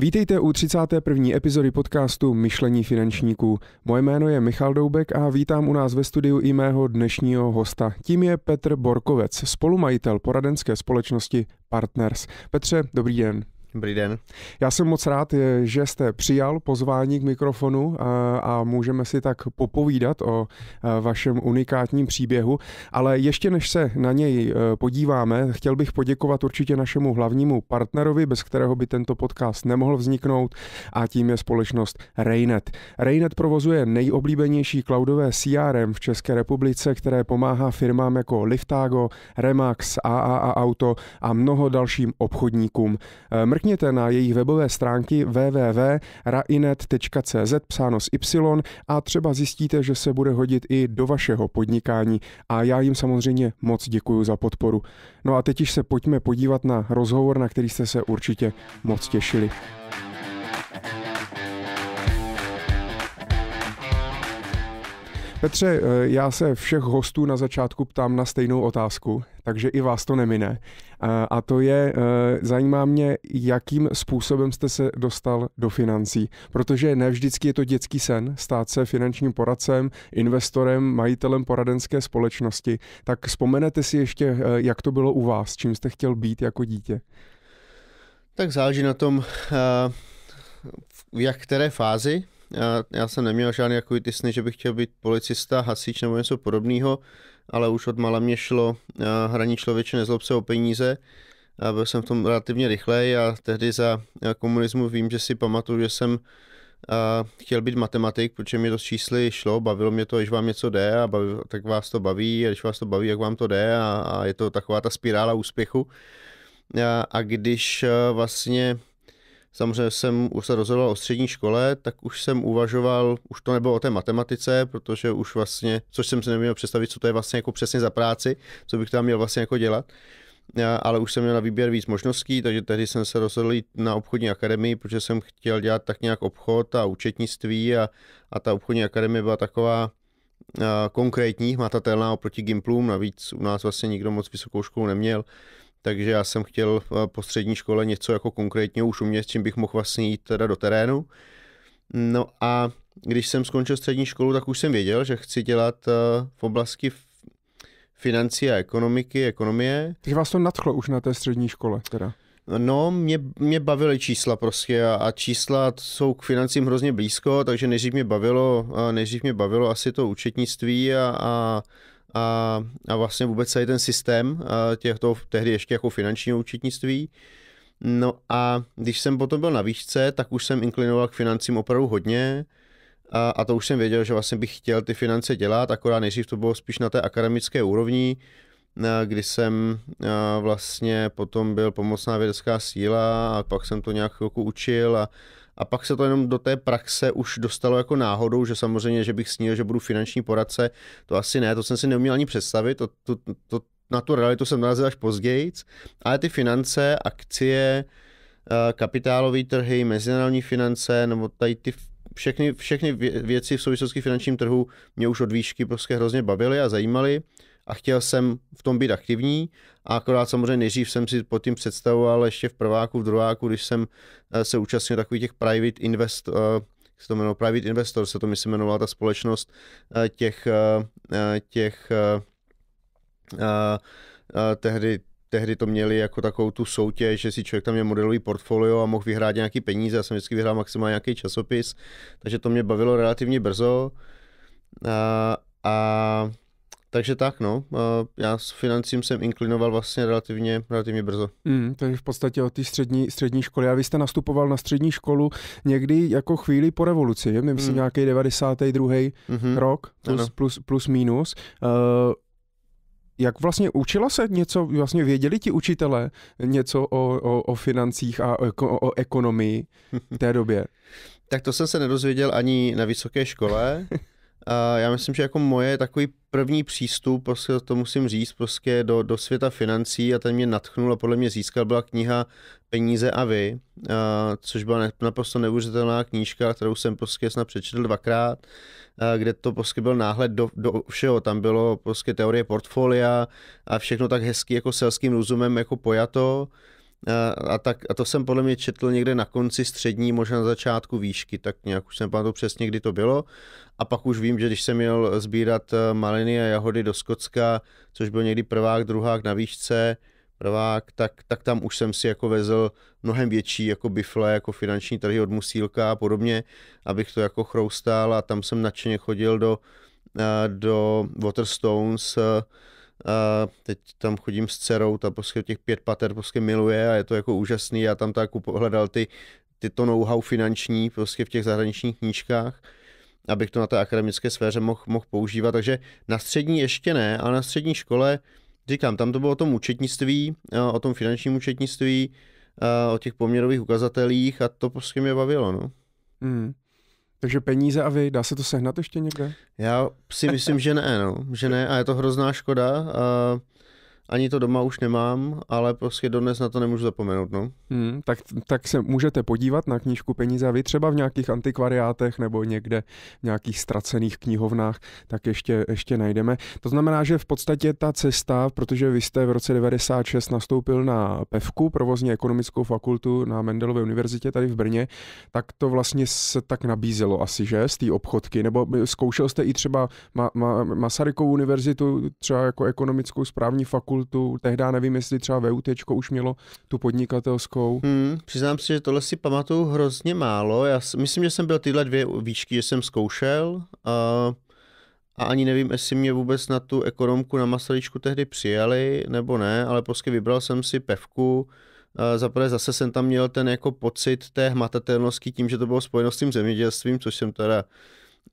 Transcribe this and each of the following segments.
Vítejte u 31. epizody podcastu Myšlení finančníků. Moje jméno je Michal Doubek a vítám u nás ve studiu i mého dnešního hosta. Tím je Petr Borkovec, spolumajitel poradenské společnosti Partners. Petře, dobrý den. Dobrý den. Já jsem moc rád, že jste přijal pozvání k mikrofonu a můžeme si tak popovídat o vašem unikátním příběhu. Ale ještě než se na něj e, podíváme, chtěl bych poděkovat určitě našemu hlavnímu partnerovi, bez kterého by tento podcast nemohl vzniknout, a tím je společnost Rainet. Rainet provozuje nejoblíbenější cloudové CRM v České republice, které pomáhá firmám jako Liftago, Remax, AAA Auto a mnoho dalším obchodníkům. E, Mrkněte na jejich webové stránky www.rainet.cz psáno s Y a třeba zjistíte, že se bude hodit i do vašeho podnikání a já jim samozřejmě moc děkuji za podporu. No a teď již se pojďme podívat na rozhovor, na který jste se určitě moc těšili. Petře, eh, já se všech hostů na začátku ptám na stejnou otázku takže i vás to nemine. A to je, e, zajímá mě, jakým způsobem jste se dostal do financí, protože ne vždycky je to dětský sen stát se finančním poradcem, investorem, majitelem poradenské společnosti. Tak vzpomenete si ještě, e, jak to bylo u vás, čím jste chtěl být jako dítě? Tak záleží na tom, e, v jak které fázi. Já jsem neměl žádný takový ty sny, že bych chtěl být policista, hasič nebo něco podobného ale už od mala mě šlo eh, hraní člověče nezlob se o peníze a byl jsem v tom relativně rychlej a tehdy za eh, komunismu vím, že si pamatuju, že jsem a eh, chtěl být matematik, protože mě to s čísly šlo, bavilo mě to, když vám něco jde, a baví, tak vás to baví, a když vás to baví, jak vám to jde a, a je to taková ta spirála úspěchu. A, a když vlastně Samozřejmě jsem už se rozhodoval o střední škole, tak už jsem uvažoval, už to nebylo o té matematice, protože už vlastně, což jsem si neměl představit, co to je vlastně jako přesně za práci, co bych tam měl vlastně jako dělat. Já, ale už jsem měl na výběr víc možností, takže tehdy jsem se rozhodl jít na obchodní akademii, protože jsem chtěl dělat tak nějak obchod a účetnictví a, a ta obchodní akademie byla taková konkrétní, matatelná oproti Gimplům, navíc u nás vlastně nikdo moc vysokou školu neměl takže já jsem chtěl eh, po střední škole něco jako konkrétně už umět, čím bych mohl vlastně jít teda do terénu. No a když jsem skončil střední školu, tak už jsem věděl, že chci dělat eh, v oblasti financí a ekonomiky, ekonomie. Takže vás to nadchlo už na té střední škole teda? No, mě, mě bavily čísla prostě a, a čísla jsou k financím hrozně blízko, takže nejdřív mě bavilo, eh, nejdřív mě bavilo asi to účetnictví a, a a, a vlastně vůbec celý ten systém těchto tehdy ještě jako finančního účetnictví. No a když jsem potom byl na výšce, tak už jsem inklinoval k financím opravdu hodně a, a to už jsem věděl, že vlastně bych chtěl ty finance dělat, akorát nejdřív to bylo spíš na té akademické úrovni, kdy jsem vlastně potom byl pomocná vědecká síla a pak jsem to nějak chvilku učil a, a pak se to jenom do té praxe už dostalo jako náhodou, že samozřejmě, že bych snil, že budu finanční poradce, to asi ne, to jsem si neuměl ani představit, to, to, to, na tu realitu jsem narazil až později, ale ty finance, akcie, eh, kapitálové trhy, mezinárodní finance, nebo tady ty všechny, všechny věci v souvislosti s finančním trhu mě už od výšky prostě hrozně bavily a zajímaly a chtěl jsem v tom být aktivní a akorát samozřejmě nejdřív jsem si pod tím představoval ještě v prváku, v druháku, když jsem eh, se účastnil takových těch private invest, eh, se to jmenovalo, private investor se to myslím jmenovala ta společnost eh, těch, těch tehdy tehdy to měli jako takovou tu soutěž, že si člověk tam měl modelový portfolio a mohl vyhrát nějaký peníze. Já jsem vždycky vyhrál maximálně nějaký časopis, takže to mě bavilo relativně brzo. A, a takže tak, no, eh, já s financím jsem inklinoval vlastně relativně, relativně brzo. Mm, takže v podstatě od té střední, střední školy. A vy jste nastupoval na střední školu někdy jako chvíli po revoluci, je? myslím mm. nějaký 92. Mm-hmm. rok, plus, plus, plus minus. Uh, jak vlastně učila se něco, vlastně věděli ti učitelé něco o, o, o financích a o, o ekonomii v té době? tak to jsem se nedozvěděl ani na vysoké škole. A já myslím, že jako moje takový první přístup, prostě to musím říct, prostě do, do světa financí a ten mě natchnul a podle mě získal, byla kniha Peníze a vy, a, což byla ne, naprosto neuvěřitelná knížka, kterou jsem prostě snad přečetl dvakrát, a, kde to prostě byl náhled do, do všeho, tam bylo prostě teorie portfolia a všechno tak hezky jako selským rozumem jako pojato, a, tak, a to jsem podle mě četl někde na konci střední, možná na začátku výšky, tak nějak už jsem pamatuju přesně, kdy to bylo. A pak už vím, že když jsem měl sbírat eh, maliny a jahody do Skocka, což byl někdy prvák, druhák na výšce, prvák, tak, tak tam už jsem si jako vezl mnohem větší jako bifle, jako finanční trhy od Musílka a podobně, abych to jako chroustal a tam jsem nadšeně chodil do, eh, do Waterstones, eh, a teď tam chodím s dcerou, ta prostě těch pět pater prostě miluje a je to jako úžasný, já tam tak hledal ty, ty to know-how finanční prostě v těch zahraničních knížkách, abych to na té akademické sféře mohl moh používat, takže na střední ještě ne, ale na střední škole, říkám, tam to bylo o tom účetnictví, eh, o tom finančním účetnictví, eh, o těch poměrových ukazatelích a to prostě mě bavilo, no. Mm. Takže peníze a vy, dá se to sehnat ještě někde? Já si myslím, že ne, no. že ne a je to hrozná škoda. A ani to doma už nemám, ale prostě dodnes na to nemůžu zapomenout. No. Hmm, tak, tak se můžete podívat na knížku Peníze a vy třeba v nějakých antikvariátech nebo někde v nějakých ztracených knihovnách, tak ještě, ještě najdeme. To znamená, že v podstatě ta cesta, protože vy jste v roce 96 nastoupil na PEVku, provozně ekonomickou fakultu na Mendelově univerzitě tady v Brně, tak to vlastně se tak nabízelo asi, že, z té obchodky, nebo zkoušel jste i třeba ma, ma, Masarykovu univerzitu, třeba jako ekonomickou správní fakultu, fakultu, tehdy nevím, jestli třeba VUT už mělo tu podnikatelskou. Hmm, přiznám si, že tohle si pamatuju hrozně málo. Já si, myslím, že jsem byl tyhle dvě výšky, že jsem zkoušel a, a ani nevím, jestli mě vůbec na tu ekonomku na Masaryčku tehdy přijali nebo ne, ale prostě vybral jsem si pevku, Zaprvé zase jsem tam měl ten jako pocit té hmatatelnosti tím, že to bylo spojeno s tím zemědělstvím, což jsem teda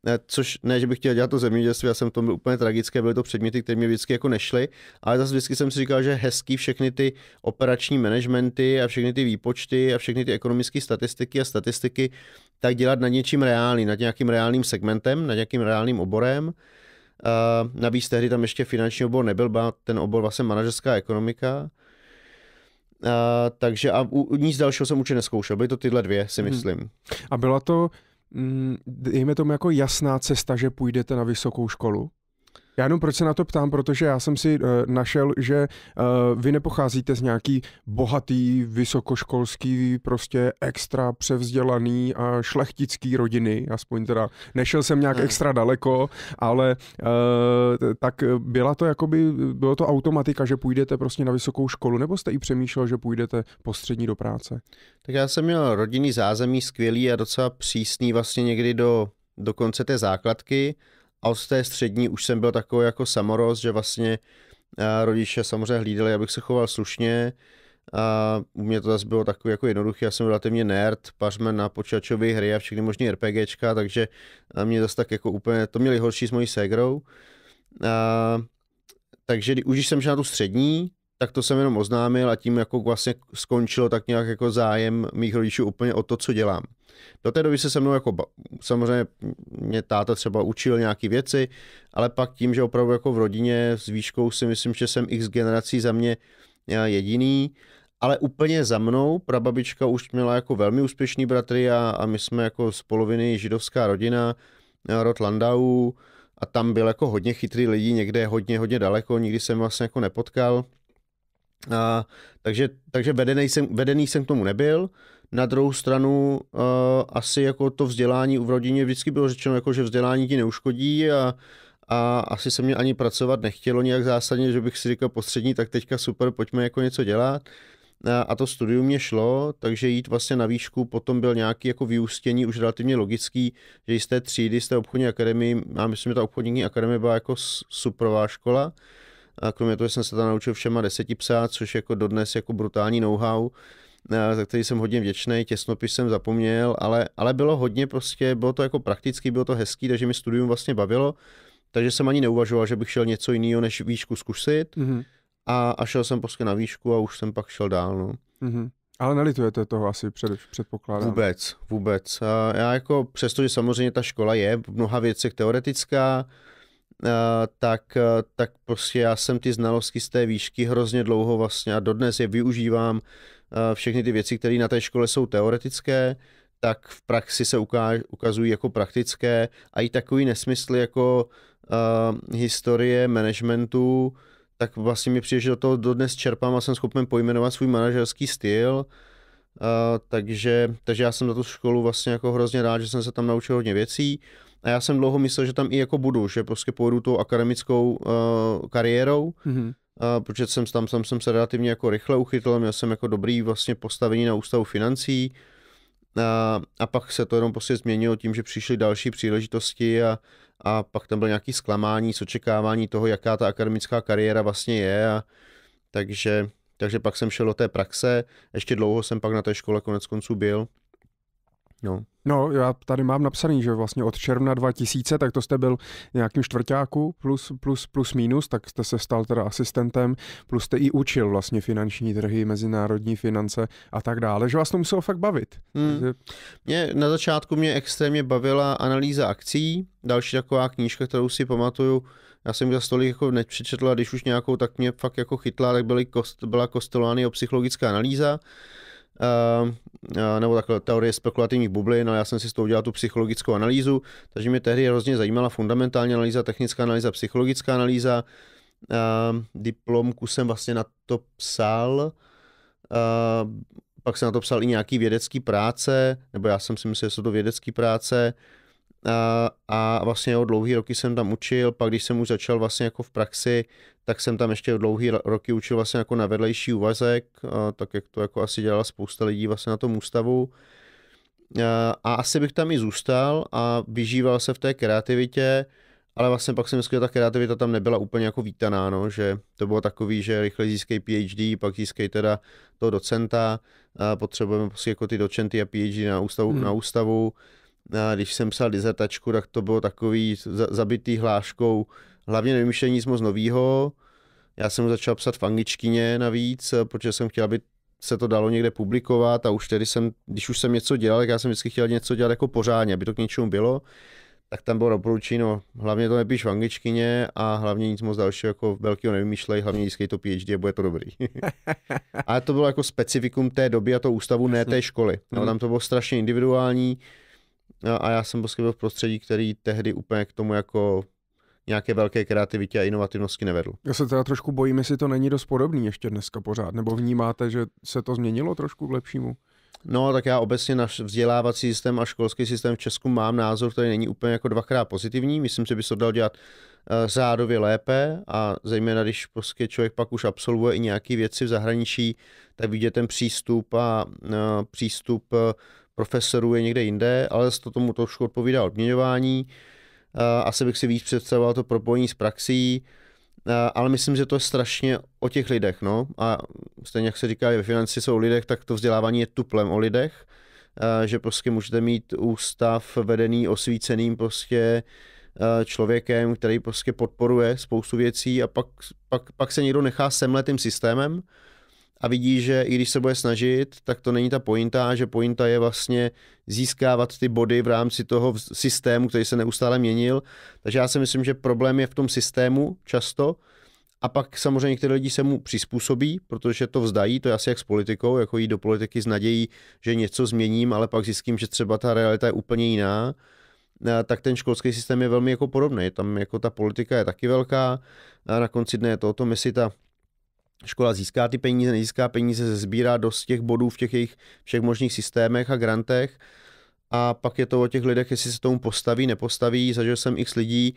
Eh, což ne, že bych chtěl dělat to zemědělství, já jsem v tom byl úplně tragické, byly to předměty, které mě vždycky jako nešly, ale zase vždycky jsem si říkal, že hezký všechny ty operační managementy a všechny ty výpočty a všechny ty ekonomické statistiky a statistiky, tak dělat nad něčím reálným, nad nějakým reálným segmentem, nad nějakým reálným oborem. Uh, navíc tehdy tam ještě finanční obor nebyl, byl ten obor vlastně manažerská ekonomika. Uh, takže a u, nic dalšího jsem určitě neskoušel, byly to tyhle dvě, si mhm. myslím. Hmm. A byla to Mm, dejme tomu jako jasná cesta, že půjdete na vysokou školu? Já jenom proč se na to ptám, protože já jsem si uh, našel, že uh, vy nepocházíte z nějaký bohatý, vysokoškolský, prostě extra převzdělaný a šlechtický rodiny, aspoň teda nešel jsem nějak hmm. extra daleko, ale uh, tak byla to jakoby, bylo to automatika, že půjdete prostě na vysokou školu, nebo jste i přemýšlel, že půjdete postřední do práce? Tak já jsem měl rodinný zázemí skvělý a docela přísný vlastně někdy do, do konce té základky, a od té střední už jsem byl takový jako samorost, že vlastně eh, rodiče samozřejmě hlídali, abych se choval slušně a u mě to zase bylo takový jako jednoduchý, já jsem relativně nerd, pařme na počítačové hry a všechny možné RPGčka, takže eh, mě zase tak jako úplně, to měli horší s mojí ségrou. A, takže už jsem šel na tu střední, tak to jsem jenom oznámil a tím jako vlastně skončilo tak nějak jako zájem mých rodičů úplně o to, co dělám. Do té doby se se mnou jako, samozřejmě mě táta třeba učil nějaké věci, ale pak tím, že opravdu jako v rodině s výškou si myslím, že jsem x generací za mě eh, jediný, ale úplně za mnou prababička už měla jako velmi úspěšný bratry a, a my jsme jako z poloviny židovská rodina, eh, rod Landau, a tam byl jako hodně chytrý lidi někde hodně, hodně daleko, nikdy jsem vlastně jako nepotkal a, takže takže vedený, jsem, vedený jsem k tomu nebyl. Na druhou stranu uh, asi jako to vzdělání v rodině vždycky bylo řečeno, jako, že vzdělání ti neuškodí a, a asi se mě ani pracovat nechtělo nějak zásadně, že bych si říkal postřední, tak teďka super, pojďme jako něco dělat. A, a to studium mě šlo, takže jít vlastně na výšku, potom byl nějaký jako vyústění už relativně logický, že jste třídy, jste obchodní akademie, a myslím, že ta obchodní akademie byla jako superová škola, a kromě toho jsem se tam naučil všema deseti psát, což jako dodnes jako brutální know-how, eh, za který jsem hodně vděčný, těsnopis jsem zapomněl, ale, ale bylo hodně prostě, bylo to jako praktický, bylo to hezký, takže mi studium vlastně bavilo, takže jsem ani neuvažoval, že bych šel něco jiného než výšku zkusit mm-hmm. a, a šel jsem prostě na výšku a už jsem pak šel dál. No. Mm-hmm. Ale nelitujete toho asi před, předpokládám. Vůbec, vůbec. A já jako přesto, že samozřejmě ta škola je v mnoha věcech teoretická, Eh, tak, eh, tak prostě já jsem ty znalosti z té výšky hrozně dlouho vlastně a dodnes je využívám eh, všechny ty věci, které na té škole jsou teoretické, tak v praxi se ukáž, ukazují jako praktické a i takový nesmysly jako uh, historie managementu, tak vlastně mi přijde, že do toho dodnes čerpám a jsem schopen pojmenovat svůj manažerský styl, uh, takže, takže já jsem na tu školu vlastně jako hrozně rád, že jsem se tam naučil hodně věcí. Uh, a já jsem dlouho myslel, že tam i jako budu, že prostě půjdu tou akademickou uh, kariérou, mm-hmm. uh, protože jsem tam, tam jsem se relativně jako rychle uchytl, měl jsem jako dobrý vlastně postavení na ústavu financí uh, a pak se to jenom prostě změnilo tím, že přišly další příležitosti a, a pak tam byl nějaký zklamání s očekávání toho, jaká ta akademická kariéra vlastně je a takže, takže pak jsem šel do té praxe, ještě dlouho jsem pak na té škole konec konců byl No. No, já tady mám napsaný, že vlastně od června 2000, tak to jste byl nějakým čtvrtáku plus, plus, plus minus, tak jste se stal teda asistentem, plus jste i učil vlastně finanční trhy, mezinárodní finance a tak dále, že vás to muselo fakt bavit. Hmm. Takže... Mě, na začátku mě extrémně bavila analýza akcí, další taková knížka, kterou si pamatuju, já jsem za stolik jako nepřečetl a když už nějakou, tak mě fakt jako chytla, tak byly kost, byla kostelovány o psychologická analýza, Eh, eh, nebo takhle teorie spekulativních bublin, ale já jsem si s tou udělal tu psychologickou analýzu, takže mě tehdy hrozně zajímala fundamentální analýza, technická analýza, psychologická analýza. Eh, diplomku jsem vlastně na to psal, pak jsem na to psal i nějaký vědecký práce, nebo já jsem si myslel, že jsou to vědecké práce, a, a vlastně o dlouhý roky jsem tam učil, pak když jsem už začal vlastně jako v praxi, tak jsem tam ještě dlouhý roky učil vlastně jako na vedlejší úvazek, tak jak to jako asi dělala spousta lidí vlastně na tom ústavu. A, a asi bych tam i zůstal a vyžíval se v té kreativitě, ale vlastně pak jsem myslel, že ta kreativita tam nebyla úplně jako vítaná, no, že to bylo takový, že rychle získej PhD, pak získej teda toho docenta, a potřebujeme prostě jako ty docenty a PhD na ústavu, hmm. na ústavu když jsem psal dizertačku, tak to bylo takový zabitý hláškou, hlavně nevymýšlení nic moc novýho. Já jsem začal psat v angličtině navíc, protože jsem chtěl, aby se to dalo někde publikovat a už tedy jsem, když už jsem něco dělal, tak já jsem vždycky chtěl něco dělat jako pořádně, aby to k něčemu bylo, tak tam bylo doporučeno, no, hlavně to nepíš v angličtině a hlavně nic moc dalšího jako velkého nevymýšlej, hlavně získej to PhD a bude to dobrý. ale to bylo jako specifikum té doby a toho ústavu, Jasně. ne té školy. No, tam to bylo strašně individuální, No a já jsem byl v prostředí, který tehdy úplně k tomu jako nějaké velké kreativitě a inovativnosti nevedl. Já se teda trošku bojím, jestli to není dost podobný ještě dneska pořád, nebo vnímáte, že se to změnilo trošku k lepšímu? No, tak já obecně náš vzdělávací systém a školský systém v Česku mám názor, který není úplně jako dvakrát pozitivní. Myslím, že by se to dal dělat zádově eh, lépe a zejména, když prostě člověk pak už absolvuje i nějaké věci v zahraničí, tak vidět ten přístup a eh, přístup eh, profesorů je někde jinde, ale to tomu trošku odpovídá odměňování. Asi bych si víc představoval to propojení s praxí, ale myslím, že to je strašně o těch lidech. No. A stejně jak se říká, že ve financi jsou o lidech, tak to vzdělávání je tuplem o lidech. Že prostě můžete mít ústav vedený osvíceným prostě člověkem, který prostě podporuje spoustu věcí a pak, pak, pak se někdo nechá semletým systémem, a vidí, že i když se bude snažit, tak to není ta pointa, že pointa je vlastně získávat ty body v rámci toho systému, který se neustále měnil. Takže já si myslím, že problém je v tom systému často, a pak samozřejmě některé lidi se mu přizpůsobí, protože to vzdají, to je asi jak s politikou, jako jít do politiky s nadějí, že něco změním, ale pak zjistím, že třeba ta realita je úplně jiná, tak ten školský systém je velmi jako podobný. Tam jako ta politika je taky velká, a na konci dne je to o tom, jestli ta škola získá ty peníze, nezíská peníze, sbírá dost těch bodů v těch jejich všech možných systémech a grantech a pak je to o těch lidech, jestli se tomu postaví, nepostaví. Zažil jsem x lidí,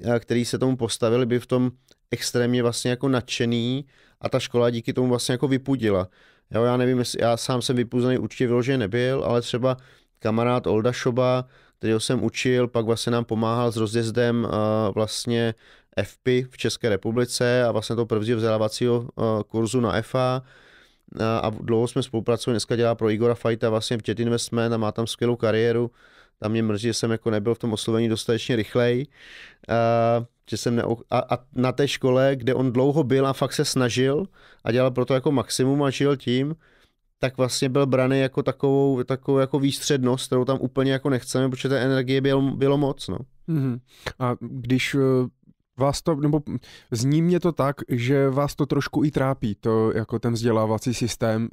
eh, kteří se tomu postavili, by v tom extrémně vlastně jako nadšený a ta škola díky tomu vlastně jako vypudila. Jo, já nevím, jestli, já sám jsem vypůzený určitě vyloženě nebyl, ale třeba kamarád Olda Šoba, kterého jsem učil, pak vlastně nám pomáhal s rozjezdem uh, vlastně FP v České republice a vlastně to první vzdělávacího eh, kurzu na FA a dlouho jsme spolupracovali, dneska dělá pro Igora Fajta vlastně v Jet Investment a má tam skvělou kariéru, tam mě mrzí, že jsem jako nebyl v tom oslovení dostatečně rychlej, a, eh, že jsem ne, a, a, na té škole, kde on dlouho byl a fakt se snažil a dělal pro to jako maximum a žil tím, tak vlastně byl braný jako takovou, takovou jako výstřednost, kterou tam úplně jako nechceme, protože té energie bylo, bylo moc. No. Mm-hmm. A když eh, vás to, nebo zní mě to tak, že vás to trošku i trápí, to jako ten vzdělávací systém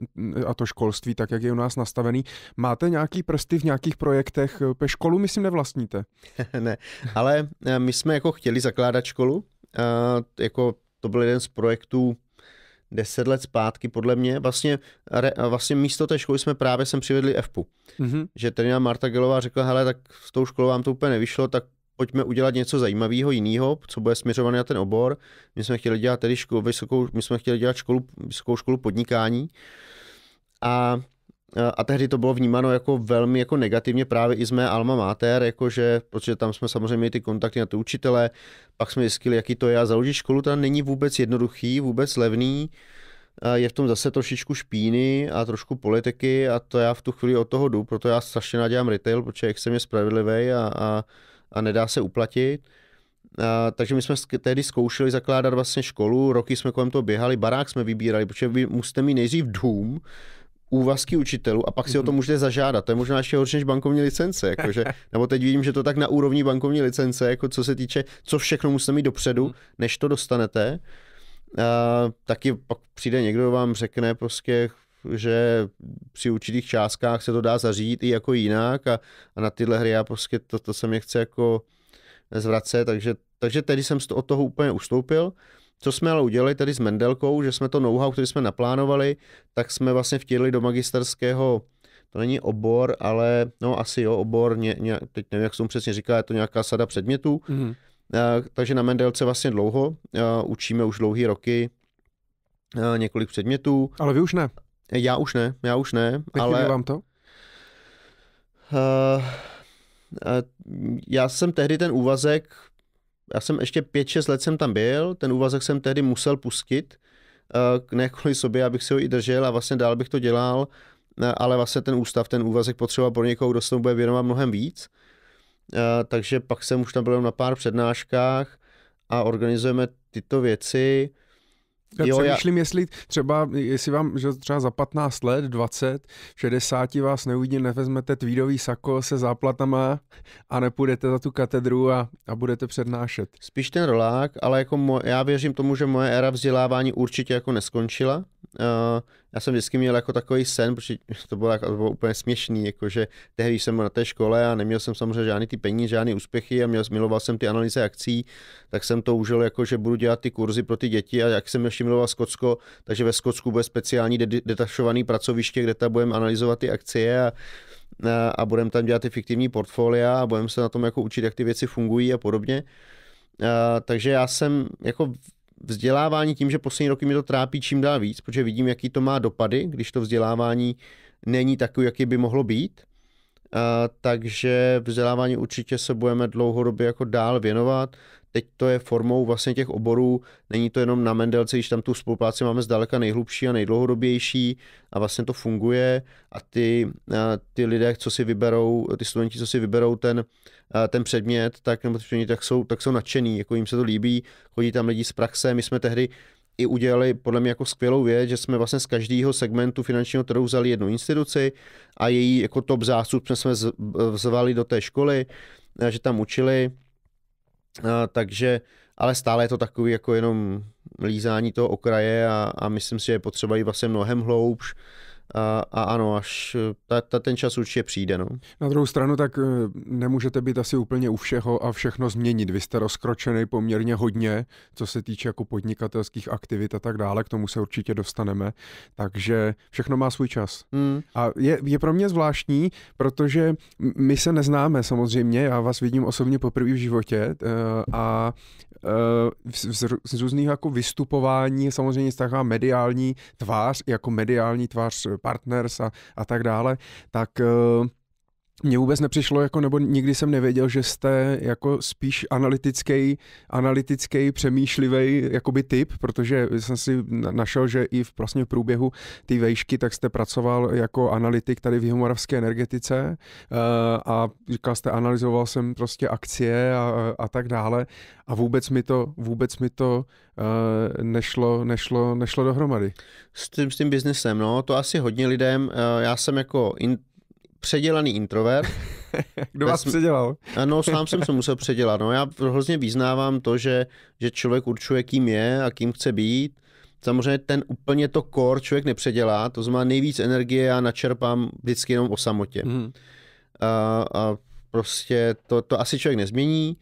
a to školství, tak jak je u nás nastavený. Máte nějaký prsty v nějakých projektech? Pe školu, myslím, nevlastníte. ne, ale eh, my jsme jako chtěli zakládat školu, a eh, jako to byl jeden z projektů, deset let zpátky, podle mě, vlastně, re, eh, vlastně místo té školy jsme právě sem přivedli FPU. Mm-hmm. Že trenér Marta Gelová řekla, hele, tak s tou školou vám to úplně nevyšlo, tak pojďme udělat něco zajímavého jiného, co bude směřované na ten obor. My jsme chtěli dělat tedy školu, vysokou, my jsme chtěli dělat školu, vysokou školu podnikání. A a tehdy to bylo vnímáno jako velmi jako negativně právě i z mé alma mater, jakože, protože tam jsme samozřejmě měli ty kontakty na ty učitele, pak jsme zjistili, jaký to je a založit školu, to není vůbec jednoduchý, vůbec levný, je v tom zase trošičku špíny a trošku politiky a to já v tu chvíli od toho jdu, proto já strašně nadělám retail, protože jak jsem je spravedlivý a, a a nedá se uplatit. A, takže my jsme tehdy zkoušeli zakládat vlastně školu, roky jsme kolem toho běhali, barák jsme vybírali, protože vy musíte mít nejdřív dům, úvazky učitelů a pak si mm-hmm. o to mhm. můžete zažádat. To je možná ještě horší než bankovní licence. Jakože, nebo teď vidím, že to tak na úrovni bankovní licence, jako co se týče, co všechno musíte mít dopředu, mhm. než to dostanete. A, taky pak přijde někdo, vám řekne prostě, že při určitých částkách se to dá zařídit i jako jinak a, a na tyhle hry já prostě to, to se mě chce jako zvracet, takže, takže tedy jsem od toho úplně ustoupil. Co jsme ale udělali tady s Mendelkou, že jsme to know-how, který jsme naplánovali, tak jsme vlastně vtěli do magisterského, to není obor, ale no asi jo, obor, ně, ně, teď nevím, jak jsem přesně říkal, je to nějaká sada předmětů. Mm-hmm. Uh, takže na Mendelce vlastně dlouho, uh, učíme už dlouhý roky uh, několik předmětů. Ale vy už ne. Já už ne, já už ne, Nechybí ale... vám to? Uh, uh, já jsem tehdy ten úvazek, já jsem ještě 5-6 let jsem tam byl, ten úvazek jsem tehdy musel pustit, uh, ne kvůli sobě, abych si ho i držel a vlastně dál bych to dělal, uh, ale vlastně ten ústav, ten úvazek potřeba pro někoho, kdo se tomu bude věnovat mnohem víc. Uh, takže pak jsem už tam byl na pár přednáškách a organizujeme tyto věci. Já jo, přemýšlím, já... jestli třeba, jestli vám že třeba za 15 let, 20, 60 vás neuvidí, nevezmete tweedový sako se záplatama a nepůjdete za tu katedru a, a budete přednášet. Spíš ten rolák, ale jako mo, já věřím tomu, že moje éra vzdělávání určitě jako neskončila, Eh, já jsem vždycky měl jako takový sen, protože to bylo, jako, to bylo úplně směšný, jakože tehdy jsem byl na té škole a neměl jsem samozřejmě žádný ty peníze, žádný úspěchy a měl, miloval jsem ty analýzy akcí, tak jsem to užil, jako, že budu dělat ty kurzy pro ty děti a jak jsem ještě miloval Skotsko, takže ve Skotsku bude speciální detašovaný pracoviště, kde tam budeme analyzovat ty akcie a, a, a budeme tam dělat ty fiktivní portfolia a budeme se na tom jako učit, jak ty věci fungují a podobně. Uh, takže já jsem jako vzdělávání tím, že poslední roky mi to trápí čím dál víc, protože vidím, jaký to má dopady, když to vzdělávání není takový, jaký by mohlo být. A, takže vzdělávání určitě se budeme dlouhodobě jako dál věnovat. Teď to je formou vlastně těch oborů, není to jenom na Mendelce, když tam tu spolupráci máme zdaleka nejhlubší a nejdlouhodobější a vlastně to funguje a ty, ty lidé, co si vyberou, ty studenti, co si vyberou ten, ten předmět, tak, nebo ty tak jsou, tak jsou nadšený, jako jim se to líbí, chodí tam lidi z praxe, my jsme tehdy i udělali podle mě jako skvělou věc, že jsme vlastně z každého segmentu finančního trhu vzali jednu instituci a její jako top zástupce jsme zvali do té školy, že tam učili a, takže, ale stále je to takový jako jenom lízání toho okraje a, a myslím si, že je potřeba jít vlastně mnohem hloubš a, a ano, až ta, ta, ten čas určitě přijde. No. Na druhou stranu, tak eh, nemůžete být asi úplně u všeho a všechno změnit. Vy jste rozkročený poměrně hodně, co se týče jako podnikatelských aktivit a tak dále, k tomu se určitě dostaneme. Takže všechno má svůj čas. Mm. A je, je pro mě zvláštní, protože my se neznáme samozřejmě, já vás vidím osobně poprvé v životě eh, a Eh, z, z různých jako vystupování, samozřejmě taková mediální tvář, jako mediální tvář partners a, a tak dále, tak uh, mně vůbec nepřišlo, jako, nebo nikdy jsem nevěděl, že jste jako spíš analytický, analytický přemýšlivý jakoby typ, protože jsem si našel, že i v vlastně v průběhu té vejšky, tak jste pracoval jako analytik tady v Jihomoravské energetice eh, a říkal jste, analyzoval jsem prostě akcie a, a tak dále a vůbec mi to, vůbec mi to eh, nešlo, nešlo, nešlo dohromady. S tím, s tím biznesem, no, to asi hodně lidem, eh, já jsem jako in, předělaný introvert. Kdo vás Bez... předělal? Ano, eh, sám jsem se musel předělat. No, já hrozně vyznávám to, že, že člověk určuje, kým je a kým chce být. Samozřejmě ten úplně to core člověk nepředělá, to znamená nejvíc energie já načerpám vždycky jenom o samotě. Mm. A, a prostě to, to asi člověk nezmění,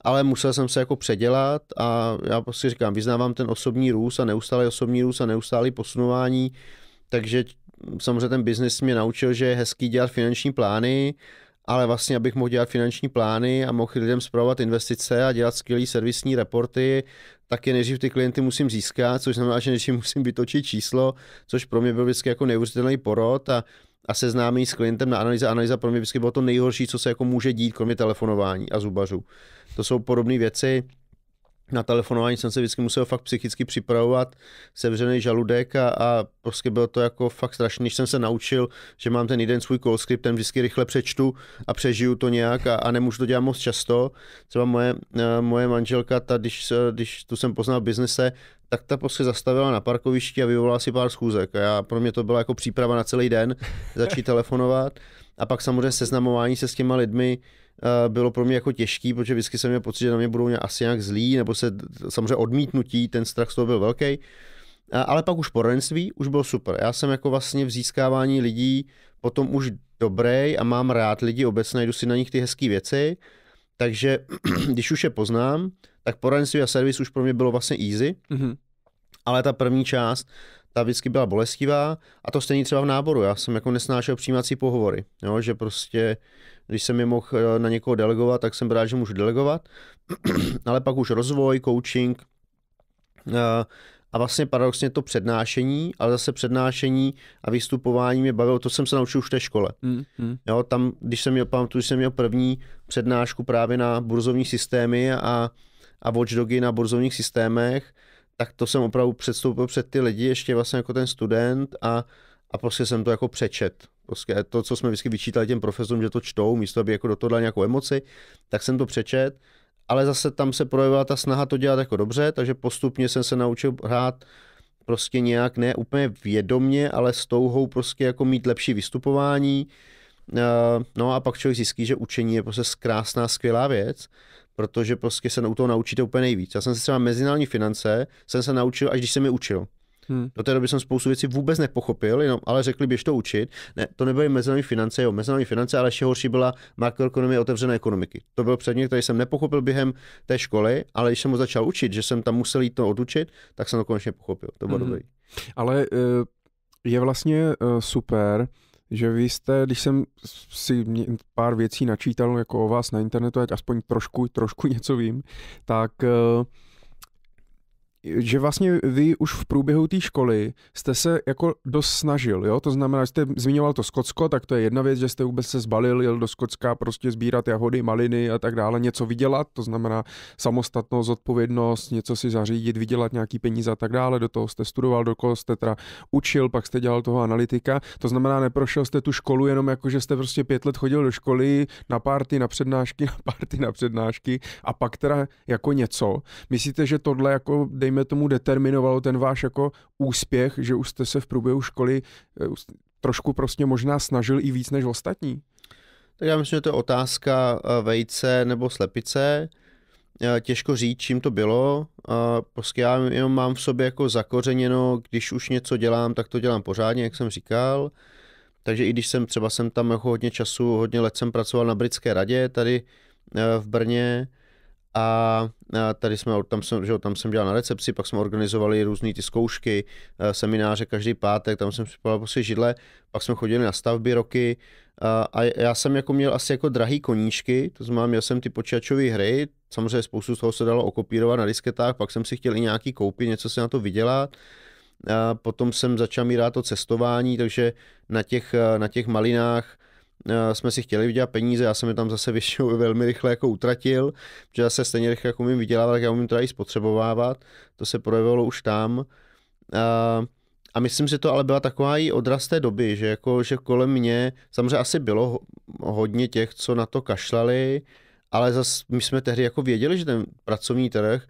ale musel jsem se jako předělat a já prostě říkám, vyznávám ten osobní růst a neustálý osobní růst a neustálý posunování, takže samozřejmě ten biznis mě naučil, že je hezký dělat finanční plány, ale vlastně abych mohl dělat finanční plány a mohl lidem zpravovat investice a dělat skvělé servisní reporty, tak je nejdřív ty klienty musím získat, což znamená, že nejdřív musím vytočit číslo, což pro mě byl vždycky jako neuvěřitelný porod a, a seznámení s klientem na analýze. Analýza pro mě vždycky bylo to nejhorší, co se jako může dít, kromě telefonování a zubařů. To jsou podobné věci na telefonování jsem se vždycky musel fakt psychicky připravovat, sevřený žaludek a, a prostě bylo to jako fakt strašný, když jsem se naučil, že mám ten jeden svůj call script, ten vždycky rychle přečtu a přežiju to nějak a, a nemůžu to dělat moc často. Třeba moje, eh, moje manželka, ta, když, eh, když tu jsem poznal v biznise, tak ta prostě zastavila na parkovišti a vyvolala si pár schůzek. A já, pro mě to byla jako příprava na celý den, začít telefonovat a pak samozřejmě seznamování se s těma lidmi, Eh, bylo pro mě jako těžký, protože vždycky jsem měl pocit, že na mě budou asi nějak zlí, nebo se samozřejmě odmítnutí, ten strach z toho byl velký. Eh, ale pak už poradenství už bylo super. Já jsem jako vlastně v získávání lidí potom už dobrý a mám rád lidi obecně, jdu si na nich ty hezké věci, takže když už je poznám, tak poradenství a servis už pro mě bylo vlastně easy, mm-hmm. ale ta první část, ta vždycky byla bolestivá a to stejně třeba v náboru. Já jsem jako nesnášel přijímací pohovory, jo, že prostě když jsem je mohl eh, na někoho delegovat, tak jsem rád, že můžu delegovat. Ale pak už rozvoj, coaching eh, a vlastně paradoxně to přednášení, ale zase přednášení a vystupování mě bavilo, to jsem se naučil už v té škole. Mm, mm. Jo, tam, když jsem měl, pamatuju, jsem měl první přednášku právě na burzovní systémy a, a watchdogy na burzovních systémech, tak to jsem opravdu předstoupil před ty lidi, ještě vlastně jako ten student a a prostě jsem to jako přečet. Prostě to, co jsme vždycky vyčítali těm profesorům, že to čtou, místo aby jako do toho dali nějakou emoci, tak jsem to přečet, ale zase tam se projevila ta snaha to dělat jako dobře, takže postupně jsem se naučil hrát prostě nějak ne úplně vědomně, ale s touhou prostě jako mít lepší vystupování. Eh, no a pak člověk zjistí, že učení je prostě krásná, skvělá věc, protože prostě se u toho naučíte úplně nejvíc. Já jsem se třeba mezinárodní finance, jsem se naučil, až když jsem mi učil. Hmm. Do té doby jsem spoustu věcí vůbec nepochopil, jenom, ale řekli, běž to učit. Ne, to nebyly mezinárodní finance, jo, mezinárodní finance, ale ještě horší byla makroekonomie otevřené ekonomiky. To byl předmět, který jsem nepochopil během té školy, ale když jsem ho začal učit, že jsem tam musel jít to odučit, tak jsem to konečně pochopil. To bylo hmm. dobrý. Ale eh, je vlastně eh, super, že vy jste, když jsem si pár věcí načítal jako o vás na internetu, ať aspoň trošku, trošku něco vím, tak eh, že vlastně vy už v průběhu té školy jste se jako dost snažil, jo? To znamená, že jste zmiňoval to Skotsko, tak to je jedna věc, že jste vůbec se zbalil, jel do Skotska prostě sbírat jahody, maliny a tak dále, něco vydělat, to znamená samostatnost, odpovědnost, něco si zařídit, vydělat nějaký peníze a tak dále, do toho jste studoval, do koho jste teda učil, pak jste dělal toho analytika, to znamená, neprošel jste tu školu jenom jako, že jste prostě pět let chodil do školy na párty, na přednášky, na párty, na přednášky a pak teda jako něco. Myslíte, že tohle jako, dej dejme tomu, determinovalo ten váš jako úspěch, že už jste se v průběhu školy eh, trošku prostě možná snažil i víc než ostatní? Tak já myslím, že to je otázka eh, vejce nebo slepice. Eh, těžko říct, čím to bylo. Prostě já jenom mám v sobě jako zakořeněno, když už něco dělám, tak to dělám pořádně, jak jsem říkal. Takže i když jsem třeba jsem tam jako hodně času, hodně let jsem pracoval na Britské radě tady v Brně, a tady jsme, tam jsem, že tam jsem dělal na recepci, pak jsme organizovali různé ty zkoušky, e, semináře každý pátek, tam jsem po prostě židle, pak jsme chodili na stavby roky a já jsem jako měl asi jako drahý koníčky, to znamená, měl jsem ty počítačové hry, samozřejmě spoustu z toho se dalo okopírovat na disketách, pak jsem si chtěl i nějaký koupit, něco se na to vydělat, a potom jsem začal mít rád to cestování, takže na těch, e, na těch malinách Eh, jsme si chtěli vydělat peníze, já jsem je tam zase většinou velmi rychle jako utratil, protože zase stejně rychle, jako umím vydělávat, tak já umím teda i spotřebovávat, to se projevilo už tam. A, eh, a myslím, že to ale byla taková i odraz té doby, že, jako, že kolem mě, samozřejmě asi bylo hodně těch, co na to kašlali, ale zas my jsme tehdy jako věděli, že ten pracovní trh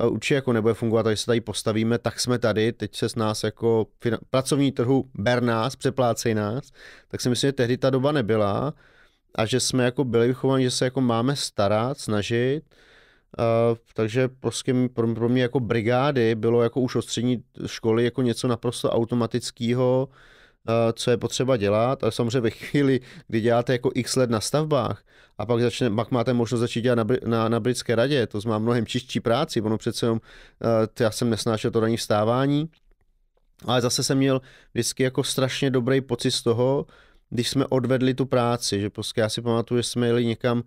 Eh, určitě jako nebude fungovat, takže se tady postavíme, tak jsme tady, teď se s nás jako finan- pracovní trhu ber nás, přeplácej nás, tak si myslím, že tehdy ta doba nebyla a že jsme jako byli vychováni, že se jako máme starat, snažit, Uh, takže prostě pro, pro mě jako brigády bylo jako už od střední školy jako něco naprosto automatického, uh, Eh, co je potřeba dělat. A samozřejmě ve chvíli, kdy děláte jako x let na stavbách a pak, začne, pak máte možnost začít dělat na, na, na britské radě, to má mnohem čistší práci, ono přece jenom, eh, já jsem nesnášel to daní vstávání, ale zase jsem měl vždycky jako strašně dobrý pocit z toho, když jsme odvedli tu práci, že prostě já si pamatuju, že jsme jeli někam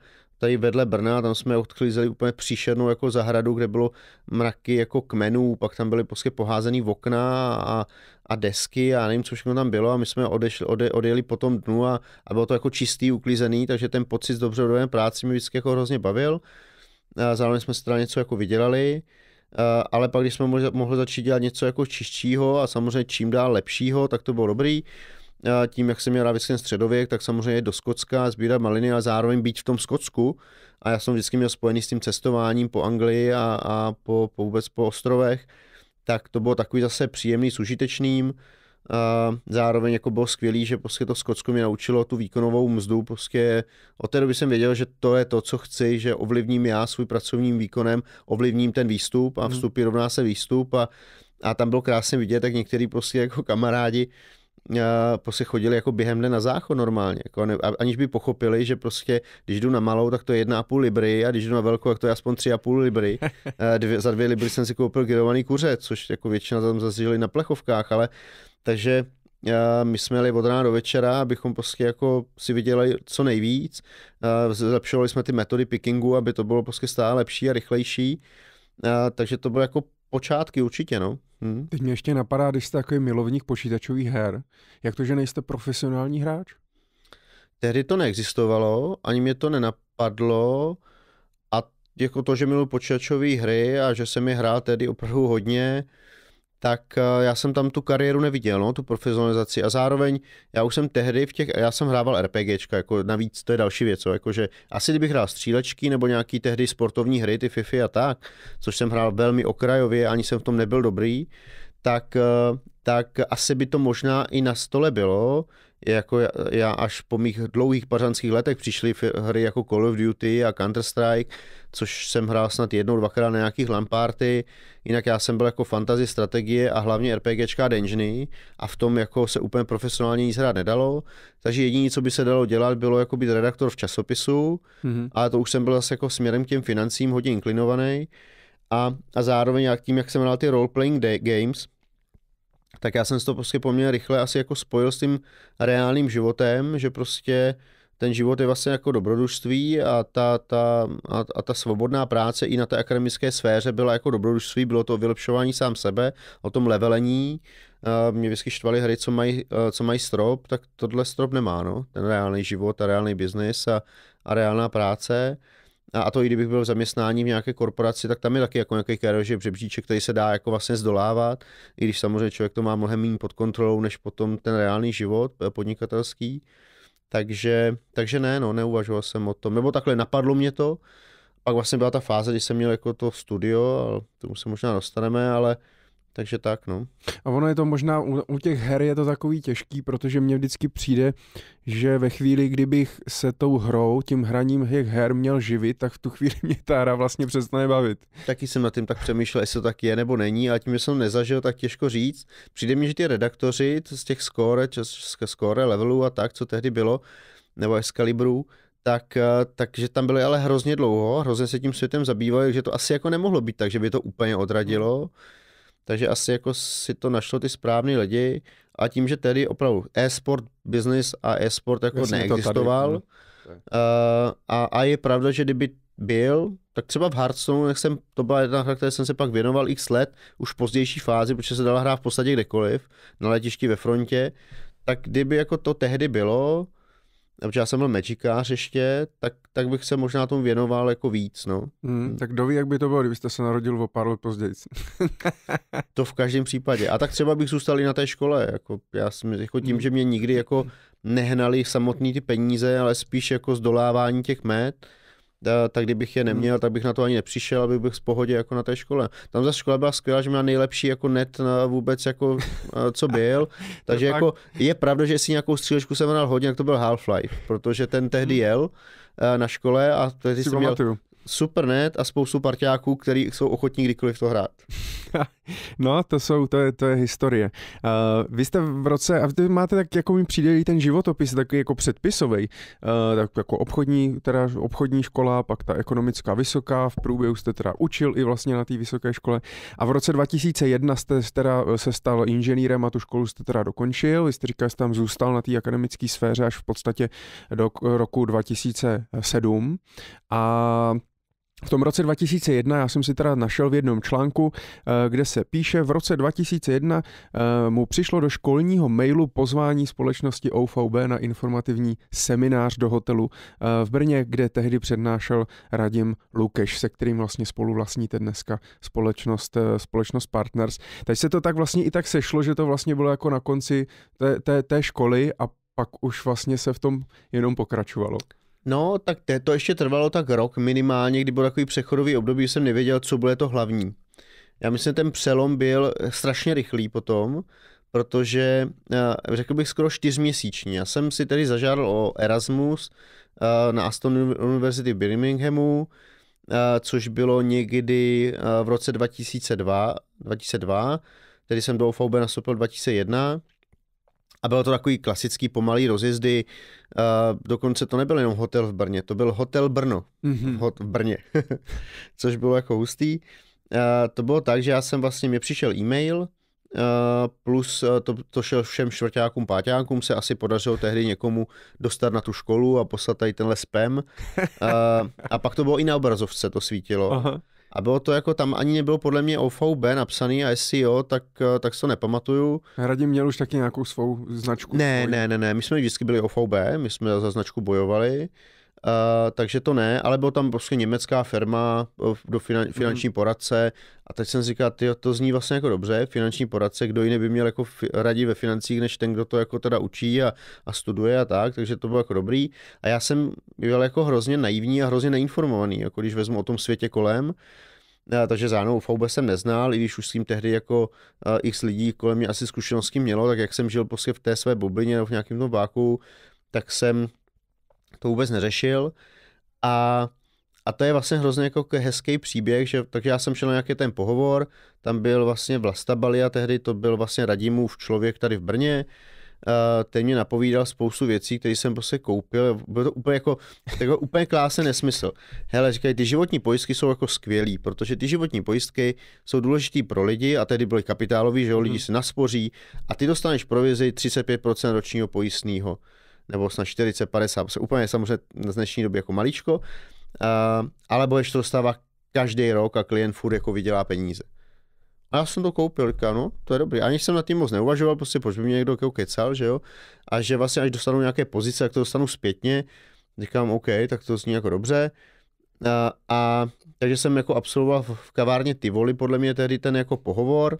tady vedle Brna, tam jsme odklízeli úplně příšernou jako zahradu, kde bylo mraky jako kmenů, pak tam byly prostě poházený v okna a, a desky a nevím, co všechno tam bylo a my jsme odešli, ode, odjeli po tom dnu a, a bylo to jako čistý, uklízený, takže ten pocit z dobře práci mi vždycky jako hrozně bavil. A zároveň jsme se teda něco jako vydělali ale pak, když jsme mohli, mohli začít dělat něco jako čistšího a samozřejmě čím dál lepšího, tak to bylo dobrý tím, jak jsem měl rád ten středověk, tak samozřejmě do Skotska, sbírat maliny a zároveň být v tom Skotsku. A já jsem vždycky měl spojený s tím cestováním po Anglii a, a po, po vůbec po ostrovech. Tak to bylo takový zase příjemný s užitečným. A zároveň jako bylo skvělý, že prostě to Skotsko mě naučilo tu výkonovou mzdu. Prostě od té doby jsem věděl, že to je to, co chci, že ovlivním já svůj pracovním výkonem, ovlivním ten výstup a mhm. vstupy rovná se výstup. A, a tam bylo krásně vidět, jak některý prostě jako kamarádi prostě chodili jako během dne na záchod normálně, jako ne, aniž by pochopili, že prostě, když jdu na malou, tak to je jedna a půl libry a když jdu na velkou, tak to je aspoň tři a půl libry. Dvě, za dvě libry jsem si koupil grilovaný kuře, což jako většina tam zažili na plechovkách, ale takže my jsme jeli od rána do večera, abychom prostě jako si viděli co nejvíc. Zlepšovali jsme ty metody pickingu, aby to bylo prostě stále lepší a rychlejší. takže to bylo jako Počátky určitě, no. Hmm. Teď mě ještě napadá, když jste takový milovník počítačových her, jak to, že nejste profesionální hráč? Tehdy to neexistovalo, ani mě to nenapadlo a jako to, že miluji počítačové hry a že jsem je hrál tedy opravdu hodně, tak eh, já jsem tam tu kariéru neviděl, no, tu profesionalizaci a zároveň já už jsem tehdy v těch, já jsem hrával RPGčka, jako navíc to je další věc, jo, jakože asi kdybych hrál střílečky nebo nějaký tehdy sportovní hry, ty FIFA a tak, což jsem hrál velmi okrajově, ani jsem v tom nebyl dobrý, tak, eh, tak asi by to možná i na stole bylo, jako já, já až po mých dlouhých pařanských letech přišly hry jako Call of Duty a Counter-Strike, což jsem hrál snad jednou, dvakrát na nějakých lamparty, jinak já jsem byl jako fantasy strategie a hlavně RPGčka Dungeony a v tom jako se úplně profesionálně nic hrát nedalo, takže jediné, co by se dalo dělat, bylo jako být redaktor v časopisu, mm-hmm. ale to už jsem byl zase jako směrem k těm financím hodně inklinovaný a, a zároveň jak tím, jak jsem hrál ty role-playing games, tak já jsem si to prostě poměrně rychle asi jako spojil s tím reálným životem, že prostě ten život je vlastně jako dobrodružství a ta, ta, a, a ta svobodná práce i na té akademické sféře byla jako dobrodružství, bylo to o vylepšování sám sebe, o tom levelení. Uh, mě vždycky štvaly hry, co mají, uh, co mají strop, tak tohle strop nemá, no. Ten reálný život a reálný biznis a, a reálná práce a to i kdybych byl v zaměstnání v nějaké korporaci, tak tam je taky jako nějaký kerože žebříček, který se dá jako vlastně zdolávat, i když samozřejmě člověk to má mnohem méně pod kontrolou, než potom ten reálný život eh, podnikatelský. Takže, takže ne, no, neuvažoval jsem o tom. Nebo takhle napadlo mě to, pak vlastně byla ta fáze, kdy jsem měl jako to studio, a tomu se možná dostaneme, ale uh, takže tak, no. A ono je to možná, u, u těch her je to takový těžký, protože mně vždycky přijde, že ve chvíli, kdybych se tou hrou, tím hraním těch her měl živit, tak v tu chvíli mě ta hra vlastně přestane bavit. Taky jsem nad tím tak přemýšlel, jestli to tak je nebo není, ale tím, že jsem nezažil, tak těžko říct. Přijde mi, že ty redaktoři z těch score, z score levelů a tak, co tehdy bylo, nebo Excalibru, tak, eh, takže tam byly ale hrozně dlouho, hrozně se tím světem zabývali, že to asi jako nemohlo být tak, že by to úplně odradilo. Hmm takže asi jako si to našlo ty správný lidi a tím, že tedy opravdu e-sport business a e-sport jako Myslím neexistoval tady, no. eh, a, a je pravda, že kdyby byl, tak třeba v Hearthstone, jak jsem, to byla jedna hra, které jsem se pak věnoval x let, už v pozdější fázi, protože se dala hrát v podstatě kdekoliv, na letišti ve frontě, tak kdyby jako to tehdy bylo, protože já jsem byl mečikář ještě, tak, tak bych se možná tomu věnoval jako víc, no. Hmm, hmm. tak ví, jak by to bylo, kdybyste se narodil o pár let později. to v každém případě. A tak třeba bych zůstal i na té škole, jako já jsem, jako tím, mm. že mě nikdy jako nehnali samotný ty peníze, ale spíš jako zdolávání těch met, tak kdybych je neměl, hmm. tak bych na to ani nepřišel, aby bych v pohodě jako na té škole. Tam za škola byla skvělá, že měla nejlepší jako net na vůbec jako eh, co byl, takže jako je pravda, že si nějakou střílečku jsem hrál hodně, jak to byl Half-Life, protože ten tehdy hmm. jel eh, na škole a tehdy jsem měl, Supernet a spoustu partiáků, kteří jsou ochotní kdykoliv to hrát. No, to jsou, to je, to je historie. Uh, vy jste v roce, a vy máte tak, jako mi přijde ten životopis, takový jako předpisový, uh, eh, tak jako obchodní, teda obchodní škola, pak ta ekonomická vysoká, v průběhu jste teda učil i vlastně na té vysoké škole. A v roce 2001 jste teda eh, se stal inženýrem a tu školu jste teda dokončil. Vy jste říkal, že jste tam zůstal na té akademické sféře až v podstatě do roku 2007. A v tom roce 2001, já jsem si teda našel v jednom článku, eh, kde se píše, v roce 2001 eh, mu přišlo do školního mailu pozvání společnosti OVB na informativní seminář do hotelu eh, v Brně, kde tehdy přednášel Radim Lukeš, se kterým vlastně spolu vlastníte dneska společnost, společnost Partners. Teď se to tak vlastně i tak sešlo, že to vlastně bylo jako na konci té, té, té školy a pak už vlastně se v tom jenom pokračovalo. No, tak to ještě trvalo tak rok minimálně, kdy byl takový přechodový období, jsem nevěděl, co bude to hlavní. Já myslím, ten přelom byl eh, strašně rychlý potom, protože eh, řekl bych skoro čtyřměsíční. Já jsem si tedy zažádal o Erasmus eh, na Aston University v Birminghamu, což bylo někdy v roce 2002, 2002 tedy jsem do OVB nastoupil 2001 a bylo to takový klasický pomalý rozjezdy. Uh, dokonce to nebyl jenom hotel v Brně, to byl hotel Brno mm-hmm. hot v Brně, což bylo jako hustý. Uh, to bylo tak, že já jsem vlastně, mě přišel e-mail, eh, plus to, to šel všem čtvrtákům, pátákům, se asi podařilo tehdy někomu dostat na tu školu a poslat tady tenhle spam. a, a pak to bylo i na obrazovce, to svítilo. Aha. A bylo to jako tam ani nebylo podle mě OVB napsaný a SEO, tak, eh, tak se to nepamatuju. Radim měl už taky nějakou svou značku. Ne, ne, ne, ne, my jsme vždycky byli OVB, my jsme za značku bojovali. Eh, takže to ne, ale byla tam prostě německá firma eh, do finan, mhm. finanční mm poradce a teď jsem říkal, ty to zní vlastně jako dobře, finanční poradce, kdo jiný by měl jako radí ve financích, než ten, kdo to jako teda učí a, a studuje a tak, takže to bylo jako dobrý. A já jsem byl jako hrozně naivní a hrozně neinformovaný, jako když vezmu o tom světě kolem, a, eh, takže zánou vůbec jsem neznal, i když už s tím tehdy jako uh, x lidí kolem mě asi zkušenosti mělo, tak jak jsem žil prostě v té své bublině nebo v nějakém tom váku, tak jsem to vůbec neřešil a a to je vlastně hrozně jako hezký příběh, že, takže já jsem šel na nějaký ten pohovor, tam byl vlastně Vlasta Balia, tehdy to byl vlastně Radimův člověk tady v Brně, uh, ten mě napovídal spoustu věcí, které jsem prostě koupil, byl to úplně jako, jako úplně klásný nesmysl. Hele, říkají, ty životní pojistky jsou jako skvělý, protože ty životní pojistky jsou důležitý pro lidi a tedy byly kapitálový, že jo, lidi mhm. si naspoří a ty dostaneš provizi 35% ročního pojistného nebo snad 40, 50, úplně samozřejmě na dnešní době jako maličko, ale budeš to dostává každý rok a klient furt jako vydělá peníze. A já jsem to koupil, říkám, no, to je dobrý. Ani jsem nad tím moc neuvažoval, prostě proč by mě někdo jako kecal, že jo. A že vlastně až dostanu nějaké pozice, tak to dostanu zpětně. Říkám, OK, tak to zní jako dobře. A, a takže jsem jako absolvoval v kavárně Tivoli, podle mě tehdy ten jako pohovor.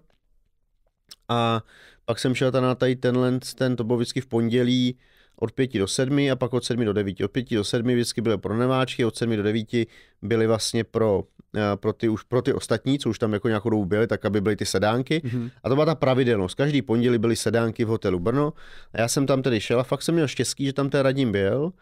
A pak jsem šel na tady tenhle, ten, to bylo vždycky v pondělí, od 5 do 7 a pak od 7 do 9. Od 5 do 7 vždycky byly pro nováčky, od 7 do 9 byly vlastně pro, eh, pro, ty, už, pro ty ostatní, co už tam jako nějakou dobu byly, tak aby byly ty sedánky. Mm-hmm. A to byla ta pravidelnost. Každý pondělí byly sedánky v hotelu Brno a já jsem tam tedy šel a fakt jsem měl štěstí, že tam ten radím byl,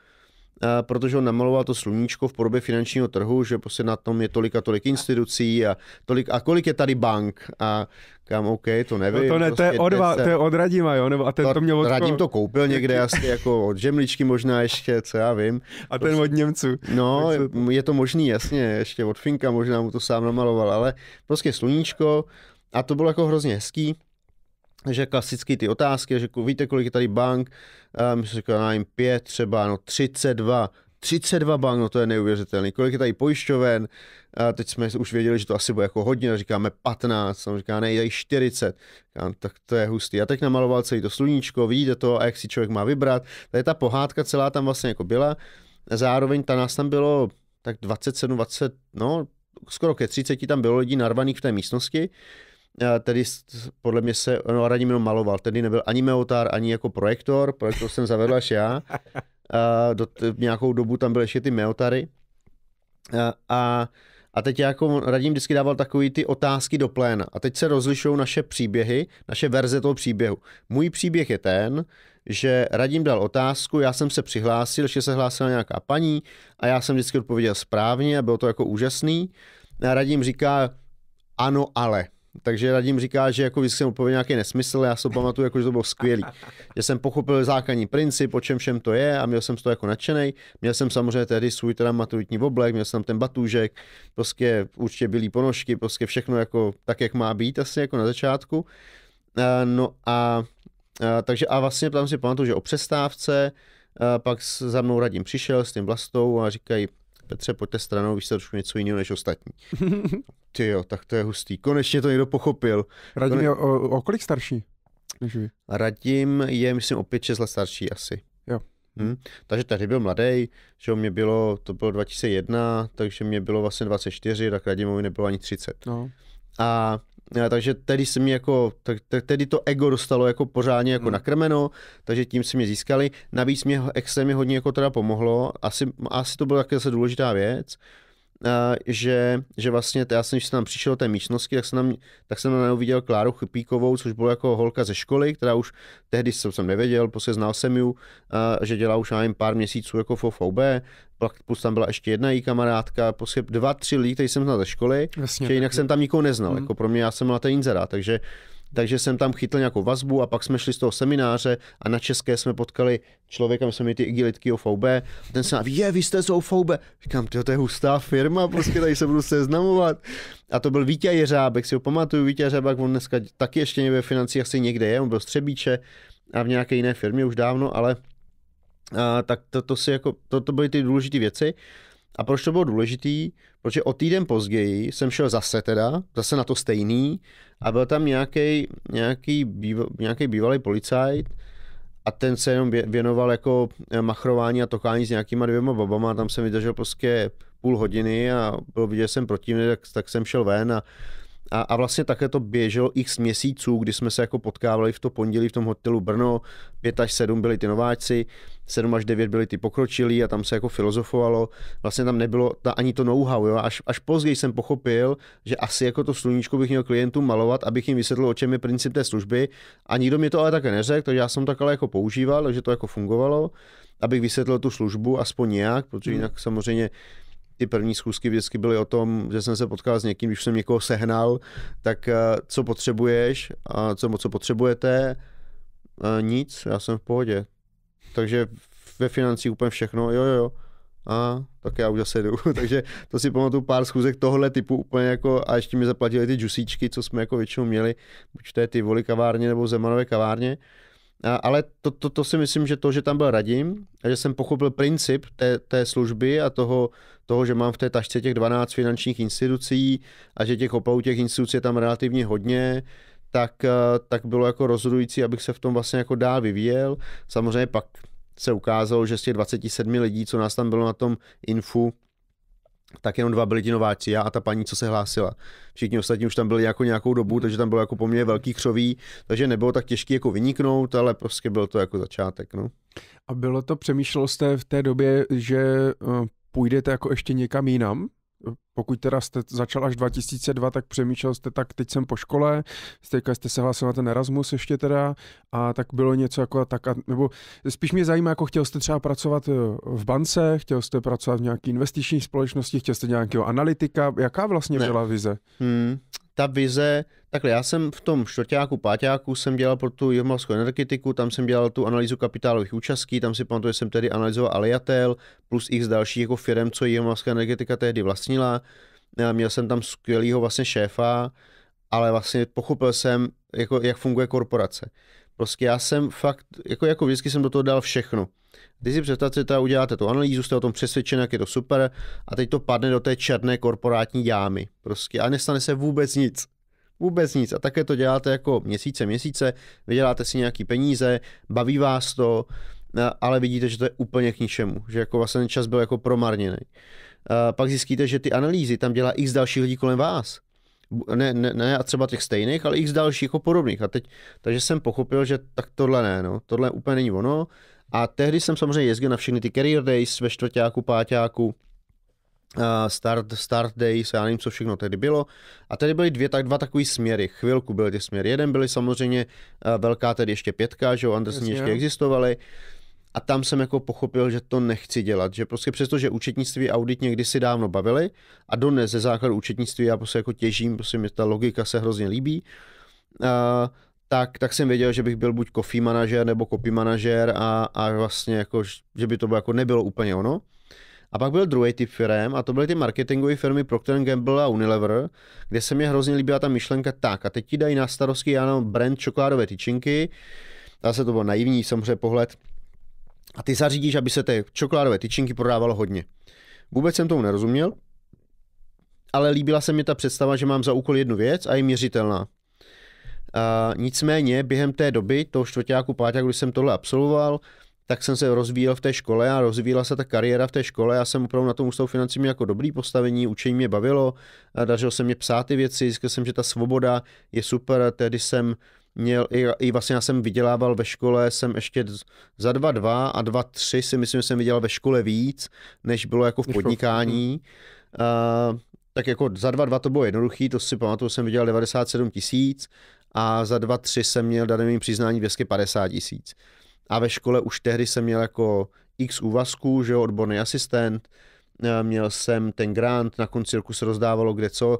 A eh, protože on namaloval to sluníčko v podobě finančního trhu, že prostě na tom je tolik a tolik institucí a, tolik, a kolik je tady bank a kam, OK, to nevím. No to, ne, prostě to, je prostě od, to je od Radima, jo? Nebo, a ten to, to měl od... Radim to koupil někde asi jako od žemličky možná ještě, co já vím. A ten od prostě- Němců. No, je to možný, jasně, ještě od Finka možná mu to sám namaloval, ale prostě sluníčko a to bylo jako hrozně hezký že klasicky ty otázky, že víte, kolik je tady bank, my jsme říkali, nevím, pět třeba, no 32, 32 bank, no to je neuvěřitelný, kolik je tady pojišťoven, a teď jsme už věděli, že to asi bude jako hodně, říkáme 15, on říká, ne, tady 40. Říkám, tak to je hustý. A teď namaloval celý to sluníčko, vidíte to, a jak si člověk má vybrat. je ta pohádka celá tam vlastně jako byla. Zároveň ta nás tam bylo tak 27, 20, no, skoro ke 30 tam bylo lidí narvaných v té místnosti. A tedy podle mě se no, jenom maloval, tedy nebyl ani meotár, ani jako projektor, projektor jsem zavedl až já. A do, nějakou dobu tam byly ještě ty meotary. A, a a teď já jako radím vždycky dával takový ty otázky do pléna. A teď se rozlišují naše příběhy, naše verze toho příběhu. Můj příběh je ten, že Radim dal otázku, já jsem se přihlásil, že se hlásila nějaká paní a já jsem vždycky odpověděl správně a bylo to jako úžasný. A Radim říká, ano, ale. Takže Radim říká, že jako vždycky jsem odpověděl nějaký nesmysl, já se pamatuju, jako, že to bylo skvělý. Že jsem pochopil základní princip, o čem všem to je a měl jsem z toho jako nadšený. Měl jsem samozřejmě tehdy svůj teda maturitní oblek, měl jsem tam ten batůžek, prostě určitě bílé ponožky, prostě všechno jako tak, jak má být asi jako na začátku. Eh, no a, a eh, takže a vlastně tam si pamatuju, že o přestávce, eh, pak za mnou Radim přišel s tím vlastou a říkají, Petře, pojďte stranou, víš, to trošku něco jiného než ostatní. Ty jo, tak to je hustý. Konečně to někdo pochopil. Radim Kone... je o, o kolik starší než vy? Radim je, myslím, o 5-6 let starší asi. Jo. Hmm. Takže tady byl mladý, že mě bylo, to bylo 2001, takže mě bylo vlastně 24, tak Radimovi nebylo ani 30. No. A Eh, takže tedy se mi jako, tak, tak, tedy to ego dostalo jako pořádně jako hmm. nakrmeno, takže tím si mě získali. Navíc mě extrémně hodně jako teda pomohlo, asi, asi to byla také zase důležitá věc, že, že vlastně, já jsem, když jsem tam přišel do té místnosti, tak jsem tam, tak jsem tam uviděl Kláru Chypíkovou, což byla jako holka ze školy, která už tehdy jsem, jsem nevěděl, prostě znal jsem ju, že dělá už nevím, pár měsíců jako v pak plus tam byla ještě jedna její kamarádka, prostě dva, tři lidi, kteří jsem znal ze školy, vlastně, že jinak tak. jsem tam nikoho neznal, mm. jako pro mě já jsem na ten inzerát, takže uh, takže jsem tam chytl nějakou vazbu a pak jsme šli z toho semináře a na České jsme potkali člověka, my jsme měli ty igilitky OVB, ten se nám, je, vy jste z OVB. Říkám, to je hustá firma, prostě tady se budu seznamovat. A to byl Vítě Jeřábek, si ho pamatuju, Vítě Jeřábek, on dneska taky ještě ve financích asi někde je, on byl střebíče a v nějaké jiné firmě už dávno, ale a, tak to, to, si jako, to, to byly ty důležité věci. A proč to bylo důležitý? Protože o týden později jsem šel zase teda, zase na to stejný a byl tam nějaký, nějaký, býval, nějaký bývalý policajt a ten se jenom věnoval jako eh, machrování a tokání s nějakýma dvěma babama tam jsem vydržel prostě půl hodiny a bylo vidět, že jsem proti tak, tak jsem šel ven a a, a vlastně takhle to běželo x měsíců, kdy jsme se jako potkávali v to pondělí v tom hotelu Brno, 5 až 7 byli ty nováci, 7 až 9 byli ty pokročilí a tam se jako filozofovalo. Vlastně tam nebylo ta, ani to know-how. Jo? Až, až později jsem pochopil, že asi jako to sluníčko bych měl klientům malovat, abych jim vysvětlil, o čem je princip té služby. A nikdo mi to ale také neřekl, takže já jsem to takhle jako používal, že to jako fungovalo abych vysvětlil tu službu aspoň nějak, protože hmm. jinak samozřejmě ty první schůzky vždycky byly o tom, že jsem se potkal s někým, když jsem někoho sehnal, tak eh, co potřebuješ a co, co potřebujete, eh, nic, já jsem v pohodě. Takže ve financích úplně všechno, jo, jo, jo. A tak já už zase jdu. Takže to si pamatuju pár schůzek tohle typu úplně jako, a ještě mi zaplatili ty džusíčky, co jsme jako většinou měli, buď to je ty voli kavárně nebo Zemanové kavárně ale to, to, to si myslím, že to, že tam byl radím a že jsem pochopil princip té, té služby a toho, toho, že mám v té tašce těch 12 finančních institucí a že těch opravdu těch institucí je tam relativně hodně, tak, eh, tak bylo jako rozhodující, abych se v tom vlastně jako dál vyvíjel. Samozřejmě pak se ukázalo, že z těch 27 lidí, co nás tam bylo na tom infu, tak jenom dva byli ti nováci, já a ta paní, co se hlásila. Všichni ostatní už tam byli jako nějakou dobu, takže tam bylo jako poměrně velký křový, takže nebylo tak těžké jako vyniknout, ale prostě byl to jako začátek. No. A bylo to, přemýšlel jste v té době, že eh, půjdete jako ještě někam jinam? pokud teda jste začal až 2002, tak přemýšlel jste, tak teď jsem po škole, teďka jste se hlásil na ten Erasmus ještě teda, a tak bylo něco jako tak, nebo spíš mě zajímá, jako chtěl jste třeba pracovat eh, v bance, chtěl jste pracovat v nějaký investiční společnosti, chtěl jste nějakého analytika, jaká vlastně ne. byla vize? Hmm, ta vize Takhle, já jsem v tom čtvrtáku, pátáku jsem dělal pro tu jihomalskou energetiku, tam jsem dělal tu analýzu kapitálových účastí, tam si pamatuju, že jsem tedy analyzoval Aliatel plus x dalších jako firm, co jihomalská energetika tehdy vlastnila. Já měl jsem tam skvělýho vlastně šéfa, ale vlastně pochopil jsem, jako, jak funguje korporace. Prostě já jsem fakt, jako, jako vždycky jsem do toho dal všechno. Když si představte, že uděláte tu analýzu, jste o tom přesvědčen, jak je to super, a teď to padne do té černé korporátní jámy. Prostě a nestane se vůbec nic. Vůbec nic. A také to děláte jako měsíce, měsíce, vyděláte si nějaký peníze, baví vás to, ale vidíte, že to je úplně k ničemu, že jako vlastně ten čas byl jako promarněný. A pak zjistíte, že ty analýzy tam dělá x dalších lidí kolem vás. Ne, ne, ne a třeba těch stejných, ale z dalších jako podobných. A teď, takže jsem pochopil, že tak tohle ne, no. tohle úplně není ono. A tehdy jsem samozřejmě jezdil na všechny ty career days ve čtvrtáku, pátáku, Eh, start, start days, já nevím, co všechno tedy bylo. A tady byly dvě, tak dva takové směry, chvilku byly ty směry. Jeden byly samozřejmě eh, velká tedy ještě pětka, že jo, Andersen ještě existovaly. A tam jsem jako pochopil, že to nechci dělat, že prostě přesto, že účetnictví audit někdy si dávno bavili a dones ze základu účetnictví já prostě jako těžím, prostě mi ta logika se hrozně líbí, uh, tak, tak jsem věděl, že bych byl buď coffee manažer nebo copy manažer a, a vlastně jako, že by to bylo, jako nebylo úplně ono. A pak byl druhý typ firm a to byly ty marketingové firmy Procter Gamble a Unilever, kde se mě hrozně líbila ta myšlenka tak a teď ti dají na starosti jenom brand čokoládové tyčinky, zase to byl naivní samozřejmě pohled, a ty zařídíš, aby se ty čokoládové tyčinky prodávalo hodně. Vůbec jsem tomu nerozuměl, ale líbila se mi ta představa, že mám za úkol jednu věc a je měřitelná. A nicméně během té doby, toho čtvrtáku, páťáku, když jsem tohle absolvoval, tak jsem se rozvíjel v té škole a rozvíjela se ta kariéra v té škole. Já jsem opravdu na tom ústavu financí měl jako dobrý postavení, učení mě bavilo, dařilo se mě psát ty věci, zjistil jsem, že ta svoboda je super, tehdy jsem měl, i, i vlastně já jsem vydělával ve škole, jsem ještě za 2,2 a 2,3 si myslím, že jsem vydělal ve škole víc, než bylo jako v podnikání. Uh, tak jako za 2,2 to bylo jednoduchý, to si pamatuju, jsem vydělal 97 tisíc a za 2,3 jsem měl daným přiznání 250 tisíc a ve škole už tehdy jsem měl jako x úvazků, že jo, odborný asistent, eh, měl jsem ten grant, na konci roku se rozdávalo kde co,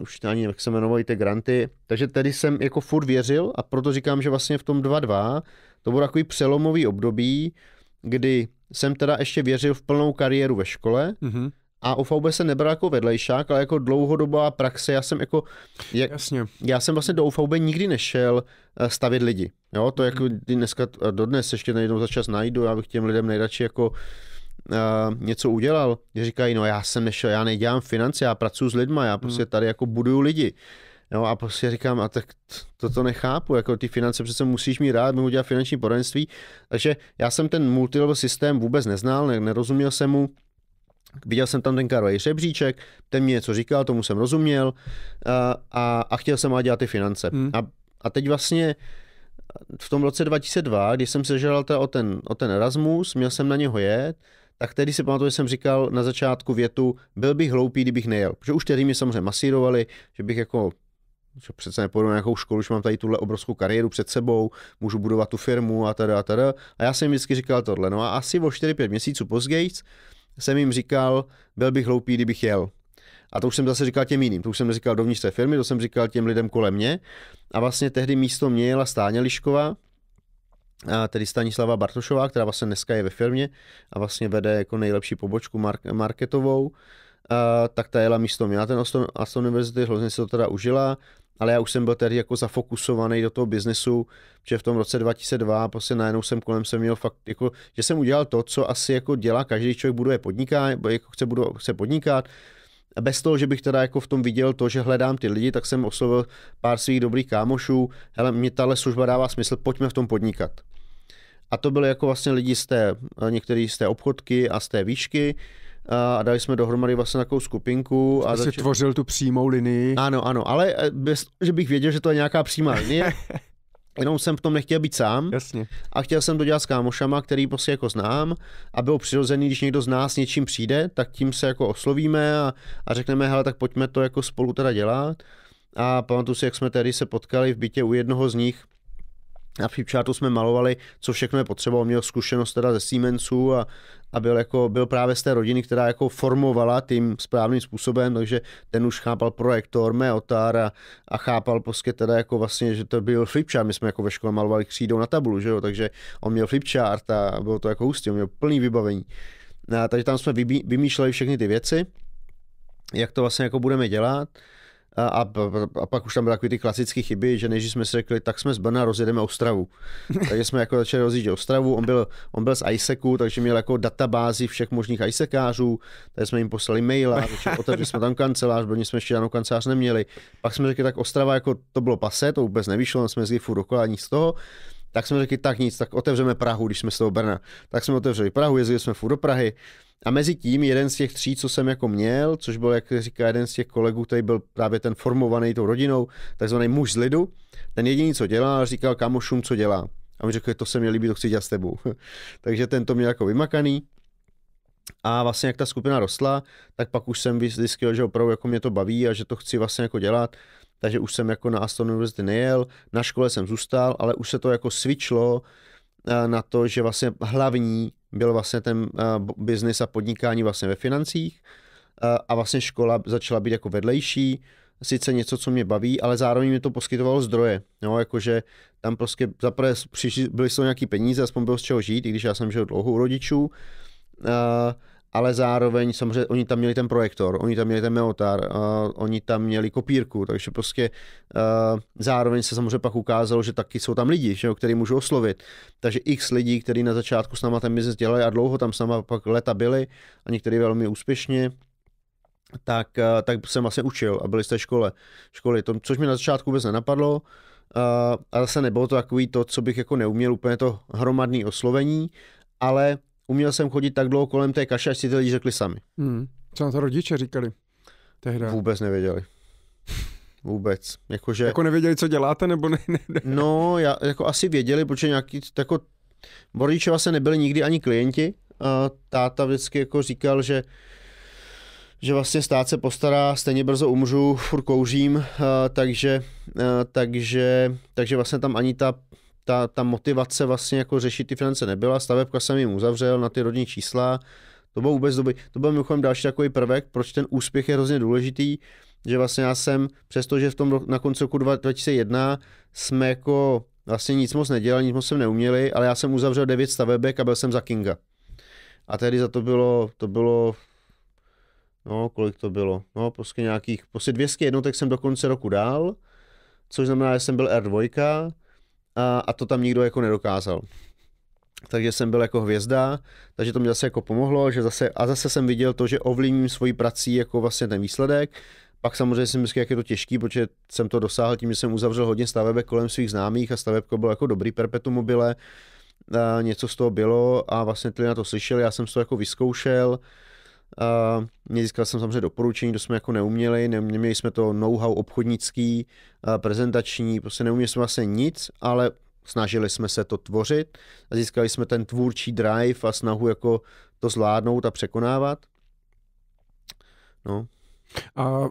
už ani jak se jmenovali ty granty, takže tedy jsem jako furt věřil a proto říkám, že vlastně v tom 2.2 to bylo takový přelomový období, kdy jsem teda ještě věřil v plnou kariéru ve škole, mm-hmm a AOVB se nebral jako vedlejšák, ale jako dlouhodobá praxe. Já jsem jako, je, Jasně. já jsem vlastně do OVB nikdy nešel eh, stavit lidi. Jo, to jako mhm. dneska, eh, dodnes ještě najednou za čas najdu, já bych těm lidem nejradši jako Uh, něco udělal, že říkají, no já jsem nešel, já nedělám finance, já pracuji s lidma, já prostě mhm. tady jako buduju lidi. Jo, a prostě říkám, a tak to to nechápu, jako ty finance přece musíš mít rád, mohu dělat finanční poradenství. Takže já jsem ten multilevel systém vůbec neznal, nerozuměl jsem mu, Viděl jsem tam ten Karvej žebříček, ten mi něco říkal, tomu jsem rozuměl a, a, a chtěl jsem má dělat ty finance. Hmm. A, a teď vlastně v tom roce 2002, když jsem se žádal o ten, o ten Erasmus, měl jsem na něho jet, tak tedy si pamatuju, že jsem říkal na začátku větu, byl bych hloupý, kdybych nejel. Protože už tehdy mě samozřejmě masírovali, že bych jako že přece nepůjdu na nějakou školu, že mám tady tuhle obrovskou kariéru před sebou, můžu budovat tu firmu a teda a teda. A já jsem vždycky říkal tohle. No a asi o 4-5 měsíců později jsem jim říkal, byl bych hloupý, kdybych jel. A to už jsem zase říkal těm jiným, to už jsem říkal dovnitř té firmy, to jsem říkal těm lidem kolem mě. A vlastně tehdy místo mě jela Stáně Lišková, a tedy Stanislava Bartošová, která vlastně dneska je ve firmě a vlastně vede jako nejlepší pobočku mark- marketovou, a, tak ta jela místo mě na ten Aston, Aston University, hrozně se to teda užila, ale já už jsem byl tedy jako zafokusovaný do toho biznesu, že v tom roce 2002 prostě najednou jsem kolem se měl fakt, jako, že jsem udělal to, co asi jako dělá každý člověk, buduje podniká, jako chce, budu, chce podnikat, a bez toho, že bych teda jako v tom viděl to, že hledám ty lidi, tak jsem oslovil pár svých dobrých kámošů, hele, mě tahle služba dává smysl, pojďme v tom podnikat. A to byly jako vlastně lidi z té, některý z té obchodky a z té výšky, a dali jsme dohromady vlastně takovou skupinku. a začal... si tvořil tu přímou linii. Ano, ano, ale e, bez, že bych věděl, že to je nějaká přímá linie. jenom jsem v tom nechtěl být sám Jasně. a chtěl jsem to dělat s kámošama, který prostě jako znám a bylo přirozený, když někdo z nás něčím přijde, tak tím se jako oslovíme a, a řekneme, hele, tak pojďme to jako spolu teda dělat. A pamatuju si, jak jsme tedy se potkali v bytě u jednoho z nich, na flipchartu jsme malovali, co všechno je potřeba. On měl zkušenost teda ze Siemensu a, a byl, jako, byl právě z té rodiny, která jako formovala tím správným způsobem, takže ten už chápal projektor, meotar a, a chápal prostě teda jako vlastně, že to byl flipchart. My jsme jako ve škole malovali křídou na tabulu, že jo? takže on měl flipchart a bylo to jako hustý, on měl plný vybavení. No a, takže tam jsme vymýšleli všechny ty věci, jak to vlastně jako budeme dělat a, a, a pak už tam byly takové ty klasické chyby, že než jsme si řekli, tak jsme z Brna rozjedeme Ostravu. takže jsme jako začali rozjíždět Ostravu, on byl, on byl z ISECu, takže měl jako databázi všech možných ISECářů, takže jsme jim poslali a otevřeli jsme tam kancelář, protože jsme ještě žádnou kancelář neměli. Pak jsme řekli, tak Ostrava jako to bylo pase, to vůbec nevyšlo, jsme jezdili furt dokola, nic z toho tak jsme řekli, tak nic, tak otevřeme Prahu, když jsme z toho Brna. Tak jsme otevřeli Prahu, jezdili jsme furt do Prahy, a mezi tím jeden z těch tří, co jsem jako měl, což byl, jak říká jeden z těch kolegů, který byl právě ten formovaný tou rodinou, takzvaný muž z lidu, ten jediný, co dělá, říkal kamošům, co dělá. A mi řekl, to se mi líbí, to chci dělat s tebou. Takže ten to měl jako vymakaný. A vlastně jak ta skupina rostla, tak pak už jsem zjistil, že opravdu jako mě to baví a že to chci vlastně jako dělat. Takže už jsem jako na Aston University nejel, na škole jsem zůstal, ale už se to jako svičlo eh, na to, že vlastně hlavní byl vlastně ten eh, biznis a podnikání vlastně ve financích eh, a vlastně škola začala být jako vedlejší, sice něco, co mě baví, ale zároveň mi to poskytovalo zdroje. No, jakože tam prostě zaprvé přišli, byly jsou nějaký peníze, aspoň bylo z čeho žít, i když já jsem žil dlouho u rodičů. Uh, ale zároveň samozřejmě oni tam měli ten projektor, oni tam měli ten meotar, uh, oni tam měli kopírku, takže prostě uh, zároveň se samozřejmě pak ukázalo, že taky jsou tam lidi, že jo, který můžou oslovit. Takže x lidí, kteří na začátku s náma ten business dělali a dlouho tam s náma pak leta byli a někteří velmi úspěšně, tak, uh, tak jsem vlastně učil a byli z té škole, školy, to, což mi na začátku vůbec nenapadlo, Uh, a zase nebylo to takový to, co bych jako neuměl, úplně to hromadné oslovení, ale uměl jsem chodit tak dlouho kolem té kaše, až si ty lidi řekli sami. Hmm. Co na to rodiče říkali tehdy? Vůbec nevěděli. Vůbec. že... Jako nevěděli, co děláte, nebo ne? ne, ne. No, já, jako asi věděli, protože nějaký, jako, rodiče vlastně nebyli nikdy ani klienti. A táta vždycky jako říkal, že že vlastně stát se postará, stejně brzo umřu, furt kouřím, takže, takže, takže vlastně tam ani ta ta, ta motivace vlastně jako řešit ty finance nebyla, stavebka jsem jim uzavřel na ty rodní čísla, to bylo vůbec dobrý. To byl mimochodem další takový prvek, proč ten úspěch je hrozně důležitý, že vlastně já jsem, přestože v tom na konci roku 2001 jsme jako vlastně nic moc nedělali, nic moc jsem neuměli, ale já jsem uzavřel devět stavebek a byl jsem za Kinga. A tehdy za to bylo, to bylo, no kolik to bylo, no prostě nějakých, prostě 200 jednotek jsem do konce roku dál, což znamená, že jsem byl R2, a, a to tam nikdo jako nedokázal. Takže jsem byl jako hvězda, takže to mě zase jako pomohlo, že zase, a zase jsem viděl to, že ovlivním svojí prací jako vlastně ten výsledek, pak samozřejmě jsem myslel, jak je to těžký, protože jsem to dosáhl tím, že jsem uzavřel hodně stavebek kolem svých známých a stavebko bylo jako dobrý perpetuum mobile, a něco z toho bylo a vlastně ty na to slyšeli, já jsem to jako vyzkoušel, Uh, získal jsem samozřejmě doporučení, to jsme jako neuměli, neměli jsme to know-how obchodnický, uh, prezentační, prostě neuměli jsme vlastně nic, ale snažili jsme se to tvořit a získali jsme ten tvůrčí drive a snahu jako to zvládnout a překonávat. No. A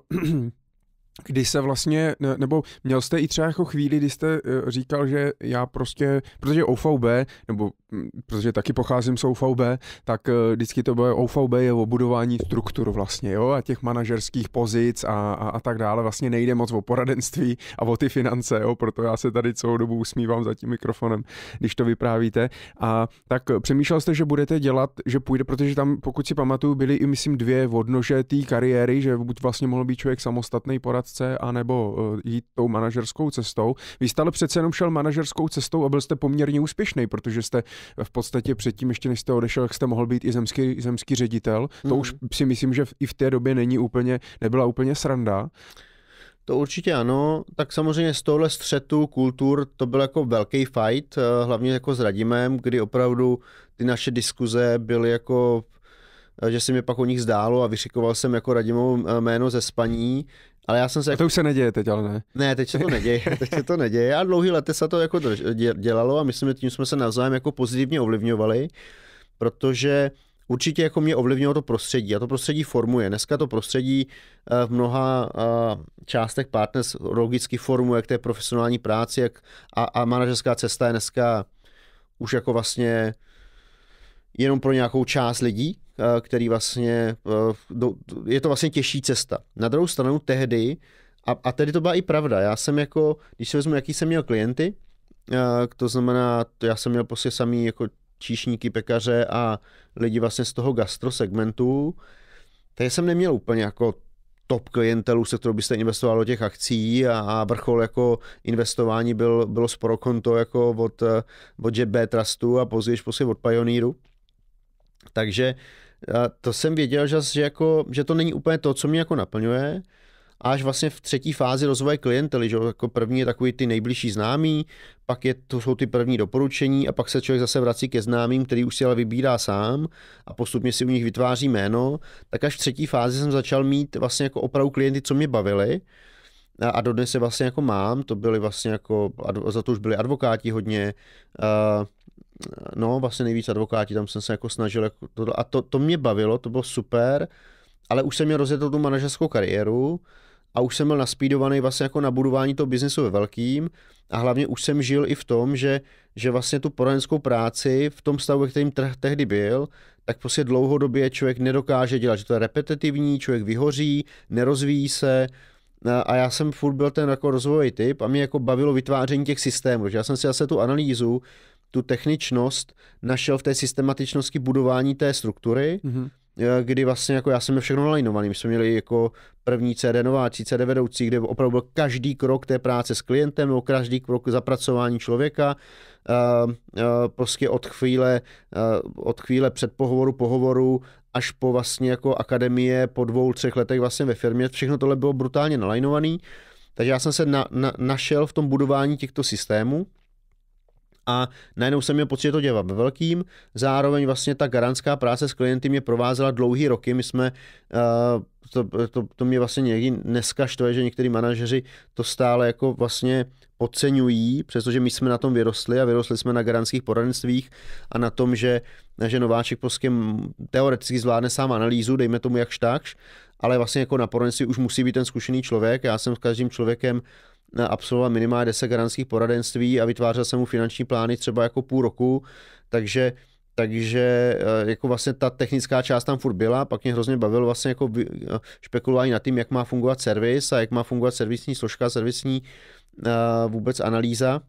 kdy se vlastně, nebo měl jste i třeba jako chvíli, kdy jste eh, říkal, že já prostě, protože OVB, nebo hm, protože taky pocházím z OVB, tak eh, vždycky to bylo, OVB je o budování struktur vlastně, jo, a těch manažerských pozic a, a, a tak dále, vlastně nejde moc o poradenství a o ty finance, jo, proto já se tady celou dobu usmívám za tím mikrofonem, když to vyprávíte. A tak přemýšlel jste, že budete dělat, že půjde, protože tam, pokud si pamatuju, byly i myslím dvě odnože té kariéry, že buď vlastně mohl být člověk samostatný poradce, 19, anebo eh, jít tou manažerskou cestou. Vy jste ale přece jenom šel manažerskou cestou a byl jste poměrně úspěšný, protože jste v podstatě předtím, ještě než jste odešel, jak jste mohl být i zemský, zemský ředitel. To hmm. už si myslím, že i v té době není úplně, nebyla úplně sranda. To určitě ano, tak samozřejmě z tohle střetu kultur to byl jako velký fight, eh, hlavně jako s Radimem, kdy opravdu ty naše diskuze byly jako Eh, že se mi pak o nich zdálo a vyšikoval jsem jako Radimovo eh, jméno ze spaní, ale já jsem se... A jako- to už se neděje teď, ale ne. Ne, teď se to neděje, teď se to neděje a dlouhý lety se to jako dělalo a myslím, že tím jsme se navzájem jako pozitivně ovlivňovali, protože určitě jako mě ovlivnilo to prostředí a to prostředí formuje. Dneska to prostředí eh, v mnoha částech partners logicky formuje k té profesionální práci jak a, a manažerská cesta je dneska už jako vlastně jenom pro nějakou část lidí, který vlastně, je to vlastně těžší cesta. Na druhou stranu tehdy, a, a tedy to byla i pravda, já jsem jako, když si vezmu, jaký jsem měl klienty, to znamená, to já jsem měl prostě samý jako číšníky, pekaře a lidi vlastně z toho gastro segmentu, tak jsem neměl úplně jako top klientelu, se kterou byste investoval do těch akcí a, a vrchol jako investování byl, bylo sporo konto jako od, od JB Trustu a později prostě od Pioneeru. Takže uh, a to jsem věděl, že, že, jako, že to není úplně to, co mě jako naplňuje, až vlastně v třetí fázi rozvoje klientely, že jako první je takový ty nejbližší známý, pak je, to jsou ty první doporučení a pak se člověk zase vrací ke známým, který už si ale vybírá sám a postupně si u nich vytváří jméno, tak až v třetí fázi jsem začal mít vlastně jako opravdu klienty, co mě bavili a, a dodnes se vlastně jako mám, to byly vlastně jako, za to už byli advokáti hodně, uh, no vlastně nejvíc advokáti, tam jsem se jako snažil jako to, a to, to mě bavilo, to bylo super, ale už jsem měl rozjetou tu manažerskou kariéru a už jsem byl naspídovaný vlastně jako na budování toho biznesu ve velkým a hlavně už jsem žil i v tom, že, že vlastně tu poradenskou práci v tom stavu, ve kterým trh tehdy byl, tak prostě dlouhodobě člověk nedokáže dělat, že to je repetitivní, člověk vyhoří, nerozvíjí se, a já jsem furt byl ten jako rozvojový typ a mě jako bavilo vytváření těch systémů, že já jsem si zase tu analýzu tu techničnost našel v té systematičnosti budování té struktury, mm-hmm. kdy vlastně jako já jsem je všechno nalajnovaný. My jsme měli jako první CD nováci, CD vedoucí, kde opravdu byl každý krok té práce s klientem nebo každý krok zapracování člověka, uh, uh, prostě od chvíle, uh, od chvíle před pohovoru, pohovoru až po vlastně jako akademie po dvou, třech letech vlastně ve firmě. Všechno tohle bylo brutálně nalajnovaný. Takže já jsem se na, na, našel v tom budování těchto systémů a najednou jsem měl pocit, že to dělám ve velkým. Zároveň vlastně ta garantská práce s klienty mě provázela dlouhý roky. My jsme, eh, to, to, to mě vlastně někdy dneska štve, že některý manažeři to stále jako vlastně podceňují, přestože my jsme na tom vyrostli a vyrostli jsme na garantských poradenstvích a na tom, že, že nováček prostě teoreticky zvládne sám analýzu, dejme tomu jakž takž, ale vlastně jako na poradenství už musí být ten zkušený člověk. Já jsem s každým člověkem eh, absolvoval minimálně 10 garantských poradenství a vytvářel jsem mu finanční plány třeba jako půl roku, takže takže eh, jako vlastně ta technická část tam furt byla, pak mě hrozně bavilo vlastně jako eh, špekulování nad tím, jak má fungovat servis a jak má fungovat servisní složka, servisní vůbec analýza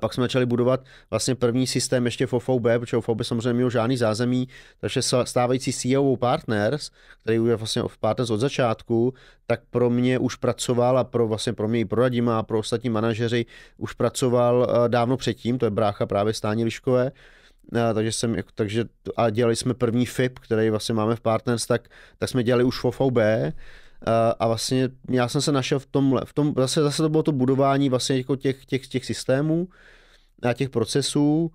pak jsme začali budovat vlastně první systém ještě v OVB, protože OVB samozřejmě neměl žádný zázemí, takže stávající CEO Partners, který už je vlastně v Partners od začátku, tak pro mě už pracoval a pro, vlastně pro mě i pro Radima a pro ostatní manažeři už pracoval eh, dávno předtím, to je brácha právě Stáni Liškové, a, eh, takže jsem, takže, a dělali jsme první FIP, který vlastně máme v Partners, tak, tak jsme dělali už v OVB Eh, a vlastně já jsem se našel v tomhle, v tom, zase, zase to bylo to budování vlastně jako těch, těch, těch systémů a těch procesů,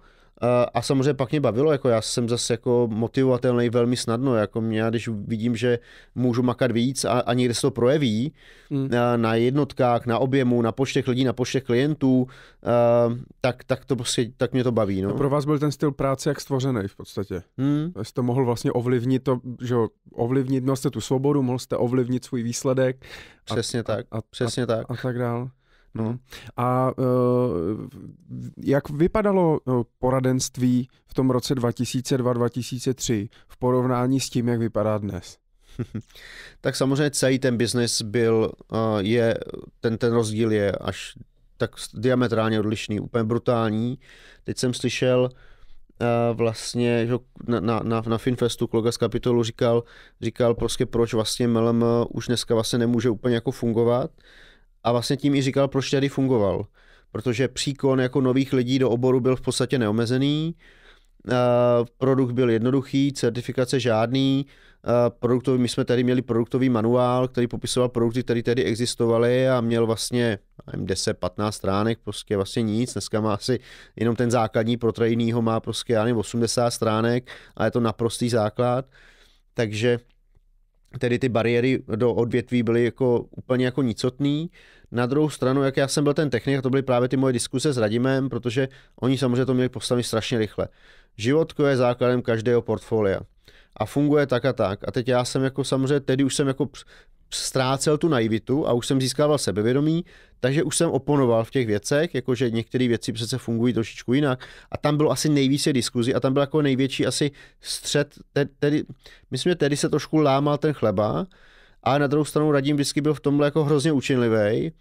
a samozřejmě pak mě bavilo, jako já jsem zase jako motivovatelný velmi snadno, jako mě, když vidím, že můžu makat víc a, a někde se to projeví mm. na, na jednotkách, na objemu, na počtech lidí, na počtech klientů, uh, tak, tak to prostě, tak mě to baví. No. A pro vás byl ten styl práce jak stvořený v podstatě. Mm. Jste mohl vlastně ovlivnit to, že ovlivnit, měl jste tu svobodu, mohl jste ovlivnit svůj výsledek. Přesně a, tak, a, přesně a, tak. A tak dál. No. A eh, jak vypadalo eh, poradenství v tom roce 2002-2003 v porovnání s tím, jak vypadá dnes? tak samozřejmě celý ten biznis byl, eh, je, ten, ten rozdíl je až tak diametrálně odlišný, úplně brutální. Teď jsem slyšel vlastně, že na, na, na, na Finfestu kolega z kapitolu říkal, říkal prostě proč vlastně MLM už dneska vlastně nemůže úplně jako fungovat, a vlastně tím i říkal, proč tady fungoval. Protože příkon jako nových lidí do oboru byl v podstatě neomezený, eh, produkt byl jednoduchý, certifikace žádný, eh, produktový, my jsme tady měli produktový manuál, který popisoval produkty, které tady existovaly a měl vlastně 10-15 stránek, prostě vlastně nic, dneska má asi jenom ten základní pro trajnýho má prostě ani 80 stránek a je to naprostý základ, takže tedy ty bariéry do odvětví byly jako úplně jako nicotný na druhou stranu, jak já jsem byl ten technik, to byly právě ty moje diskuse s Radimem, protože oni samozřejmě to měli postavit strašně rychle. Životko je základem každého portfolia a funguje tak a tak. A teď já jsem jako samozřejmě, tedy už jsem jako ztrácel tu naivitu a už jsem získával sebevědomí, takže už jsem oponoval v těch věcech, jakože některé věci přece fungují trošičku jinak. A tam bylo asi nejvíce diskuzí a tam byl jako největší asi střed, tedy, tedy, myslím, že tedy se trošku lámal ten chleba, ale na druhou stranu Radim vždycky byl v tomhle jako hrozně účinlivý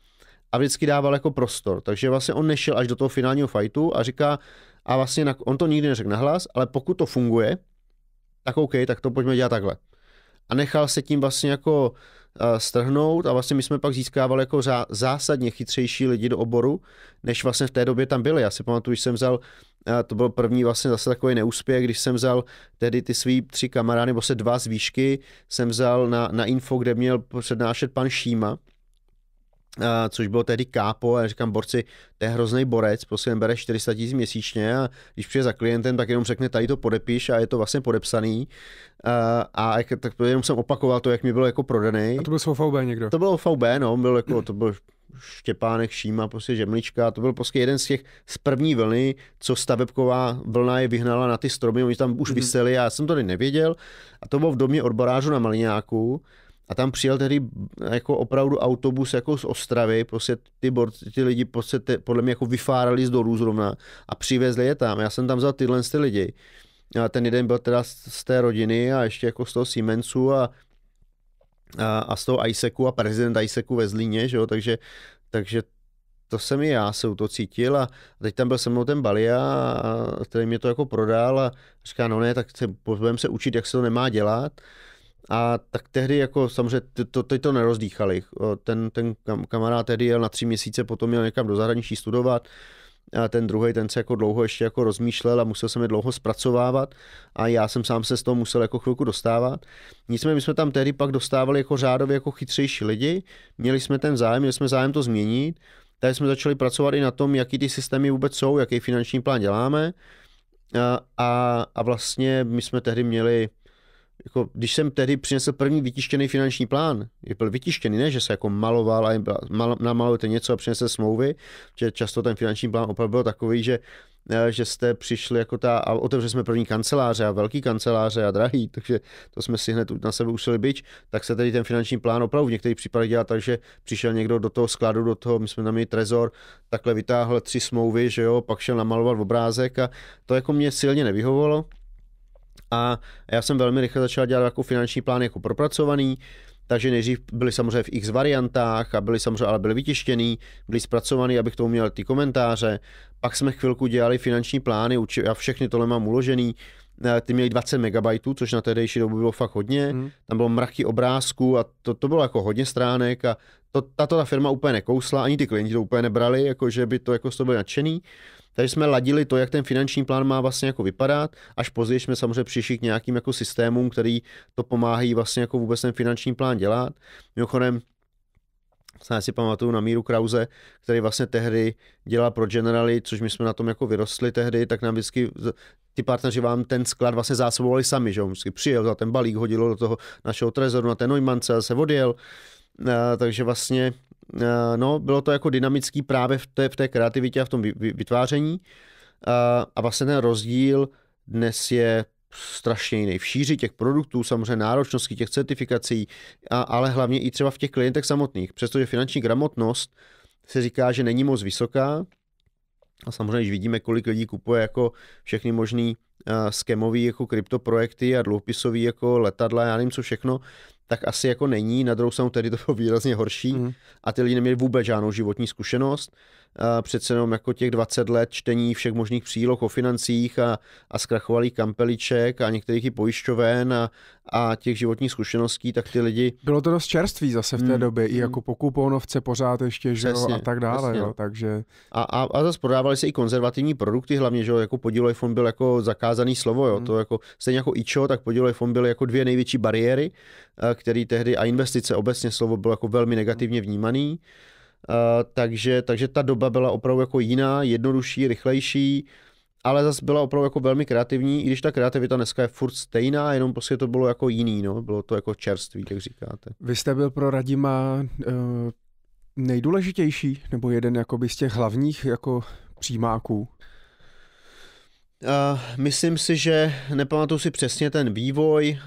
a vždycky dával jako prostor. Takže vlastně on nešel až do toho finálního fightu a říká, a vlastně na, on to nikdy neřekl nahlas, ale pokud to funguje, tak OK, tak to pojďme dělat takhle. A nechal se tím vlastně jako strhnout a vlastně my jsme pak získávali jako zásadně chytřejší lidi do oboru, než vlastně v té době tam byli. Já si pamatuju, že jsem vzal, to byl první vlastně zase takový neúspěch, když jsem vzal tedy ty svý tři kamarády, nebo se dva z výšky, jsem vzal na, na info, kde měl přednášet pan Šíma, Uh, což bylo tehdy kápo a já říkám, borci, to je hrozný borec, prostě bere 400 tisíc měsíčně a když přijde za klientem, tak jenom řekne, tady to podepíš a je to vlastně podepsaný. Uh, a jak, tak jenom jsem opakoval to, jak mi bylo jako prodaný. A to byl s VB někdo? To bylo VB, no, byl jako, to byl Štěpánek, Šíma, prostě Žemlička, to byl prostě jeden z těch z první vlny, co stavebková vlna je vyhnala na ty stromy, oni tam už mm-hmm. vyseli, já jsem to nevěděl a to bylo v domě od barážu na Maliňáku a tam přijel tedy jako opravdu autobus jako z Ostravy, prostě ty, bord, ty lidi prostě te, podle mě jako vyfárali z dolů zrovna a přivezli je tam. Já jsem tam vzal tyhle ty lidi. A ten jeden byl teda z, z té rodiny a ještě jako z toho Siemensu a, a, a z toho ISECu a prezident ISECu ve Zlíně, že jo? takže, takže to jsem i já se to cítil a teď tam byl se mnou ten Balia, a, který mě to jako prodal a říká, no ne, tak se, budeme se učit, jak se to nemá dělat a tak tehdy jako samozřejmě to, teď to nerozdýchali. Ten, ten kamarád tehdy jel na tři měsíce, potom měl někam do zahraničí studovat. A ten druhý, ten se jako dlouho ještě jako rozmýšlel a musel se mi dlouho zpracovávat a já jsem sám se z toho musel jako chvilku dostávat. Nicméně my jsme tam tehdy pak dostávali jako řádově jako chytřejší lidi, měli jsme ten zájem, měli jsme zájem to změnit, tak jsme začali pracovat i na tom, jaký ty systémy vůbec jsou, jaký finanční plán děláme a, a, a vlastně my jsme tehdy měli jako, když jsem tehdy přinesl první vytištěný finanční plán, je byl vytištěný, ne, že se jako maloval a mal, namalujete něco a přinesl smlouvy, že často ten finanční plán opravdu byl takový, že eh, že jste přišli jako ta, a otevřeli jsme první kanceláře a velký kanceláře a drahý, takže to jsme si hned na sebe usili bič, tak se tedy ten finanční plán opravdu v některých případech dělá takže že přišel někdo do toho skladu, do toho, my jsme tam měli trezor, takhle vytáhl tři smlouvy, že jo, pak šel namalovat obrázek a to jako mě silně nevyhovovalo, a já jsem velmi rychle začal dělat jako finanční plán jako propracovaný, takže nejdřív byly samozřejmě v x variantách a byly samozřejmě, ale byly vytištěný, byly zpracovaný, abych to měl ty komentáře. Pak jsme chvilku dělali finanční plány, já všechny tohle mám uložený, eh, ty měly 20 MB, což na tehdejší dobu bylo fakt hodně. Hmm. Tam bylo mraky obrázků a to, to bylo jako hodně stránek a to, tato ta firma úplně nekousla, ani ty klienti to úplně nebrali, jako že by to jako z toho byli nadšený. Takže jsme ladili to, jak ten finanční plán má vlastně jako vypadat, až později jsme samozřejmě přišli k nějakým jako systémům, který to pomáhají vlastně jako vůbec ten finanční plán dělat. Mimochodem, snad si pamatuju na Míru Krause, který vlastně tehdy dělal pro Generali, což my jsme na tom jako vyrostli tehdy, tak nám vždycky ty partneři vám ten sklad vlastně zásobovali sami, že on vždycky přijel za ten balík, hodilo do toho našeho trezoru na ten Neumance a se odjel. A, takže vlastně Eh, no, bylo to jako dynamický právě v té, v té kreativitě a v tom vytváření. A, eh, a vlastně ten rozdíl dnes je strašně jiný. V šíři těch produktů, samozřejmě náročnosti těch certifikací, a, ale hlavně i třeba v těch klientech samotných. Přestože finanční gramotnost se říká, že není moc vysoká, a samozřejmě, když vidíme, kolik lidí kupuje jako všechny možný uh, skemový jako kryptoprojekty a dluhopisový jako letadla, já nevím co všechno, tak asi jako není. Na druhou stranu tedy to bylo výrazně horší mm. a ty lidi neměli vůbec žádnou životní zkušenost přece jenom jako těch 20 let čtení všech možných příloh o financích a, a zkrachovalých kampeliček a některých i pojišťoven a, a těch životních zkušeností, tak ty lidi... Bylo to dost čerství zase v té hmm. době, i jako hmm. po kuponovce pořád ještě, že jo, a tak dále, jo, takže... A, a, a zase prodávali se i konzervativní produkty, hlavně, že jo, jako podílový fond byl jako zakázaný slovo, jo, hmm. to jako, stejně jako IČO, tak podílový fond byl jako dvě největší bariéry, eh, který tehdy, a investice obecně slovo bylo jako velmi negativně vnímaný. Hmm Eh, takže, takže ta doba byla opravdu jako jiná, jednodušší, rychlejší, ale zase byla opravdu jako velmi kreativní, i když ta kreativita dneska je furt stejná, jenom prostě to bylo jako jiný, no, bylo to jako čerství, jak říkáte. Vy jste byl pro Radima uh, nejdůležitější, nebo jeden z těch hlavních jako přímáků? Uh, myslím si, že nepamatuju si přesně ten vývoj, uh,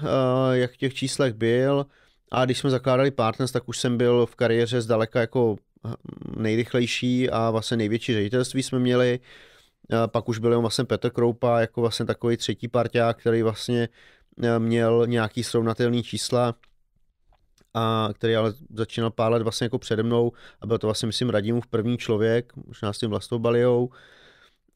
jak v těch číslech byl. A když jsme zakládali Partners, tak už jsem byl v kariéře zdaleka jako nejrychlejší a vlastně největší ředitelství jsme měli. Pak už byl vlastně Petr Kroupa jako vlastně takový třetí parťák, který vlastně e, měl nějaký srovnatelný čísla, a který ale začínal pár let vlastně jako přede mnou a byl to vlastně, myslím, Radimův první člověk, možná s tím vlastnou Balijou,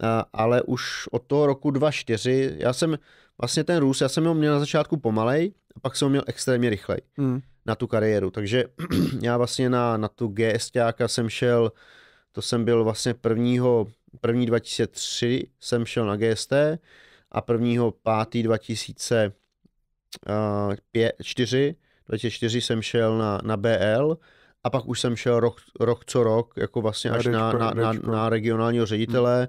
a, ale už od toho roku 2004, já jsem vlastně ten růst, já jsem ho měl na začátku pomalej, a pak jsem ho měl extrémně rychlej. Mm na tu kariéru. Takže já vlastně na, na tu GSTáka jsem šel, to jsem byl vlastně prvního, první 2003 jsem šel na GST a prvního 5. 2004, 2004 jsem šel na, na BL a pak už jsem šel rok, rok co rok, jako vlastně až na, na, na, na regionálního ředitele. Hmm.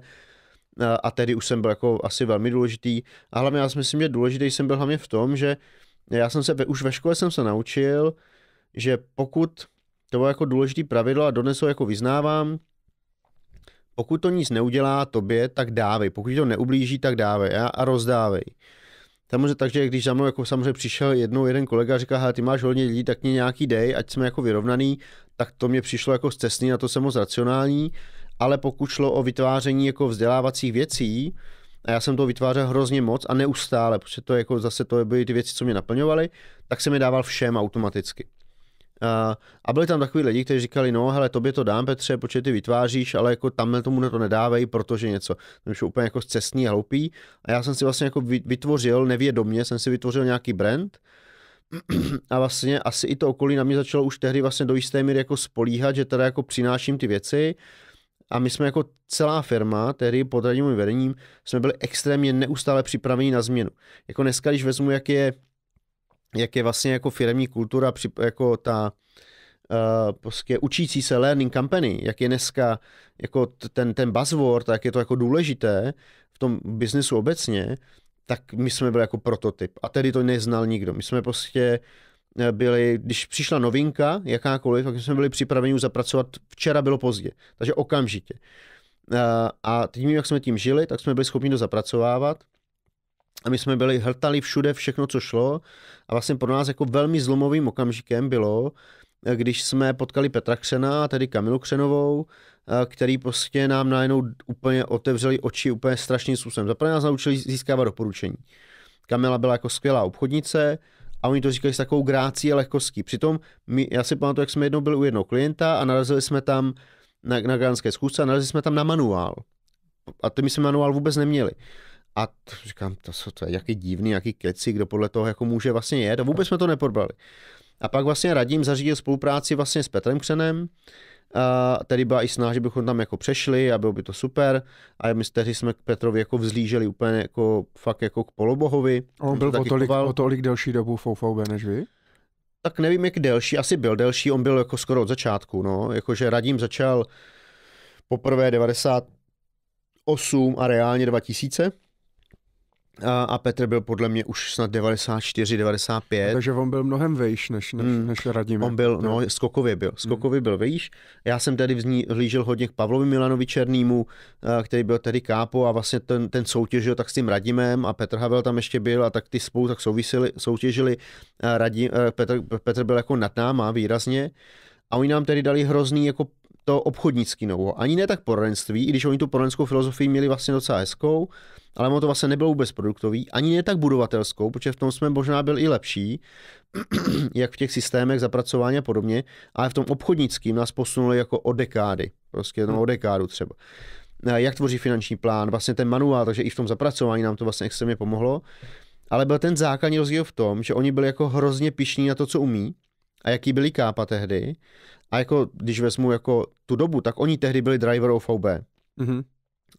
Eh, a tedy už jsem byl jako asi velmi důležitý. A hlavně já si myslím, že důležitý jsem byl hlavně v tom, že já jsem se, už ve škole jsem se naučil, že pokud, to bylo jako důležité pravidlo a dodnes jako vyznávám, pokud to nic neudělá tobě, tak dávej. Pokud to neublíží, tak dávej a, a rozdávej. Samozřejmě takže když za mnou jako samozřejmě přišel jednou jeden kolega a říkal, ty máš hodně lidí, tak mě nějaký dej, ať jsme jako vyrovnaný, tak to mě přišlo jako zcestný, na to jsem moc racionální, ale pokud šlo o vytváření jako vzdělávacích věcí, a já jsem to vytvářel hrozně moc a neustále, protože to jako zase to byly ty věci, co mě naplňovaly, tak jsem je dával všem automaticky. A, byli tam takový lidi, kteří říkali, no hele, tobě to dám, Petře, protože ty vytváříš, ale jako tamhle tomu to nedávej, protože něco. To je úplně jako cestní a hloupý. A já jsem si vlastně jako vytvořil, nevědomě, jsem si vytvořil nějaký brand, a vlastně asi i to okolí na mě začalo už tehdy vlastně do jisté míry jako spolíhat, že teda jako přináším ty věci, a my jsme jako celá firma, tedy pod radním vedením, jsme byli extrémně neustále připraveni na změnu. Jako dneska, když vezmu, jak je, jak je vlastně jako firmní kultura, jako ta uh, prostě učící se learning company, jak je dneska jako ten, ten buzzword, tak je to jako důležité v tom biznesu obecně, tak my jsme byli jako prototyp. A tedy to neznal nikdo. My jsme prostě uh, byli, když přišla novinka, jakákoliv, tak jsme byli připraveni už zapracovat, včera bylo pozdě, takže okamžitě. Eh, a tím, jak jsme tím žili, tak jsme byli schopni to zapracovávat. A my jsme byli hrtali všude všechno, co šlo. A vlastně pro nás jako velmi zlomovým okamžikem bylo, eh, když jsme potkali Petra Křena, tedy Kamilu Křenovou, eh, který prostě nám najednou úplně otevřeli oči úplně strašným způsobem. Zaprvé nás naučili získávat doporučení. Kamila byla jako skvělá obchodnice, a oni to říkají s takovou grácí a lehkostí. Přitom my, já si pamatuju, jak jsme jednou byli u jednoho klienta a narazili jsme tam na, na gránské zkusce a narazili jsme tam na manuál. A ty my jsme manuál vůbec neměli. A to, říkám, to, co to je jaký divný, jaký keci, kdo podle toho jako může vlastně jet. A vůbec jsme to neprobrali. A pak vlastně radím zařídil spolupráci vlastně s Petrem Křenem, a tady byla i snaha, že bychom tam jako přešli a bylo by to super. A my tehdy jsme k Petrovi jako vzlíželi úplně jako fakt jako k polobohovi. On, byl to o tolik, o tolik delší dobu v OVB než vy? Tak nevím, jak delší, asi byl delší, on byl jako skoro od začátku, no. Jakože Radim začal poprvé 98 a reálně 2000 a Petr byl podle mě už snad 94, 95. Takže on byl mnohem vejš než, než, mm. než Radimir. On byl, no, skokově byl, hmm. skokově mm. byl vejš. Já jsem tady vzlížel hodně k Pavlovi Milanovi Černýmu, eh, který byl tady kápo a vlastně ten, ten soutěžil tak s tím Radimem a Petr Havel tam ještě byl a tak ty spolu tak souvisili, soutěžili. Eh, Radim, eh, Petr, Petr byl jako nad náma výrazně a oni nám tedy dali hrozný jako to obchodnický novo. Ani ne tak poradenství, i když oni tu poradenskou filozofii měli vlastně docela hezkou, ale ono to vlastně nebylo vůbec produktový, ani ne tak budovatelskou, protože v tom jsme možná byli i lepší, jak v těch systémech zapracování a podobně, ale v tom obchodnickým nás posunuli jako o dekády, prostě no, o hmm. dekádu třeba. Jak tvoří finanční plán, vlastně ten manuál, takže i v tom zapracování nám to vlastně extrémně pomohlo. Ale byl ten základní rozdíl v tom, že oni byli jako hrozně pišní na to, co umí a jaký byli kápa tehdy. A jako, když vezmu jako tu dobu, tak oni tehdy byli driver OVB. Mm-hmm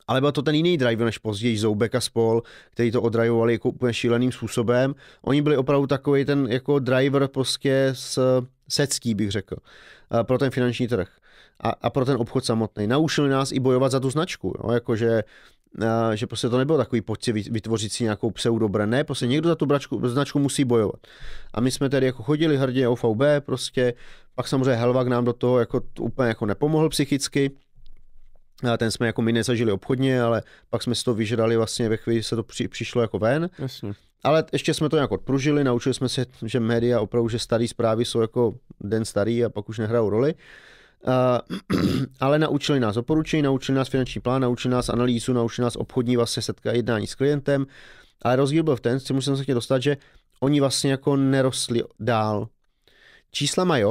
ale byl to ten jiný driver, než později Zoubek a spol, který to odrajovali jako úplně šíleným způsobem. Oni byli opravdu takový ten jako driver prostě s secký, bych řekl, eh, pro ten finanční trh a, a pro ten obchod samotný. Naučili nás i bojovat za tu značku, no, jakože eh, že prostě to nebylo takový pocit vytvořit si nějakou pseudobre, ne, prostě někdo za tu bračku, značku musí bojovat. A my jsme tedy jako chodili hrdě OVB prostě, pak samozřejmě Helvak nám do toho jako úplně jako nepomohl psychicky, a ten jsme jako my nezažili obchodně, ale pak jsme si to vyžadali vlastně ve chvíli, se to při, přišlo jako ven. Jasně. Ale ještě jsme to nějak odpružili, naučili jsme se, že média opravdu, že staré zprávy jsou jako den starý a pak už nehrajou roli. Uh, ale naučili nás oporučení, naučili nás finanční plán, naučili nás analýzu, naučili nás obchodní vlastně setka jednání s klientem. Ale rozdíl byl v ten, co musím se chtěl dostat, že oni vlastně jako nerostli dál. Čísla mají,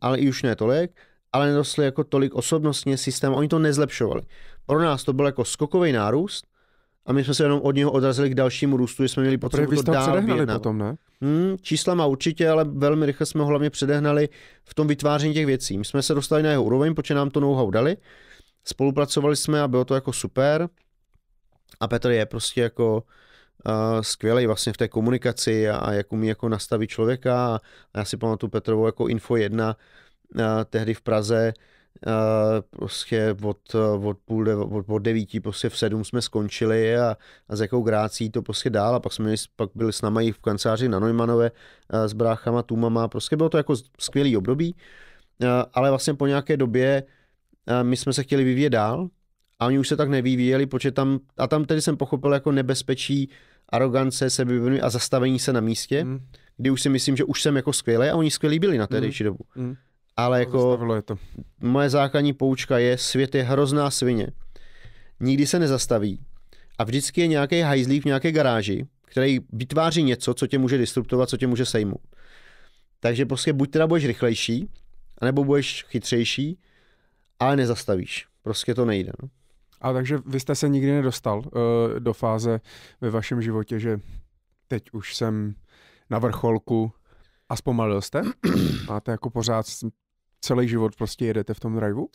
ale i už ne tolik, ale nedostali jako tolik osobnostně systém, oni to nezlepšovali. Pro nás to byl jako skokový nárůst a my jsme se jenom od něho odrazili k dalšímu růstu, že jsme měli potřebu to dál potom, ne? Hmm, číslama určitě, ale velmi rychle jsme ho hlavně předehnali v tom vytváření těch věcí. My jsme se dostali na jeho úroveň, protože nám to know-how dali, spolupracovali jsme a bylo to jako super. A Petr je prostě jako uh, skvělý vlastně v té komunikaci a, a jak umí jako nastavit člověka. A já si pamatuju Petrovou jako Info jedna. Eh, tehdy v Praze, eh, prostě od, eh, od půl od, od devíti prostě v sedm jsme skončili a, a s jakou grácí to prostě dál a pak jsme pak byli s námi v kanceláři na Neumanové s bráchama, tůmama, prostě bylo to jako skvělý období, ale vlastně po nějaké době my jsme se chtěli vyvíjet dál a oni už se tak nevyvíjeli, protože tam, a tam tedy jsem pochopil jako nebezpečí arogance, sebevědomí a zastavení se na místě, mm. kdy už si myslím, že už jsem jako skvělý a oni skvělí byli na té mm. dobu. Mm ale jako je to. moje základní poučka je, svět je hrozná svině. Nikdy se nezastaví a vždycky je nějaký hajzlík v nějaké garáži, který vytváří něco, co tě může disruptovat, co tě může sejmout. Takže prostě buď teda budeš rychlejší, anebo budeš chytřejší, ale nezastavíš. Prostě to nejde. No. A takže vy jste se nikdy nedostal uh, do fáze ve vašem životě, že teď už jsem na vrcholku a zpomalil jste? Máte jako pořád celý život prostě jedete v tom driveu?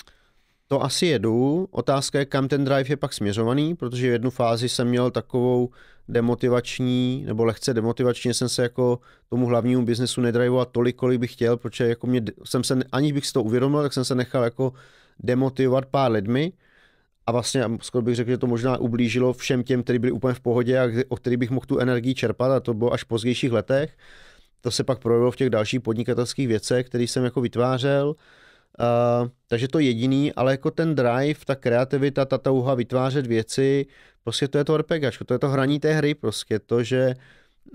To asi jedu. Otázka je, kam ten drive je pak směřovaný, protože v jednu fázi jsem měl takovou demotivační, nebo lehce demotivačně jsem se jako tomu hlavnímu biznesu nedrivoval tolik, kolik bych chtěl, protože jako mě, jsem se, aniž bych si to uvědomil, tak jsem se nechal jako demotivovat pár lidmi a vlastně skoro bych řekl, že to možná ublížilo všem těm, kteří byli úplně v pohodě a o kterých bych mohl tu energii čerpat a to bylo až v pozdějších letech to se pak projevilo v těch dalších podnikatelských věcech, které jsem jako vytvářel. Uh, takže to jediný, ale jako ten drive, ta kreativita, ta touha vytvářet věci, prostě to je to RPG, to je to hraní té hry prostě, to, že,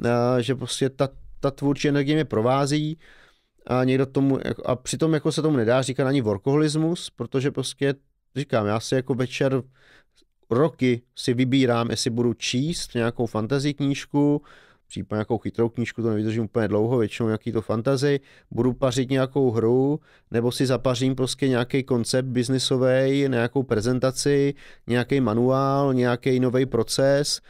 uh, že prostě ta, ta tvůrčí energie mě provází a někdo tomu, jako, a přitom jako se tomu nedá říkat ani workoholismus, protože prostě říkám, já si jako večer roky si vybírám, jestli budu číst nějakou fantasy knížku, případně nějakou chytrou knížku, to nevydržím úplně dlouho, většinou nějaký to fantazy, budu pařit nějakou hru, nebo si zapařím prostě nějaký koncept biznisový, nějakou prezentaci, nějaký manuál, nějaký nový proces,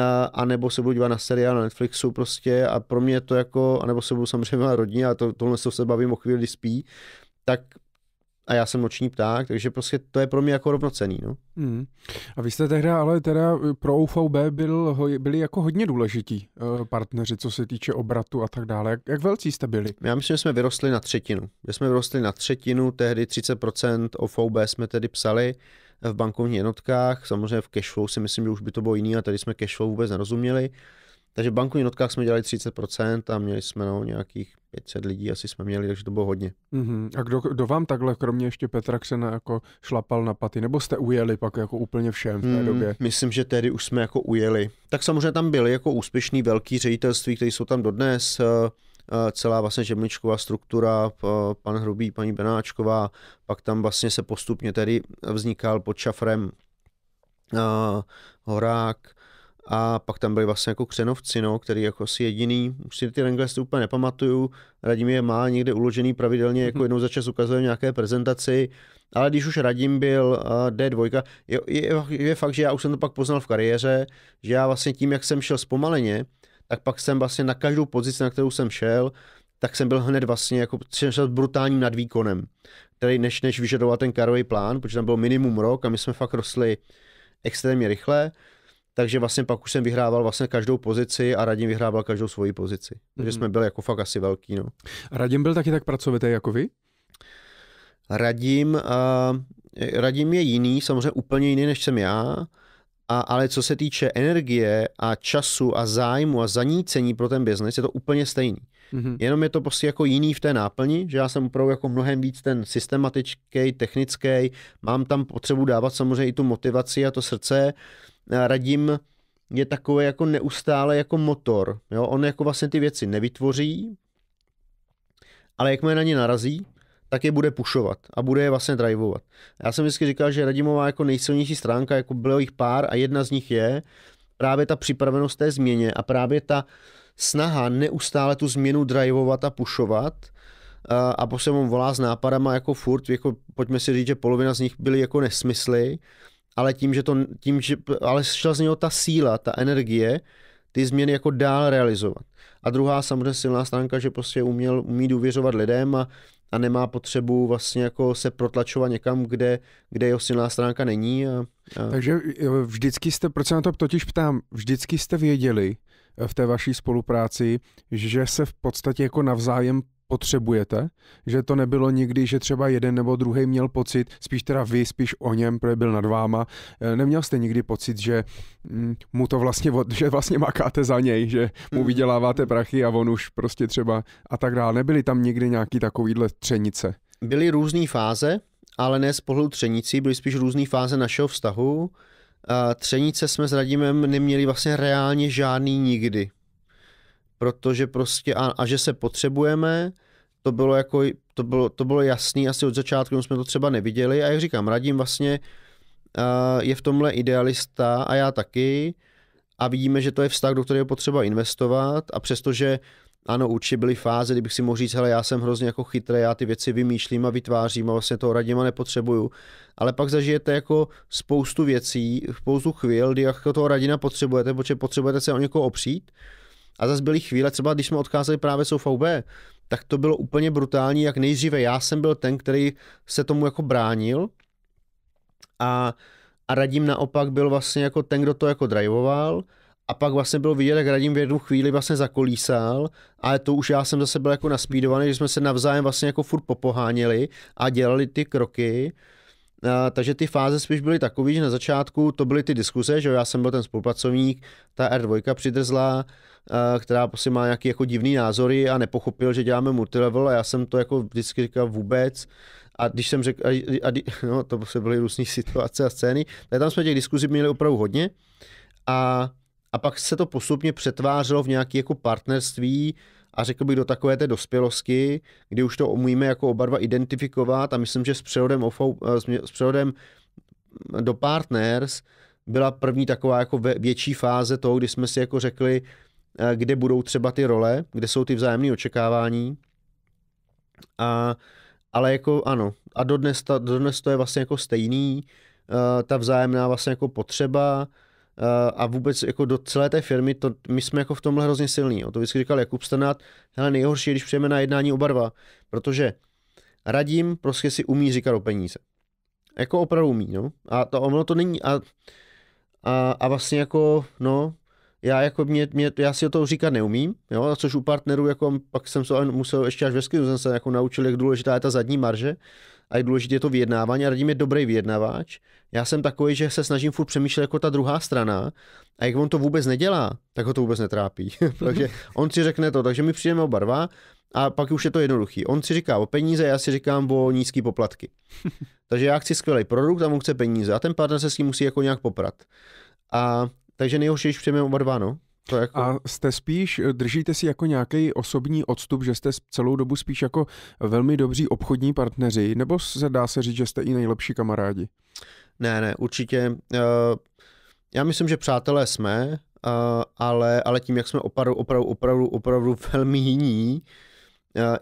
a, a nebo se budu dívat na seriál na Netflixu prostě a pro mě to jako, a nebo se budu samozřejmě na rodině, a to, tohle se bavím o chvíli, spí, tak a já jsem noční pták, takže prostě to je pro mě jako rovnocený. No. Hmm. A vy jste tehdy ale teda pro UVB byl, byli jako hodně důležití eh, partneři, co se týče obratu a tak dále. Jak, jak velcí jste byli? Já myslím, že jsme vyrostli na třetinu. Že jsme vyrostli na třetinu, tehdy 30% OVB jsme tedy psali v bankovních jednotkách, samozřejmě v cashflow si myslím, že už by to bylo jiný a tady jsme cashflow vůbec nerozuměli. Takže v bankovních notkách jsme dělali 30% a měli jsme no, nějakých 500 lidí, asi jsme měli, takže to bylo hodně. Mm-hmm. A kdo, kdo vám takhle, kromě ještě Petra Ksena, jako šlapal na paty? Nebo jste ujeli pak jako úplně všem v té mm, době? Myslím, že tehdy už jsme jako ujeli. Tak samozřejmě tam byly jako úspěšný velký ředitelství, které jsou tam dodnes eh, eh, celá vlastně žemličková struktura, eh, pan Hrubý, paní Benáčková, pak tam vlastně se postupně tedy vznikal pod Šafrem uh, Horák, a pak tam byli vlastně jako křenovci, no, který jako si jediný, už si ty to úplně nepamatuju, Radim je má někde uložený pravidelně, jako mhm. jednou za čas ukazuje nějaké prezentaci, ale když už Radim byl D2, je, je, je fakt, že já už jsem to pak poznal v kariéře, že já vlastně tím, jak jsem šel zpomaleně, tak pak jsem vlastně na každou pozici, na kterou jsem šel, tak jsem byl hned vlastně jako s brutálním nadvýkonem, který než, než vyžadoval ten karový plán, protože tam byl minimum rok a my jsme fakt rostli extrémně rychle takže vlastně pak už jsem vyhrával vlastně každou pozici a Radim vyhrával každou svoji pozici. Takže mm-hmm. jsme byli jako fakt asi velký. No. Radim byl taky tak pracovitý jako vy? Radim, uh, Radim je jiný, samozřejmě úplně jiný než jsem já, a, ale co se týče energie a času a zájmu a zanícení pro ten biznes, je to úplně stejný. Mm-hmm. Jenom je to prostě jako jiný v té náplni, že já jsem opravdu jako mnohem víc ten systematický, technický, mám tam potřebu dávat samozřejmě i tu motivaci a to srdce, Radim je takový jako neustále jako motor. Jo? On jako vlastně ty věci nevytvoří, ale jakmile na ně narazí, tak je bude pušovat a bude je vlastně drivovat. Já jsem vždycky říkal, že Radimová jako nejsilnější stránka, jako bylo jich pár a jedna z nich je právě ta připravenost té změně a právě ta snaha neustále tu změnu drivovat a pušovat a, po potom volá s nápadama jako furt, jako pojďme si říct, že polovina z nich byly jako nesmysly ale tím, že to, tím, že, ale šla z něho ta síla, ta energie, ty změny jako dál realizovat. A druhá samozřejmě silná stránka, že prostě uměl, umí důvěřovat lidem a, a nemá potřebu vlastně jako se protlačovat někam, kde, kde jeho silná stránka není. A, a... Takže vždycky jste, proč se na to totiž ptám, vždycky jste věděli eh, v té vaší spolupráci, že se v podstatě jako navzájem potřebujete, že to nebylo nikdy, že třeba jeden nebo druhý měl pocit, spíš teda vy, spíš o něm, protože byl nad váma, eh, neměl jste nikdy pocit, že mm, mu to vlastně, že vlastně makáte za něj, že mu mm. vyděláváte prachy a on už prostě třeba a tak dále. Nebyly tam nikdy nějaký takovýhle třenice? Byly různé fáze, ale ne z pohledu třenicí, byly spíš různé fáze našeho vztahu. Třenice jsme s Radimem neměli vlastně reálně žádný nikdy protože prostě a, a že se potřebujeme, to bylo jako, to bylo, to bylo jasný asi od začátku, jsme to třeba neviděli a jak říkám, radím vlastně je v tomhle idealista a já taky a vidíme, že to je vztah, do kterého je potřeba investovat a přestože ano, určitě byly fáze, kdybych si mohl říct, hele, já jsem hrozně jako chytrý, já ty věci vymýšlím a vytvářím a vlastně toho a nepotřebuju. Ale pak zažijete jako spoustu věcí, spoustu chvíl, kdy jako toho radina potřebujete, protože potřebujete se o někoho opřít a zase byly chvíle, třeba když jsme odcházeli právě s OVB, tak to bylo úplně brutální, jak nejdříve já jsem byl ten, který se tomu jako bránil a, a Radim naopak byl vlastně jako ten, kdo to jako drivoval a pak vlastně bylo vidět, jak Radim v jednu chvíli vlastně zakolísal, ale to už já jsem zase byl jako naspídovaný, že jsme se navzájem vlastně jako furt popoháněli a dělali ty kroky, a, takže ty fáze spíš byly takové, že na začátku to byly ty diskuze, že já jsem byl ten spolupracovník, ta R2 přidrzla, Eh, která prostě má nějaký jako divný názory a nepochopil, že děláme multilevel a já jsem to jako vždycky říkal vůbec. A když jsem řekl, a, a, no, to prostě byly různé situace a scény, tak tam jsme těch diskuzí měli opravdu hodně. A, a pak se to postupně přetvářelo v nějaké jako partnerství a řekl bych do takové té dospělosti, kdy už to umíme jako oba dva identifikovat a myslím, že s přerodem, ofo, eh, s přerodem mm, do partners byla první taková jako větší fáze toho, kdy jsme si jako řekli, Eh, kde budou třeba ty role, kde jsou ty vzájemné očekávání. A, ale jako ano, a dodnes, ta, dodnes to je vlastně jako stejný, eh, ta vzájemná vlastně jako potřeba, eh, a vůbec jako do celé té firmy, to, my jsme jako v tomhle hrozně silní. O to vždycky říkal Jakub Strnát, hele nejhorší je, když přijeme na jednání oba dva, protože radím prostě si umí říkat o peníze. Jako opravdu umí, no. A to ono to není, a, a, a vlastně jako, no, já jako mě, mě, já si o toho říkat neumím, jo, což u partnerů jako pak jsem se musel ještě až ve skvělu, jsem se jako naučil, jak důležitá je ta zadní marže a jak důležité je to vyjednávání a radím je dobrý vyjednavač. Já jsem takový, že se snažím furt přemýšlet jako ta druhá strana a jak on to vůbec nedělá, tak ho to vůbec netrápí. takže on si řekne to, takže my přijdeme o barva a pak už je to jednoduchý. On si říká o peníze, já si říkám o nízký poplatky. takže já chci skvělý produkt a on chce peníze a ten partner se s tím musí jako nějak poprat. A takže nejhorší, když přijmeme oba dva, no? To jako... A jste spíš, eh, držíte si jako nějaký osobní odstup, že jste celou dobu spíš jako velmi dobří obchodní partneři, nebo se dá se říct, že jste i nejlepší kamarádi? Ne, ne, určitě. Eh, já myslím, že přátelé jsme, eh, ale, ale tím, jak jsme opravdu, opravdu, opravdu, opravdu velmi jiní,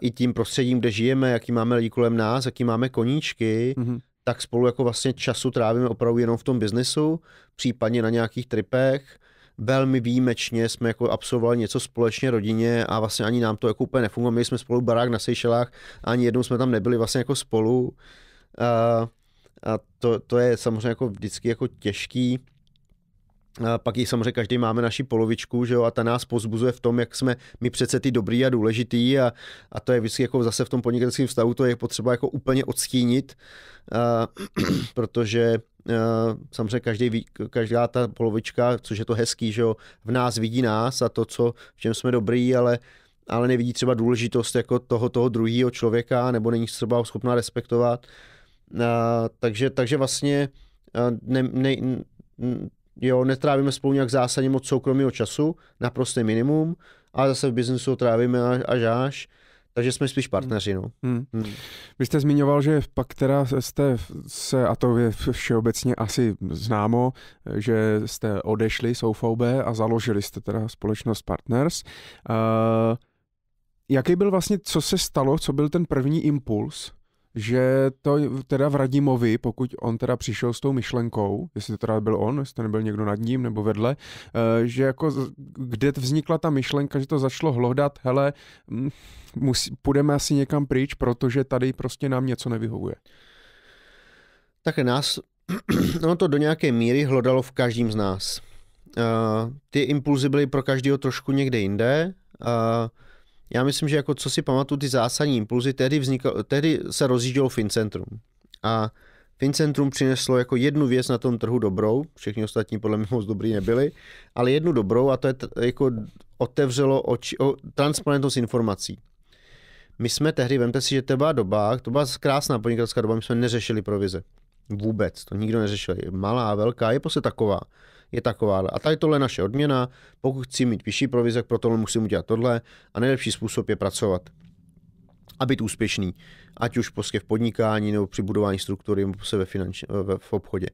i tím prostředím, kde žijeme, jaký máme lidi kolem nás, jaký máme koníčky, mm-hmm tak spolu jako vlastně času trávíme opravdu jenom v tom biznesu, případně na nějakých tripech. Velmi výjimečně jsme jako absolvovali něco společně rodině a vlastně ani nám to jako úplně nefungovalo. Měli jsme spolu barák na Seychelách, ani jednou jsme tam nebyli vlastně jako spolu. A, a to, to, je samozřejmě jako vždycky jako těžký pak ji samozřejmě každý máme naši polovičku, že jo, a ta nás pozbuzuje v tom, jak jsme my přece ty dobrý a důležitý a, a to je vždycky jako zase v tom podnikatelském vztahu, to je potřeba jako úplně odstínit, a, protože samozřejmě každý, každá ta polovička, což je to hezký, že jo, v nás vidí nás a to, co, v čem jsme dobrý, ale ale nevidí třeba důležitost jako toho, toho druhého člověka, nebo není třeba schopná respektovat. A, takže, takže vlastně ne, ne, jo, netrávíme spolu nějak zásadně moc soukromého času, naprosto minimum, ale zase v biznesu trávíme až až. Takže jsme spíš partneři. No. Hmm. hmm. Hmm. Vy jste zmiňoval, že pak teda jste se, a to je všeobecně asi známo, že jste odešli z OVB a založili jste teda společnost Partners. Uh, jaký byl vlastně, co se stalo, co byl ten první impuls, že to teda v Radimovi, pokud on teda přišel s tou myšlenkou, jestli to teda byl on, jestli to nebyl někdo nad ním nebo vedle, eh, že jako kde vznikla ta myšlenka, že to začalo hlodat, hele, mm, musí, půjdeme asi někam pryč, protože tady prostě nám něco nevyhovuje. Tak nás, ono to do nějaké míry hlodalo v každém z nás. Uh, ty impulzy byly pro každého trošku někde jinde. Uh, já myslím, že jako co si pamatuju ty zásadní impulzy, tehdy, vznikl, tehdy se rozjíždělo FinCentrum. A FinCentrum přineslo jako jednu věc na tom trhu dobrou, všechny ostatní podle mě moc dobrý nebyly, ale jednu dobrou a to je jako otevřelo oči, o, transparentnost informací. My jsme tehdy, vemte si, že to byla doba, to byla krásná podnikatelská doba, my jsme neřešili provize. Vůbec, to nikdo neřešil. Je malá, velká, je prostě taková je taková. A tady tohle je naše odměna, pokud chci mít vyšší provizek, pro tohle musím udělat tohle a nejlepší způsob je pracovat a být úspěšný, ať už prostě v podnikání nebo při budování struktury nebo se prostě ve finanč, v obchodě.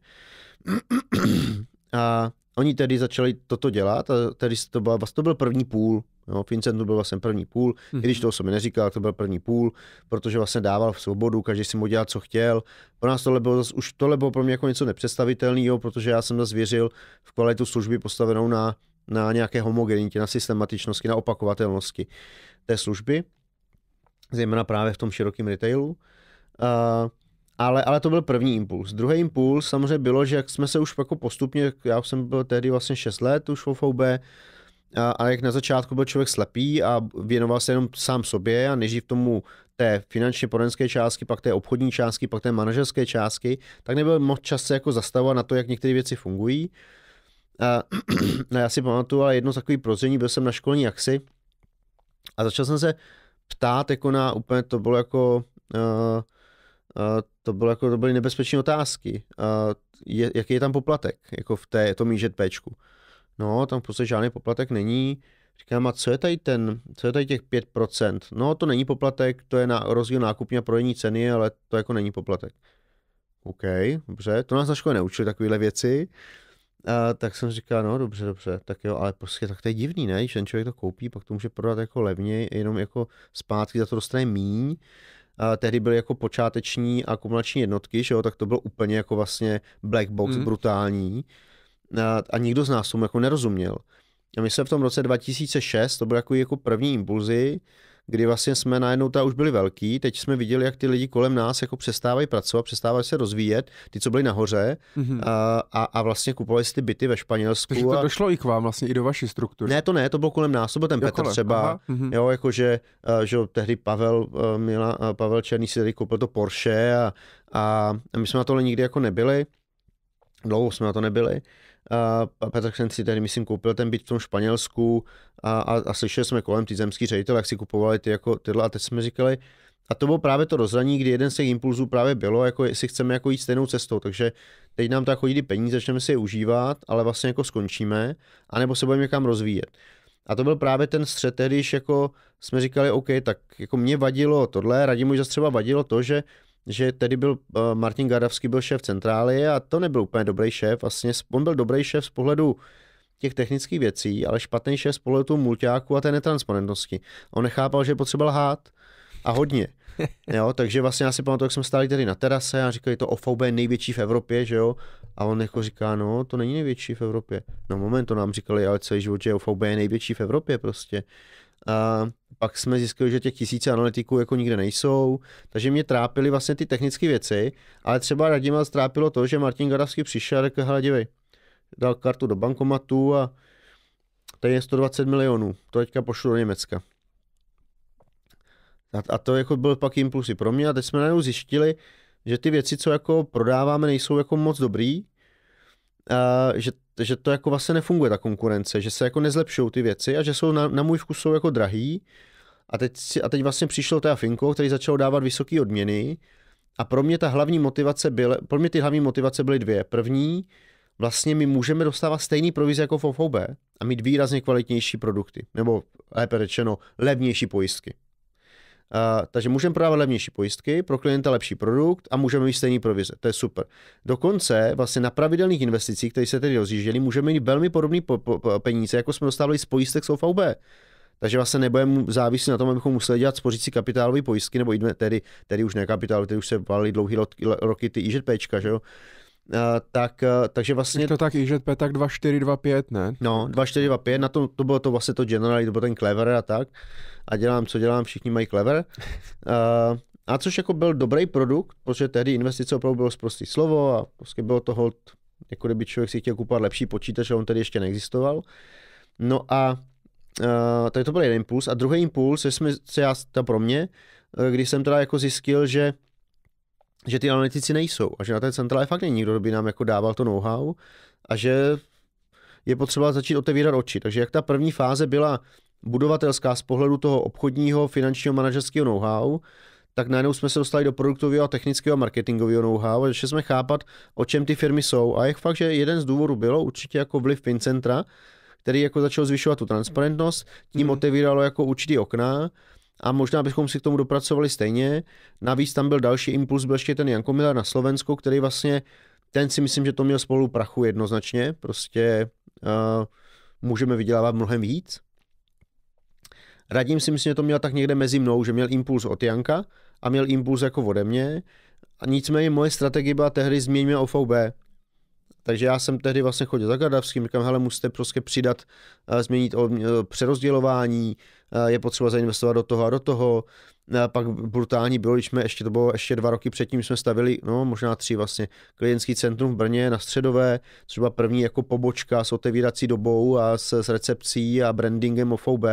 a oni tedy začali toto dělat a tedy to, byla, to byl první půl Jo, Vincent byl vlastně první půl, mm-hmm. i když mhm. to se neříkal, to byl první půl, protože vlastně dával v svobodu, každý si mohl dělat, co chtěl. Pro nás tohle bylo, zase, už tohle bylo pro mě jako něco nepředstavitelného, protože já jsem zase věřil v kvalitu služby postavenou na, na nějaké homogenitě, na systematičnosti, na opakovatelnosti té služby, zejména právě v tom širokém retailu. Uh, ale, ale to byl první impuls. Druhý impuls samozřejmě bylo, že jak jsme se už jako postupně, já jsem byl tehdy vlastně 6 let už v OVB, a, a jak na začátku byl člověk slepý a věnoval se jenom sám sobě a nejdřív tomu té finančně poradenské částky, pak té obchodní částky, pak té manažerské částky, tak nebyl moc čas se jako zastavovat na to, jak některé věci fungují. A, a no, já si pamatuju, ale jedno z takových prozření, byl jsem na školní jaksi a začal jsem se ptát jako na úplně, to bylo jako, uh, uh, to, bylo jako to byly nebezpečné otázky. Uh, je, jaký je tam poplatek jako v té, tom IŽPčku. No, tam v podstatě žádný poplatek není. Říkám, a co je tady ten, co je tady těch 5%? No, to není poplatek, to je na rozdíl nákupní a prodejní ceny, ale to jako není poplatek. OK, dobře, to nás na škole neučili takovéhle věci. A tak jsem říkal, no dobře, dobře, tak jo, ale prostě tak to je divný, ne? Když ten člověk to koupí, pak to může prodat jako levněji, jenom jako zpátky za to dostane míň. A tehdy byly jako počáteční akumulační jednotky, že jo, tak to bylo úplně jako vlastně black box mm. brutální a nikdo z nás tomu jako nerozuměl. A my jsme v tom roce 2006, to byly jako, jako první impulzy, kdy vlastně jsme najednou ta už byli velký, teď jsme viděli, jak ty lidi kolem nás jako přestávají pracovat, přestávají se rozvíjet, ty, co byli nahoře mm-hmm. a, a, vlastně kupovali si ty byty ve Španělsku. Takže to a... došlo i k vám vlastně, i do vaší struktury. Ne, to ne, to bylo kolem nás, to byl ten jo, Petr kolem. třeba, Aha. Mm-hmm. jo, jakože, že tehdy Pavel, e, Mila, e, Pavel Černý si tady koupil to Porsche a, a my jsme na tohle nikdy jako nebyli, dlouho jsme na to nebyli a Petr si tehdy, myslím, koupil ten byt v tom Španělsku a, a, a slyšeli jsme kolem ty zemský ředitel, jak si kupovali ty jako tyhle a teď jsme říkali, a to bylo právě to rozhraní, kdy jeden z těch impulzů právě bylo, jako jestli chceme jako jít stejnou cestou, takže teď nám tak chodí ty peníze, začneme si je užívat, ale vlastně jako skončíme, anebo se budeme někam rozvíjet. A to byl právě ten střed, když jako jsme říkali, OK, tak jako mě vadilo tohle, Radimu už zase třeba vadilo to, že že tedy byl eh, Martin Gardavský byl šéf centrály a to nebyl úplně dobrý šéf. Vlastně on byl dobrý šéf z pohledu těch technických věcí, ale špatný šéf z pohledu toho mulťáku a té netransparentnosti. On nechápal, že je potřeba lhát a hodně. Jo, takže vlastně já si pamatuju, jak jsme stáli tady na terase a říkali, to OVB je největší v Evropě, že jo? A on jako říká, no, to není největší v Evropě. No moment, to nám říkali, ale celý život, že OVB je největší v Evropě prostě. A pak jsme zjistili, že těch tisíce analytiků jako nikde nejsou, takže mě trápily vlastně ty technické věci, ale třeba Radima trápilo to, že Martin Gadavský přišel a řekl, hele, dívej, dal kartu do bankomatu a tady je 120 milionů, to teďka pošlu do Německa. A, a to jako byl pak impulsy pro mě a teď jsme najednou zjištili, že ty věci, co jako prodáváme, nejsou jako moc dobrý uh, že, že to jako vlastně nefunguje ta konkurence, že se jako nezlepšují ty věci a že jsou na, na můj vkus jsou jako drahý a teď, si, a teď vlastně přišlo ta Finko, který začal dávat vysoké odměny a pro mě ta hlavní motivace byly, pro mě ty hlavní motivace byly dvě. První, vlastně my můžeme dostávat stejný provize jako v OVB a mít výrazně kvalitnější produkty, nebo lépe řečeno, levnější pojistky. Uh, takže můžeme prodávat levnější pojistky, pro klienta lepší produkt a můžeme mít stejný provize. To je super. Dokonce vlastně na pravidelných investicích, které se tedy rozjížděly, můžeme mít velmi podobné po, po, peníze, jako jsme dostávali z pojistek z OVB. Takže vlastně nebudeme závisí na tom, abychom museli dělat spořící kapitálové pojistky, nebo tedy, tedy už ne kapitál, tedy už se valí dlouhé roky ty IŽPčka, že jo? Uh, Eh, tak, eh, takže vlastně... Je to tak IŽP tak 2425, ne? No, 2425, na to, to bylo to vlastně to general, to byl ten clever a tak. A dělám, co dělám, všichni mají clever. uh, a což jako byl dobrý produkt, protože tehdy investice opravdu bylo zprostý slovo a prostě bylo to hold, jako kdyby člověk si chtěl kupovat lepší počítač a on tedy ještě neexistoval. No a uh, tady to byl jeden impuls. A druhý impuls, jsme, co já, ta pro mě, když jsem teda jako zjistil, že že ty analytici nejsou a že na té centrále fakt není nikdo, kdo by nám jako dával to know-how a že je potřeba začít otevírat oči. Takže jak ta první fáze byla budovatelská z pohledu toho obchodního, finančního, manažerského know-how, tak najednou jsme se dostali do produktového a technického a marketingového know-how a že jsme chápat, o čem ty firmy jsou. A je fakt, že jeden z důvodů bylo určitě jako vliv Pincentra, který jako začal zvyšovat tu transparentnost, tím mm. otevíralo jako určitý okna a možná bychom si k tomu dopracovali stejně. Navíc tam byl další impuls, byl ještě ten Janko Miller na Slovensku, který vlastně, ten si myslím, že to měl spolu prachu jednoznačně, prostě uh, můžeme vydělávat mnohem víc. Radím si myslím, že to měl tak někde mezi mnou, že měl impuls od Janka a měl impuls jako ode mě. A nicméně moje strategie byla tehdy změňme OVB, takže já jsem tehdy vlastně chodil za Gardavským, říkám, hele, musíte prostě přidat, eh, změnit o, eh, přerozdělování, eh, je potřeba zainvestovat do toho a do toho. A pak brutální bylo, když jsme ještě, to bylo ještě dva roky předtím, jsme stavili, no možná tři vlastně, klientský centrum v Brně na Středové, třeba první jako pobočka s otevírací dobou a s, s recepcí a brandingem OVB,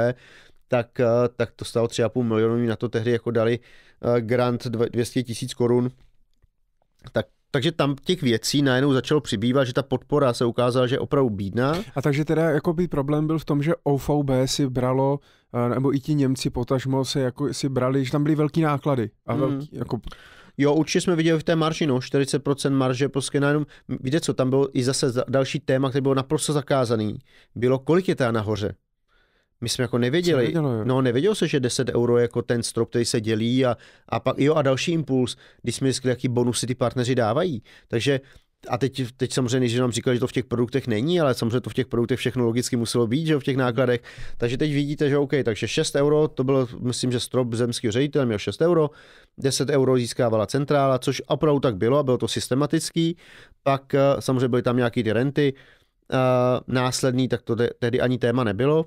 tak, tak to stalo 3,5 milionů, na to tehdy jako dali grant 200 tisíc korun, tak takže tam těch věcí najednou začalo přibývat, že ta podpora se ukázala, že je opravdu bídná. A takže teda jako by problém byl v tom, že OVB si bralo, eh, nebo i ti Němci potažmo se jako si brali, že tam byly velký náklady. A hmm. velký, hmm. jako... Jo, určitě jsme viděli v té marži, no, 40% marže, prostě najednou, víte co, tam bylo i zase další téma, které bylo naprosto zakázaný, bylo kolik je teda nahoře. My jsme jako nevěděli. Nevědělo, no, nevěděl se, že 10 euro je jako ten strop, který se dělí a, a pak, jo, a další impuls, když jsme řekli, jaký bonusy ty partneři dávají. Takže a teď, teď samozřejmě, že nám říkali, že to v těch produktech není, ale samozřejmě to v těch produktech všechno logicky muselo být, že v těch nákladech. Takže teď vidíte, že OK, takže 6 euro, to byl, myslím, že strop zemského ředitele měl 6 euro, 10 euro získávala centrála, což opravdu tak bylo a bylo to systematický. Pak eh, samozřejmě byly tam nějaké ty renty, Uh, následný, tak to tehdy ani téma nebylo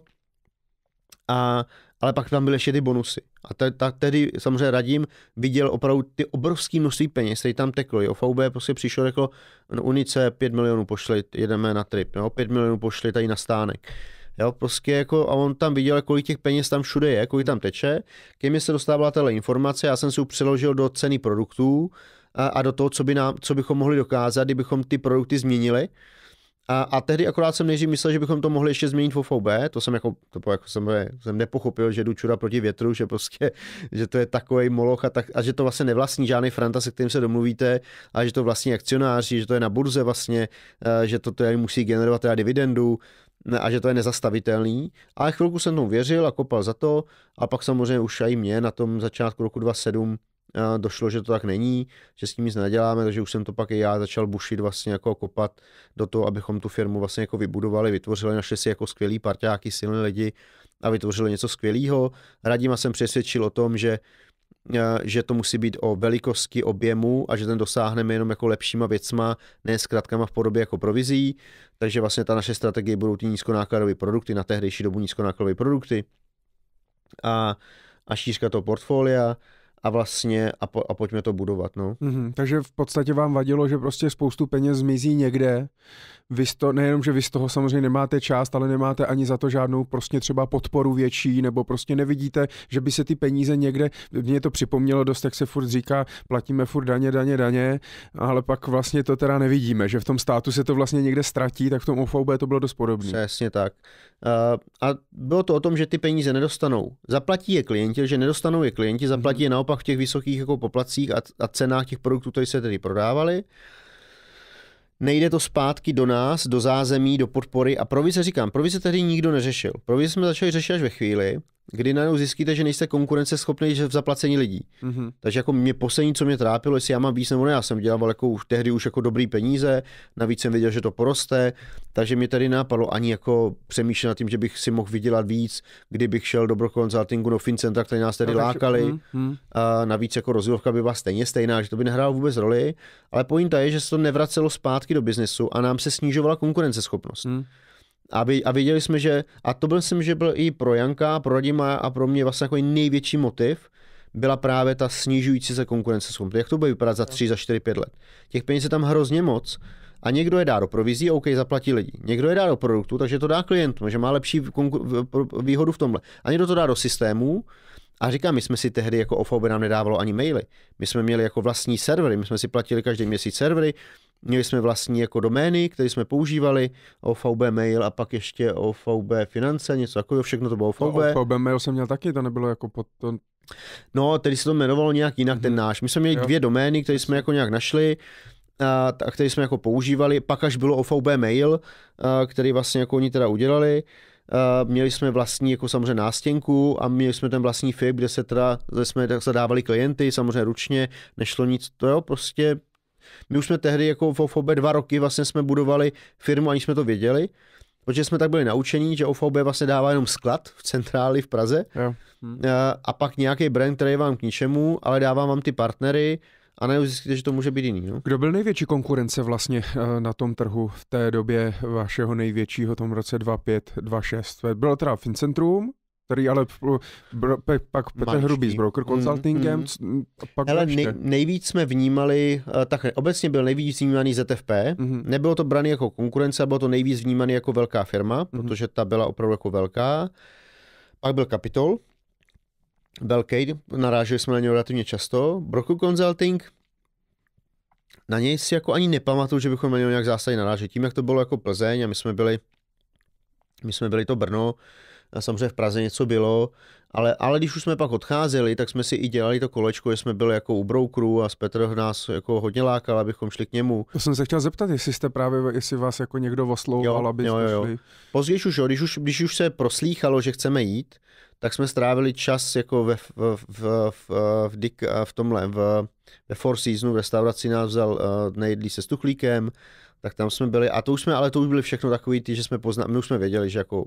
a, ale pak tam byly ještě ty bonusy. A te, ta, tedy samozřejmě radím, viděl opravdu ty obrovské množství peněz, které tam teklo. Jo. VB prostě přišlo, řeklo, no, Unice 5 milionů pošli, jedeme na trip, jo. 5 milionů pošli tady na stánek. Jo, prostě jako, a on tam viděl, kolik těch peněz tam všude je, kolik tam teče. Ke mně se dostávala tato informace, já jsem si ji přeložil do ceny produktů a, a do toho, co, by nám, co bychom mohli dokázat, kdybychom ty produkty změnili. A, a tehdy akorát jsem nejdřív myslel, že bychom to mohli ještě změnit v OVB, to jsem jako, to po jako jsem, jsem nepochopil, že jdu čura proti větru, že prostě, že to je takový moloch a, tak, a že to vlastně nevlastní žádný franta, se kterým se domluvíte, a že to vlastní akcionáři, že to je na burze vlastně, že to tady musí generovat teda dividendu a že to je nezastavitelný. Ale chvilku jsem tomu věřil a kopal za to a pak samozřejmě už i mě na tom začátku roku 2007 Eh, došlo, že to tak není, že s tím nic neděláme, takže už jsem to pak i já začal bušit vlastně jako kopat do toho, abychom tu firmu vlastně jako vybudovali, vytvořili, našli si jako skvělý parťáky, silné lidi a vytvořili něco skvělého. Radíma jsem přesvědčil o tom, že eh, že to musí být o velikosti objemu a že ten dosáhneme jenom jako lepšíma věcma, ne s v podobě jako provizí, takže vlastně ta naše strategie budou ty nízkonákladové produkty, na tehdejší dobu nízkonákladové produkty a, a šířka toho portfolia, a vlastně a, po, a pojďme to budovat. No. Mm-hmm, takže v podstatě vám vadilo, že prostě spoustu peněz zmizí někde. Vy to, nejenom, že vy z toho samozřejmě nemáte část, ale nemáte ani za to žádnou prostě třeba podporu větší, nebo prostě nevidíte, že by se ty peníze někde, mě to připomnělo dost, jak se furt říká, platíme furt daně, daně, daně, ale pak vlastně to teda nevidíme, že v tom státu se to vlastně někde ztratí, tak v tom OFOB to bylo dost podobné. Přesně tak. Eh, a bylo to o tom, že ty peníze nedostanou. Zaplatí je klienti, že nedostanou je klienti, zaplatí je naopak naopak v těch vysokých jako poplacích a, a cenách těch produktů, které se tedy prodávaly. Nejde to zpátky do nás, do zázemí, do podpory a provize říkám, provize tedy nikdo neřešil. Provize jsme začali řešit až ve chvíli, kdy najednou zjistíte, že nejste konkurenceschopný v zaplacení lidí. Mm-hmm. Takže jako mě poslední, co mě trápilo, jestli já mám víc nebo ne, já jsem dělal jako už tehdy už jako dobrý peníze, navíc jsem věděl, že to poroste, takže mě tady nápadlo ani jako přemýšlet nad tím, že bych si mohl vydělat víc, kdybych šel do konzultingu do Fincentra, které nás tady no, lákali. Mm-hmm. A navíc jako rozdílovka by byla stejně stejná, že to by nehrálo vůbec roli, ale pointa je, že se to nevracelo zpátky do biznesu a nám se snižovala konkurenceschopnost. Mm. A, a viděli jsme, že, a to byl jsem, že byl i pro Janka, pro Radima a pro mě vlastně jako největší motiv, byla právě ta snižující se konkurenceschopnost. Jak to bude vypadat za 3, za 4, 5 let? Těch peněz je tam hrozně moc a někdo je dá do provizí, OK, zaplatí lidi. Někdo je dá do produktu, takže to dá klientům, že má lepší výhodu v tomhle. A někdo to dá do systému, a říkám, my jsme si tehdy jako OFOB nám nedávalo ani maily. My jsme měli jako vlastní servery, my jsme si platili každý měsíc servery, měli jsme vlastní jako domény, které jsme používali, OVB mail a pak ještě OVB finance, něco takového, všechno to bylo OVB. No, OVB mail jsem měl taky, to nebylo jako pod to... No, tedy se to jmenovalo nějak jinak, mm-hmm. ten mhm. náš. My jsme měli jo. dvě domény, které jsme jako nějak našli, a, a které jsme jako používali, pak až bylo OVB mail, a, který vlastně jako oni teda udělali, Eh, měli jsme vlastní jako samozřejmě nástěnku a měli jsme ten vlastní FIP, kde se teda kde jsme tak zadávali klienty, samozřejmě ručně, nešlo nic, to jo, prostě my už jsme tehdy jako v OFOB dva roky vlastně jsme budovali firmu, ani jsme to věděli, protože jsme tak byli naučení, že OFOB vlastně dává jenom sklad v centráli v Praze yeah. a, a pak nějaký brand, který je vám k ničemu, ale dává vám ty partnery, a najednou zjistíte, že to může být jiný. No? Kdo byl největší konkurence vlastně eh, na tom trhu v té době vašeho největšího, tom roce 2005-2006? Bylo teda Fincentrum, který ale bro, pe, pak Petr Hrubý s Broker mm-hmm, Consultingem. Mm, mm. Pak Hele, nej, nejvíc jsme vnímali, eh, tak obecně byl nejvíc vnímaný ZFP, mm. Mm-hmm. nebylo to braný jako konkurence, bylo to nejvíc vnímaný jako velká firma, mm. protože ta byla opravdu jako velká. Pak byl Kapitol, Belkade, naráželi jsme na něj relativně často. Broku Consulting, na něj si jako ani nepamatuju, že bychom na něj nějak zásadně narážili. Tím, jak to bylo jako Plzeň a my jsme byli, my jsme byli to Brno, a samozřejmě v Praze něco bylo, ale, ale když už jsme pak odcházeli, tak jsme si i dělali to kolečko, že jsme byli jako u broukru a s Petr nás jako hodně lákal, abychom šli k němu. To jsem se chtěl zeptat, jestli jste právě, jestli vás jako někdo oslouval, aby jo, jo. jo. Později už, jo, když už, když už se proslýchalo, že chceme jít, tak jsme strávili čas jako ve, v, v, v, v, Dick, eh, v tomhle, v, ve Four Seasonu, v restauraci nás vzal eh, nejedlí se stuchlíkem, tak tam jsme byli, a to už jsme, ale to už byly všechno takový ty, že jsme poznali, my už jsme věděli, že jako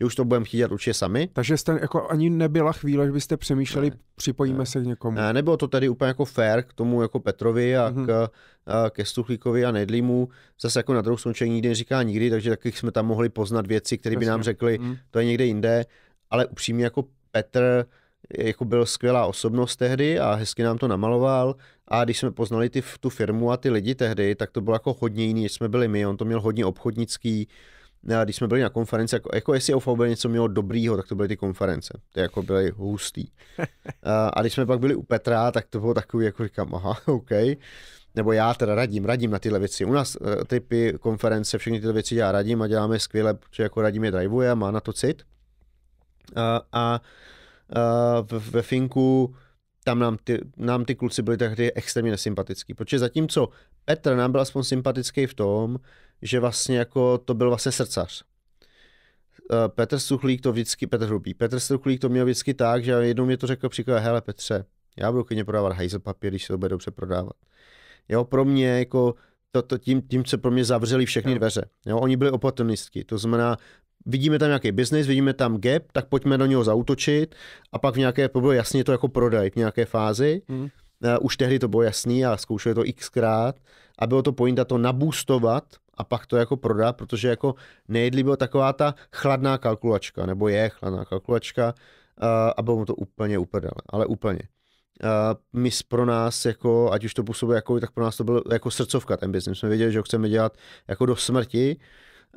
že už to budeme chtít určitě sami. Takže jste jako ani nebyla chvíle, že byste přemýšleli, ne, připojíme ne. se k někomu. Ne, nebylo to tady úplně jako fair k tomu jako Petrovi a mm-hmm. k, eh, a ke Stuchlíkovi a Nedlímu. Zase jako na druhou stranu nikdy neříká nikdy, takže taky jsme tam mohli poznat věci, které by nám řekli, mm. to je někde jinde ale upřímně jako Petr jako byl skvělá osobnost tehdy a hezky nám to namaloval a když jsme poznali ty, tu firmu a ty lidi tehdy, tak to bylo jako hodně jiný, než jsme byli my, on to měl hodně obchodnický, no a když jsme byli na konferenci, jako, jako jestli OFO byl něco mělo dobrýho, tak to byly ty konference, ty jako byly hustý. A, a když jsme pak byli u Petra, tak to bylo takový, jako říkám, aha, OK. Nebo já teda radím, radím na tyhle věci. U nás eh, typy konference, všechny tyhle věci já radím a děláme skvěle, protože jako radím je drivuje a má na to cit a ve Finku tam nám ty, nám ty kluci byli tehdy extrémně nesympatický. Protože zatímco Petr nám byl aspoň sympatický v tom, že vlastně jako to byl vlastně srdcař. E, Petr Suchlík to vždycky, Petr Hrubý, Petr Suchlík to měl vždycky tak, že jednou mě to řekl příklad, hele Petře, já budu klidně prodávat hajzl papír, když se to bude dobře prodávat. Jo, pro mě jako to, to tím, tím, se pro mě zavřeli všechny no. dveře. Jo, oni byli oportunistky, to znamená, vidíme tam nějaký biznis, vidíme tam gap, tak pojďme do něho zautočit a pak v nějaké, bylo jasně to jako prodej v nějaké fázi. mm. už tehdy to bylo jasný a zkoušeli to xkrát a bylo to pointa to nabůstovat a pak to jako prodá, protože jako nejedli byla taková ta chladná kalkulačka, nebo je chladná kalkulačka eh, a bylo mu to úplně uprdele, ale úplně. Uh, my pro nás, jako, ať už to působilo jako, tak pro nás to bylo jako srdcovka ten biznis. Jsme věděli, že ho chceme dělat jako do smrti, uh,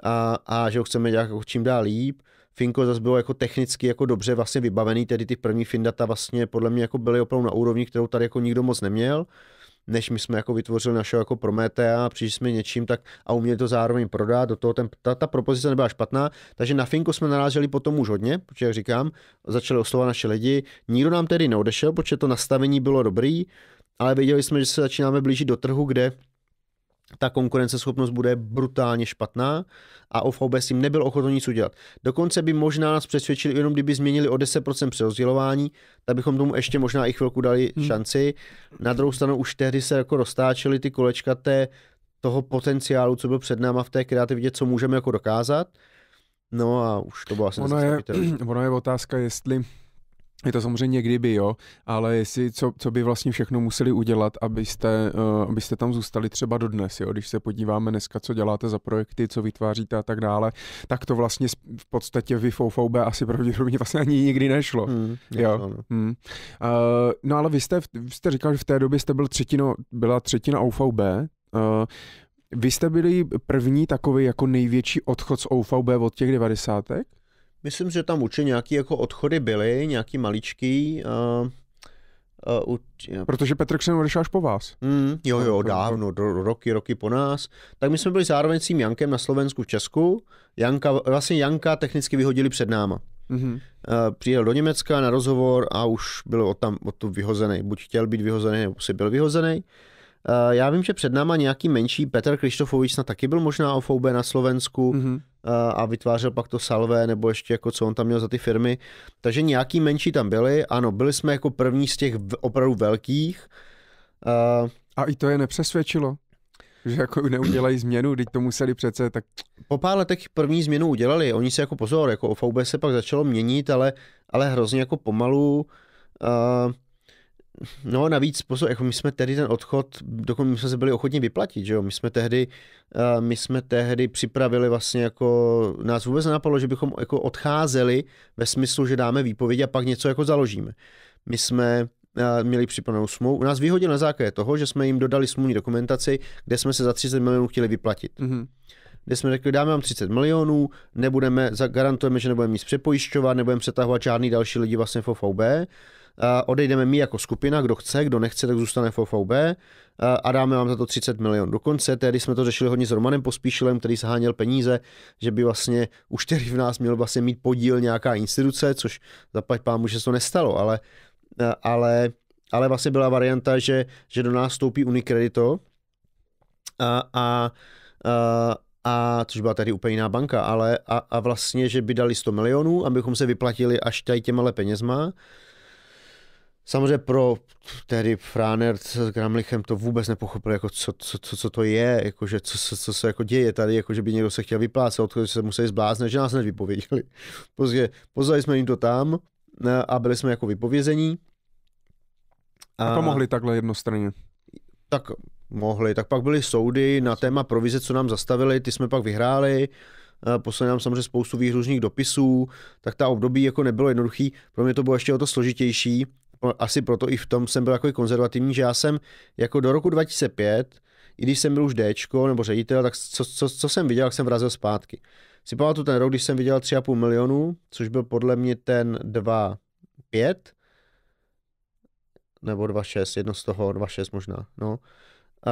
a, a že ho chceme dělat jako čím dál líp. Finko zase bylo jako technicky jako dobře vlastně vybavený, tedy ty první Findata vlastně podle mě jako byly opravdu na úrovni, kterou tady jako nikdo moc neměl než my jsme jako vytvořili našeho jako Prometea, přišli jsme něčím tak a uměli to zároveň prodat, do toho ten, ta, ta propozice nebyla špatná, takže na Finko jsme narazili potom už hodně, protože jak říkám, začali oslovat naše lidi, nikdo nám tedy neodešel, protože to nastavení bylo dobrý, ale věděli jsme, že se začínáme blížit do trhu, kde ta konkurenceschopnost bude brutálně špatná a OVB s tím nebyl ochoten nic udělat. Dokonce by možná nás přesvědčili, jenom kdyby změnili o 10% přerozdělování, tak bychom tomu ještě možná i chvilku dali hmm. šanci. Na druhou stranu už tehdy se jako roztáčely ty kolečka té, toho potenciálu, co byl před náma v té kreativitě, co můžeme jako dokázat. No a už to bylo asi ono je, ono je otázka, jestli je to samozřejmě by, jo, ale jestli, co, co by vlastně všechno museli udělat, abyste, uh, abyste tam zůstali třeba do dnes, jo, když se podíváme dneska, co děláte za projekty, co vytváříte a tak dále, tak to vlastně v podstatě vy VVB asi pravděpodobně vlastně ani nikdy nešlo. Hmm, jo. Jasno, no. Hmm. Uh, no ale vy jste, vy jste říkal, že v té době jste byl třetino, byla třetina OVB, uh, eh, vy jste byli první takový jako největší odchod z OVB od těch devadesátek? Myslím, že tam určitě nějaké jako odchody byly, nějaký maličký. A, a, u... Protože Petr Křen odešel až po vás. Mm, jo, jo, jako- dávno, do, roky, roky po nás. Tak my jsme byli zároveň s tím Jankem na Slovensku v Česku. Janka, vlastně Janka technicky vyhodili před náma. Mm-hmm. A, přijel do Německa na rozhovor a už byl od tam od tu vyhozený. Buď chtěl být vyhozený, nebo si byl vyhozený. Eh, já vím, že před náma nějaký menší, Petr Krištofovič snad taky byl možná FOB na Slovensku mm-hmm. a vytvářel pak to Salve, nebo ještě jako co on tam měl za ty firmy. Takže nějaký menší tam byli, ano, byli jsme jako první z těch opravdu velkých. Eh, a i to je nepřesvědčilo? že jako neudělají změnu, teď to museli přece, tak... Po pár letech první změnu udělali, oni se jako pozor, jako OVB se pak začalo měnit, ale, ale hrozně jako pomalu, uh, No navíc, pozor, jako my jsme tehdy ten odchod, dokonce my jsme se byli ochotní vyplatit, že jo, my jsme tehdy, uh, my jsme tehdy připravili vlastně jako, nás vůbec nenapadlo, že bychom jako odcházeli ve smyslu, že dáme výpovědi a pak něco jako založíme. My jsme uh, měli připravenou smlouvu, nás vyhodil na základě toho, že jsme jim dodali smluvní dokumentaci, kde jsme se za 30 milionů chtěli vyplatit. Mm-hmm kde jsme řekli, dáme vám 30 milionů, nebudeme, garantujeme, že nebudeme nic přepojišťovat, nebudeme přetahovat žádný další lidi vlastně v OVB, odejdeme my jako skupina, kdo chce, kdo nechce, tak zůstane OVB a dáme vám za to 30 milionů. Dokonce tehdy jsme to řešili hodně s Romanem Pospíšilem, který seháněl peníze, že by vlastně už tedy v nás měl vlastně mít podíl nějaká instituce, což zaplať pámu, že se to nestalo, ale, ale, ale vlastně byla varianta, že, že do nás stoupí Unicredito a, a, a a což byla tady úplně jiná banka, ale a, a vlastně, že by dali 100 milionů, abychom se vyplatili až tady těma penězma Samozřejmě pro tehdy Fráner s Gramlichem to vůbec nepochopil, jako co, co, co, co to je, jakože co, co, co, se jako děje tady, jako že by někdo se chtěl vyplácet, odkud se museli zbláznit, že nás hned vypověděli. Prostě pozvali jsme jim to tam a byli jsme jako vypovězení. A, a pomohli takhle jednostranně. Tak mohli. Tak pak byly soudy na téma provize, co nám zastavili, ty jsme pak vyhráli eh, poslali nám samozřejmě spoustu výhružných dopisů, tak ta období jako nebylo jednoduchý, pro mě to bylo ještě o to složitější, asi proto i v tom jsem byl jako konzervativní, že já jsem jako do roku 2005, i když jsem byl už Dčko nebo ředitel, tak co, co, co jsem viděl, jak jsem vrazil zpátky. Si pamatuju ten rok, když jsem viděl 3,5 milionů, což byl podle mě ten 2,5 nebo 2,6, jedno z toho, 2,6 možná, no. A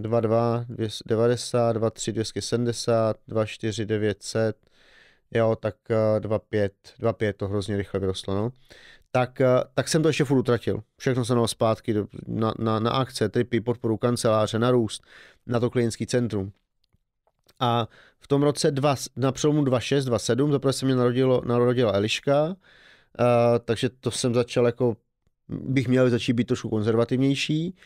2,2, 90, 2,3, 270, 2,4, 900, jo, tak 2,5, eh, 2,5 to hrozně rychle vyrostlo, no tak, eh, tak jsem to ještě furt utratil. Všechno jsem dal zpátky do, na, na, na akce, tripy, podporu kanceláře, na růst, na to klientský centrum. A v tom roce dva, na přelomu 26, 27, zaprvé se mě narodilo, narodila Eliška, a, eh, takže to jsem začal jako, bych měl začít být trošku konzervativnější.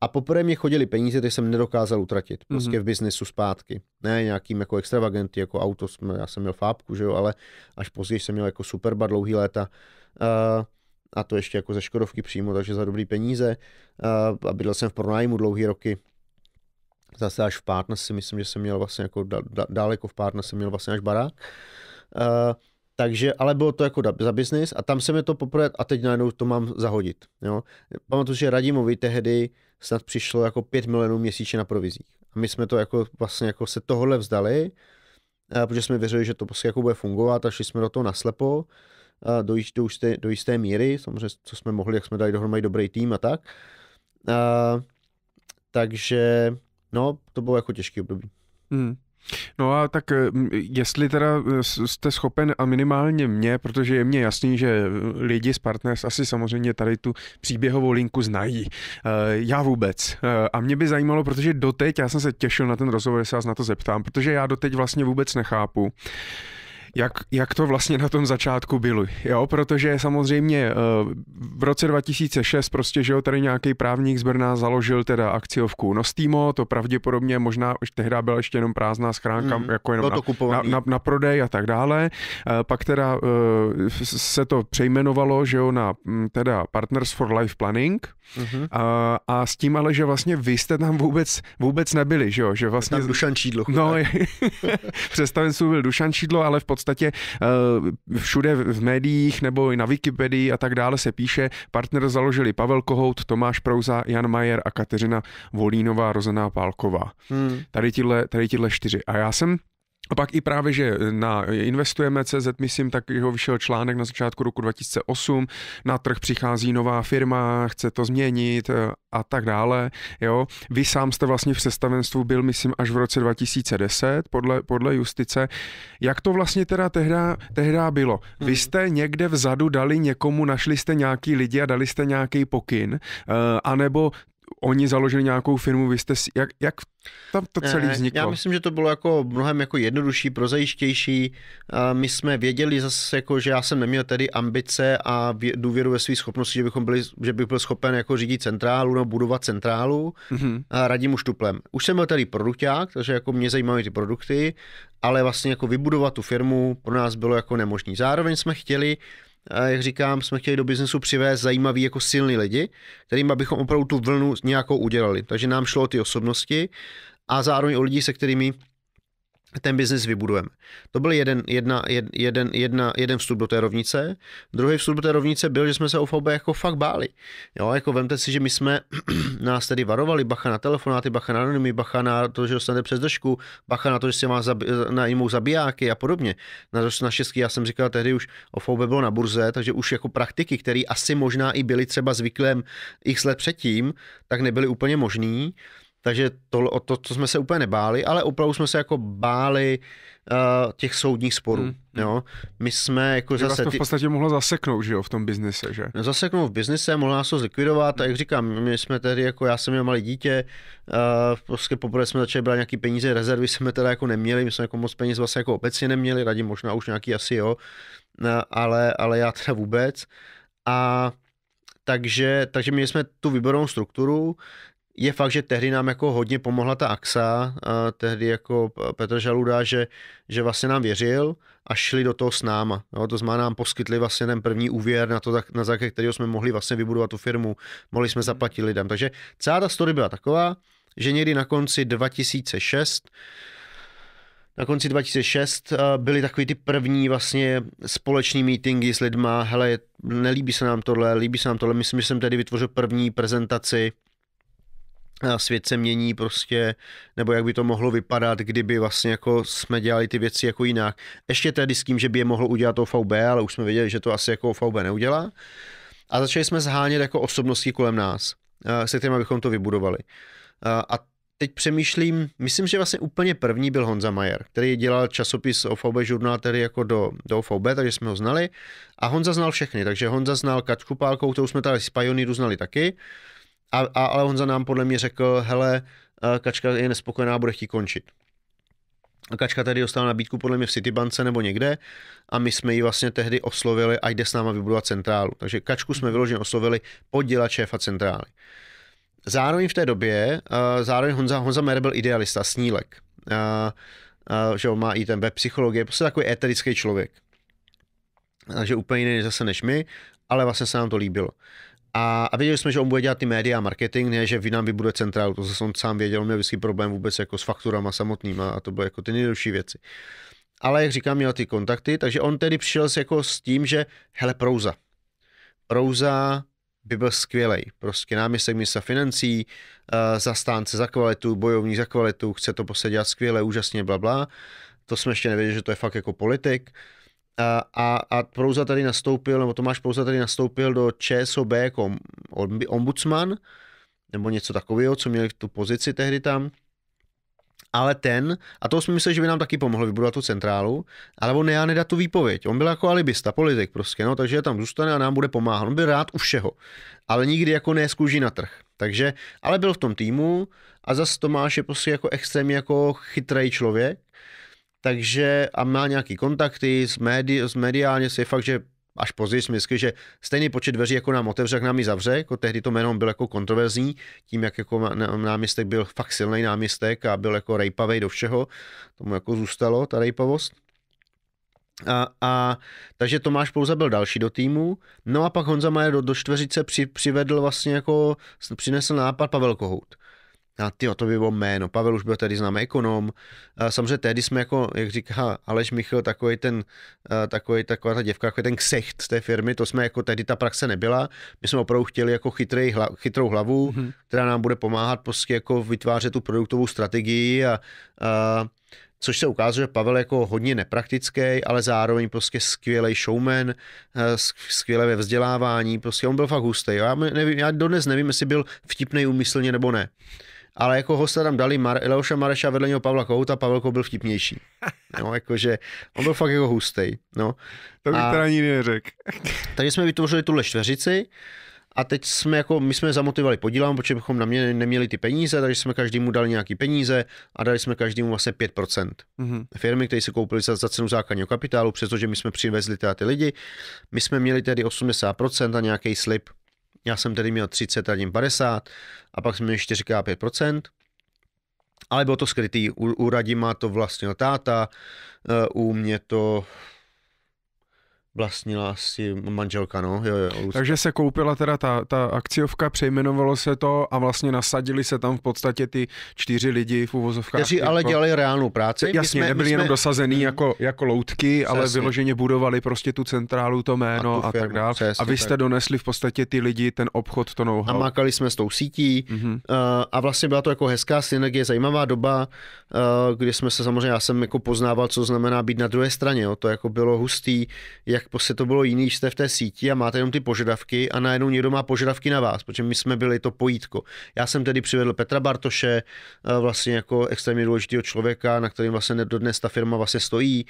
A poprvé mě chodili peníze, které jsem nedokázal utratit, mhm. prostě mm-hmm. v biznesu zpátky. Ne nějakým jako extravagenty, jako auto, jsme, já jsem měl fábku, že jo, ale až později jsem měl jako superba dlouhý léta, Eh, a to ještě jako ze Škodovky přímo, takže za dobrý peníze eh, a bydlel jsem v pronájmu dlouhý roky. Zase až v pátna si myslím, že jsem měl vlastně jako daleko jako v pátna jsem měl vlastně až barák. Eh, takže, ale bylo to jako za business a tam se mi to poprvé, a teď najednou to mám zahodit. Jo? Pamatuju, že Radimovi tehdy snad přišlo jako 5 milionů měsíčně na provizích. A my jsme to jako vlastně jako se tohle vzdali, protože jsme věřili, že to prostě jako bude fungovat a šli jsme do toho naslepo do jisté, do jisté, míry, samozřejmě, co jsme mohli, jak jsme dali dohromady dobrý tým a tak. A, takže no, to bylo jako těžký období. Hmm. No a tak jestli teda e, jste schopen a minimálně mě, protože je mně jasný, že e, lidi z Partners asi samozřejmě tady tu příběhovou linku znají. E, já vůbec. A mě by zajímalo, protože doteď, já jsem se těšil na ten rozhovor, se vás na to zeptám, protože já doteď vlastně vůbec nechápu, jak, jak to vlastně na tom začátku bylo, jo, protože samozřejmě eh, v roce 2006 prostě, že jo, tady nějaký právník z Brna založil teda akciovku Nostimo, to pravděpodobně možná už tehdy byla ještě jenom prázdná schránka, mm, jako jenom na, na, na, na prodej a tak dále, eh, pak teda eh, se to přejmenovalo, že jo, na hm, teda Partners for Life Planning mm-hmm. a, a s tím ale, že vlastně vy jste tam vůbec, vůbec nebyli, že jo, že vlastně... Tam Dušan Čídlo. No, Přestaven byl Dušan Čídlo, ale v podstatě podstatě eh, všude v médiích nebo i na Wikipedii a tak dále se píše, partner založili Pavel Kohout, Tomáš Prouza, Jan Majer a Kateřina Volínová, Rozená Pálková. Hmm. Tady tihle, tady čtyři. A já jsem a pak i právě, že na investujeme CZ, myslím, tak jeho vyšel článek na začátku roku 2008, na trh přichází nová firma, chce to změnit eh, a tak dále. Jo. Vy sám jste vlastně v sestavenstvu byl, myslím, až v roce 2010 podle, podle justice. Jak to vlastně teda tehda, tehda bylo? Vy hmm. jste někde vzadu dali někomu, našli jste nějaký lidi a dali jste nějaký pokyn, eh, anebo oni založili nějakou firmu, vy jste, jak, jak tam to celé eh, vzniklo? Já myslím, že to bylo jako mnohem jako jednodušší, prozajištější. My jsme věděli zase, jako, že já jsem neměl tedy ambice a důvěru ve své schopnosti, že, bychom byli, že bych byl schopen jako řídit centrálu nebo budovat centrálu. Mm-hmm. A radím už tuplem. Už jsem byl tady produkták, takže jako mě zajímaly ty produkty, ale vlastně jako vybudovat tu firmu pro nás bylo jako nemožné. Zároveň jsme chtěli, jak říkám, jsme chtěli do biznesu přivést zajímavý jako silný lidi, kterým bychom opravdu tu vlnu nějakou udělali. Takže nám šlo o ty osobnosti a zároveň o lidi, se kterými ten biznis vybudujeme. To byl jeden, jedna, jed, jeden, jedna, jeden vstup do té rovnice. Druhý vstup do té rovnice byl, že jsme se OVB jako fakt báli. Jo, jako vemte si, že my jsme nás tedy varovali, bacha na telefonáty, bacha na anonymy, bacha na to, že dostanete přes držku, bacha na to, že si má zabi, na jimou zabijáky a podobně. Na, na šestky, já jsem říkal, tehdy už OVB bylo na burze, takže už jako praktiky, které asi možná i byly třeba zvyklém x let předtím, tak nebyly úplně možný. Takže to, o to, to jsme se úplně nebáli, ale opravdu jsme se jako báli uh, těch soudních sporů. Mm. Jo? My jsme jako že zase... Vás to v podstatě mohlo zaseknout, že jo, v tom biznise, že? No, zaseknout v biznise, mohlo nás to zlikvidovat a jak říkám, my jsme tehdy jako, já jsem měl malé dítě, uh, prostě poprvé jsme začali brát nějaký peníze, rezervy jsme teda jako neměli, my jsme jako moc peněz vlastně jako obecně neměli, radím možná už nějaký asi jo, uh, ale, ale já teda vůbec. A takže, takže my jsme tu vybranou strukturu, je fakt, že tehdy nám jako hodně pomohla ta AXA, a tehdy jako Petr Žaluda, že, že vlastně nám věřil a šli do toho s náma. Jo, to znamená, nám poskytli vlastně ten první úvěr na to, na základě kterého jsme mohli vlastně vybudovat tu firmu, mohli jsme mhm. zaplatit lidem. Takže celá ta story byla taková, že někdy na konci 2006 na konci 2006 eh, byly takový ty první vlastně společný meetingy s lidma, hele, nelíbí se nám tohle, líbí se nám tohle, myslím, že jsem tedy vytvořil první prezentaci svět se mění prostě, nebo jak by to mohlo vypadat, kdyby vlastně jako jsme dělali ty věci jako jinak. Ještě tedy s tím, že by je mohlo udělat OVB, ale už jsme věděli, že to asi jako OVB neudělá. A začali jsme zhánět jako osobnosti kolem nás, se kterými bychom to vybudovali. A teď přemýšlím, myslím, že vlastně úplně první byl Honza Majer, který dělal časopis OVB žurnál tedy jako do, do OVB, takže jsme ho znali. A Honza znal všechny, takže Honza znal Kačku Pálkou, kterou jsme tady z Pioneeru znali taky. Uh, a, a, ale Honza nám podle mě řekl, hele, eh, Kačka je nespokojená, bude chtít končit. A Kačka tady dostala nabídku podle mě v Citibance nebo někde a my jsme ji vlastně tehdy oslovili, a jde s náma vybudovat centrálu. Takže Kačku jsme mhm. vyloženě oslovili pod děla šéfa centrály. Zároveň v té době, eh, zároveň Honza, Honza Mer byl idealista, snílek. Eh, že on má i ten web psychologie, prostě takový eterický člověk. Takže úplně jiný zase než my, ale vlastně se nám to líbilo. A, a věděli jsme, že on bude dělat ty média a marketing, ne, že vy nám vybude centrálu, to zase on sám věděl, on měl vždycky problém vůbec jako s fakturama samotnýma a to byly jako ty nejdelší věci. Ale jak říkám, měl ty kontakty, takže on tedy přišel s, jako s tím, že hele Prouza, Prouza by byl skvělej, prostě náměstek města financí, eh, zastánce za kvalitu, bojovník za kvalitu, chce to posedět skvěle, úžasně, bla, bla. To jsme ještě nevěděli, že to je fakt jako politik. Uh, a, a Prouza tady nastoupil, nebo Tomáš Prouza tady nastoupil do ČSOB jako ombudsman, nebo něco takového, co měli tu pozici tehdy tam. Ale ten, a to jsme mysleli, že by nám taky pomohl vybudovat tu centrálu, ale on já nedá tu výpověď. On byl jako alibista, politik prostě, no, takže tam zůstane a nám bude pomáhat. On byl rád u všeho, ale nikdy jako neskluží na trh. Takže, ale byl v tom týmu a zase Tomáš je prostě jako extrémně jako chytrý člověk, takže a má nějaký kontakty s, médi, s mediálně, si je fakt, že až později jsme zjistili, že stejný počet dveří, jako nám otevře, jak nám ji zavře, jako tehdy to jméno byl jako kontroverzní, tím, jak jako náměstek byl fakt silný náměstek a byl jako rejpavý do všeho, tomu jako zůstalo ta rejpavost. A, a, takže Tomáš Pouza byl další do týmu, no a pak Honza Majer do, do Štveřice při, přivedl vlastně jako, přinesl nápad Pavel Kohout. A ty, to by bylo jméno. Pavel už byl tedy známý ekonom. A samozřejmě tehdy jsme jako, jak říká Aleš Michal, takový ten, takový, taková ta děvka, jako ten ksicht té firmy, to jsme jako tehdy ta praxe nebyla. My jsme opravdu chtěli jako chytrý, hla, chytrou hlavu, mm-hmm. která nám bude pomáhat prostě jako vytvářet tu produktovou strategii a, a což se ukázalo, že Pavel je jako hodně nepraktický, ale zároveň prostě skvělý showman, skvěle ve vzdělávání, prostě on byl fakt hustý. Já, nevím, já dodnes nevím, jestli byl vtipný úmyslně nebo ne ale jako hosta tam dali Mar- Leoša Mareša vedle něho Pavla Kouta, Pavel Kout byl vtipnější. No, jakože on byl fakt jako hustej. No. To bych teda nikdy neřekl. takže jsme vytvořili tuhle čtveřici, a teď jsme jako, my jsme zamotivovali podílám, protože bychom na mě neměli ty peníze, takže jsme každému dali nějaký peníze a dali jsme každému vlastně 5%. Mm-hmm. Firmy, které si koupili za, za cenu základního kapitálu, přestože my jsme přivezli teda ty lidi, my jsme měli tedy 80% a nějaký slip. Já jsem tedy měl 30 a tím 50 a pak jsme měli 5 Ale bylo to skrytý. U, u Radima to vlastně táta, eh, u mě to vlastnila asi manželka, no. Jo, jo, Takže se koupila teda ta, ta akciovka, přejmenovalo se to a vlastně nasadili se tam v podstatě ty čtyři lidi v uvozovkách. Kteří jako- ale jako... dělali reálnou práci. Jasně, jsme, nebyli jsme... jenom dosazený mhm. jako, jako loutky, Cresně. ale vyloženě budovali prostě tu centrálu, to jméno a, a tak dále. A vy jste tak. donesli v podstatě ty lidi, ten obchod, to know -how. A mákali jsme s tou sítí mm-hmm. uh, a vlastně byla to jako hezká synergie, zajímavá doba, uh, kdy jsme se samozřejmě, já jsem jako poznával, co znamená být na druhé straně, jo. to jako bylo hustý, jak prostě to bylo jiný, jste v té síti a máte jenom ty požadavky a najednou někdo má požadavky na vás, protože my jsme byli to pojítko. Já jsem tedy přivedl Petra Bartoše, eh, vlastně jako extrémně důležitého člověka, na kterým vlastně dodnes ta firma vlastně stojí,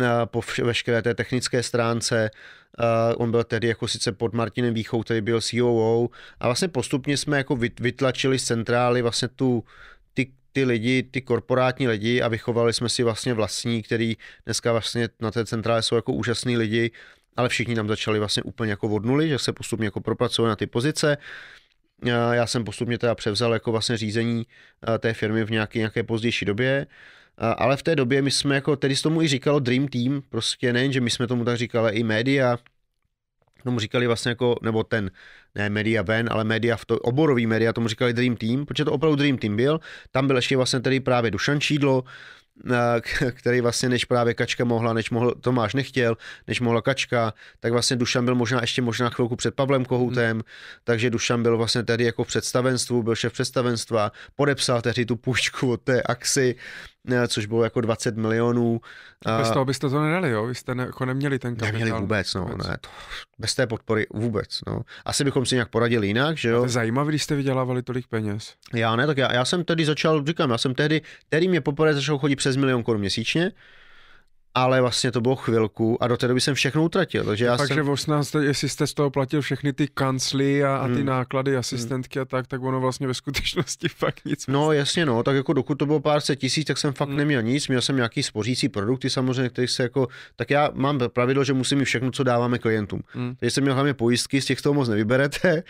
eh, po veškeré té technické stránce. Eh, on byl tedy jako sice pod Martinem Výchou, který byl COO e a vlastně postupně jsme jako vytlačili z centrály vlastně tu ty lidi, ty korporátní lidi a vychovali jsme si vlastně vlastní, který dneska vlastně na té centrále jsou jako úžasní lidi, ale všichni tam začali vlastně úplně jako od nuly, že se postupně jako propracovali na ty pozice. Já jsem postupně teda převzal jako vlastně řízení té firmy v nějaké, nějaké pozdější době, ale v té době my jsme jako, tedy se tomu i říkalo Dream Team, prostě nejen, že my jsme tomu tak říkali, i média, tomu říkali vlastně jako, nebo ten, ne media ven, ale media v to, oborový media, tomu říkali Dream Team, protože to opravdu Dream Team byl, tam byl ještě vlastně tedy právě Dušan Šídlo, eh, který vlastně než právě Kačka mohla, než mohl, Tomáš nechtěl, než mohla Kačka, tak vlastně Dušan byl možná ještě možná chvilku před Pavlem Kohoutem, hmm. takže Dušan byl vlastně tady jako v představenstvu, byl šef představenstva, podepsal tehdy tu půjčku od té Axi, což bylo jako 20 milionů. Bez toho byste to nedali, jo? Vy jste ne, jako neměli ten kapitál. Neměli vůbec, no, vůbec. ne, to, bez té podpory vůbec, no. Asi bychom si nějak poradili jinak, že jo? to je zajímavé, když jste vydělávali tolik peněz. Já ne, tak já, já jsem tedy začal, říkám, já jsem tehdy, tehdy mě poprvé začal chodit přes milion korun měsíčně, ale vlastně to bylo chvilku a do té doby jsem všechno utratil. Takže já Takže jsem... v 18, jestli jste z toho platil všechny ty kancly a, a ty hmm. náklady, hmm. asistentky hmm. a tak, tak ono vlastně ve skutečnosti fakt nic. No vlastně. jasně, no, tak jako dokud to bylo pár set tisíc, tak jsem fakt hmm. neměl nic, měl jsem nějaký spořící produkty samozřejmě, které se jako, tak já mám pravidlo, že musím mít všechno, co dáváme klientům. Hmm. Takže jsem měl hlavně pojistky, z těch toho moc nevyberete,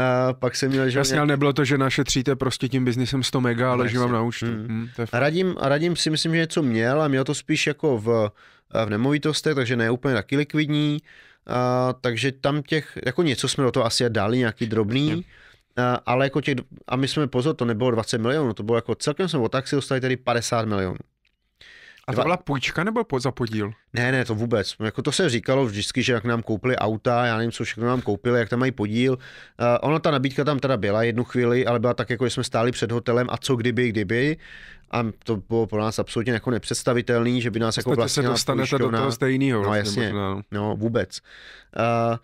a pak jsem měl, že... Jasně, mě... ale nebylo to, že našetříte prostě tím biznisem 100 mega, ale že vám na účtu. Hmm. Hmm, radím, radím si myslím, že něco měl a měl to spíš jako v Eh, v, nemovitostech, takže ne úplně taky likvidní. A, eh, takže tam těch, jako něco jsme do toho asi dali, nějaký drobný. a, eh, ale jako těch, a my jsme, pozor, to nebylo 20 milionů, to bylo jako, celkem jsme od taxi dostali tady 50 milionů. A to byla půjčka nebo za podíl? Ne, ne, to vůbec. Jako to se říkalo vždycky, že jak nám koupili auta, já nevím, co všechno nám koupili, jak tam mají podíl. Uh, ona ta nabídka tam teda byla jednu chvíli, ale byla tak, jako že jsme stáli před hotelem a co kdyby, kdyby. A to bylo pro nás absolutně jako nepředstavitelné, že by nás jako vlastně se dostanete do toho stejného. No vlastně jasně, možná. no, no vůbec. Uh,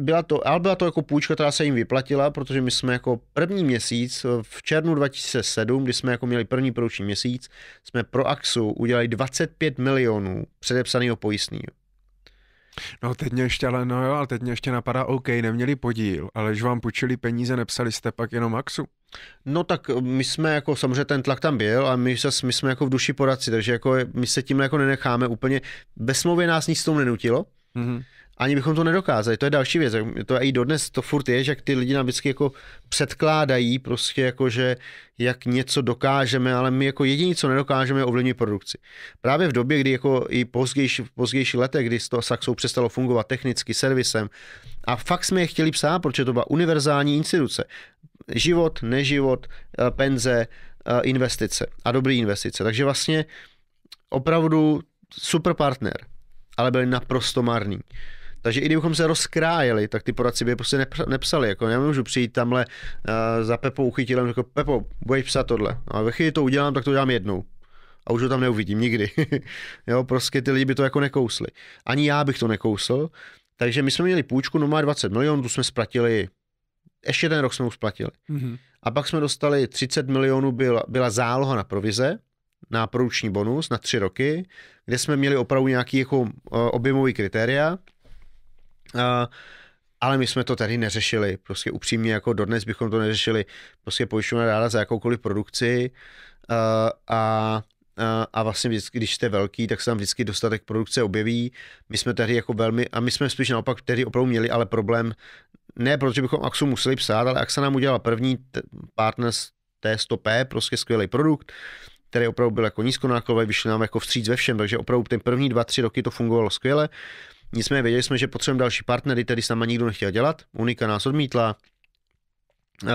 byla to, ale byla to jako půjčka, která se jim vyplatila, protože my jsme jako první měsíc v červnu 2007, kdy jsme jako měli první průční měsíc, jsme pro AXu udělali 25 milionů předepsaného pojistného. No teď mě ještě, ale no jo, ale teď mě ještě napadá, OK, neměli podíl, ale že vám půjčili peníze, nepsali jste pak jenom Maxu? No tak eh, my jsme jako, samozřejmě ten tlak tam byl a my, zas, my jsme jako v duši poradci, takže jako my se tím jako nenecháme úplně, bez smlouvy nás nic tomu nenutilo. Mm-hmm ani bychom to nedokázali. To je další věc. To i dodnes to furt je, že ty lidi nám vždycky jako předkládají prostě jako, že jak něco dokážeme, ale my jako jediní, co nedokážeme, je ovlivnit produkci. Právě v době, kdy jako i pozdější, pozdější lety, kdy to Saxou přestalo fungovat technicky, servisem, a fakt jsme je chtěli psát, protože to byla univerzální instituce. Život, neživot, eh, penze, eh, investice a dobrý investice. Takže vlastně opravdu super partner, ale byli naprosto marný. Takže i kdybychom se rozkrájeli, tak ty poradci by prostě nepsali. Jako nemůžu přijít tamhle uh, za Pepou uchytilem, jako Pepo, budeš psát tohle. A ve chvíli to udělám, tak to udělám jednou a už ho tam neuvidím nikdy. jo, prostě ty lidi by to jako nekousli. Ani já bych to nekousl. Takže my jsme měli půjčku, no má 20 milionů, tu jsme splatili, ještě ten rok jsme už splatili. Mm-hmm. A pak jsme dostali 30 milionů, byla, byla záloha na provize, na produční bonus na tři roky, kde jsme měli opravdu nějaký jako eh, objemový kritéria Eh, ale my jsme to tady neřešili. Prostě upřímně, jako dodnes bychom to neřešili. Prostě pojišťovna ráda za jakoukoliv produkci eh, a, a, eh, a vlastně vždycky, když jste velký, tak se tam vždycky dostatek produkce objeví. My jsme tady jako velmi, a my jsme spíš naopak tedy opravdu měli ale problém, ne protože bychom Axu museli psát, ale Axa nám udělala první t- partner T100P, prostě skvělý produkt, který opravdu byl jako nízkonákladový, vyšel nám jako vstříc ve všem, takže opravdu ten první dva, tři roky to fungovalo skvěle. Nicméně věděli jsme, že potřebujeme další partnery, tedy s náma nikdo nechtěl dělat. Unika nás odmítla. Uh,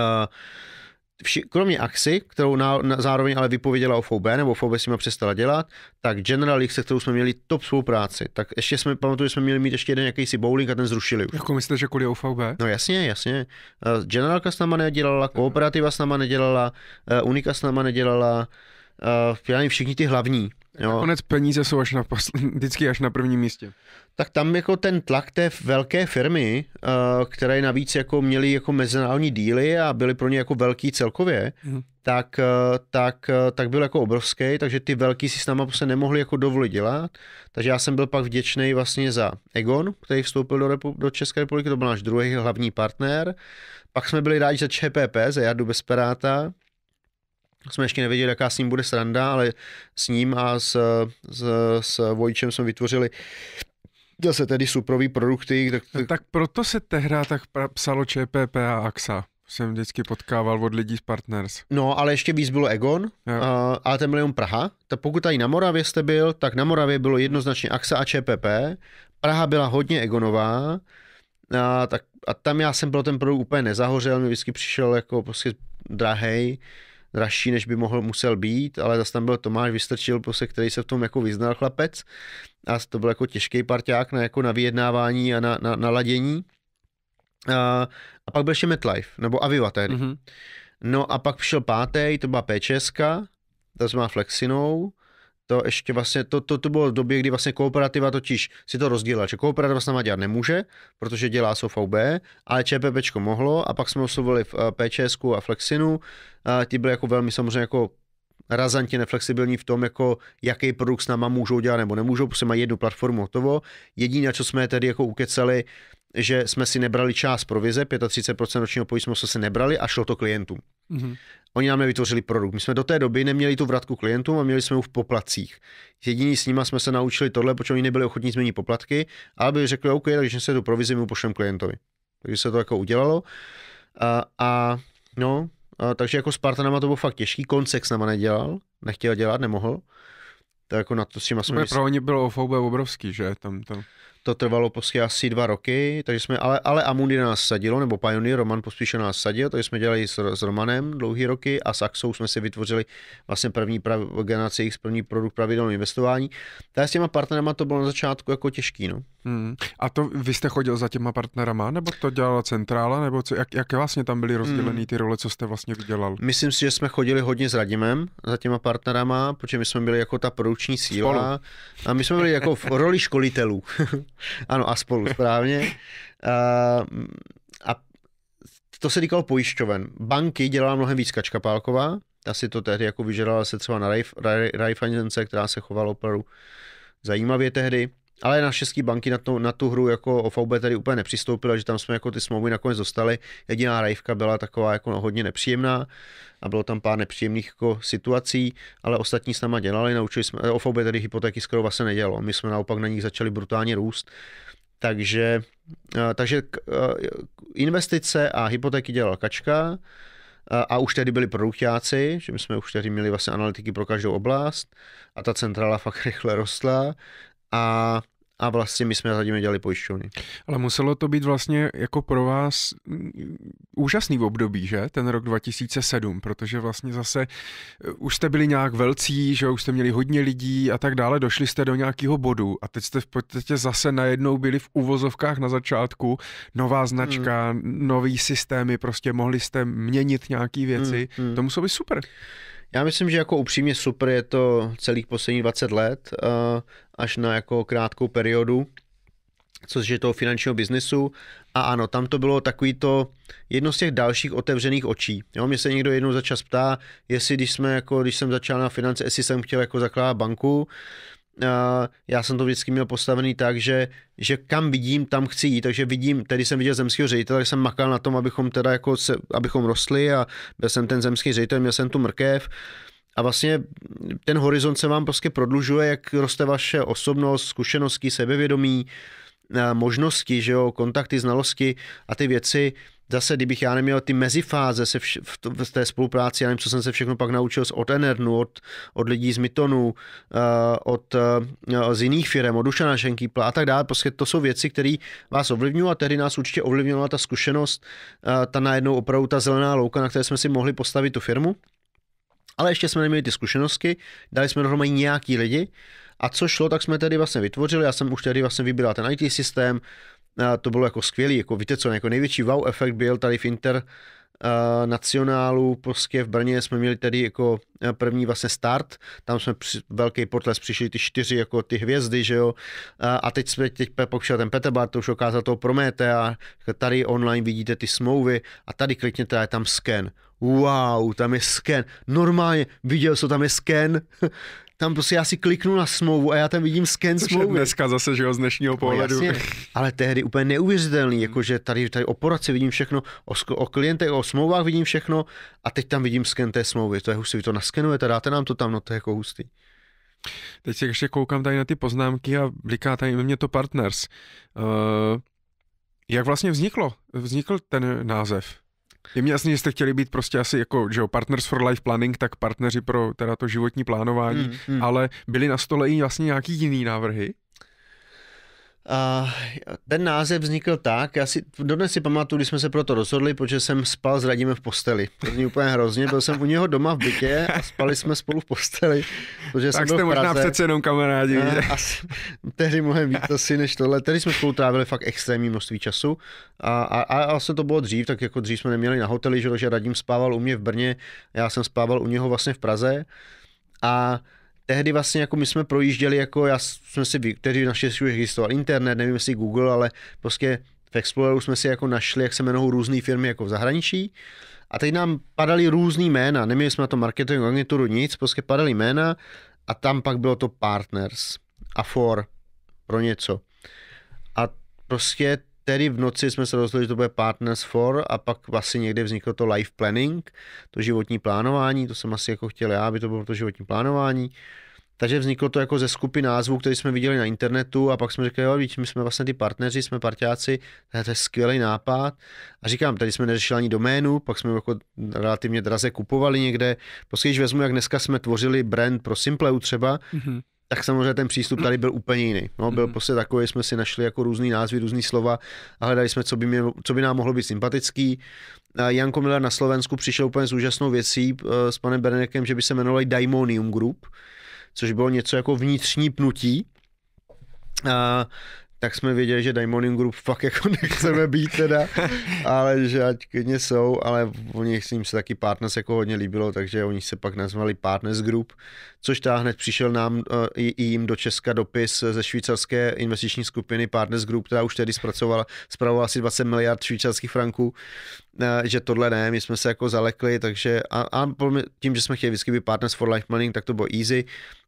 vši, kromě Axi, kterou na, na, zároveň ale vypověděla o FOB, nebo FOB s nima přestala dělat, tak General League, se kterou jsme měli top spolupráci, tak ještě jsme, pamatuju, že jsme měli mít ještě jeden jakýsi bowling a ten zrušili už. Jako myslíte, že kvůli OFOB? No jasně, jasně. Eh, Generalka s náma nedělala, Kooperativa s náma nedělala, eh, Unika s náma nedělala, v eh, nevím, všichni ty hlavní. Jo. Konec peníze jsou až na posl- vždycky až na prvním místě. Tak tam jako ten tlak té velké firmy, eh, které navíc jako měly jako mezinárodní díly a byly pro ně jako velký celkově, hmm. tak, eh, tak, tak byl jako obrovský, takže ty velký si s náma prostě nemohli jako dovolit dělat. Takže já jsem byl pak vděčný vlastně za Egon, který vstoupil do, repu- do České republiky, to byl náš druhý hlavní partner. Pak jsme byli rádi za ČPP, za Jardu Besperáta, jsme ještě nevěděli, jaká s ním bude sranda, ale s ním a s, s, s Vojčem jsme vytvořili zase tedy suprový produkty. Tak, tak... No, tak proto se tehda tak psalo ČPP a AXA jsem vždycky potkával od lidí z Partners. No, ale ještě víc bylo Egon, a, ale ten byl jenom Praha. Tak pokud tady na Moravě jste byl, tak na Moravě bylo jednoznačně AXA a ČPP. Praha byla hodně Egonová, a, tak, a tam já jsem byl ten produkt úplně nezahořel, mi vždycky přišel jako prostě drahej dražší, než by mohl, musel být, ale zase tam byl Tomáš Vystrčil, prostě, který se v tom jako vyznal chlapec a to byl jako těžký parťák na, jako na vyjednávání a na, na, na ladění. A, a pak byl ještě MetLife, nebo Aviva tehdy. Mm-hmm. No a pak přišel pátý, to byla P6, ta s má Flexinou, to ještě vlastně, to, to, to bylo v době, kdy vlastně kooperativa totiž si to rozdělila, že kooperativa s náma dělat nemůže, protože dělá SOVB, ale ČPPčko mohlo a pak jsme oslovili v eh, PČS a Flexinu, a ti byli jako velmi samozřejmě jako razantně neflexibilní v tom, jako jaký produkt s náma můžou dělat nebo nemůžou, protože mají jednu platformu hotovo. Jediné, co jsme tedy jako ukeceli, že jsme si nebrali část provize, 35% ročního pojistného jsme se nebrali a šlo to klientům. Mm-hmm. Oni nám nevytvořili produkt. My jsme do té doby neměli tu vratku klientům a měli jsme ho v poplacích. Jediný s nima jsme se naučili tohle, protože oni nebyli ochotní změnit poplatky, ale byli řekli, OK, takže se tu provizi mu pošlem klientovi. Takže se to jako udělalo. A, a no, a, takže jako Spartanama to bylo fakt těžký. Koncex nama nedělal, nechtěl dělat, nemohl. Tak jako na to s tím jsme... Pro oni bylo OVB obrovský, že? Tam to to trvalo prostě asi dva roky, takže jsme, ale, ale Amundi nás sadilo, nebo Pioneer, Roman pospíše nás sadil, takže jsme dělali s, s Romanem dlouhý roky a s Axou jsme si vytvořili vlastně první prav, generaci jejich první produkt pravidelného investování. Tak s těma partnerama to bylo na začátku jako těžký, no. Hmm. A to vy jste chodil za těma partnerama, nebo to dělala centrála, nebo co, jak, jak vlastně tam byly rozdělené hmm. ty role, co jste vlastně vydělal? Myslím si, že jsme chodili hodně s Radimem za těma partnerama, protože my jsme byli jako ta produkční síla Spolu. a my jsme byli jako v roli školitelů. ano, a spolu, správně. A, a to se týkalo pojišťoven. Banky dělala mnohem víc Kačka Pálková, ta si to tehdy jako vyžadala se třeba na Raiffeisence, která se chovala opravdu zajímavě tehdy. Ale na české banky na, to, na tu hru jako OVB tady úplně nepřistoupila, že tam jsme jako ty smlouvy nakonec dostali. Jediná rajvka byla taková jako no, hodně nepříjemná a bylo tam pár nepříjemných jako situací, ale ostatní s náma dělali, naučili jsme, OVB tady hypotéky skoro vlastně nedělalo, my jsme naopak na nich začali brutálně růst. Takže, eh, takže eh, investice a hypotéky dělala Kačka, eh, a už tehdy byli produktáci, že my jsme už tehdy měli vlastně analytiky pro každou oblast a ta centrála fakt rychle rostla a a vlastně my jsme zatím dělali pojišťovny. Ale muselo to být vlastně jako pro vás úžasný v období, že? Ten rok 2007, protože vlastně zase eh, už jste byli nějak velcí, že už jste měli hodně lidí a tak dále, došli jste do nějakého bodu a teď jste v podstatě zase najednou byli v uvozovkách na začátku, nová značka, hmm. nový systémy, prostě mohli jste měnit nějaké věci. hmm. hmm. To muselo být super. Já myslím, že jako upřímně super je to celých posledních 20 let, eh, až na jako krátkou periodu, což je toho finančního biznesu. A ano, tam to bylo takový to jedno z těch dalších otevřených očí. Jo, mě se někdo jednou za čas ptá, jestli když jsme jako, když jsem začal na finance, jestli jsem chtěl jako zakládat banku, Eh, já jsem to vždycky měl postavený tak, že, že kam vidím, tam chci jít, takže vidím, tedy jsem viděl zemského ředitele, tak jsem makal na tom, abychom teda jako se, abychom rostli a byl jsem ten zemský ředitel, měl jsem tu mrkev, a vlastně ten horizont se vám prostě prodlužuje, jak roste vaše osobnost, zkušenosti, sebevědomí, eh, možnosti, že jo, kontakty, znalosti a ty věci, zase, kdybych já neměl ty mezifáze se vš- v, to, v té spolupráci, já nevím, co jsem se všechno pak naučil od Enernu, od, od lidí z Mytonu, uh, od uh, z jiných firm, od Dušana Šenkýpla a tak dále. Prostě to jsou věci, které vás ovlivňují a tehdy nás určitě ovlivňovala ta zkušenost, uh, ta najednou opravdu ta zelená louka, na které jsme si mohli postavit tu firmu. Ale ještě jsme neměli ty zkušenosti, dali jsme dohromady nějaký lidi, a co šlo, tak jsme tedy vlastně vytvořili. Já jsem už tedy vlastně vybíral ten IT systém, a to bylo jako skvělý, jako víte co, jako největší wow efekt byl tady v Inter nacionálu prostě v Brně jsme měli tady jako e, první vlastně start, tam jsme při, velký potles přišli ty čtyři jako ty hvězdy, že jo, a teď jsme teď pokušel ten Bart, to už ukázal toho a tady online vidíte ty smlouvy a tady klikněte a je tam scan wow, tam je scan. Normálně, viděl jsem, tam je scan. tam prostě já si kliknu na smlouvu a já tam vidím scan Což smlouvy. dneska zase, že jo, z dnešního no, pohledu. No, jasně, ale tehdy úplně neuvěřitelný, jakože tady, tady o poradci vidím všechno, o, o klientech, o smlouvách vidím všechno a teď tam vidím scan té smlouvy. To je hustý, vy to naskenujete, dáte nám to tam, no to je jako hustý. Teď se ještě koukám tady na ty poznámky a bliká tady mě to Partners. Uh, jak vlastně vzniklo? Vznikl ten název? Je mi jasný, že jste chtěli být prostě asi jako, že jo, Partners for Life Planning, tak partneři pro teda to životní plánování, mm, mm. ale byly na stole i vlastně nějaký jiný návrhy? ten název vznikl tak, já si dodnes si pamatuju, když jsme se proto rozhodli, protože jsem spal s Radimem v posteli. To zní úplně hrozně, byl jsem u něho doma v bytě a spali jsme spolu v posteli. Protože tak jsem jste možná přece jenom kamarádi. A, asi, tehdy mohem víc asi než tohle. Tehdy jsme spolu trávili fakt extrémní množství času a, a, a asi to bylo dřív, tak jako dřív jsme neměli na hoteli, že Radim spával u mě v Brně, já jsem spával u něho vlastně v Praze a tehdy vlastně jako my jsme projížděli, jako já jsme si, kteří naštěstí už existoval internet, nevím jestli Google, ale prostě v Exploreru jsme si jako našli, jak se jmenují různé firmy jako v zahraničí. A teď nám padaly různý jména, neměli jsme na to marketing agenturu nic, prostě padaly jména a tam pak bylo to partners a for pro něco. A prostě který v noci jsme se rozhodli, že to bude Partners for a pak asi někde vzniklo to life planning, to životní plánování, to jsem asi jako chtěl já, aby to bylo to životní plánování. Takže vzniklo to jako ze skupy názvů, který jsme viděli na internetu a pak jsme řekli, jo, víc, my jsme vlastně ty partneři, jsme partiáci, to je skvělý nápad. A říkám, tady jsme neřešili ani doménu, pak jsme jako relativně draze kupovali někde. Prostě když vezmu, jak dneska jsme tvořili brand pro Simpleu třeba, mm-hmm tak samozřejmě ten přístup tady byl úplně jiný. No, byl mm-hmm. prostě takový, jsme si našli jako různý názvy, různý slova a hledali jsme, co by, mě, co by nám mohlo být sympatický. Janko Miller na Slovensku přišel úplně s úžasnou věcí eh, s panem Berenekem, že by se jmenovali Daimonium Group, což bylo něco jako vnitřní pnutí, tak jsme věděli, že Diamond Group fakt jako nechceme být teda, ale že ať klidně jsou, ale oni s ním se taky Partners jako hodně líbilo, takže oni se pak nazvali Partners Group, což ta hned přišel nám eh, i, jim do Česka dopis ze švýcarské investiční skupiny Partners Group, která už tedy zpracovala, zpravovala asi 20 miliard švýcarských franků, eh, že tohle ne, my jsme se jako zalekli, takže a, a tím, že jsme chtěli vždycky být Partners for Life mining, tak to bylo easy,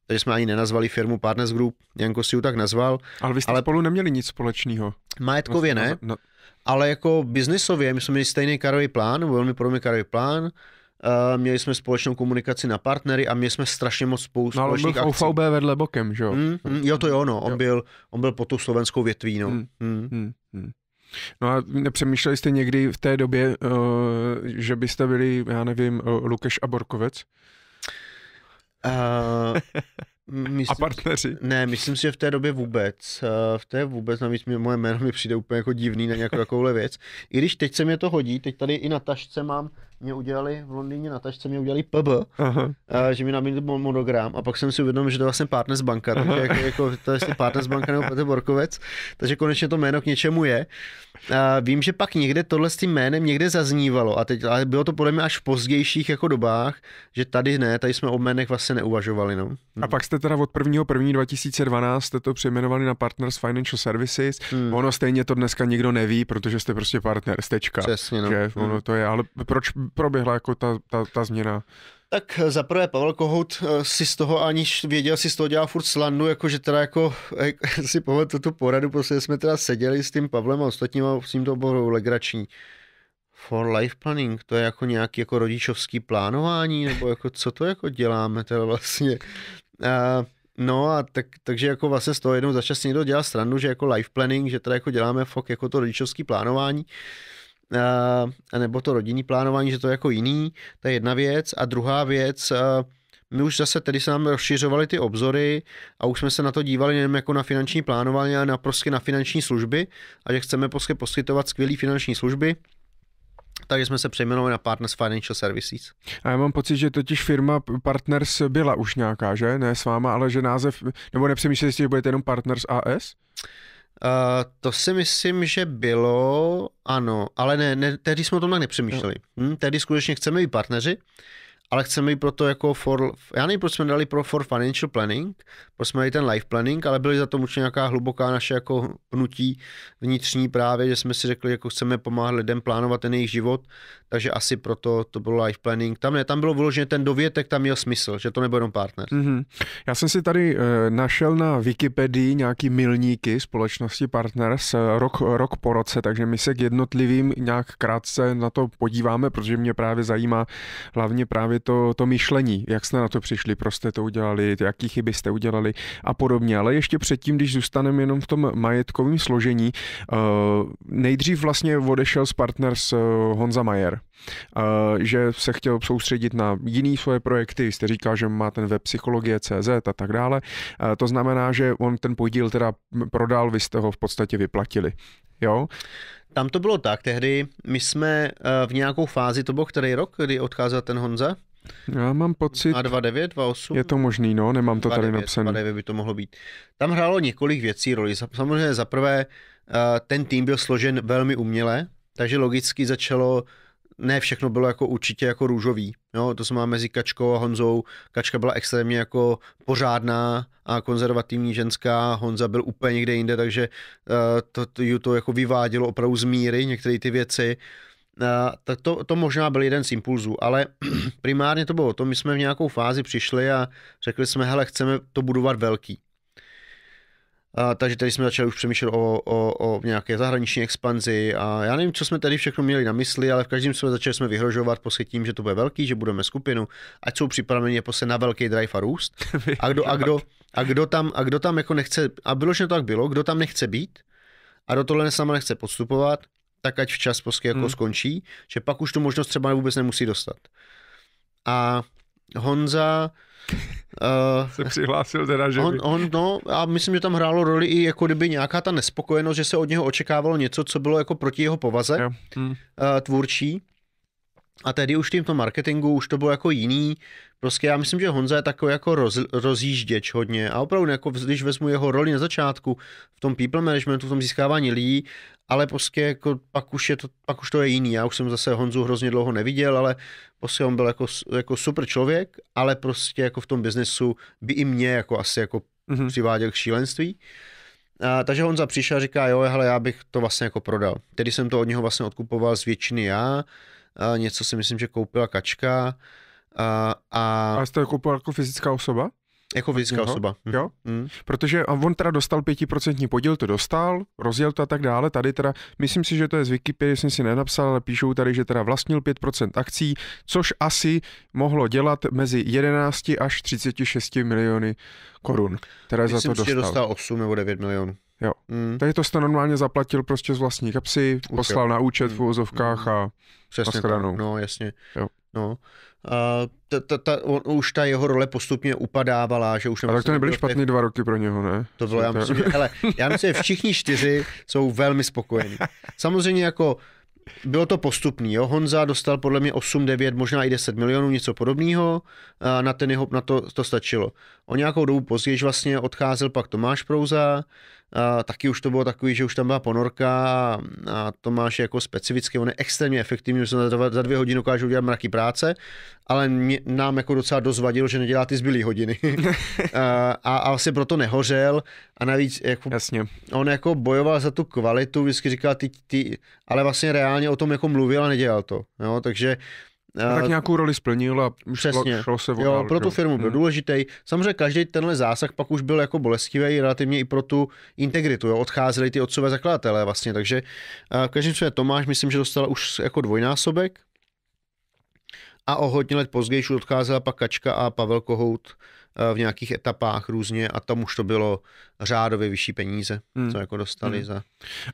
takže jsme ani nenazvali firmu Partners Group, Janko si ji tak nazval. Ale vy jste ale spolu neměli nic společného. Majetkově vlastně- ne, no. ale jako biznisově, my jsme měli stejný karový plán, velmi podobný karový plán, Uh, měli jsme společnou komunikaci na partnery a měli jsme strašně moc spolu no, ale byl akcí. VVB vedle bokem, že jo? Mm, mm, jo, to jo, no. On, jo. Byl, on byl pod tu slovenskou větví, no. Hmm. Mm, mm. Mm, mm. No a nepřemýšleli jste někdy v té době, uh, že byste byli, já nevím, eh, Lukeš a Borkovec? Eh, myslím, a partneři. Ne, myslím si, že v té době vůbec. Eh, v té vůbec, navíc mě, moje jméno mi přijde úplně jako divný na nějakou takovouhle věc. I když teď se mě to hodí, teď tady i na tašce mám mě udělali v Londýně na tašce, mě udělali PB, a, že mi nabídli monogram a pak jsem si uvědomil, že to je vlastně Partners banka, takže jako, jako, to je Partners banka nebo Petr Borkovec, takže konečně to jméno k něčemu je. A vím, že pak někde tohle s tím jménem někde zaznívalo a teď, ale bylo to podle mě až v pozdějších jako dobách, že tady ne, tady jsme o jménech vlastně neuvažovali. No. A pak jste teda od 1. 1. 2012 jste to přejmenovali na Partners Financial Services. Hmm. Ono stejně to dneska nikdo neví, protože jste prostě partner, stečka. Přesně, no. že ono hmm. to je, ale proč proběhla jako ta, ta, ta změna? Tak za prvé Pavel Kohout eh, si z toho, aniž věděl, si z toho dělal furt slandu, jakože teda jako, si pamatuju tu poradu, prostě jsme teda seděli s tím Pavlem a a s tím to bylo legrační. For life planning, to je jako nějaký jako rodičovský plánování, nebo jako co to jako děláme teda vlastně. A, no a tak, takže jako vlastně z toho jednou začas někdo dělal stranu, že jako life planning, že teda jako děláme fok jako to rodičovský plánování a eh, nebo to rodinný plánování, že to je jako jiný, to je jedna věc. A druhá věc, eh, my už zase tedy se nám rozšiřovaly ty obzory a už jsme se na to dívali nejen jako na finanční plánování, ale na prostě na finanční služby a že chceme prostě poskytovat skvělé finanční služby takže jsme se přejmenovali na Partners Financial Services. A já mám pocit, že totiž firma Partners byla už nějaká, že? Ne s váma, ale že název, nebo nepřemýšleli že budete jenom Partners AS? Uh, to si myslím, že bylo, ano, ale ne, ne tehdy jsme o tom tak nepřemýšleli. No. Hm, tehdy skutečně chceme být partneři, ale chceme i proto jako for, já nevím, proč jsme dali pro for financial planning, proč jsme dali ten life planning, ale byly za to určitě nějaká hluboká naše jako hnutí vnitřní právě, že jsme si řekli, jako chceme pomáhat lidem plánovat ten jejich život, takže asi proto to bylo life planning. Tam ne, tam bylo vyloženě ten dovětek, tam měl smysl, že to nebyl jenom partner. Mm-hmm. Já jsem si tady e, našel na Wikipedii nějaký milníky společnosti Partners eh, rok, rok po roce, takže my se k jednotlivým nějak krátce na to podíváme, protože mě právě zajímá hlavně právě to, to myšlení, jak jste na to přišli, prostě to udělali, jaký chyby jste udělali a podobně. Ale ještě předtím, když zůstaneme jenom v tom majetkovém složení, eh, nejdřív vlastně odešel z partners eh, Honza Majer, eh, že se chtěl soustředit na jiný svoje projekty, jste říkal, že má ten web psychologie.cz a tak dále. To znamená, že on ten podíl teda prodal, vy jste ho v podstatě vyplatili. Jo? Tam to bylo tak, tehdy my jsme v nějakou fázi, to byl který rok, kdy odcházel ten Honza? Já mám pocit... A 29, 28? Je to možný, no, nemám to 29, tady napsané. 29 by to mohlo být. Tam hrálo několik věcí roli. Samozřejmě za prvé, eh, ten tým byl složen velmi uměle, takže logicky začalo ne všechno bylo jako určitě jako růžový. Jo, to se má mezi Kačkou a Honzou. Kačka byla extrémně jako pořádná a konzervativní ženská, Honza byl úplně někde jinde, takže uh, to, to, to jako vyvádělo opravdu z míry některé ty věci. Uh, tak to, to možná byl jeden z impulzů, ale primárně to bylo o tom, my jsme v nějakou fázi přišli a řekli jsme, hele, chceme to budovat velký. A, takže tady jsme začali už přemýšlet o, o, o nějaké zahraniční expanzi a já nevím, co jsme tady všechno měli na mysli, ale v každém jsme začali jsme vyhrožovat prostě tím, že to bude velký, že budeme skupinu, ať jsou připraveni jako se na velký drive a růst. A kdo, a kdo, a kdo, tam, a kdo tam jako nechce, a bylo, že to tak bylo, kdo tam nechce být a do tohle sama nechce podstupovat, tak ať včas prostě jako hmm. skončí, že pak už tu možnost třeba vůbec nemusí dostat. A Honza... Uh, se přihlásil teda, že on, on, no, a myslím, že tam hrálo roli i jako kdyby nějaká ta nespokojenost, že se od něho očekávalo něco, co bylo jako proti jeho povaze jo. Hmm. Uh, tvůrčí. A tedy už tím to marketingu už to bylo jako jiný. Prostě já myslím, že Honza je takový jako roz, rozjížděč hodně. A opravdu, jako když vezmu jeho roli na začátku v tom people managementu, v tom získávání lidí ale prostě jako pak už, je to, pak už to je jiný. Já už jsem zase Honzu hrozně dlouho neviděl, ale prostě on byl jako, jako super člověk, ale prostě jako v tom biznesu by i mě jako asi jako mm-hmm. přiváděl k šílenství. A, takže Honza přišel a říká, jo, hele, já bych to vlastně jako prodal. Tedy jsem to od něho vlastně odkupoval z většiny já, a něco si myslím, že koupila kačka. A, a... a jste to koupil jako fyzická osoba? Jako fyzická osoba. Mm. Jo? Mm. Protože on teda dostal pětiprocentní podíl, to dostal, rozjel to a tak dále. Tady teda, myslím si, že to je z Wikipedia, jsem si nenapsal, ale píšou tady, že teda vlastnil 5% akcí, což asi mohlo dělat mezi 11 až 36 miliony korun, které myslím za to dostal. dostal 8 nebo 9 milionů. Jo. Mm. Hm. Takže to jste normálně zaplatil prostě z vlastní kapsy, Účel. poslal na účet mm. v úvozovkách mm. a Přesně a tak, no jasně. Jo. No. A ta, ta, ta, on, už ta jeho role postupně upadávala, že už... A tak to nebyly špatný dva roky pro něho, ne? To bylo, já myslím, hele, já myslím, že všichni čtyři jsou velmi spokojení. Samozřejmě jako bylo to postupný, jo. Honza dostal podle mě 8, 9, možná i 10 milionů, něco podobného, a na ten jeho, na to, to stačilo. O nějakou dobu později vlastně odcházel pak Tomáš Prouza, a taky už to bylo takový, že už tam byla ponorka a Tomáš je jako specificky, on je extrémně efektivní, že za dvě hodiny dokáže udělat mraky práce, ale mě, nám jako docela dozvadil, že nedělá ty zbylé hodiny. a, a asi proto nehořel a navíc jako, Jasně. on jako bojoval za tu kvalitu, vždycky říkal ty, ty, ale vlastně reálně o tom jako mluvil a nedělal to. Jo? Takže Eh, tak nějakou roli splnil a Přesně. Šlo, šlo se vokál, jo, pro tu firmu byl hmm. důležitý. Samozřejmě každý tenhle zásah pak už byl jako bolestivý relativně i pro tu integritu. Jo. Odcházeli ty otcové zakladatelé vlastně, takže v eh, každém případě Tomáš myslím, že dostal už jako dvojnásobek a o hodně let později už odcházela pak Kačka a Pavel Kohout eh, v nějakých etapách různě a tam už to bylo řádově vyšší peníze, hmm. co jako dostali hmm. za.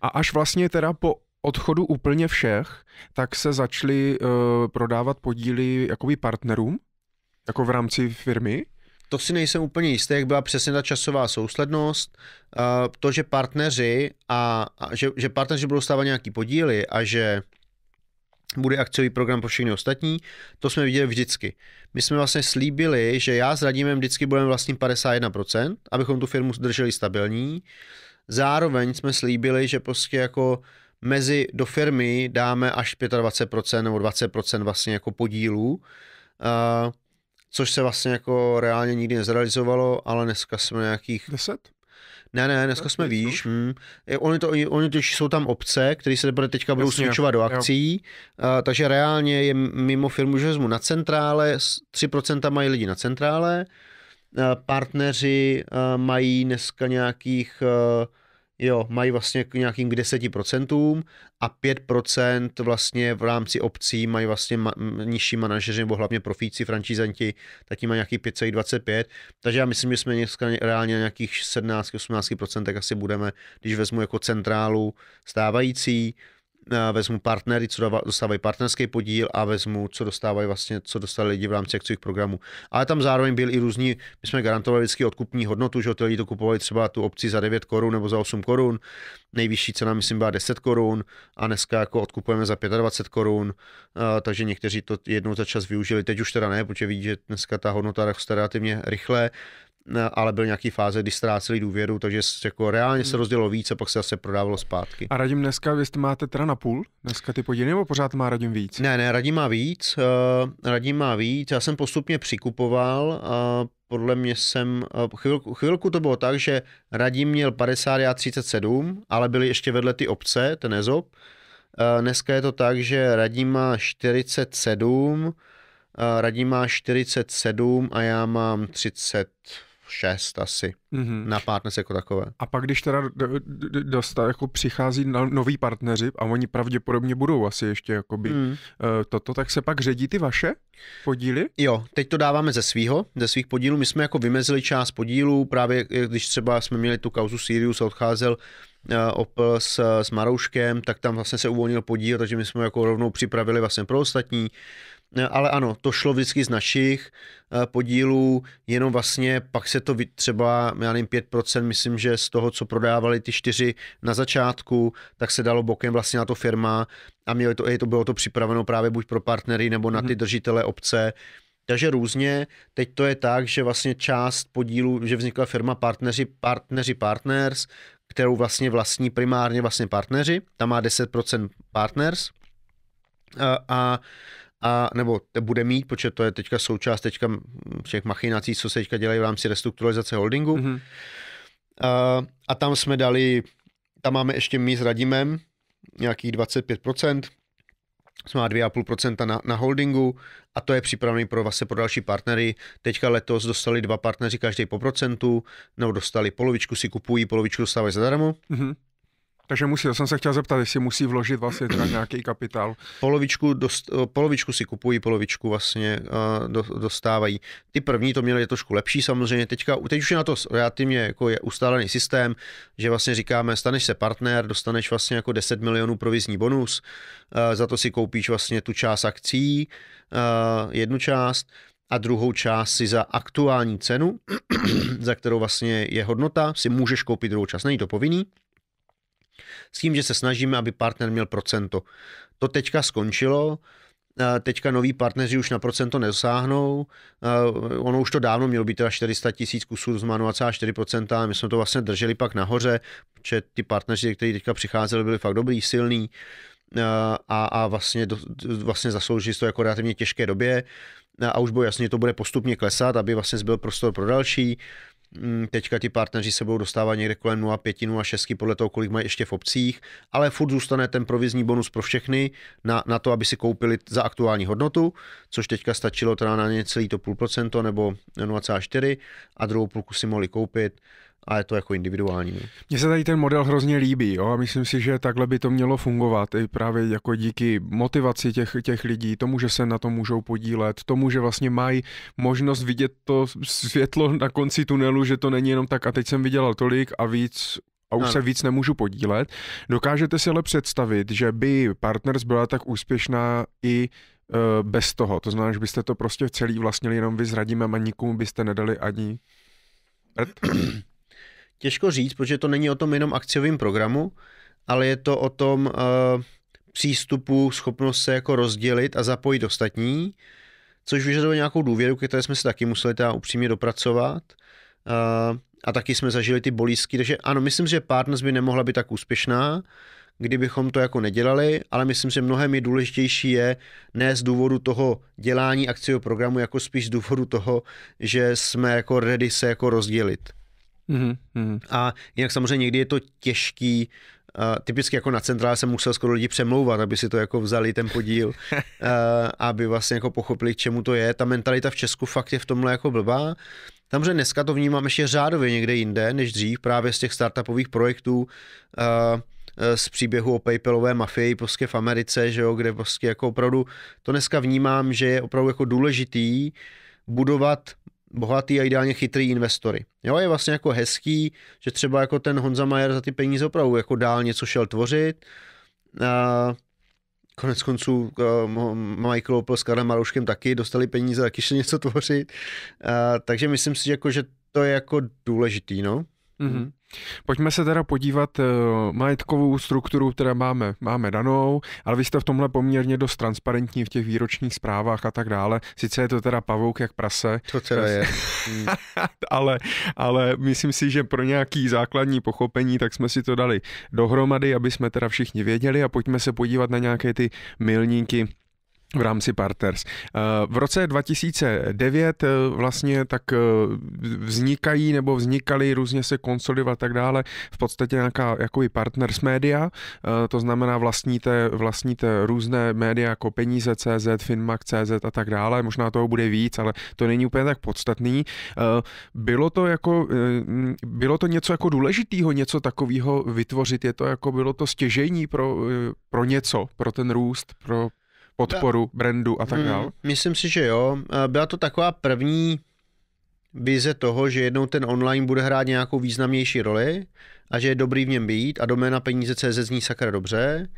A až vlastně teda po odchodu úplně všech, tak se začaly uh, prodávat podíly jakoby partnerům, jako v rámci firmy? To si nejsem úplně jistý, jak byla přesně ta časová souslednost. Uh, to, že partneři a, a že, že partneři budou stávat nějaký podíly a že bude akciový program pro všechny ostatní, to jsme viděli vždycky. My jsme vlastně slíbili, že já s Radimem vždycky budeme vlastně 51%, abychom tu firmu drželi stabilní. Zároveň jsme slíbili, že prostě jako mezi do firmy dáme až 25% nebo 20% vlastně jako podílů, uh, což se vlastně jako reálně nikdy nezrealizovalo, ale dneska jsme nějakých... 10? Ne, ne, dneska jsme výš. Hmm. Oni, to, oni, oni jsou tam obce, které se teprve teďka budou slučovat do akcí, a, takže reálně je mimo firmu, že vezmu na centrále, 3% mají lidi na centrále, a partneři a mají dneska nějakých... A, Jo, mají vlastně k nějakým k 10% a 5% vlastně v rámci obcí mají vlastně ma- nižší manažeři nebo hlavně profíci, francízanti, tak tím mají nějaký 5,25. Takže já myslím, že jsme dneska reálně na nějakých 17-18% asi budeme, když vezmu jako centrálu stávající, vezmu partnery, co dostávají partnerský podíl a vezmu, co dostávají vlastně, co dostali lidi v rámci akciových programů. Ale tam zároveň byl i různý, my jsme garantovali vždycky odkupní hodnotu, že ty lidi to kupovali třeba tu obci za 9 korun nebo za 8 korun, nejvyšší cena myslím byla 10 korun a dneska jako odkupujeme za 25 korun, takže někteří to jednou za čas využili, teď už teda ne, protože vidí, že dneska ta hodnota roste relativně rychle, ale byl nějaký fáze, kdy ztráceli důvěru, takže jako reálně se hmm. rozdělilo víc a pak se zase prodávalo zpátky. A Radim dneska, vy jste máte teda na půl, dneska ty podíly, nebo pořád má Radim víc? Ne, ne, Radim má víc, uh, Radim má víc, já jsem postupně přikupoval, uh, podle mě jsem, eh, chvilku, chvilku to bylo tak, že Radim měl 50, já 37, ale byly ještě vedle ty obce, ten EZOP. Eh, dneska je to tak, že Radim má 47, Radim má 47 a já mám 30, šest asi mm-hmm. na partners jako takové. A pak když teda dosta, jako přichází na no, noví partneři a oni pravděpodobně budou asi ještě jakoby mm. toto, tak se pak ředí ty vaše podíly? Jo, teď to dáváme ze svýho, ze svých podílů. My jsme jako vymezili část podílů, právě eh, když třeba jsme měli tu kauzu Sirius a odcházel eh, Opel s, s Marouškem, tak tam vlastně se uvolnil podíl, takže my jsme jako rovnou připravili vlastně pro ostatní ale ano, to šlo vždycky z našich eh, podílů, jenom vlastně pak se to třeba, já nevím, 5%, myslím, že z toho, co prodávali ty čtyři na začátku, tak se dalo bokem vlastně na to firma a mělo to, to bylo to připraveno právě buď pro partnery nebo na ty mhm. držitele obce, takže různě, teď to je tak, že vlastně část podílu, že vznikla firma Partneři, Partneři Partners, kterou vlastně vlastní primárně vlastně partneři, tam má 10% partners eh, a, a a nebo te bude mít, protože to je teďka součást teďka všech machinací, co se teďka dělají v rámci restrukturalizace holdingu. Mm-hmm. A, a tam jsme dali, tam máme ještě my s Radimem nějakých 25%, jsme má 2,5% na, na holdingu a to je připravený pro vás vlastně pro další partnery. Teďka letos dostali dva partneři každý po procentu, nebo dostali polovičku si kupují, polovičku dostávají zadarmo. Mm-hmm. Takže musí, já jsem se chtěl zeptat, jestli musí vložit vlastně teda nějaký kapitál. Polovičku, dost, eh, polovičku si kupují, polovičku vlastně uh, do, dostávají. Ty první to měly trošku lepší samozřejmě. Teďka, teď už je na to relativně jako je ustálený systém, že vlastně říkáme, staneš se partner, dostaneš vlastně jako 10 milionů provizní bonus, uh, za to si koupíš vlastně tu část akcí, uh, jednu část, a druhou část si za aktuální cenu, za kterou vlastně je hodnota, si můžeš koupit druhou část. Není to povinný, s tím, že se snažíme, aby partner měl procento. To teďka skončilo, eh, teďka noví partneři už na procento nezasáhnou. Eh, ono už to dávno mělo být teda 400 tisíc kusů z 0,4%, a my jsme to vlastně drželi pak nahoře, protože ty partneři, kteří teďka přicházeli, byli fakt dobrý, silný eh, a, a vlastně, vlastně zasloužili to jako relativně těžké době a už bylo jasně, že to bude postupně klesat, aby vlastně zbyl prostor pro další. Mm, teďka ti partneři se budou dostávat někde kolem 0,5, 6 podle toho, kolik mají ještě v obcích, ale furt zůstane ten provizní bonus pro všechny na, na to, aby si koupili za aktuální hodnotu, což teďka stačilo teda na ně celý to půl procento nebo 0,4 a druhou půlku si mohli koupit a je to jako individuální. No. Mně se tady ten model hrozně líbí jo? a myslím si, že takhle by to mělo fungovat i právě jako díky motivaci těch, těch lidí, tomu, že se na to můžou podílet, tomu, že vlastně mají možnost vidět to světlo na konci tunelu, že to není jenom tak a teď jsem vydělal tolik a víc a už ano. se víc nemůžu podílet. Dokážete si ale představit, že by Partners byla tak úspěšná i e, bez toho. To znamená, že byste to prostě celý vlastnili jenom vy s Radimem a nikomu byste nedali ani těžko říct, protože to není o tom jenom akciovém programu, ale je to o tom uh, přístupu, schopnost se jako rozdělit a zapojit ostatní, což vyžaduje nějakou důvěru, ke které jsme se taky museli teda upřímně dopracovat. Uh, a taky jsme zažili ty bolístky, takže ano, myslím, že Partners by nemohla být tak úspěšná, kdybychom to jako nedělali, ale myslím, že mnohem je důležitější je ne z důvodu toho dělání akciového programu, jako spíš z důvodu toho, že jsme jako ready se jako rozdělit. Mm-hmm, mm-hmm. A jinak samozřejmě někdy je to těžký, Uh, typicky jako na centrále jsem musel skoro lidi přemlouvat, aby si to jako vzali ten podíl, uh, aby vlastně jako pochopili, k čemu to je. Ta mentalita v Česku fakt je v tomhle jako blbá. Tamže dneska to vnímám ještě řádově někde jinde než dřív, právě z těch startupových projektů, uh, z příběhu o PayPalové mafii prostě v Americe, že jo, kde prostě jako opravdu to dneska vnímám, že je opravdu jako důležitý budovat bohatý a ideálně chytrý investory. Jo, je vlastně jako hezký, že třeba jako ten Honza Majer za ty peníze opravdu jako dál něco šel tvořit. A konec konců eh, Michael Opel s Karlem Marouškem taky dostali peníze, taky šli něco tvořit. A, takže myslím si, že, jako, že to je jako důležitý, no. Mm-hmm. Pojďme se teda podívat eh, majetkovou strukturu, která máme, máme danou, ale vy jste v tomhle poměrně dost transparentní v těch výročních zprávách a tak dále. Sice je to teda pavouk jak prase. To teda je. ale, ale myslím si, že pro nějaký základní pochopení, tak jsme si to dali dohromady, aby jsme teda všichni věděli a pojďme se podívat na nějaké ty milníky v rámci Partners. Eh, v roce 2009 eh, vlastně tak eh, vznikají nebo vznikaly, různě se konsolidovat a tak dále, v podstatě nějaká jakoby Partners média. to znamená vlastníte, vlastníte různé média jako Peníze CZ, Finmac CZ a tak dále, možná toho bude víc, ale to není úplně tak podstatný. Bylo to jako, bylo to něco jako důležitýho, něco takového vytvořit, je to jako, bylo to stěžení pro, pro něco, pro ten růst, pro podporu brandu a tak hmm, Myslím si, že jo. Byla to taková první vize toho, že jednou ten online bude hrát nějakou významnější roli a že je dobrý v něm být a doména peníze.cz zní sakra dobře.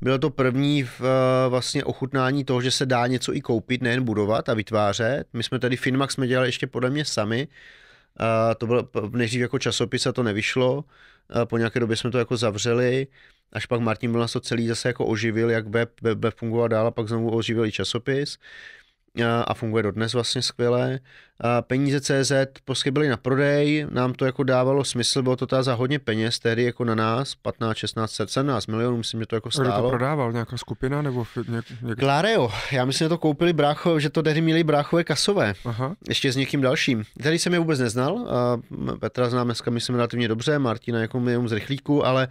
Bylo to první v, eh, vlastně ochutnání toho, že se dá něco i koupit, nejen budovat a vytvářet. My jsme tady Finmax jsme dělali ještě podle mě sami. A to bylo nejdřív jako časopis a to nevyšlo. A po nějaké době jsme to jako zavřeli. Až pak Martin na to celý zase jako oživil, jak web, web, web fungoval dál a pak znovu oživil i časopis a funguje dodnes vlastně skvěle. A peníze CZ prostě byly na prodej, nám to jako dávalo smysl, bylo to ta za hodně peněz, tehdy jako na nás, 15, 16, 17 milionů, myslím, že to jako stálo. Kdo to prodával, nějaká skupina nebo nějak, nějak... Klareo, já myslím, že to koupili brácho, že to tehdy měli bráchové kasové, Aha. ještě s někým dalším. Tady jsem je vůbec neznal, a Petra znám dneska, myslím, relativně dobře, Martina jako mi z rychlíku, ale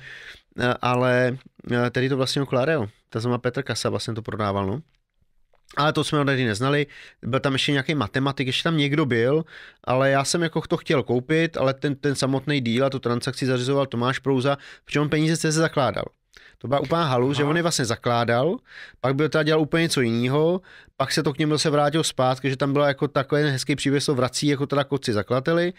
Eh, ale eh, tedy to vlastně Clareo. Ta znamená Petr Kasa vlastně to prodával, no. Ale to jsme ho tady neznali. Byl tam ještě nějaký matematik, ještě tam někdo byl, ale já jsem jako to chtěl koupit, ale ten, ten samotný díl a tu transakci zařizoval Tomáš Prouza, protože on peníze se zakládal. To byla úplná halu, že on je vlastně zakládal, pak byl teda dělal úplně něco jiného, pak se to k němu se vrátil zpátky, že tam byl jako takový hezký příběh, to vrací jako teda koci zakladateli.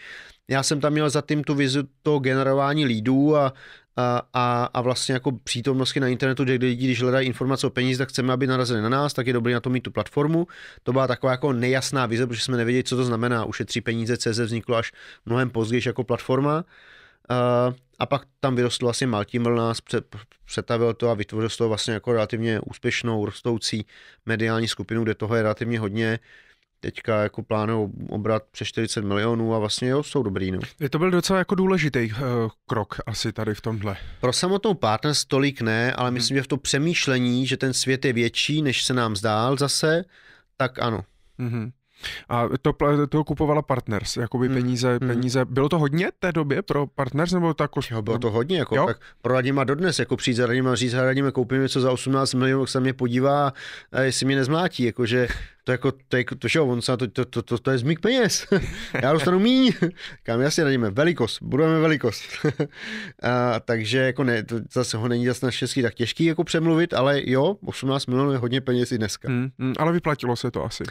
Já jsem tam měl za tím tu vizu toho generování lídů a, a, a vlastně jako přítomnosti na internetu, kde lidi, když hledají informace o peníze, tak chceme, aby narazili na nás, tak je dobré na to mít tu platformu. To byla taková jako nejasná vize, protože jsme nevěděli, co to znamená. Ušetří peníze CZ vzniklo až mnohem později jako platforma. A, a pak tam vyrostl vlastně Maltiml nás, přetavil to a vytvořil z toho vlastně jako relativně úspěšnou, rostoucí mediální skupinu, kde toho je relativně hodně. Uh, teďka jako plánují obrat přes 40 milionů a vlastně jo, jsou dobrý. No. Je to byl docela jako důležitý uh, krok asi tady v tomhle. Pro samotnou partners tolik ne, ale hmm. myslím, hmm. že v to přemýšlení, že ten svět je větší, než se nám zdál zase, tak ano. Hmm. A to, to kupovala Partners, jakoby hmm. peníze, hmm. peníze. Bylo to hodně té době pro Partners, nebo jako... Jo, bylo to hodně, jako jo? tak pro Radima dodnes, jako přijít za Radima a říct, Radima, koupíme co za 18 milionů, tak se mě podívá, jestli mě nezmlátí, jakože to jako, to, jako, to, šo, on se na to, to, to, to, to je zmík peněz, já dostanu míň. Kam jasně radíme, velikost, budujeme velikost. a, takže jako ne, to zase ho není zase na český tak těžký jako přemluvit, ale jo, 18 milionů je hodně peněz i dneska. Mm, mm, ale vyplatilo se to asi.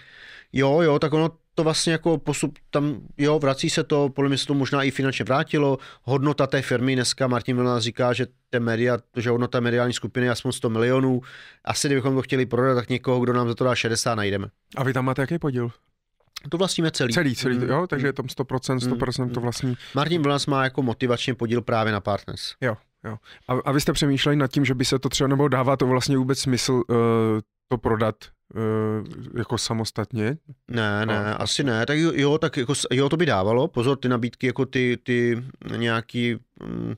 Jo, jo, tak ono to vlastně jako posup, tam jo, vrací se to, podle mě se to možná i finančně vrátilo, hodnota té firmy, dneska Martin Milan říká, že té media, že hodnota mediální skupiny je aspoň 100 milionů, asi kdybychom to chtěli prodat, tak někoho, kdo nám za to dá 60, najdeme. A vy tam máte jaký podíl? To vlastníme celý. Celý, celý, mm. jo, takže je tam 100%, 100% mm. to vlastní. Martin Vlnas má jako motivačně podíl právě na Partners. Jo, jo. A, a vy jste přemýšleli nad tím, že by se to třeba, nebo dává to vlastně vůbec smysl uh, to prodat Eh, jako samostatně? Ne, ne, no. asi ne. Tak jo, tak jako, jo, to by dávalo. Pozor, ty nabídky, jako ty, ty nějaký mm,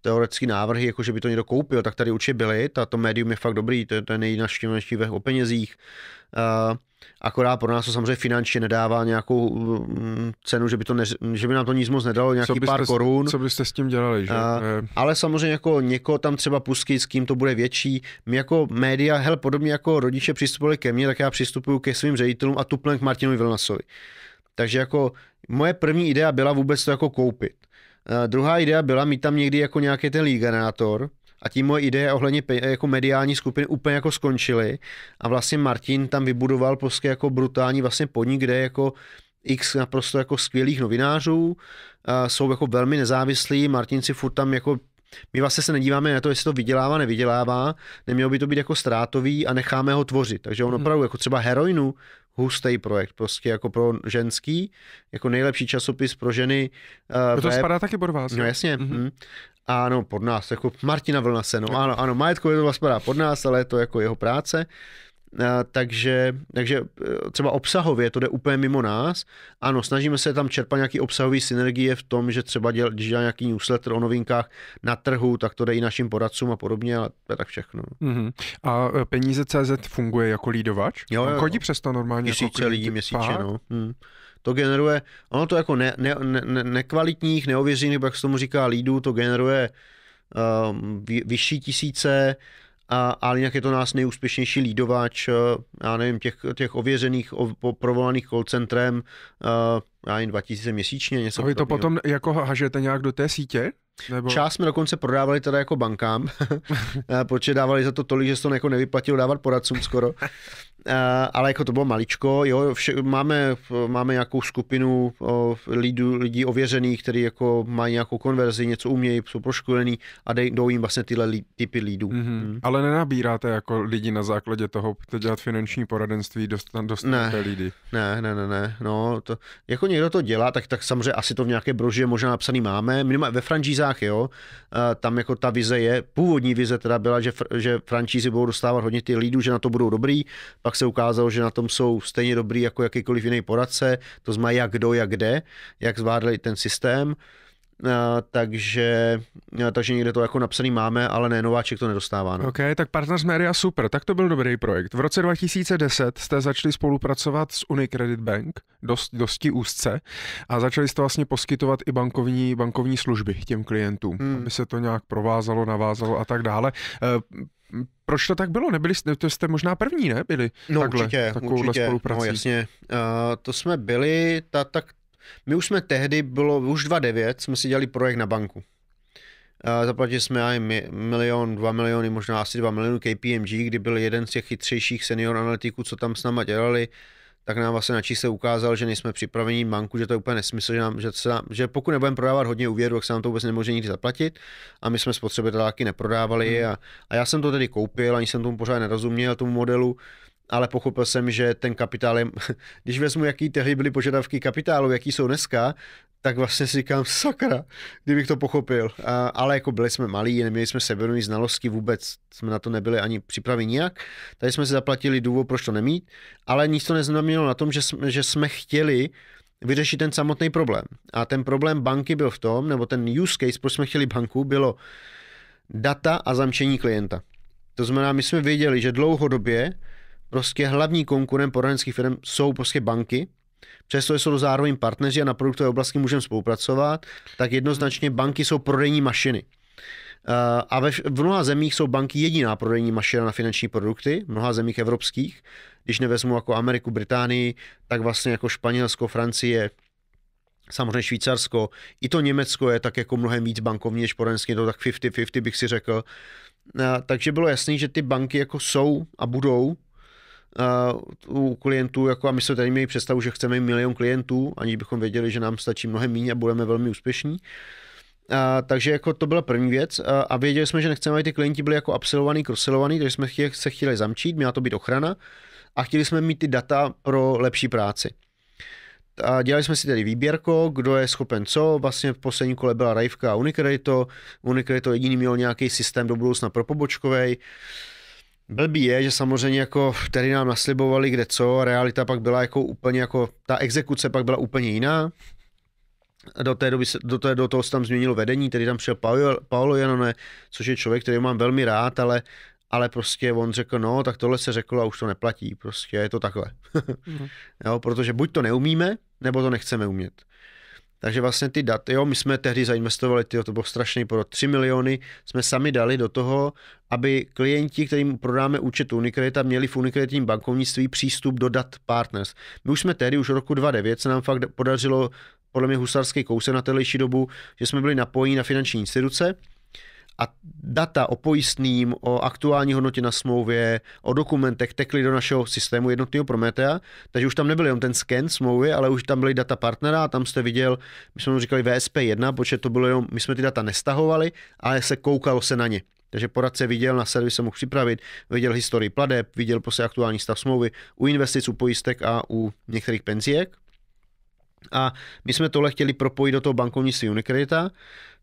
teoretický návrhy, jako že by to někdo koupil, tak tady určitě byly. Tato médium je fakt dobrý, to je, to je nejnaštěvnější ve o penězích. Uh, Akorát pro nás to samozřejmě finančně nedává nějakou mm, cenu, že by, to ne, že by nám to nic moc nedalo, nějaký byste, pár korun. Co byste s tím dělali? Že? A, ale samozřejmě jako někoho tam třeba pustit, s kým to bude větší. My jako média, hel, podobně jako rodiče přistupovali ke mně, tak já přistupuju ke svým ředitelům a tuplen k Martinovi Vilnasovi. Takže jako moje první idea byla vůbec to jako koupit. A eh, druhá idea byla mít tam někdy jako nějaký ten lead a tím moje ideje ohledně jako mediální skupiny úplně jako skončily a vlastně Martin tam vybudoval prostě jako brutální vlastně podnik, kde jako x naprosto jako skvělých novinářů, a jsou jako velmi nezávislí, Martin si furt tam jako my vlastně se nedíváme na to, jestli to vydělává, nevydělává, nemělo by to být jako ztrátový a necháme ho tvořit. Takže on mhm. opravdu jako třeba heroinu, hustý projekt, prostě jako pro ženský, jako nejlepší časopis pro ženy. Uh, to to spadá taky pod vás. No jasně. Mm-hmm. Mm. Ano, pod nás, jako Martina Vlnase, no ano, ano, majetkově to spadá pod nás, ale je to jako jeho práce. A, takže, takže e, třeba obsahově to jde úplně mimo nás. Ano, snažíme se tam čerpat nějaký obsahový synergie v tom, že třeba děl, když dělá nějaký newsletter o novinkách na trhu, tak to jde i našim poradcům a podobně, ale to je tak všechno. Mm-hmm. A e, peníze CZ funguje jako lídovač? Jo, jo, jo. Chodí přesto normálně? Jako měsíce jako lidí měsíce, no. Hmm to generuje, ono to jako ne, ne, ne, nekvalitních, neověřených, jak se tomu říká, lídů, to generuje um, ehm, vy, vyšší tisíce, a, ale jinak je to nás nejúspěšnější lídováč, eh, já nevím, těch, těch ověřených, ov, provolaných call centrem, uh, já jen 2000 měsíčně, něco A vy to potom jako hažete nějak do té sítě? Nebo... Část jsme dokonce prodávali teda jako bankám, eh, protože dávali za to tolik, že se to jako nevyplatilo dávat poradcům skoro. Eh, ale jako to bylo maličko, jo, vše, máme, máme nějakou skupinu o, lidů, lidí ověřených, kteří jako mají nějakou konverzi, něco umějí, jsou proškolení a dej, jdou jim vlastně tyhle li, typy lídů. Mm-hmm. Mm. Ale nenabíráte jako lidi na základě toho, to dělat finanční poradenství, dostan, dost ne, lidi. Ne, ne, ne, ne, no, to, jako někdo to dělá, tak, tak samozřejmě asi to v nějaké brožě možná napsaný máme, minimálně ve franšíze franšízách, jo, tam jako ta vize je, původní vize teda byla, že, že franšízy budou dostávat hodně ty lídů, že na to budou dobrý, pak se ukázalo, že na tom jsou stejně dobrý jako jakýkoliv jiný poradce, to znamená jak kdo, jak kde, jak zvládli ten systém, Eh, takže, eh, takže někde to jako napsaný máme, ale ne, Nováček to nedostává. No. OK, tak Partners Media super, tak to byl dobrý projekt. V roce 2010 jste začali spolupracovat s Unicredit Bank dost, dosti úzce a začali jste vlastně poskytovat i bankovní, bankovní služby těm klientům, hmm. aby se to nějak provázalo, navázalo a tak dále. Eh, proč to tak bylo? Nebyli jste, to jste možná první, ne? Byli no takhle, určitě, takovouhle určitě. No, spoluprací. No jasně, uh, to jsme byli, ta, tak my už jsme tehdy, bylo už 2.9, jsme si dělali projekt na banku. Zaplatili jsme aj milion, dva miliony, možná asi dva miliony KPMG, kdy byl jeden z těch chytřejších senior analytiků, co tam s náma dělali, tak nám vlastně na čísle ukázal, že nejsme připraveni banku, že to je úplně nesmysl, že, nám, že, se nám, že pokud nebudeme prodávat hodně úvěru, tak se nám to vůbec nemůže nikdy zaplatit a my jsme taky neprodávali hmm. a, a, já jsem to tedy koupil, ani jsem tomu pořád nerozuměl, tomu modelu, ale pochopil jsem, že ten kapitál je, když vezmu, jaký tehdy byly požadavky kapitálu, jaký jsou dneska, tak vlastně si říkám, sakra, kdybych to pochopil. A, ale jako byli jsme malí, neměli jsme sebevědomí znalosti vůbec, jsme na to nebyli ani připraveni nijak, tady jsme si zaplatili důvod, proč to nemít, ale nic to neznamenalo na tom, že jsme, že jsme chtěli vyřešit ten samotný problém. A ten problém banky byl v tom, nebo ten use case, proč jsme chtěli banku, bylo data a zamčení klienta. To znamená, my jsme věděli, že dlouhodobě prostě hlavní konkurent poradenských firm jsou prostě banky, Přesto jsou zároveň partneři a na produktové oblasti můžeme spolupracovat, tak jednoznačně banky jsou prodejní mašiny. Eh, a ve, v mnoha zemích jsou banky jediná prodejní mašina na finanční produkty, v mnoha zemích evropských. Když nevezmu jako Ameriku, Británii, tak vlastně jako Španělsko, Francie, samozřejmě Švýcarsko, i to Německo je tak jako mnohem víc bankovní než poradenský, to tak 50-50 bych si řekl. Eh, takže bylo jasné, že ty banky jako jsou a budou u klientů, jako a my jsme tady měli představu, že chceme milion klientů, aniž bychom věděli, že nám stačí mnohem méně a budeme velmi úspěšní. A, takže jako to byla první věc a, a věděli jsme, že nechceme, aby ty klienti byli jako upselovaný, crosselovaný, takže jsme chtěli, se chtěli zamčít, měla to být ochrana a chtěli jsme mít ty data pro lepší práci. A dělali jsme si tedy výběrko, kdo je schopen co, vlastně v posledním kole byla Rajvka a Unicredito, Unicredito jediný měl nějaký systém do budoucna pro pobočkovej, Blbý je, že samozřejmě jako tady nám naslibovali kde co, realita pak byla jako úplně jako, ta exekuce pak byla úplně jiná. Do té doby, se, do, té, do toho se tam změnilo vedení, tedy tam přišel Paolo, Paolo Janone, což je člověk, který mám velmi rád, ale, ale prostě on řekl, no, tak tohle se řeklo a už to neplatí, prostě je to takhle. mm. jo, protože buď to neumíme, nebo to nechceme umět. Takže vlastně ty dat, jo, my jsme tehdy zainvestovali, tyjo, to bylo strašný pro 3 miliony, jsme sami dali do toho, aby klienti, kterým prodáme účet Unicredita, měli v Unicreditním bankovnictví přístup do dat partners. My už jsme tehdy, už roku 2009, se nám fakt podařilo podle mě husarský kousek na tehdejší dobu, že jsme byli napojeni na finanční instituce, a data o pojistným, o aktuální hodnotě na smlouvě, o dokumentech tekly do našeho systému jednotného Prometea, takže už tam nebyl jenom ten scan smlouvy, ale už tam byly data partnera a tam jste viděl, my jsme mu říkali VSP1, protože to bylo jenom, my jsme ty data nestahovali, ale se koukalo se na ně. Takže poradce viděl, na servis se mohl připravit, viděl historii pladeb, viděl prostě aktuální stav smlouvy u investic, u pojistek a u některých penziek. A my jsme tohle chtěli propojit do toho bankovnictví Unicredita,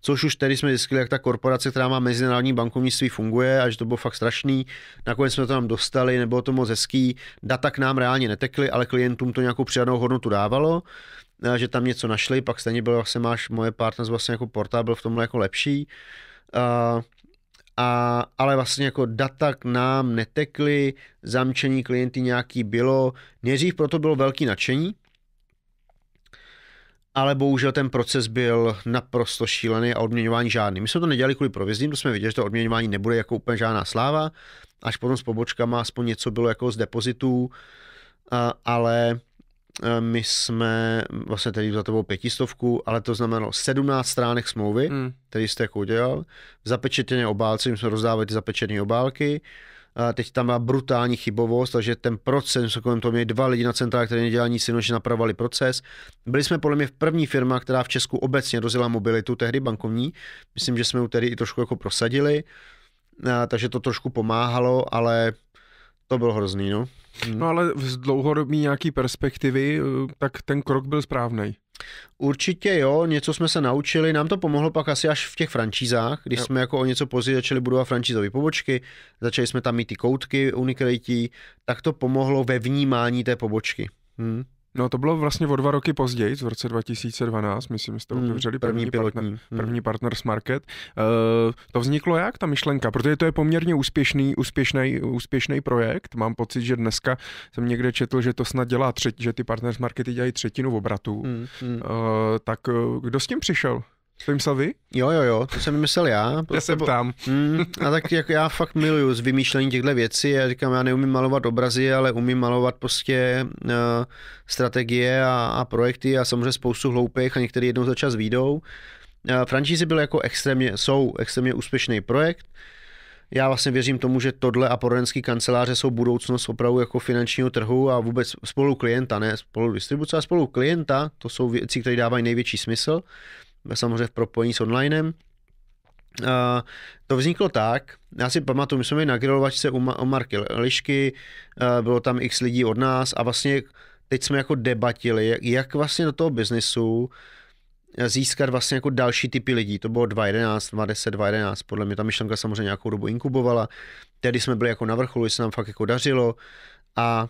což už tedy jsme zjistili, jak ta korporace, která má mezinárodní bankovnictví, funguje a že to bylo fakt strašný. Nakonec jsme to tam dostali, nebylo to moc hezký. Data k nám reálně netekly, ale klientům to nějakou přidanou hodnotu dávalo eh, že tam něco našli, pak stejně bylo, jak se máš, moje partner vlastně jako portál byl v tomhle jako lepší. Uh, a, ale vlastně jako data k nám netekly, zamčení klienty nějaký bylo. Nejdřív proto bylo velký nadšení, ale bohužel ten proces byl naprosto šílený a odměňování žádný. My jsme to nedělali kvůli provizním, to jsme viděli, že to odměňování nebude jako úplně žádná sláva, až potom s pobočkama aspoň něco bylo jako z depozitů, ale e, my jsme, vlastně tedy za to bylo pětistovku, ale to znamenalo 17 stránek smlouvy, hmm. který jste jako udělal, zapečetěné obálce, my jsme rozdávali ty zapečetěné obálky, a teď tam má brutální chybovost, takže ten proces, kolem toho měli dva lidi na centrách, které nedělali nic jiného, napravovali proces. Byli jsme podle mě v první firma, která v Česku obecně rozjela mobilitu, tehdy bankovní. Myslím, že jsme ji tedy i trošku jako prosadili, a, takže to trošku pomáhalo, ale to bylo hrozný, no. No ale z dlouhodobé nějaký perspektivy, eh, tak ten krok byl správný. Určitě jo, něco jsme se naučili, nám to pomohlo pak asi až v těch franšízách, když jo. jsme jako o něco později začali budovat franšízové pobočky, začali jsme tam mít ty koutky unikrejtí, tak to pomohlo ve vnímání té pobočky. Hmm. No to bylo vlastně o dva roky později, v roce 2012, myslím, že jste hmm, otevřeli první, první, Partner, hmm. první Partners Market. Uh, eh, to vzniklo jak, ta myšlenka? Protože to je poměrně úspěšný, úspěšný, úspěšný projekt. Mám pocit, že dneska jsem někde četl, že to snad dělá, třetí, že ty Partners Markety dělají třetinu obratu. Hmm, hmm. Uh, tak eh, kdo s tím přišel? To myslel vy? Jo, jo, jo, to jsem myslel já. já prostě jsem tam. Mm, a tak jak já fakt miluju z vymýšlení těchto věcí, já říkám, já neumím malovat obrazy, ale umím malovat prostě uh, strategie a, a, projekty a samozřejmě spoustu hloupých a některé jednou za čas výjdou. Uh, franšízy byly jako extrémně, jsou extrémně úspěšný projekt. Já vlastně věřím tomu, že tohle a poradenské kanceláře jsou budoucnost opravdu jako finančního trhu a vůbec spolu klienta, ne spolu distribuce, a spolu klienta, to jsou věci, které dávají největší smysl samozřejmě v propojení s onlinem. Uh, to vzniklo tak, já si pamatuju, my jsme byli na grilovačce u, Ma- u Marky Lišky, uh, bylo tam x lidí od nás a vlastně teď jsme jako debatili, jak, jak vlastně do toho biznesu získat vlastně jako další typy lidí. To bylo 2011, 2010, 2011, podle mě ta myšlenka samozřejmě nějakou dobu inkubovala. Tehdy jsme byli jako na vrcholu, se nám fakt jako dařilo a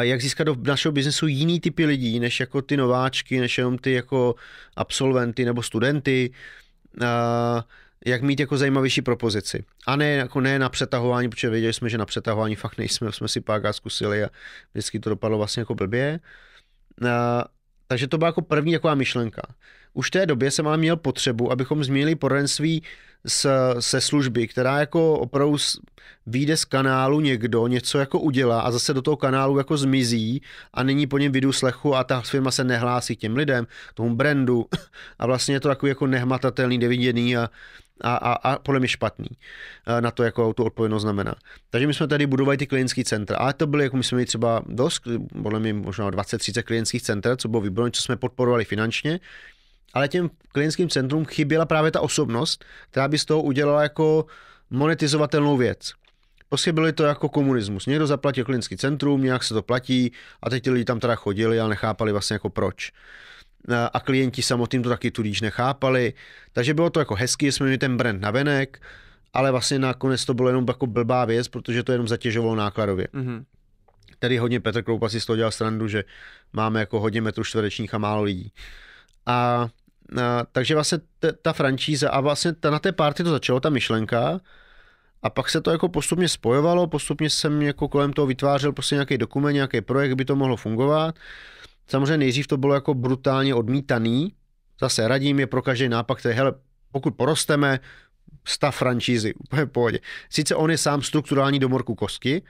jak získat do našeho biznesu jiný typy lidí, než jako ty nováčky, než jenom ty jako absolventy nebo studenty, jak mít jako zajímavější propozici. A ne, jako ne na přetahování, protože věděli jsme, že na přetahování fakt nejsme, jsme si párkrát zkusili a vždycky to dopadlo vlastně jako blbě. takže to byla jako první taková myšlenka. Už v té době jsem ale měl potřebu, abychom změnili poradenství s, se služby, která jako opravdu vyjde z kanálu někdo, něco jako udělá a zase do toho kanálu jako zmizí a není po něm vidu slechu a ta firma se nehlásí těm lidem, tomu brandu a vlastně je to takový jako nehmatatelný, neviděný a, a, a, a podle mě špatný eh, na to, jako tu odpovědnost znamená. Takže my jsme tady budovali ty klientské centra, ale to byly, jako my jsme měli třeba dost, podle mě možná 20-30 klientských center, co bylo vybrané, co jsme podporovali finančně, ale těm klinickým centrum chyběla právě ta osobnost, která by z toho udělala jako monetizovatelnou věc. Prostě byly to jako komunismus. Někdo zaplatil klinický centrum, nějak se to platí a teď ti lidi tam teda chodili, ale nechápali vlastně jako proč. A klienti samotným to taky tudíž nechápali. Takže bylo to jako hezký, jsme měli ten brand na venek, ale vlastně nakonec to bylo jenom jako blbá věc, protože to jenom zatěžovalo nákladově. Mm-hmm. Tedy hodně Petr Kroupa si z toho dělal srandu, že máme jako hodně metrů čtverečních a málo lidí. A takže vlastně t- ta franšíza a vlastně ta, na té party to začalo, ta myšlenka, a pak se to jako postupně spojovalo, postupně jsem jako kolem toho vytvářel prostě nějaký dokument, nějaký projekt, by to mohlo fungovat. Samozřejmě nejdřív to bylo jako brutálně odmítaný. Zase radím je pro každý nápad, který, hele, pokud porosteme, stav franšízy, úplně v pohodě. Sice on je sám strukturální domorku kostky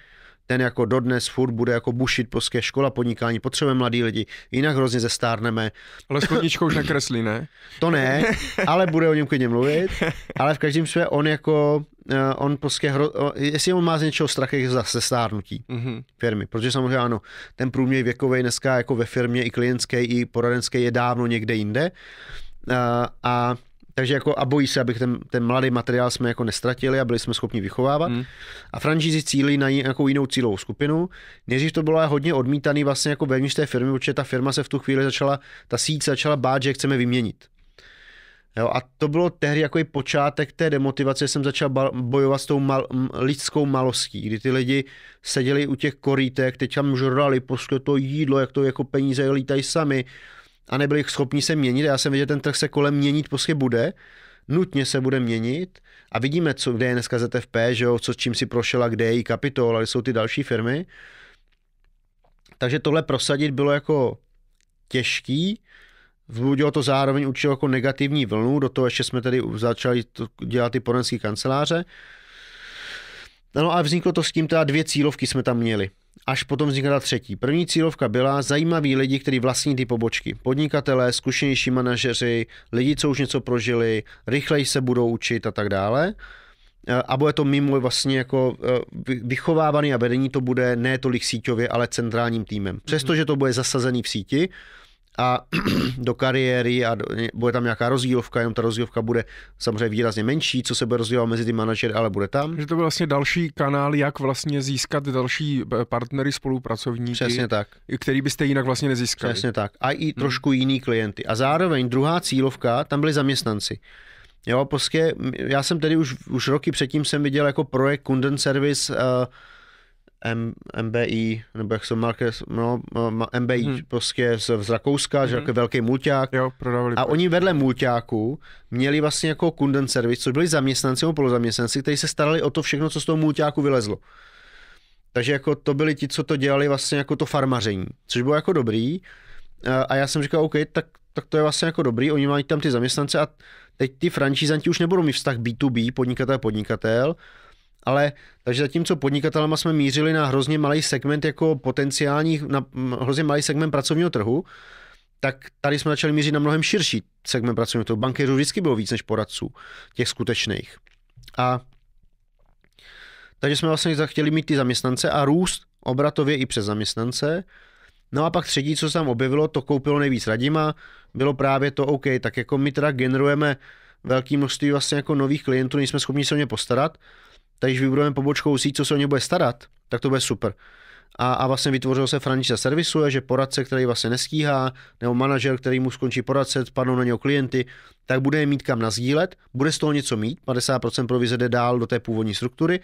ten jako dodnes furt bude jako bušit polské prostě škola podnikání, potřebujeme mladí lidi, jinak hrozně zestárneme. Ale s už nakreslí, ne? To ne, ale bude o něm klidně mluvit, ale v každém své on jako, eh, on polské, prostě hro, jestli on má z něčeho strach, je zase stárnutí mm-hmm. firmy, protože samozřejmě ano, ten průměr věkový dneska jako ve firmě i klientské, i poradenské je dávno někde jinde eh, a, a takže jako a bojí se, abych ten, ten mladý materiál jsme jako nestratili a byli jsme schopni vychovávat. Mm. A franšízy cílí na nějakou jinou cílovou skupinu. Nejdřív to bylo hodně odmítaný vlastně jako vevnitř té firmy, protože ta firma se v tu chvíli začala, ta síť začala bát, že je chceme vyměnit. Jo, a to bylo tehdy jako i počátek té demotivace, jsem začal bojovat s tou mal, m, lidskou malostí, kdy ty lidi seděli u těch korítek, teď tam žrali prostě to jídlo, jak to jako peníze lítají sami, a nebyli schopni se měnit. Já jsem viděl, že ten trh se kolem měnit prostě bude nutně se bude měnit a vidíme, co, kde je dneska ZFP, že jo, co, čím si prošla, kde je její kapitol, ale jsou ty další firmy. Takže tohle prosadit bylo jako těžký, vzbudilo to zároveň určitě jako negativní vlnu, do toho ještě jsme tedy začali dělat ty poradenské kanceláře. No a vzniklo to s tím, teda dvě cílovky jsme tam měli až potom vznikla třetí. První cílovka byla zajímaví lidi, kteří vlastní ty pobočky. Podnikatelé, zkušenější manažeři, lidi, co už něco prožili, rychleji se budou učit a tak dále. E, a bude to mimo vlastně jako e, vychovávaný a vedení to bude ne tolik síťově, ale centrálním týmem. Mhm. Přestože to bude zasazený v síti, a do kariéry a do, bude tam nějaká rozdílovka, jenom ta rozdílovka bude samozřejmě výrazně menší, co se bude rozdílovat mezi ty manažery, ale bude tam. Že to byl vlastně další kanál, jak vlastně získat další eh, partnery, spolupracovníky. Přesně tak. Který byste jinak vlastně nezískali. Přesně tak. A i hmm. trošku hmm. jiný klienty. A zároveň druhá cílovka, tam byli zaměstnanci. Jo, prostě já jsem tedy už, už roky předtím jsem viděl jako projekt Kunden Service uh, M, MBI, nebo jak jsou Marques, no, MBI hmm. prostě z, z Rakouska, hmm. že mhm. jako velký mulťák. Jo, prodávali. A oni vedle mulťáku měli vlastně jako kunden service, což byli zaměstnanci nebo polozaměstnanci, kteří se starali o to všechno, co z toho mulťáku vylezlo. Takže jako to byli ti, co to dělali vlastně jako to farmaření, což bylo jako dobrý. A já jsem říkal, OK, tak, tak to je vlastně jako dobrý, oni mají tam ty zaměstnance a teď ty franšízanti už nebudou mít vztah B2B, podnikatel, podnikatel, ale takže zatímco podnikatelama jsme mířili na hrozně malý segment jako potenciální, na hrozně malý segment pracovního trhu, tak tady jsme začali mířit na mnohem širší segment pracovního trhu. Bankéřů vždycky bylo víc než poradců, těch skutečných. A takže jsme vlastně chtěli mít ty zaměstnance a růst obratově i přes zaměstnance. No a pak třetí, co se tam objevilo, to koupilo nejvíc Radima, bylo právě to, OK, tak jako my teda generujeme velké množství vlastně jako nových klientů, nejsme schopni se o ně postarat, takže když vybudujeme pobočkou síť, co se o ně bude starat, tak to bude super. A, a vlastně vytvořil se franchise servisu, že poradce, který vlastně nestíhá, nebo manažer, který mu skončí poradce, padnou na něho klienty, tak bude je mít kam nazdílet, bude z toho něco mít, 50% provize jde dál do té původní struktury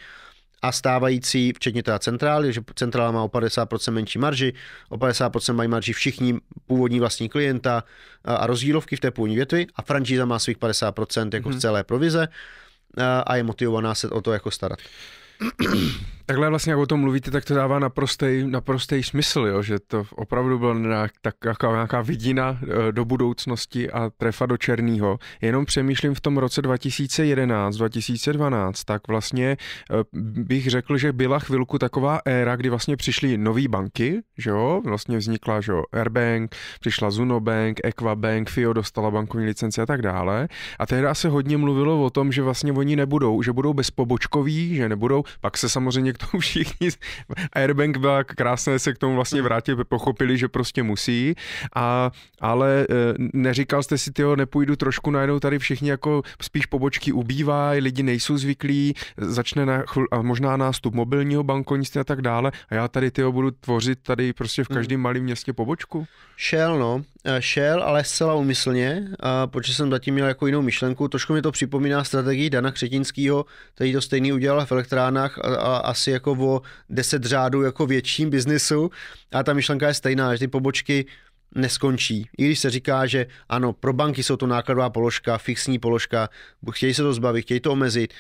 a stávající, včetně teda centrály, že centrála má o 50% menší marži, o 50% mají marži všichni původní vlastní klienta a rozdílovky v té původní větvi a franchise má svých 50% jako mm-hmm. z celé provize a je motivovaná se o to jako starat. Takhle vlastně, jak o tom mluvíte, tak to dává naprostej, naprostej smysl, jo? že to opravdu byla nějaká, nějaká vidina eh, do budoucnosti a trefa do černého. Jenom přemýšlím v tom roce 2011, 2012, tak vlastně eh, bych řekl, že byla chvilku taková éra, kdy vlastně přišly nové banky, že jo, vlastně vznikla, že jo, Airbank, přišla Zunobank, Equabank, FIO dostala bankovní licenci a tak dále. A tehdy se hodně mluvilo o tom, že vlastně oni nebudou, že budou bezpobočkoví, že nebudou pak se samozřejmě k tomu všichni, Airbank byla krásné, se k tomu vlastně vrátit, pochopili, že prostě musí, a, ale e, neříkal jste si, tyho, nepůjdu trošku najednou tady všichni jako spíš pobočky ubývají, lidi nejsou zvyklí, začne na chvil, a možná nástup mobilního bankovnictví a tak dále a já tady, tyho budu tvořit tady prostě v hmm. každém malém městě pobočku? Šel, no. Eh, šel, ale zcela umyslně, protože jsem zatím měl jako jinou myšlenku. Trošku mi to připomíná strategii Dana Křetinského, který to stejný udělal v elektrárnách a, a asi jako o 10 řádů jako větším biznesu. A ta myšlenka je stejná, že ty pobočky neskončí. I když se říká, že ano, pro banky jsou to nákladová položka, fixní položka, chtějí se to zbavit, chtějí to omezit,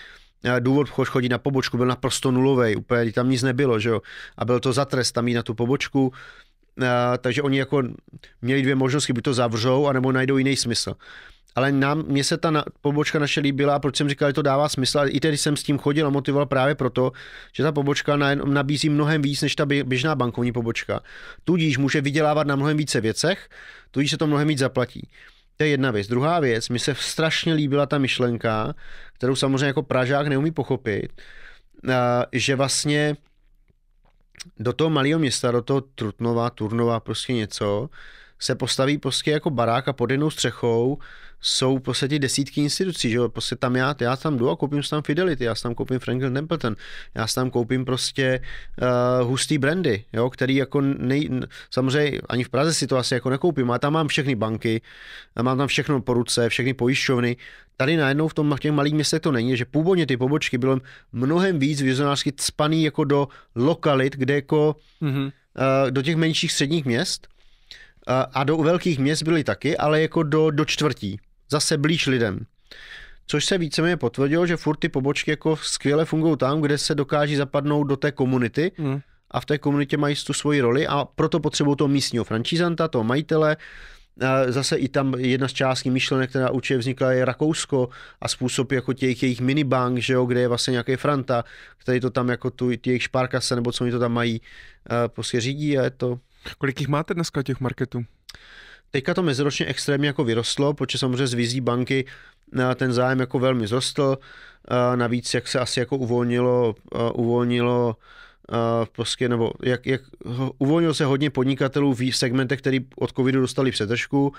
eh, důvod chodit na pobočku byl naprosto nulový, úplně tam nic nebylo, že jo? A byl to zatrest tam jít na tu pobočku, Eh, takže oni jako měli dvě možnosti, buď to zavřou, anebo najdou jiný smysl. Ale nám, mně se ta na, pobočka naše líbila proč jsem říkal, že to dává smysl. I tedy jsem s tím chodil a motivoval právě proto, že ta pobočka na, nabízí mnohem víc než ta běžná bankovní pobočka. Tudíž může vydělávat na mnohem více věcech, tudíž se to mnohem víc zaplatí. To je jedna věc. Druhá věc, mi se strašně líbila ta myšlenka, kterou samozřejmě jako Pražák neumí pochopit, eh, že vlastně do toho malého města, do toho Trutnova, Turnova, prostě něco, se postaví prostě jako barák a pod jednou střechou jsou v podstatě desítky institucí, že jo, prostě tam já, já tam jdu a koupím si tam Fidelity, já si tam koupím Franklin Templeton, já si tam koupím prostě uh, hustý brandy, jo, který jako nej, samozřejmě ani v Praze si to asi jako nekoupím, ale tam mám všechny banky, eh, mám tam všechno po ruce, všechny pojišťovny, tady najednou v tom v těch malých městech to není, že původně ty pobočky bylo mnohem víc vizionářsky spaný jako do lokalit, kde jako mm-hmm. uh, do těch menších středních měst, a do velkých měst byly taky, ale jako do, do čtvrtí zase blíž lidem. Což se víceméně potvrdilo, že furt ty pobočky jako skvěle fungují tam, kde se dokáží zapadnout do té komunity mm. a v té komunitě mají tu svoji roli a proto potřebují toho místního francízanta, toho majitele, zase i tam jedna z částí myšlenek, která určitě vznikla, je Rakousko a způsob jako těch jejich minibank, že jo, kde je vlastně nějaký franta, který to tam jako tu, jejich špárkase nebo co oni to tam mají, eh, prostě řídí a je to. Kolik jich máte dneska těch marketů? Teďka to meziročně extrémně jako vyrostlo, protože samozřejmě z vizí banky eh, ten zájem jako velmi zrostl. Eh, navíc, jak se asi jako uvolnilo, eh, uvolnilo prostě, nebo jak, jak uvolnilo se hodně podnikatelů v segmentech, který od covidu dostali přetržku,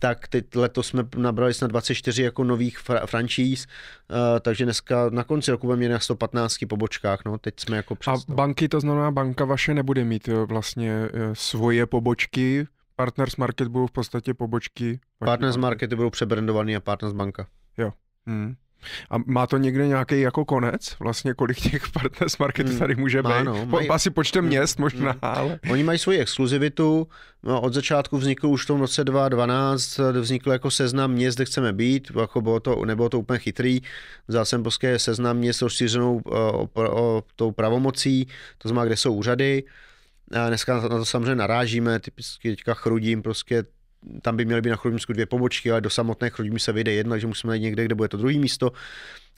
tak teď letos jsme nabrali snad 24 jako nových fra- franšíz, uh, takže dneska na konci roku budeme na 115 pobočkách, no, teď jsme jako přes... A banky, to znamená banka vaše nebude mít vlastně svoje pobočky Partners Market budou v podstatě pobočky. Partners Markety budou přebrandovaný a Partners Banka. Jo. Hmm. A má to někde nějaký jako konec? Vlastně kolik těch partners marketů hmm, tady může má, být? No, mají... Asi počtem hmm. měst hmm. možná, hmm. ale... Oni mají svoji exkluzivitu. No, od začátku vznikl už v tom roce 2012, vznikl jako seznam měst, kde chceme být, jako bylo to, nebylo to úplně chytrý. Vzal jsem prostě seznam měst rozšířenou o, eh, o, o, tou pravomocí, to znamená, kde jsou úřady. Dneska na to samozřejmě narážíme, typicky teďka chrudím, prostě tam by měly být na Chrudimsku dvě pobočky, ale do samotné Chrudimi se vyjde jedna, že musíme jít někde, kde bude to druhé místo.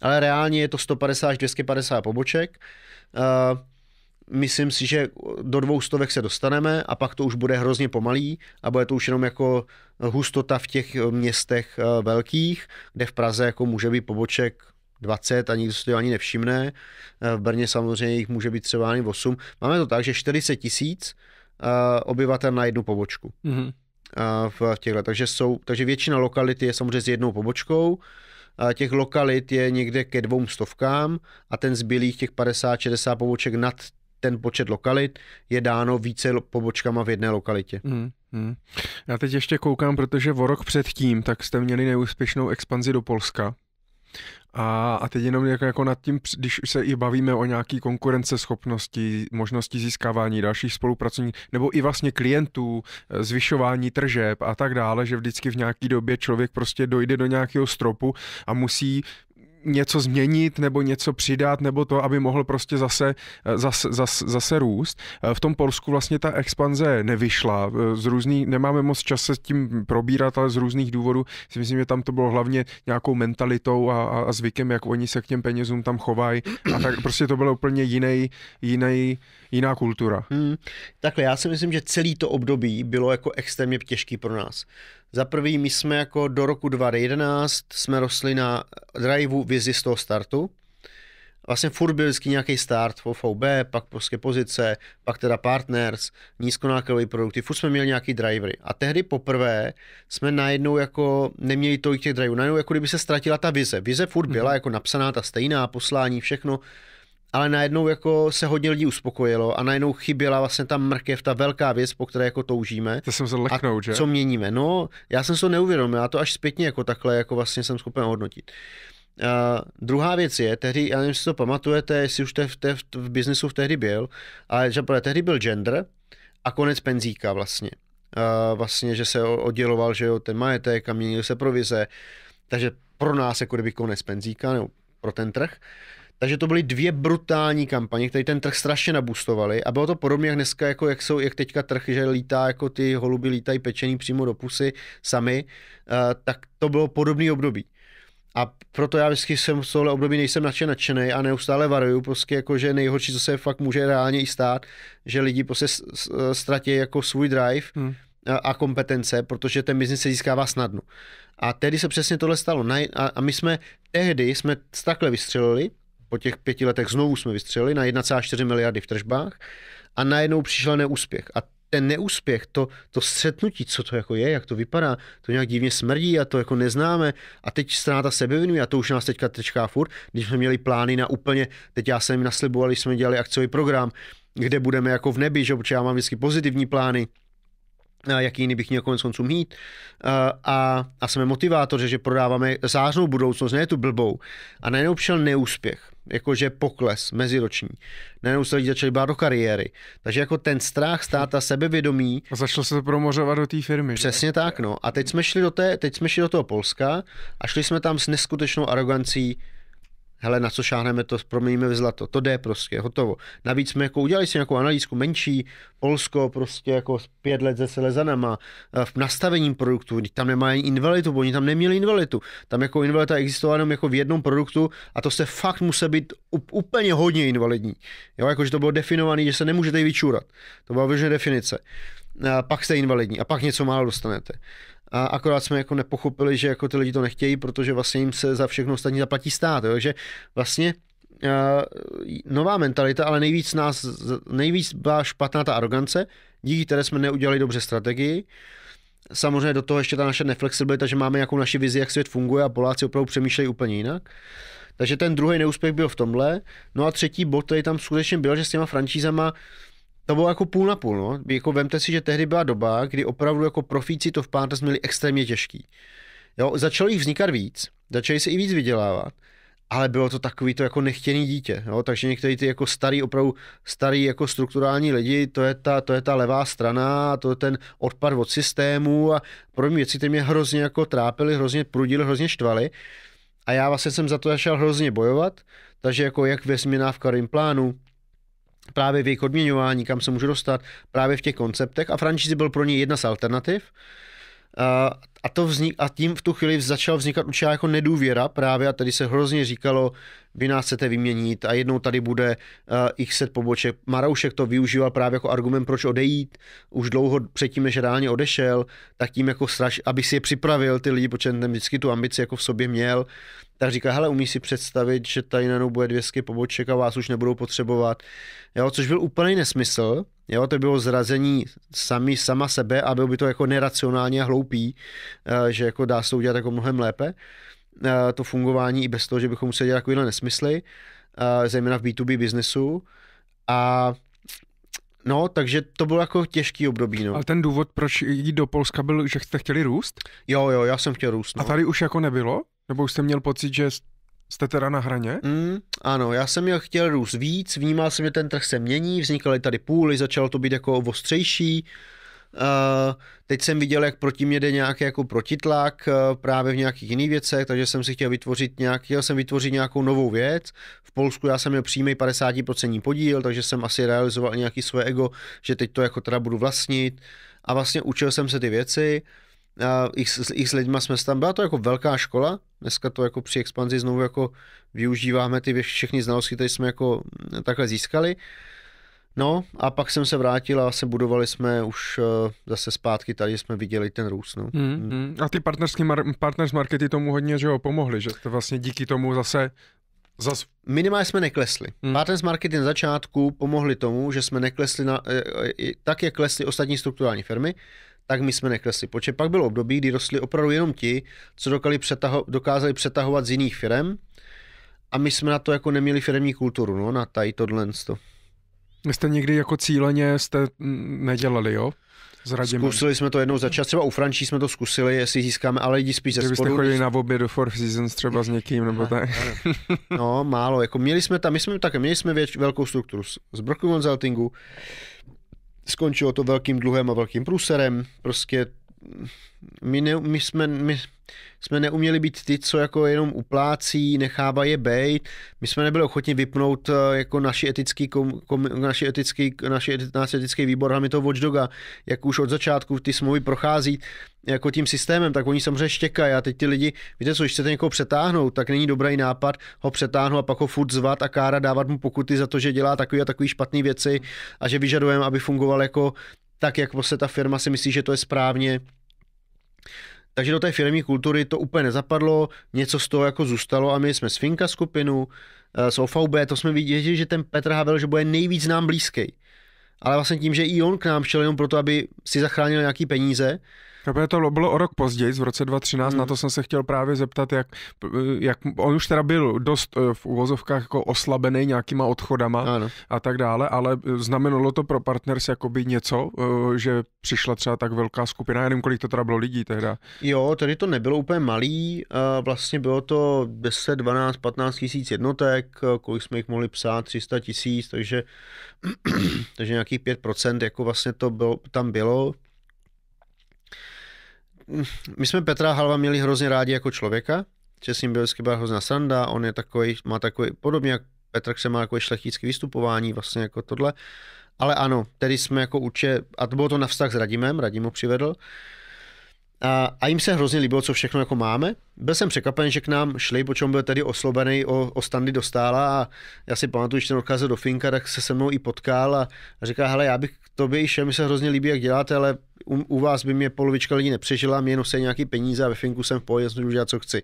Ale reálně je to 150 až 250 poboček. Uh, myslím si, že do dvou stovek se dostaneme a pak to už bude hrozně pomalý a bude to už jenom jako hustota v těch městech eh, velkých, kde v Praze jako může být poboček 20 a nikdo si to ani nevšimne. Eh, v Brně samozřejmě jich může být třeba ani 8. Máme to tak, že 40 tisíc eh, obyvatel na jednu pobočku. Mm-hmm. V těchto. Takže, jsou, takže většina lokality je samozřejmě s jednou pobočkou. Těch lokalit je někde ke dvou stovkám a ten zbylých těch 50-60 poboček nad ten počet lokalit je dáno více pobočkama v jedné lokalitě. Mm, mm. Já teď ještě koukám, protože o rok předtím tak jste měli neúspěšnou expanzi do Polska. A, a teď jenom jako, jako nad tím, když se i bavíme o nějaký konkurenceschopnosti, možnosti získávání dalších spolupracovníků, nebo i vlastně klientů, e, zvyšování tržeb a tak dále, že vždycky v nějaký době člověk prostě dojde do nějakého stropu a musí něco změnit nebo něco přidat nebo to, aby mohl prostě zase, zase, eh, zase, zase růst. Eh, v tom Polsku vlastně ta expanze nevyšla. Eh, z různých, nemáme moc čas se tím probírat, ale z různých důvodů si myslím, že tam to bylo hlavně nějakou mentalitou a, a, a zvykem, jak oni se k těm penězům tam chovají. A tak prostě to bylo úplně jiný, jiný, jiná kultura. Hmm. Takhle, já si myslím, že celý to období bylo jako extrémně těžký pro nás. Za prvý, my jsme jako do roku 2011 jsme rostli na driveu vizi z toho startu. Vlastně furt byl vždycky nějaký start, OVB, pak prostě pozice, pak teda partners, nízkonákladové produkty, furt jsme měli nějaký drivery. A tehdy poprvé jsme najednou jako neměli tolik těch driverů, najednou jako kdyby se ztratila ta vize. Vize furt byla mhm. jako napsaná, ta stejná, poslání, všechno ale najednou jako se hodně lidí uspokojilo a najednou chyběla vlastně ta mrkev, ta velká věc, po které jako toužíme. To jsem se leknout, že? Co měníme? No, já jsem to neuvědomil, já to až zpětně jako takhle jako vlastně jsem schopen hodnotit. Uh, druhá věc je, tehdy, já nevím, jestli to pamatujete, jestli už jste v, te, v, v biznesu v tehdy byl, ale že tehdy byl gender a konec penzíka vlastně. Uh, vlastně, že se odděloval, že jo, ten majetek a měnil se provize, takže pro nás jako kdyby konec penzíka, nebo pro ten trh. Uh, takže to byly dvě brutální kampaně, které ten trh strašně nabustovaly a bylo to podobně jak dneska, jako jak, jsou, jak teďka trh, že lítá, jako ty holuby lítají pečený přímo do pusy sami, eh, tak to bylo podobný období. A proto já vždycky jsem v tohle období nejsem nadšen nadšený a neustále varuju, prostě jako, že nejhorší, co se fakt může reálně i stát, že lidi prostě ztratí jako svůj drive hmm. a kompetence, protože ten biznis se získává snadno. A tehdy se přesně tohle stalo. A my jsme tehdy jsme takhle vystřelili po těch pěti letech znovu jsme vystřelili na 1,4 miliardy v tržbách a najednou přišel neúspěch. A ten neúspěch, to, to střetnutí, co to jako je, jak to vypadá, to nějak divně smrdí a to jako neznáme. A teď ztráta sebevědomí a to už nás teďka tečká furt, když jsme měli plány na úplně, teď já jsem jim nasliboval, když jsme dělali akciový program, kde budeme jako v nebi, že, protože já mám vždycky pozitivní plány, a jaký jiný bych měl konec konců mít. A, a, a jsme motivátoři, že prodáváme zářnou budoucnost, ne tu blbou. A najednou přišel neúspěch jakože pokles meziroční. Najednou se lidi začali bát do kariéry. Takže jako ten strach, a sebevědomí. A začalo se to promořovat do té firmy. Přesně ne? tak, no. A teď jsme šli do, té, teď jsme šli do toho Polska a šli jsme tam s neskutečnou arogancí hele, na co šáhneme, to proměníme v zlato. To jde prostě, hotovo. Navíc jsme jako udělali si nějakou analýzku menší, Polsko prostě jako pět let ze Selezanama, eh, v nastavením produktu, tam nemají invalidu, oni tam neměli invalidu. Tam jako invalida existovala jenom jako v jednom produktu a to se fakt musí být úplně hodně invalidní. Jo, jakože to bylo definované, že se nemůžete vyčůrat. To byla vyloženě definice. A eh, pak jste invalidní a pak něco málo dostanete a akorát jsme jako nepochopili, že jako ty lidi to nechtějí, protože vlastně jim se za všechno ostatní zaplatí stát, jo? že vlastně uh, nová mentalita, ale nejvíc nás, nejvíc byla špatná ta arogance, díky které jsme neudělali dobře strategii, Samozřejmě do toho ještě ta naše neflexibilita, že máme nějakou naši vizi, jak svět funguje a Poláci opravdu přemýšlejí úplně jinak. Takže ten druhý neúspěch byl v tomhle. No a třetí bod, který tam skutečně byl, že s těma francízama uh, to bylo jako půl na půl, no. Jako vemte si, že tehdy byla doba, kdy opravdu jako profíci to v Panthers měli extrémně těžký. Jo, začalo jich vznikat víc, začali se i víc vydělávat, ale bylo to takový to jako nechtěný dítě, jo? takže některý ty jako starý, opravdu starý jako strukturální lidi, to je ta, to je ta levá strana, to je ten odpad od systému a pro mě věci ty mě hrozně jako trápily, hrozně prudily, hrozně štvaly a já vlastně jsem za to začal hrozně bojovat, takže jako jak ve změnách v Karim plánu, právě v jejich odměňování, kam se můžu dostat, právě v těch konceptech a franchise byl pro ně jedna z alternativ. A, to vznik, a tím v tu chvíli začal vznikat určitá jako nedůvěra právě a tady se hrozně říkalo, vy nás chcete vyměnit a jednou tady bude uh, eh, x set poboček. Maroušek to využíval právě jako argument, proč odejít už dlouho předtím, než reálně odešel, tak tím jako straš, aby si je připravil ty lidi, protože ten vždycky tu ambici jako v sobě měl, tak říká, hele, umí si představit, že tady najednou bude 200 poboček a vás už nebudou potřebovat. Jo, což byl úplný nesmysl, jo, to bylo zrazení sami, sama sebe a bylo by to jako neracionálně hloupý, eh, že jako dá se to udělat jako mnohem lépe. Eh, to fungování i bez toho, že bychom museli dělat takovýhle nesmysly, eh, zejména v B2B biznesu. A No, takže to bylo jako těžký období. No. Ale ten důvod, proč jít do Polska, byl, že jste chtěli růst? Jo, jo, já jsem chtěl růst. No. A tady už jako nebylo? Nebo už jste měl pocit, že jste teda na hraně? Mm, ano, já jsem měl chtěl růst víc, vnímal jsem, že ten trh se mění, vznikaly tady půly, začalo to být jako ostřejší. Uh, Eh, teď jsem viděl, jak proti mě jde nějaký jako protitlak eh, právě v nějakých jiných věcech, takže jsem si chtěl vytvořit, nějak, chtěl jsem vytvořit nějakou novou věc. V Polsku já jsem měl přímý 50% podíl, takže jsem asi realizoval nějaký svoje ego, že teď to jako teda budu vlastnit. A vlastně učil jsem se ty věci, eh, i s, i s lidma jsme tam, byla to jako velká škola, dneska to jako při expanzi znovu jako využíváme ty všechny znalosti, které jsme jako mm, takhle získali. Uh, No a pak jsem se vrátil a se budovali jsme už eh, zase zpátky, tady jsme viděli ten růst. No. Mm, mm. A ty partnerský mar- partners markety tomu hodně že ho pomohly, že to vlastně díky tomu zase Zas... Minimálně jsme neklesli. Mm. Partners markety na začátku pomohly tomu, že jsme neklesli na, eh, eh, tak, jak klesly ostatní strukturální firmy, tak my jsme neklesli. Protože pak bylo období, kdy rostli opravdu jenom ti, co dokázali, přetaho- dokázali přetahovat z jiných firm a my jsme na to jako neměli firmní kulturu, no, na tady tohle jste někdy jako cíleně jste mm, nedělali, jo? Zradíme. Zkusili jsme to jednou za čas, třeba u Frančí jsme to zkusili, jestli získáme, ale lidi spíš ze Kdybyste spodu. chodili na obě do Four Seasons třeba s někým nebo ne, tak. Ne. No, málo, jako měli jsme tam, my jsme také, měli jsme věč, velkou strukturu z Brooklyn Consultingu, skončilo to velkým dluhem a velkým průserem, prostě my, ne, my, jsme, my jsme neuměli být ty, co jako jenom uplácí, nechává je bejt. My jsme nebyli ochotni vypnout eh, jako naši etický, kom, kom, naši etický, naši, naši etický výbor, hlavně toho Watchdoga, jak už od začátku ty smlouvy prochází jako tím systémem, tak oni samozřejmě štěkají a teď ty lidi, víte co, když chcete někoho přetáhnout, tak není dobrý nápad ho přetáhnout a pak ho furt zvat a kára dávat mu pokuty za to, že dělá takové a takové špatné věci a že vyžadujeme, aby fungoval jako tak, jak se ta firma si myslí, že to je správně takže do té firmní kultury to úplně nezapadlo, něco z toho jako zůstalo a my jsme eh, z Finka skupinu, z OVB, to jsme viděli, že ten Petr Havel, že bude nejvíc nám blízký. Ale vlastně tím, že i on k nám šel jenom proto, aby si zachránil nějaký peníze, Chápu, to bylo o rok později, v roce 2013, hmm. na to jsem se chtěl právě zeptat, jak, jak on už teda byl dost eh, v uvozovkách jako oslabený nějakýma odchodama ano. a tak dále, ale eh, znamenalo to pro partners jakoby něco, eh, že přišla třeba tak velká skupina, já nevím, kolik to teda bylo lidí tehda. Jo, tady to nebylo úplně malý, vlastně bylo to 10, 12, 15 tisíc jednotek, kolik jsme jich mohli psát, 300 tisíc, takže, takže nějakých 5% jako vlastně to bylo, tam bylo my jsme Petra Halva měli hrozně rádi jako člověka, že s ním byl byla hrozná Sanda. on je takový, má takový, podobně jak Petr se má jako šlechtické vystupování, vlastně jako tohle. Ale ano, tedy jsme jako uče, a to bylo to na vztah s Radimem, Radim ho přivedl, a, a jim se hrozně líbilo, co všechno jako máme. Byl jsem překvapen, že k nám šli, po čem byl tedy oslobený o, o standy dostála a já si pamatuju, že ten odcházel do Finka, tak se se mnou i potkal a říká, hele, já bych tobě i mi se hrozně líbí, jak děláte, ale u, u vás by mě polovička lidí nepřežila, mě jenom se nějaký peníze a ve Finku jsem v pohodě, můžu dělat, co chci.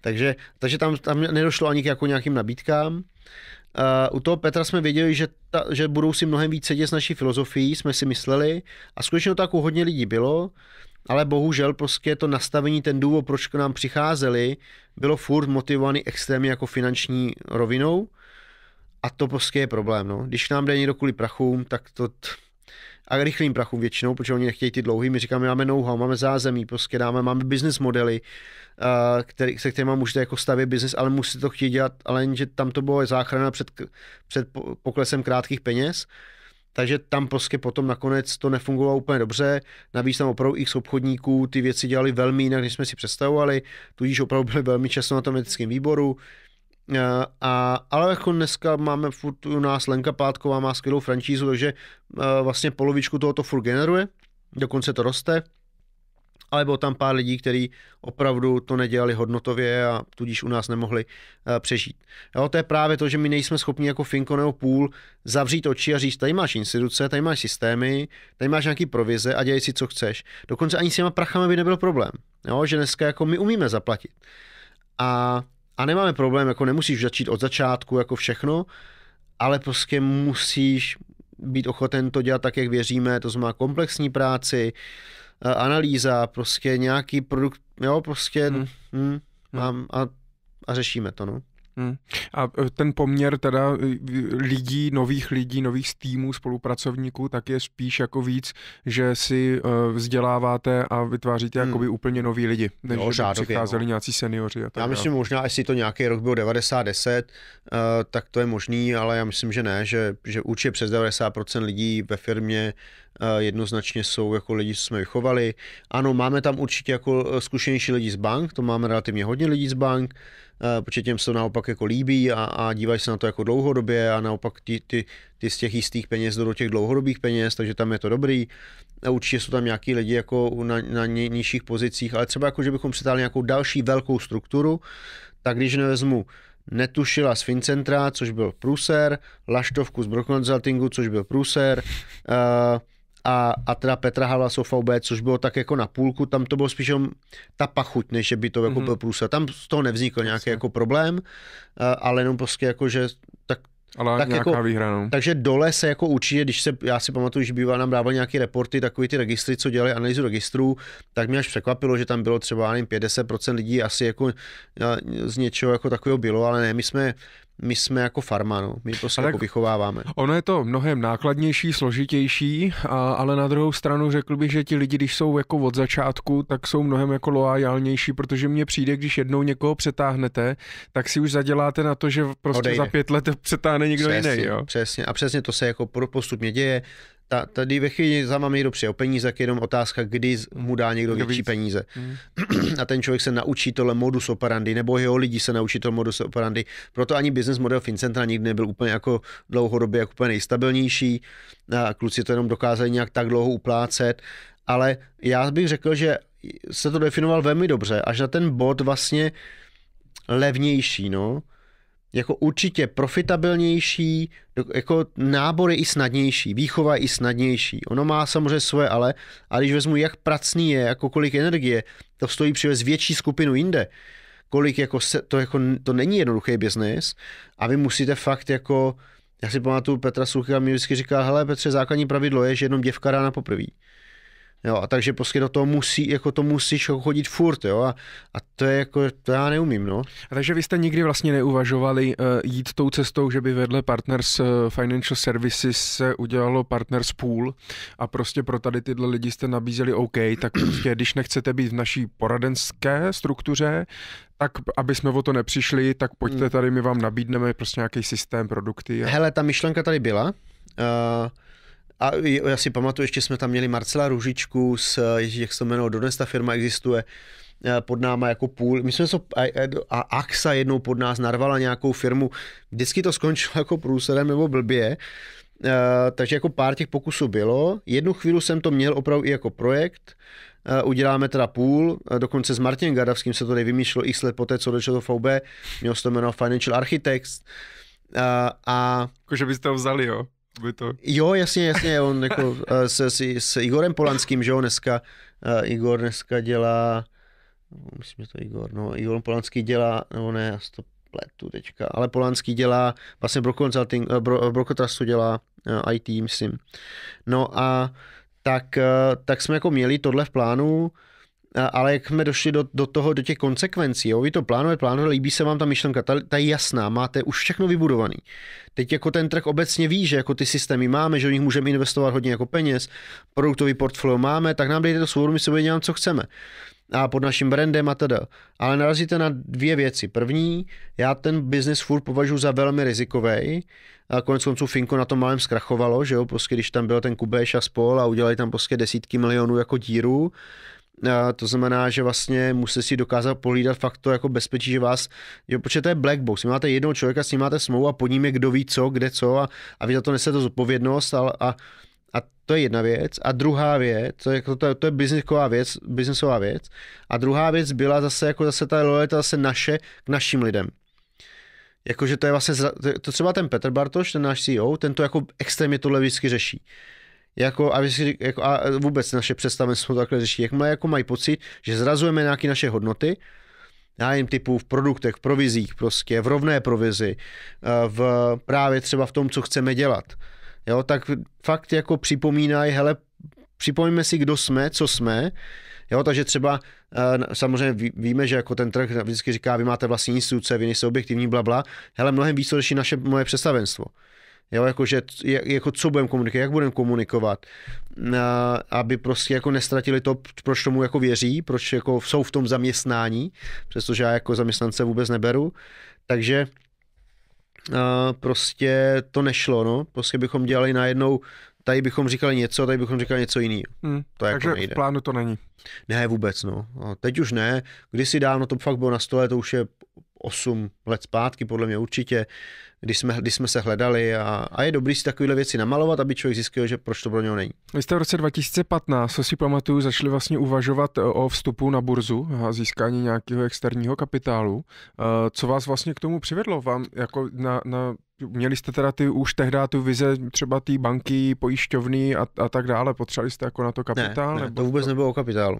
Takže, takže tam, tam nedošlo ani k jako nějakým nabídkám. Uh, u toho Petra jsme věděli, že, ta, že budou si mnohem víc sedět s naší filozofií, jsme si mysleli, a skutečně to tak u hodně lidí bylo, ale bohužel prostě to nastavení, ten důvod, proč k nám přicházeli, bylo furt motivovaný extrémně jako finanční rovinou a to prostě je problém. No. Když nám jde někdo kvůli prachům, tak to, t- a rychlým prachům většinou, protože oni nechtějí ty dlouhý. My říkáme, máme know-how, máme zázemí, prostě dáme, máme business modely, eh, který, se kterými můžete jako stavět business, ale musíte to chtít dělat, ale jenže tam to bylo záchrana před, před poklesem krátkých peněz. Takže tam prostě potom nakonec to nefungovalo úplně dobře. Navíc tam opravdu x obchodníků ty věci dělali velmi jinak, než jsme si představovali, tudíž opravdu byli velmi často na tom etickém výboru. Eh, a, ale jako dneska máme furt u nás Lenka Pátková má skvělou franšízu, takže eh, vlastně polovičku toho to furt generuje, dokonce to roste, ale bylo tam pár lidí, kteří opravdu to nedělali hodnotově a tudíž u nás nemohli uh, přežít. Jo, to je právě to, že my nejsme schopni jako Finko nebo Půl zavřít oči a říct, tady máš instituce, tady máš systémy, tady máš nějaký provize a dělej si, co chceš. Dokonce ani s těma prachama by nebyl problém, jo, že dneska jako my umíme zaplatit. A a nemáme problém, jako nemusíš začít od začátku jako všechno, ale prostě musíš být ochoten to dělat tak, jak věříme, to znamená komplexní práci, eh, analýza, prostě nějaký produkt, jo, prostě hmm. Hmm, hm, mám a, a řešíme to, no. Hmm. A e, ten poměr teda e, lidí, nových lidí, nových týmů, spolupracovníků, tak je spíš jako víc, že si e, vzděláváte a vytváříte hmm. jakoby úplně nový lidi, než jo, žádově, přicházeli no. nějací seniori. A tak já myslím a... možná, jestli to nějaký rok byl 90-10, tak to je možný, ale já myslím, že ne, že, že určitě přes 90% lidí ve firmě jednoznačně jsou jako lidi, co jsme vychovali. Ano, máme tam určitě jako zkušenější lidi z bank, to máme relativně hodně lidí z bank, Eh, protože těm se to naopak jako líbí a, a dívají se na to jako dlouhodobě a naopak ty, ty, ty z těch jistých peněz do těch dlouhodobých peněz, takže tam je to dobrý. A určitě jsou tam nějaký lidi jako na, na nižších pozicích, ale třeba jako, že bychom přitáhli nějakou další velkou strukturu, tak když nevezmu Netušila z Fincentra, což byl Pruser, Laštovku z Brokonzultingu, což byl Pruser, uh, eh, a, a teda Petra Havla VB, což bylo tak jako na půlku, tam to bylo spíš ta pachuť, než by to jako mm-hmm. byl průsled. Tam z toho nevznikl nějaký Jasně. jako problém, ale jenom prostě jako, že tak ale tak jako, výhra, no. Takže dole se jako určitě, když se, já si pamatuju, že býval nám dával nějaké reporty, takový ty registry, co dělali analýzu registrů, tak mě až překvapilo, že tam bylo třeba, nevím, 50% lidí asi jako z něčeho jako takového bylo, ale ne, my jsme, my jsme jako farma, no. my prostě jako vychováváme. Ono je to mnohem nákladnější, složitější, a, ale na druhou stranu řekl bych, že ti lidi, když jsou jako od začátku, tak jsou mnohem jako loajálnější, protože mně přijde, když jednou někoho přetáhnete, tak si už zaděláte na to, že prostě Odejde. za pět let přetáhne někdo přesně, jiný. Jo? Přesně, a přesně to se jako postupně děje ta, tady ve chvíli za někdo přijde o peníze, tak je jenom otázka, kdy mu dá někdo Kdo větší víc. peníze. Hmm. A ten člověk se naučí tohle modus operandi, nebo jeho lidi se naučí tohle modus operandi. Proto ani business model Fincentra nikdy nebyl úplně jako dlouhodobě jako úplně nejstabilnější. A kluci to jenom dokázali nějak tak dlouho uplácet. Ale já bych řekl, že se to definoval velmi dobře, až na ten bod vlastně levnější, no jako určitě profitabilnější, jako nábory i snadnější, výchova je i snadnější. Ono má samozřejmě svoje ale, a když vezmu, jak pracný je, jako kolik energie, to stojí přivez větší skupinu jinde, kolik jako se, to, jako, to není jednoduchý biznis a vy musíte fakt jako, já si pamatuju Petra Sucha mi vždycky říkal, hele Petře, základní pravidlo je, že jenom děvka rána poprví. Jo, a takže prostě do toho musí, jako to musíš jako chodit furt, jo, a, a to je jako, to já neumím, no. A takže vy jste nikdy vlastně neuvažovali uh, jít tou cestou, že by vedle Partners eh, Financial Services se udělalo Partners Pool a prostě pro tady tyhle lidi jste nabízeli OK, tak prostě když nechcete být v naší poradenské struktuře, tak aby jsme o to nepřišli, tak pojďte hmm. tady, my vám nabídneme prostě nějaký systém, produkty. A... Hele, ta myšlenka tady byla, uh, a já si pamatuju, ještě jsme tam měli Marcela Ružičku, s, jak se to jmenuje, dodnes ta firma existuje, eh, pod náma jako půl. My jsme se, a, a AXA jednou pod nás narvala nějakou firmu. Vždycky to skončilo jako průserem nebo blbě. Uh, takže jako pár těch pokusů bylo. Jednu chvíli jsem to měl opravdu i jako projekt. Uh, uděláme teda půl, uh, dokonce s Martinem Gadavským se to i sled po té, co došlo do VB, měl se to jméno Financial Architects. A... Jakože byste ho vzali, jo? by to... Jo, jasně, jasně, on jako s, eh, s, s Igorem Polanským, že jo, dneska, uh, Igor dneska dělá, myslím, že to Igor, no, Igor Polanský dělá, nebo ne, já to pletu teďka, ale Polanský dělá, vlastně Bro Consulting, uh, Bro, Bro dělá uh, IT, myslím. No a tak, uh, tak jsme jako měli tohle v plánu, ale jak jsme došli do, do toho, do těch konsekvencí, jo, vy to plánujete, plánujete, líbí se vám ta myšlenka, ta, ta je jasná, máte už všechno vybudovaný. Teď jako ten trh obecně ví, že jako ty systémy máme, že o nich můžeme investovat hodně jako peněz, produktový portfolio máme, tak nám dejte to svobodu, my se budeme dělat, co chceme a pod naším brandem a teda. Ale narazíte na dvě věci. První, já ten business furt považuji za velmi rizikový. A konec konců Finko na tom malém zkrachovalo, že jo, prostě když tam byl ten Kubeš a spol a udělali tam prostě desítky milionů jako díru to znamená, že vlastně musíte si dokázat pohlídat fakt to jako bezpečí, že vás, jo, protože to je black box, vy máte jednoho člověka, s ním máte smlouvu a pod ním je kdo ví co, kde co a, a vy za to nesete zodpovědnost a, a, a to je jedna věc. A druhá věc, to je, to, jako to je biznisová věc, biznisová věc. A druhá věc byla zase jako zase ta lojalita zase naše k našim lidem. Jakože to je vlastně, to třeba ten Petr Bartoš, ten náš CEO, ten to jako extrémně tohle vždycky řeší jako, a, si, jako, a vůbec naše jsou takhle řeší, jak má, jako mají pocit, že zrazujeme nějaké naše hodnoty, já jim typu v produktech, v provizích prostě, v rovné provizi, eh, v, právě třeba v tom, co chceme dělat. Jo, tak fakt jako připomínají, hele, připomeňme si, kdo jsme, co jsme, Jo, takže třeba eh, samozřejmě víme, že jako ten trh vždycky říká, vy máte vlastní instituce, vy nejste objektivní, bla, bla. Hele, mnohem víc to řeší naše moje představenstvo. Jo, jakože, jako co budeme komunikovat, jak budeme komunikovat, na, aby prostě jako nestratili to, proč tomu jako věří, proč jako jsou v tom zaměstnání, přestože já jako zaměstnance vůbec neberu, takže a, prostě to nešlo, no, prostě bychom dělali najednou, tady bychom říkali něco, tady bychom říkali něco jiný. Hmm, to jako takže nejde. v plánu to není. Ne, vůbec, no. A teď už ne, kdysi dávno to fakt bylo na stole, to už je 8 let zpátky, podle mě určitě, uh, když jsme, když jsme se hledali a, a je dobrý si takovéhle věci namalovat, aby člověk zjistil, že proč to pro něho není. Vy jste v roce 2015, co si pamatuju, začali vlastně uvažovat e, o vstupu na burzu a získání nějakého externího kapitálu. E, co vás vlastně k tomu přivedlo? Vám jako na, na měli jste teda ty už tehdy tu vize třeba té banky, pojišťovny a, a tak dále, potřebovali jste jako na to kapitál? Ne, ne nebo to vůbec to... nebylo o kapitálu.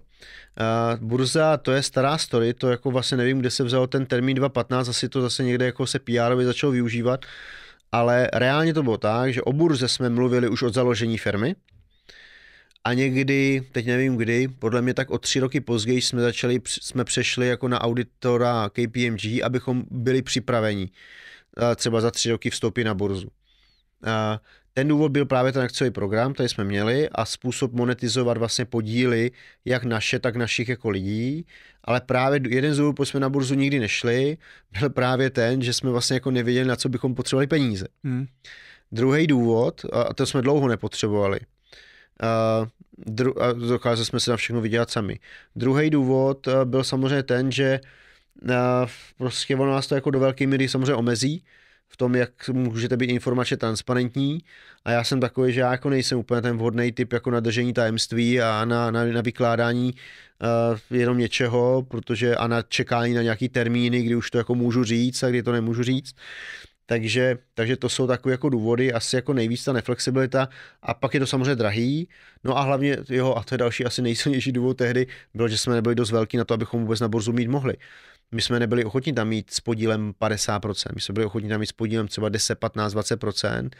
Uh, burza, to je stará story, to jako vlastně nevím, kde se vzal ten termín 2015, asi to zase někde jako se pr začalo využívat, ale reálně to bylo tak, že o burze jsme mluvili už od založení firmy, a někdy, teď nevím kdy, podle mě tak o tři roky později jsme začali, jsme přešli jako na auditora KPMG, abychom byli připraveni třeba za tři roky vstoupí na burzu. Ten důvod byl právě ten akciový program, který jsme měli a způsob monetizovat vlastně podíly, jak naše, tak našich jako lidí, ale právě jeden z důvodů, proč jsme na burzu nikdy nešli, byl právě ten, že jsme vlastně jako nevěděli, na co bychom potřebovali peníze. Hmm. Druhý důvod, a to jsme dlouho nepotřebovali, a, dru- a dokázali jsme se na všechno vydělat sami. Druhý důvod byl samozřejmě ten, že prostě ono vás to jako do velké míry samozřejmě omezí v tom, jak můžete být informačně transparentní a já jsem takový, že já jako nejsem úplně ten vhodný typ jako na držení tajemství a na, na, na vykládání uh, jenom něčeho, protože a na čekání na nějaký termíny, kdy už to jako můžu říct a kdy to nemůžu říct. Takže, takže to jsou takové jako důvody, asi jako nejvíc ta neflexibilita a pak je to samozřejmě drahý. No a hlavně, jo, a to je další asi nejsilnější důvod tehdy, bylo, že jsme nebyli dost velký na to, abychom vůbec na burzu mít mohli my jsme nebyli ochotni tam mít s podílem 50%, my jsme byli ochotni tam mít s podílem třeba 10, 15, 20%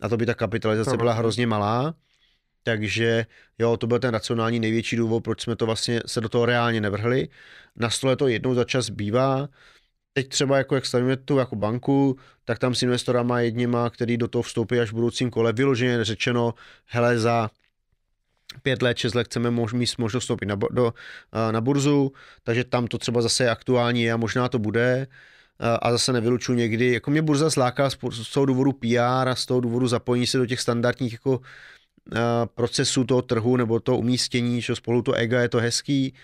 a to by ta kapitalizace byla vlastně. hrozně malá, takže jo, to byl ten racionální největší důvod, proč jsme to vlastně se do toho reálně nevrhli. Na stole to jednou za čas bývá, teď třeba jako jak stavíme tu jako banku, tak tam s investorama jedněma, který do toho vstoupí až v budoucím kole, vyloženě řečeno, hele za pět let, šest let chceme mož, mít možnost vstoupit na, do, eh, na burzu, takže tam to třeba zase je aktuální a možná to bude eh, a zase nevylučuju někdy. Jako mě burza zláká z toho důvodu PR a z toho důvodu zapojení se do těch standardních jako eh, procesů toho trhu nebo toho umístění, že spolu to EGA je to hezký,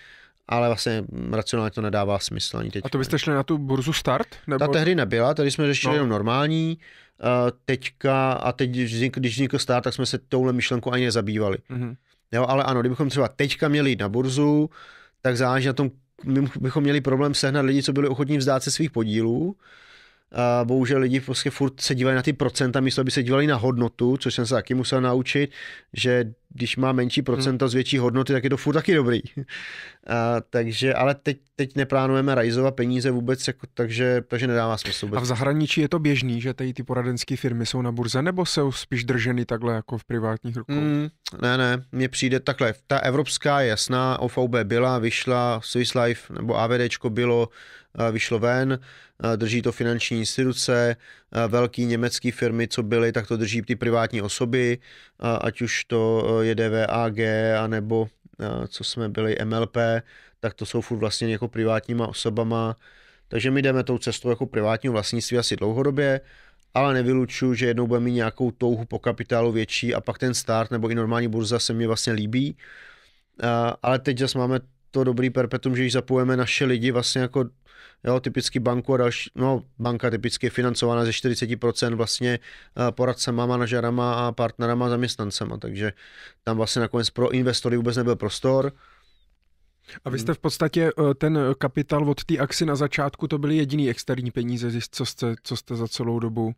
ale vlastně racionálně to nedává smysl ani teď. A to byste šli na tu burzu start? Nebo... Ta tehdy nebyla, tady jsme řešili no. jenom normální, teďka a teď, když vznikl start, tak jsme se touhle myšlenkou ani nezabývali. Mm-hmm. Jo, ale ano, kdybychom třeba teďka měli jít na burzu, tak záleží na tom, my bychom měli problém sehnat lidi, co byli ochotní vzdát se svých podílů, a bohužel lidi prostě furt se dívají na ty procenta, místo aby se dívali na hodnotu, což jsem se taky musel naučit, že když má menší hmm. procenta z větší hodnoty, tak je to furt taky dobrý. A, takže, ale teď, teď neplánujeme rajzovat peníze vůbec, jako, takže, takže nedává smysl. Vůbec. A v zahraničí je to běžný, že tady ty poradenské firmy jsou na burze, nebo jsou spíš drženy takhle jako v privátních rukou? Mm, ne, ne, mně přijde takhle. Ta evropská je jasná, OVB byla, vyšla, Swiss Life nebo AVDčko bylo, vyšlo ven drží to finanční instituce, velký německé firmy, co byly, tak to drží ty privátní osoby, ať už to e, je DVAG, anebo e, co jsme byli MLP, tak to jsou furt vlastně jako privátníma osobama. Takže my jdeme tou cestou jako privátního vlastnictví asi dlouhodobě, ale nevylučuju, že jednou bude mít nějakou touhu po kapitálu větší a pak ten start nebo i normální burza se mi vlastně líbí. Ale teď zase máme to dobrý perpetuum, že když zapojeme naše lidi vlastně jako jo, typicky banku a další, no banka typicky je financovaná ze 40% vlastně eh, poradcema, manažerama a partnerama a zaměstnancema, takže tam vlastně nakonec pro investory vůbec nebyl prostor, a vy jste v podstatě eh, ten kapitál od té axi na začátku, to byly jediný externí peníze, co jste, co jste za celou dobu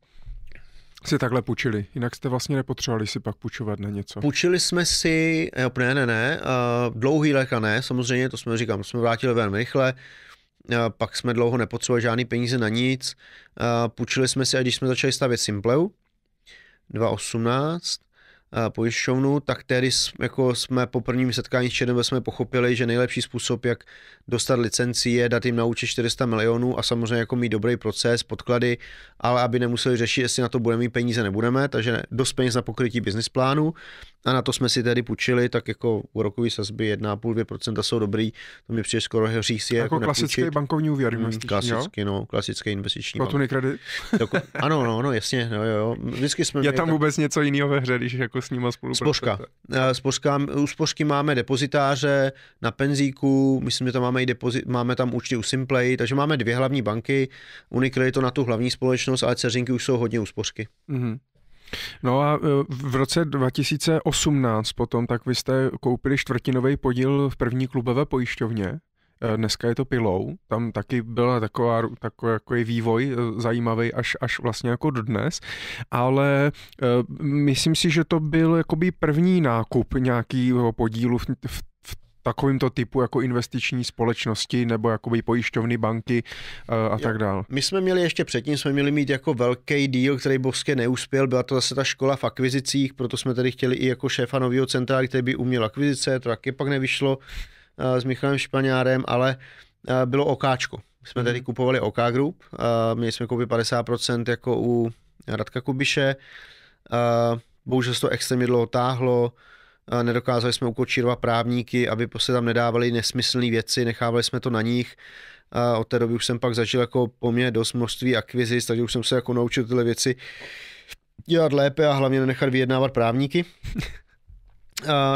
si takhle půjčili, jinak jste vlastně nepotřebovali si pak půjčovat na něco. Půjčili jsme si, jo, ne, ne, ne, uh, dlouhý léka ne, samozřejmě, to jsme říkám, jsme vrátili velmi rychle, uh, pak jsme dlouho nepotřebovali žádný peníze na nic, uh, půjčili jsme si, a když jsme začali stavět Simpleu, 2018, Eh, pojišťovnu, tak jsme jako jsme po prvním setkání s ČNB jsme pochopili, že nejlepší způsob, jak dostat licenci, je dát jim na účet 400 milionů a samozřejmě jako mít dobrý proces, podklady, ale aby nemuseli řešit, jestli na to budeme mít peníze, nebudeme, takže dost peněz na pokrytí business plánu a na to jsme si tedy půjčili, tak jako úrokové sazby 1,5-2% jsou dobrý, to mi přijde skoro hřích si jako, jako klasický nepůjčit. bankovní úvěr hmm, investiční, hmm, klasický, jo? no, klasický investiční. Platony kredit? tak, jako, ano, no, no, jasně, no, jo, jo. Vždycky jsme Je tam vůbec tak... něco jiného ve hře, když jako s nima spolupracujete? Spořka. Eh, spořka, u spořky máme depozitáře na penzíku, myslím, že tam máme i depozit, máme tam účty u Simplay, takže máme dvě hlavní banky, Unicredit to na tu hlavní společnost, ale ceřinky už jsou hodně u spořky. Mm-hmm. No a e, v roce 2018 potom, tak vy jste koupili čtvrtinový podíl v první klubové pojišťovně. E, dneska je to pilou, tam taky byla taková, takový, takový vývoj e, zajímavý až, až vlastně jako dodnes, ale myslím si, že to byl jakoby první nákup nějakého podílu v, v takovýmto typu jako investiční společnosti nebo jakoby pojišťovny, banky uh, a tak dále. My jsme měli ještě předtím, jsme měli mít jako velký díl, který bovské neuspěl, byla to zase ta škola v akvizicích, proto jsme tady chtěli i jako šéfa nového centra, který by uměl akvizice, to taky pak nevyšlo uh, s Michalem Španiárem, ale uh, bylo okáčko. My jsme tady mhm. kupovali OK Group, uh, měli jsme koupit 50% jako u Radka Kubiše, uh, bohužel se to extrémně dlouho táhlo, nedokázali jsme ukočírovat právníky, aby se tam nedávali nesmyslné věci, nechávali jsme to na nich. A od té doby už jsem pak zažil jako poměrně dost množství akvizic, takže už jsem se jako naučil tyhle věci dělat lépe a hlavně nenechat vyjednávat právníky.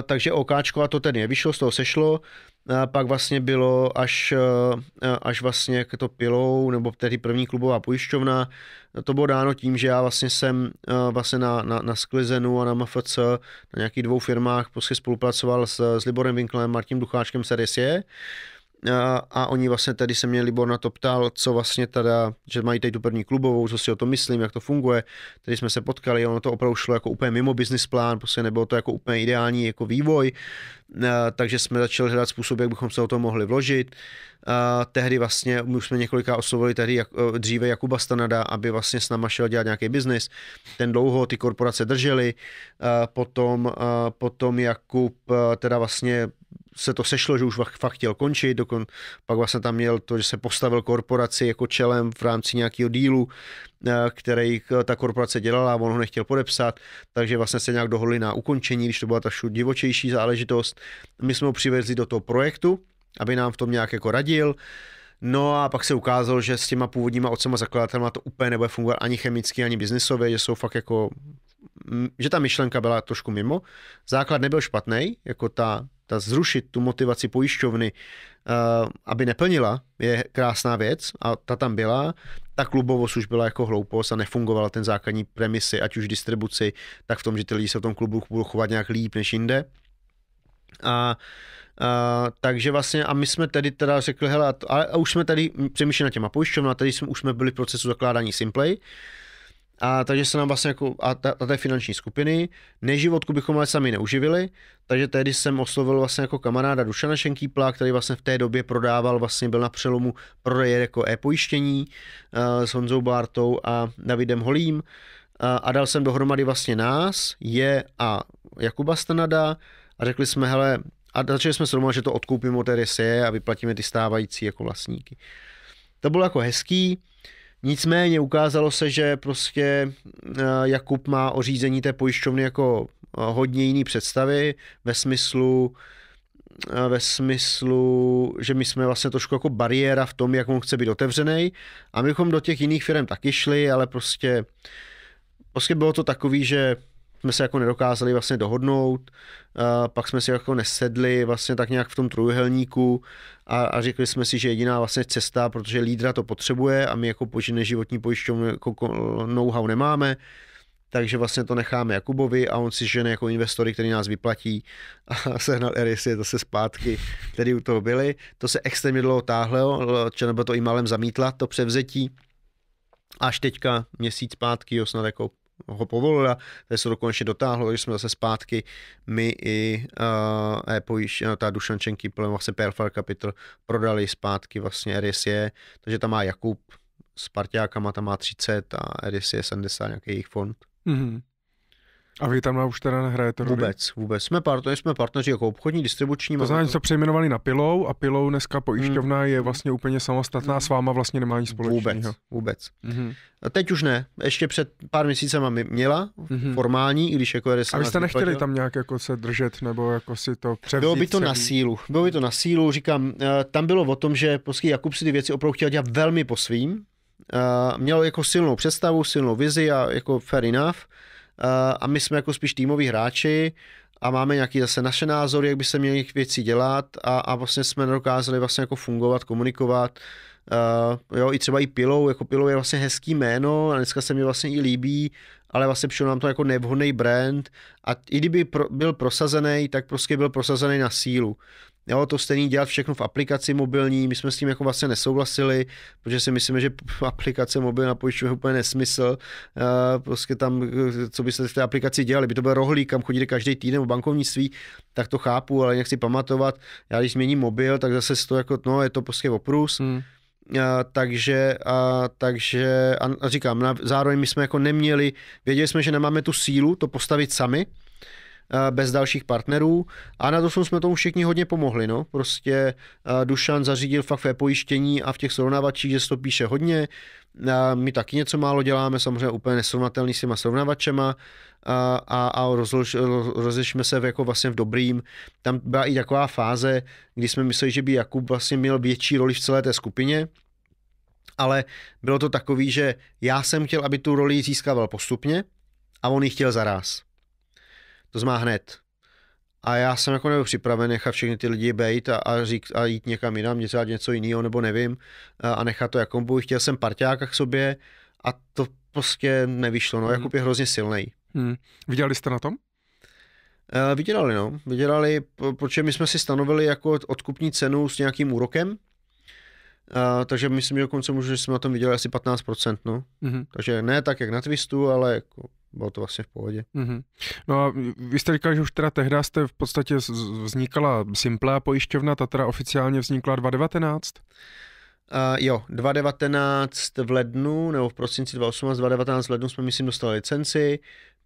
takže OKčko a to je, vyšlo, z toho sešlo. A pak vlastně bylo až, až vlastně jak to pilou, nebo tedy první klubová pojišťovna, to bylo dáno tím, že já vlastně jsem vlastně na, na, na Sklizenu a na MFC na nějakých dvou firmách prostě spolupracoval s, s Liborem Winklem, Martinem Ducháčkem Seresie a, a oni vlastně tady se mě Libor na to ptal, co vlastně teda, že mají tady tu první klubovou, co si o tom myslím, jak to funguje. Tady jsme se potkali, ono to opravdu šlo jako úplně mimo business plán, prostě nebylo to jako úplně ideální jako vývoj, a, takže jsme začali hledat způsob, jak bychom se o to mohli vložit. A, tehdy vlastně, my už jsme několika oslovili tehdy jak, eh, dříve Jakuba Stanada, aby vlastně s náma šel dělat nějaký business. Ten dlouho ty korporace držely, potom, potom Jakub eh, teda vlastně se to sešlo, že už fakt chtěl končit, dokon, pak vlastně tam měl to, že se postavil korporaci jako čelem v rámci nějakého dílu, eh, který ta korporace dělala a on ho nechtěl podepsat, takže vlastně se nějak dohodli na ukončení, když to byla ta divočejší záležitost. My jsme ho přivezli do toho projektu, aby nám v tom nějak jako radil, No a pak se ukázalo, že s těma původníma otcema zakladatelma to úplně nebude fungovat ani chemicky, ani biznisově, že jsou fakt jako že ta myšlenka byla trošku mimo. Základ nebyl špatný, jako ta ta zrušit tu motivaci pojišťovny, eh, aby neplnila, je krásná věc a ta tam byla. Ta klubovost už byla jako hloupost a nefungovala ten základní premisy, ať už distribuci, tak v tom, že ty lidi se v tom klubu budou chovat nějak líp než jinde. A, a takže vlastně, a my jsme tedy teda řekli, hele, a, a už jsme tady přemýšleli na těma pojišťovna, tady jsme, už jsme byli v procesu zakládání Simplay, a takže se nám vlastně jako, a, ta, a té finanční skupiny, neživotku bychom ale sami neuživili, takže tehdy jsem oslovil vlastně jako kamaráda Dušana Šenkýpla, který vlastně v té době prodával, vlastně byl na přelomu prodeje jako e-pojištění uh, s Honzou Bartou a Davidem Holím uh, a dal jsem dohromady vlastně nás, je a Jakuba Stanada a řekli jsme, hele, a začali jsme se domovat, že to odkoupíme od RSE a vyplatíme ty stávající jako vlastníky. To bylo jako hezký, Nicméně ukázalo se, že prostě eh, Jakub má o řízení té pojišťovny jako eh, hodně jiný představy ve smyslu, eh, ve smyslu, že my jsme vlastně trošku jako bariéra v tom, jak on chce být otevřený a my bychom do těch jiných firm taky šli, ale prostě, prostě bylo to takový, že jsme se jako nedokázali vlastně dohodnout, pak jsme si jako nesedli vlastně tak nějak v tom trojuhelníku a, a řekli jsme si, že jediná vlastně cesta, protože lídra to potřebuje a my jako požine životní pojišťovnu jako know-how nemáme, takže vlastně to necháme Jakubovi a on si žene jako investory, který nás vyplatí a sehnal Eris je zase zpátky, který u toho byli. To se extrémně dlouho táhlo, nebo to i malem zamítla, to převzetí. Až teďka měsíc zpátky, jo, snad jako ho povolila, tady se to konečně dotáhlo, takže jsme zase zpátky, my i uh, e no, ta Dušančen Kiple, vlastně Perfal Capital, prodali zpátky vlastně RSE, takže tam má Jakub s parťákama, tam má 30 a RSE e 70, nějaký jejich fond. Mm-hmm. A vy tam už teda nehrajete roli? Vůbec, vůbec. Jsme, partneri, jsme partneři jako obchodní, distribuční. To znamená, že se přejmenovali na Pilou a Pilou dneska pojišťovna hmm. je vlastně úplně samostatná, hmm. s váma vlastně nemá nic společného. Vůbec, vůbec. Hmm. A teď už ne. Ještě před pár měsícema měla, hmm. formální, i když jako je A vy jste nechtěli vyplatila. tam nějak jako se držet nebo jako si to převzít? Bylo by to celý. na sílu. Bylo by to na sílu, říkám, eh, tam bylo o tom, že prostě Jakub si ty věci opravdu chtěl dělat velmi po svým. Eh, měl jako silnou představu, silnou vizi a jako fair enough Eh, a my jsme jako spíš týmoví hráči a máme nějaký zase naše názory, jak by se měly věci dělat a, a vlastně jsme dokázali vlastně jako fungovat, komunikovat, Uh, jo, i třeba i Pilou, jako Pilou je vlastně hezký jméno a dneska se mi vlastně i líbí, ale vlastně přišel nám to jako nevhodný brand a i kdyby pro, byl prosazený, tak prostě byl prosazený na sílu jo, to stejný dělat všechno v aplikaci mobilní, my jsme s tím jako vlastně nesouhlasili, protože si myslíme, že aplikace mobil na pojišťovně je úplně nesmysl, prostě tam, co byste v té aplikaci dělali, by to byl rohlík, kam chodíte každý týden v bankovnictví, tak to chápu, ale nechci pamatovat, já když změním mobil, tak zase to jako, no, je to prostě oprus, hmm. A, takže, a, takže a, a říkám, na, zároveň my jsme jako neměli, věděli jsme, že nemáme tu sílu to postavit sami, Eh, bez dalších partnerů a na to jsme tomu všichni hodně pomohli. No. Prostě eh, Dušan zařídil fakt ve pojištění a v těch srovnavačích, že se to píše hodně. Eh, my taky něco málo děláme, samozřejmě úplně nesrovnatelný s těma srovnavačema a, a, a rozlišme se v, jako vlastně v dobrým. Tam byla i taková fáze, kdy jsme mysleli, že by Jakub vlastně měl větší roli v celé té skupině, ale bylo to takový, že já jsem chtěl, aby tu roli získával postupně a on ji chtěl zaraz. To zmá hned. A já jsem jako nebyl připraven nechat všechny ty lidi být a, a, řík, a jít někam jinam, něco dělat něco jiného, nebo nevím, a, a nechat to jako bůh. Chtěl jsem parťáka k sobě a to prostě nevyšlo. No, hmm. Jakub je hrozně silný. Hmm. Viděli jste na tom? Uh, eh, vydělali, no. Vydělali, protože my jsme si stanovili jako odkupní cenu s nějakým úrokem, Uh, takže myslím, že dokonce můžu, že jsme na tom vydělali asi 15%, no. Mm-hmm. Takže ne tak, jak na Twistu, ale jako bylo to vlastně v pohodě. Mm-hmm. No a vy jste říkal, že už teda tehdy jste v podstatě vznikala Simplá pojišťovna, ta teda oficiálně vznikla 2019? Uh, jo, 2019 v lednu, nebo v prosinci 2018, 2019 v lednu jsme, myslím, dostali licenci,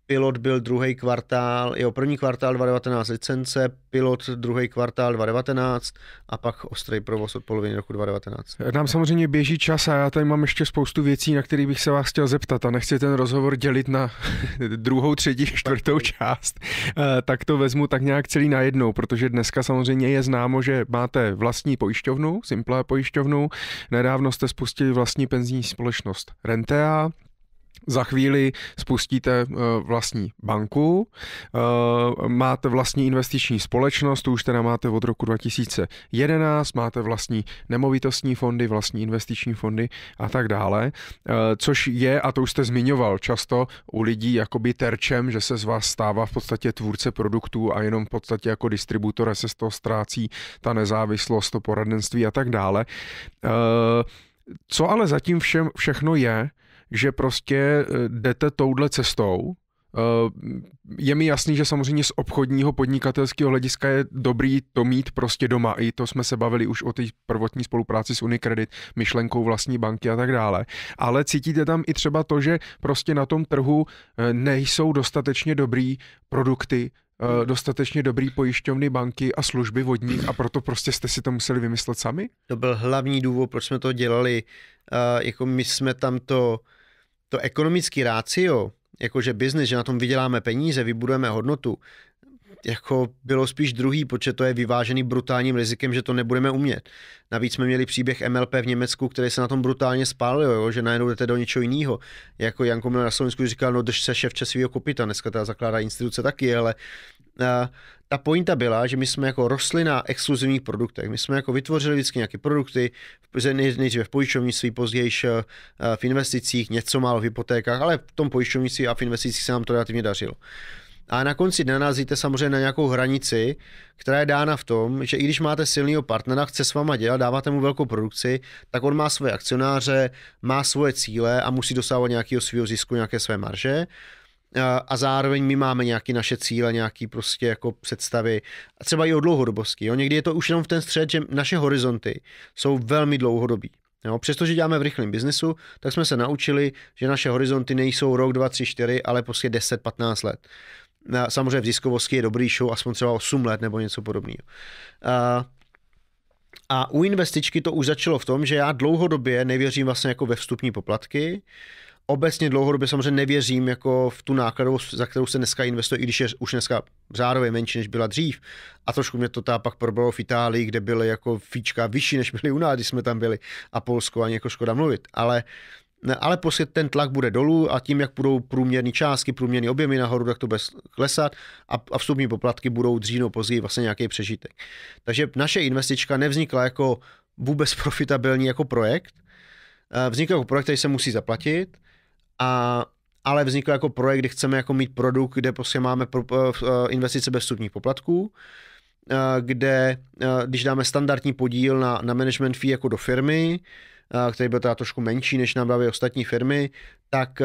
pilot byl druhý kvartál, jo, první kvartál 2019 licence, pilot druhý kvartál 2019 a pak ostrý provoz od poloviny roku 2019. Nám samozřejmě běží čas a já tady mám ještě spoustu věcí, na které bych se vás chtěl zeptat a nechci ten rozhovor dělit na druhou, třetí, čtvrtou část, eh, tak to vezmu tak nějak celý najednou, protože dneska samozřejmě je známo, že máte vlastní pojišťovnu, Simple pojišťovnu, nedávno jste spustili vlastní penzijní společnost Rentea, za chvíli spustíte eh, vlastní banku, eh, máte vlastní investiční společnost, už teda máte od roku 2011, máte vlastní nemovitostní fondy, vlastní investiční fondy a tak dále, eh, což je, a to už jste zmiňoval často u lidí jakoby terčem, že se z vás stává v podstatě tvůrce produktů a jenom v podstatě jako distributora se z toho ztrácí ta nezávislost, to poradenství a tak dále. Co ale zatím všem všechno je, že prostě eh, jdete touhle cestou, eh, je mi jasný, že samozřejmě z obchodního podnikatelského hlediska je dobrý to mít prostě doma. I to jsme se bavili už o té prvotní spolupráci s Unicredit, myšlenkou vlastní banky a tak dále. Ale cítíte tam i třeba to, že prostě na tom trhu eh, nejsou dostatečně dobrý produkty, dostatečně dobrý pojišťovny, banky a služby vodní. a proto prostě jste si to museli vymyslet sami? To byl hlavní důvod, proč jsme to dělali. Jako my jsme tam to to ekonomický rácio, jakože biznis, že na tom vyděláme peníze, vybudujeme hodnotu, jako bylo spíš druhý, protože to je vyvážený brutálním rizikem, že to nebudeme umět. Navíc jsme měli příběh MLP v Německu, který se na tom brutálně spálil, jo, že najednou jdete do něčeho jiného. Jako Janko Miller na Slovensku říkal, no drž se ševče svého kopita, dneska ta zakládá instituce taky, ale a, ta pointa byla, že my jsme jako rostli na exkluzivních produktech. My jsme jako vytvořili vždycky nějaké produkty, nejdříve v pojišťovnictví, později v investicích, něco málo v hypotékách, ale v tom pojišťovnictví a v investicích se nám to relativně dařilo. A na konci dne narazíte samozřejmě na nějakou hranici, která je dána v tom, že i když máte silného partnera, chce s váma dělat, dáváte mu velkou produkci, tak on má svoje akcionáře, má svoje cíle a musí dosávat nějakého svého zisku, nějaké své marže a zároveň my máme nějaké naše cíle, nějaké prostě jako představy a třeba i o dlouhodobosti. Jo? Někdy je to už jenom v ten střed, že naše horizonty jsou velmi dlouhodobí. Jo? Přestože děláme v rychlém biznesu, tak jsme se naučili, že naše horizonty nejsou rok, dva, tři, čtyři, ale prostě 10-15 let. Samozřejmě v ziskovosti je dobrý show aspoň třeba 8 let nebo něco podobného. A u investičky to už začalo v tom, že já dlouhodobě nevěřím vlastně jako ve vstupní poplatky, obecně dlouhodobě samozřejmě nevěřím jako v tu nákladovost, za kterou se dneska investuje, i když je už dneska řádově menší, než byla dřív. A trošku mě to ta pak probalo v Itálii, kde byly jako fíčka vyšší, než byly u nás, když jsme tam byli, a Polsko ani jako škoda mluvit. Ale ale prostě ten tlak bude dolů a tím, jak budou průměrné částky, průměrné objemy nahoru, tak to bude klesat a, a vstupní poplatky budou dřív nebo později vlastně nějaký přežitek. Takže naše investička nevznikla jako vůbec profitabilní jako projekt, eh, vznikl jako projekt, který se musí zaplatit, a, ale vznikl jako projekt, kde chceme jako mít produkt, kde prostě máme pro, eh, eh, investice bez vstupních poplatků, kde, když dáme standardní podíl na, na management fee jako do firmy, který byl teda trošku menší než nám dávají ostatní firmy, tak,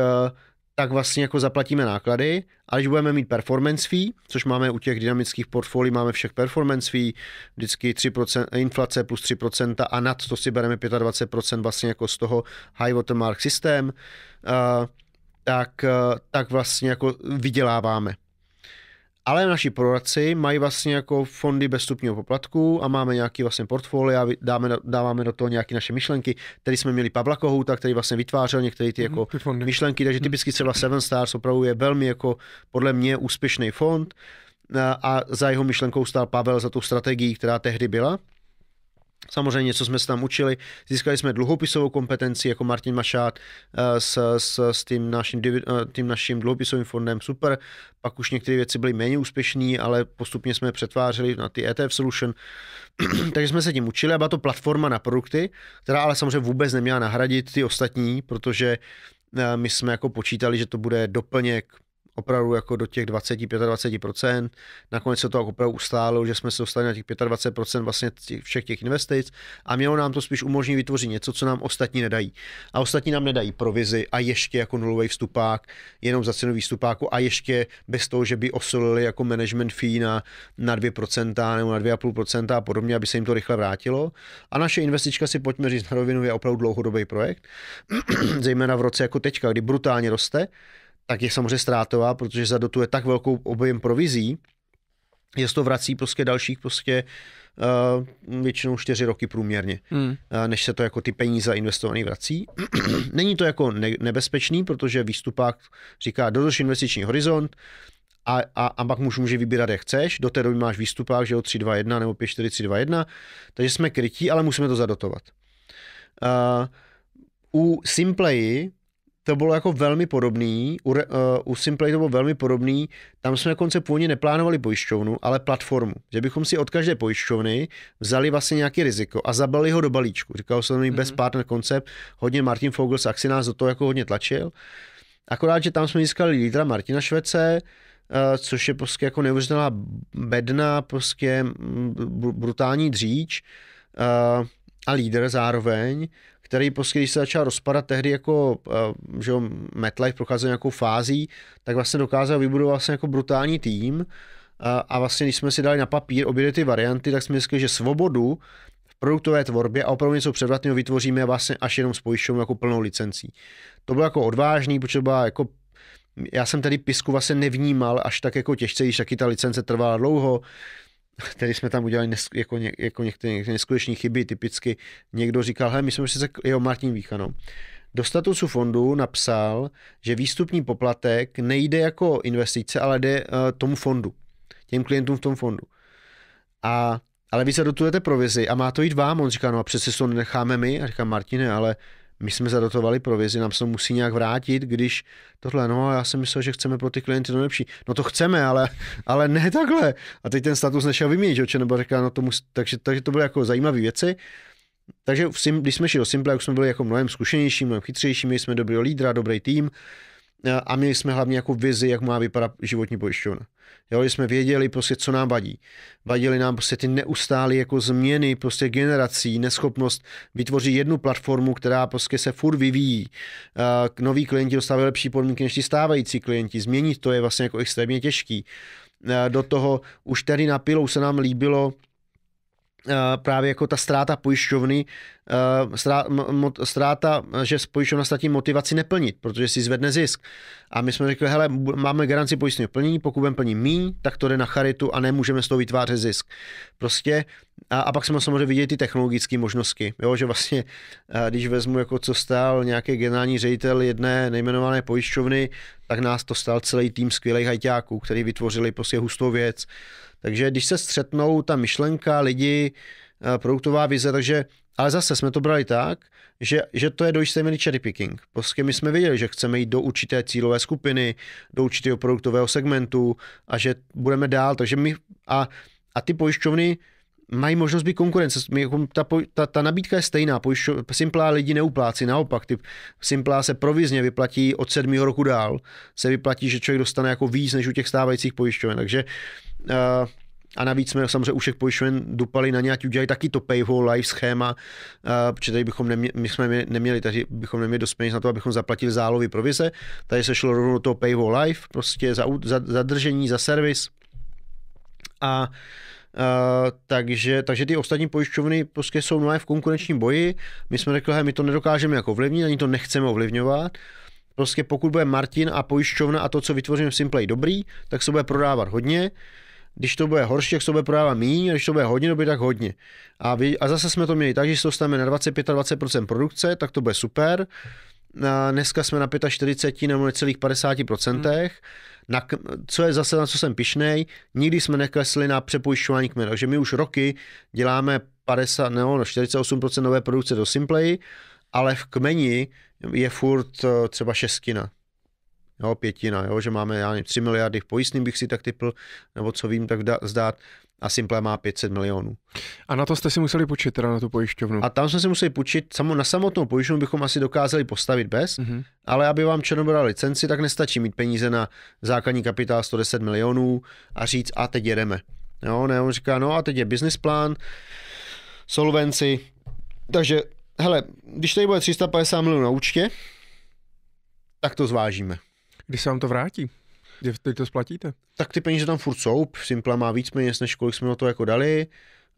tak vlastně jako zaplatíme náklady. A když budeme mít performance fee, což máme u těch dynamických portfolií, máme všech performance fee, vždycky 3%, inflace plus 3% a nad to si bereme 25% vlastně jako z toho high watermark systém, tak, tak vlastně jako vyděláváme. Ale naši poradci mají vlastně jako fondy bez stupního poplatku a máme nějaký vlastně a dáme, dáváme do toho nějaké naše myšlenky. Tady jsme měli Pavla Kohouta, který vlastně vytvářel některé ty mhm, jako ty myšlenky, takže mhm. typicky třeba Seven Stars opravdu je velmi jako podle mě úspěšný fond a za jeho myšlenkou stál Pavel za tu strategii, která tehdy byla. Samozřejmě něco jsme se tam učili. Získali jsme dluhopisovou kompetenci jako Martin Mašát eh, s, s, s tím, naším, eh, tím naším dluhopisovým fondem super. Pak už některé věci byly méně úspěšné, ale postupně jsme přetvářeli na ty ETF Solution. Takže jsme se tím učili a byla to platforma na produkty, která ale samozřejmě vůbec neměla nahradit ty ostatní, protože eh, my jsme jako počítali, že to bude doplněk opravdu jako do těch 20-25%. Nakonec se to jako opravdu ustálo, že jsme se dostali na těch 25% vlastně těch, všech těch investic a mělo nám to spíš umožnit vytvořit něco, co nám ostatní nedají. A ostatní nám nedají provizi a ještě jako nulový vstupák, jenom za cenu výstupáku a ještě bez toho, že by osolili jako management fee na, na 2% nebo na 2,5% a podobně, aby se jim to rychle vrátilo. A naše investička si pojďme říct na rovinu je opravdu dlouhodobý projekt, zejména v roce jako teďka, kdy brutálně roste, tak je samozřejmě ztrátová, protože zadotuje tak velkou objem provizí, že se to vrací prostě dalších prostě uh, většinou čtyři roky průměrně, hmm. uh, než se to jako ty peníze investované vrací. Není to jako ne- nebezpečný, protože výstupák říká, dodrž investiční horizont, a, a, a pak muž může vybírat, jak chceš. Do té doby máš výstupák, že jo, 321 nebo 54321, takže jsme krytí, ale musíme to zadotovat. Uh, u Simplay to bylo jako velmi podobný, u, uh, u Simplay to bylo velmi podobný, tam jsme dokonce původně neplánovali pojišťovnu, ale platformu, že bychom si od každé pojišťovny vzali vlastně nějaký riziko a zabali ho do balíčku. Říkal jsem mi mm-hmm. bez mhm. partner koncept, hodně Martin Fogel si nás do toho jako hodně tlačil. Akorát, že tam jsme získali lídra Martina Švece, Uh, což je prostě jako neuvěřitelná bedna, prostě mm, brutální dříč uh, a lídr zároveň který prostě, když se začal rozpadat tehdy jako, eh, že MetLife procházel nějakou fází, tak vlastně dokázal vybudovat vlastně jako brutální tým eh, a vlastně, když jsme si dali na papír obě ty varianty, tak jsme řekli, že svobodu v produktové tvorbě a opravdu něco předvratného vytvoříme vlastně až jenom s jako plnou licencí. To bylo jako odvážný, protože byla jako já jsem tady pisku vlastně nevnímal až tak jako těžce, když taky ta licence trvala dlouho. Tady jsme tam udělali nes, jako, ně, jako některé, některé neskuteční chyby. Typicky někdo říkal, hej, my jsme sice, prostě jo, Martin Víchano, do statusu fondu napsal, že výstupní poplatek nejde jako investice, ale jde uh, tomu fondu, těm klientům v tom fondu. A ale vy se dotujete provizi a má to jít vám. On říká, no a přece to necháme my. A říká, Martine, ale my jsme zadotovali provizi, nám se to musí nějak vrátit, když tohle, no já jsem myslel, že chceme pro ty klienty to nejlepší. No to chceme, ale, ale ne takhle. A teď ten status nešel vyměnit, že nebo říká, no to musí, takže, takže to byly jako zajímavé věci. Takže v Sim, když jsme šli do Simple, jsme byli jako mnohem zkušenější, mnohem chytřejší, měli jsme dobrého lídra, dobrý tým a měli jsme hlavně jako vizi, jak má vypadat životní pojišťovna. Jo, jsme věděli prostě, co nám vadí. Vadily nám prostě ty neustály jako změny prostě generací, neschopnost vytvořit jednu platformu, která prostě se furt vyvíjí. Uh, noví klienti dostávají lepší podmínky než ti stávající klienti. Změnit to je vlastně jako extrémně těžký. Uh, do toho už tady na pilou se nám líbilo, Eh, právě jako ta ztráta pojišťovny, eh, ztráta, že pojišťovna ztratí motivaci neplnit, protože si zvedne zisk. A my jsme řekli, hele, máme garanci pojistného plnění, pokud budeme plnit mí, tak to jde na charitu a nemůžeme z toho vytvářet zisk. Prostě a, a pak jsme samozřejmě viděli ty technologické možnosti, jo, že vlastně, eh, když vezmu, jako co stál nějaký generální ředitel jedné nejmenované pojišťovny, tak nás to stál celý tým skvělých hajťáků, který vytvořili prostě hustou věc. Takže když se střetnou ta myšlenka, lidi, eh, produktová vize, takže ale zase jsme to brali tak, že, že to je do jisté cherry picking. Prostě my jsme viděli, že chceme jít do určité cílové skupiny, do určitého produktového segmentu a že budeme dál. Takže my a, a ty pojišťovny mají možnost být konkurence. My, jako ta, ta, ta nabídka je stejná. Pojišťo, simplá lidi neuplácí, naopak. Ty simplá se provizně vyplatí od sedmého roku dál. Se vyplatí, že člověk dostane jako víc než u těch stávajících pojišťoven. Takže uh, Eh, a navíc jsme samozřejmě u všech pojišťoven dupali na nějaký, udělali taky to paywall live schéma, eh, protože tady bychom neměli, my jsme neměli, tady bychom neměli dost peněz na to, abychom zaplatili zálovy provize. Tady se šlo rovnou do toho paywall live, prostě za, za, za držení, za servis. A a, eh, takže, takže ty ostatní pojišťovny prostě jsou mnohem v konkurenčním boji. My jsme řekli, že my to nedokážeme jako ovlivnit, ani to nechceme ovlivňovat. Prostě pokud bude Martin a pojišťovna a to, co vytvoříme v Simplay dobrý, tak se bude prodávat hodně. Když to bude horší, jak se to bude prodávat míň, a když to bude hodně doby, tak hodně. A, vy, a zase jsme to měli tak, že se dostaneme na 25 20% produkce, tak to bude super. A dneska jsme na 45 nebo necelých 50%. Hmm. Na, co je zase, na co jsem pišnej, nikdy jsme neklesli na přepojišťování kmene. Takže my už roky děláme 50, ne, no, 48% nové produkce do Simplay, ale v kmeni je furt eh, třeba šestina jo, pětina, jo, že máme, já nevím, 3 miliardy v pojistným bych si tak typl, nebo co vím, tak zdát a Simple má 500 milionů. A na to jste si museli půjčit, teda na tu pojišťovnu? A tam jsme si museli půjčit, samo, na samotnou pojišťovnu bychom asi dokázali postavit bez, mm-hmm. ale aby vám čeho dal licenci, tak nestačí mít peníze na základní kapitál 110 milionů a říct a teď jedeme. Jo, ne, on říká, no a teď je business plán, solvenci, takže hele, když tady bude 350 milionů na účtě, tak to zvážíme. Když se vám to vrátí? Kde teď to splatíte? Tak ty peníze tam furt jsou, Simpla má víc peněz, než kolik jsme na to jako dali.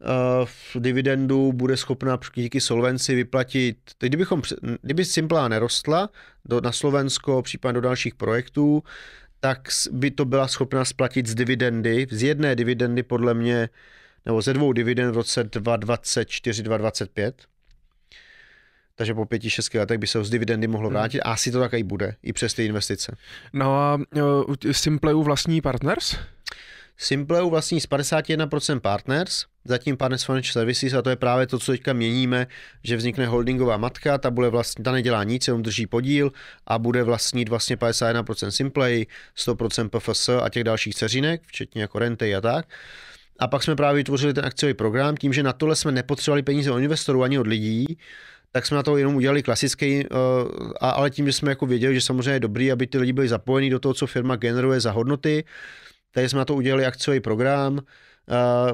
Eh, v dividendu bude schopna díky solvenci vyplatit, teď kdybychom, kdyby Simpla nerostla do, na Slovensko, případně do dalších projektů, tak by to byla schopna splatit z dividendy, z jedné dividendy podle mě, nebo ze dvou dividend v roce 2024-2025 takže po pěti, šesti letech by se z dividendy mohlo hmm. vrátit hmm. a asi to tak i bude, i přes ty investice. No a uh, Simpleu vlastní partners? Simpleu vlastní z 51% partners, zatím Partners Financial Services a to je právě to, co teďka měníme, že vznikne holdingová matka, ta, bude vlastně, ta nedělá nic, jenom drží podíl a bude vlastnit vlastně 51% Simplay, 100% PFS a těch dalších ceřinek, včetně jako rente a tak. A pak jsme právě vytvořili ten akciový program tím, že na tohle jsme nepotřebovali peníze od investorů ani od lidí, tak jsme na to jenom udělali klasický, eh, a, ale tím, že jsme jako věděli, že samozřejmě je dobrý, aby ty lidi byli zapojení do toho, co firma generuje za hodnoty, takže jsme na to udělali akciový program,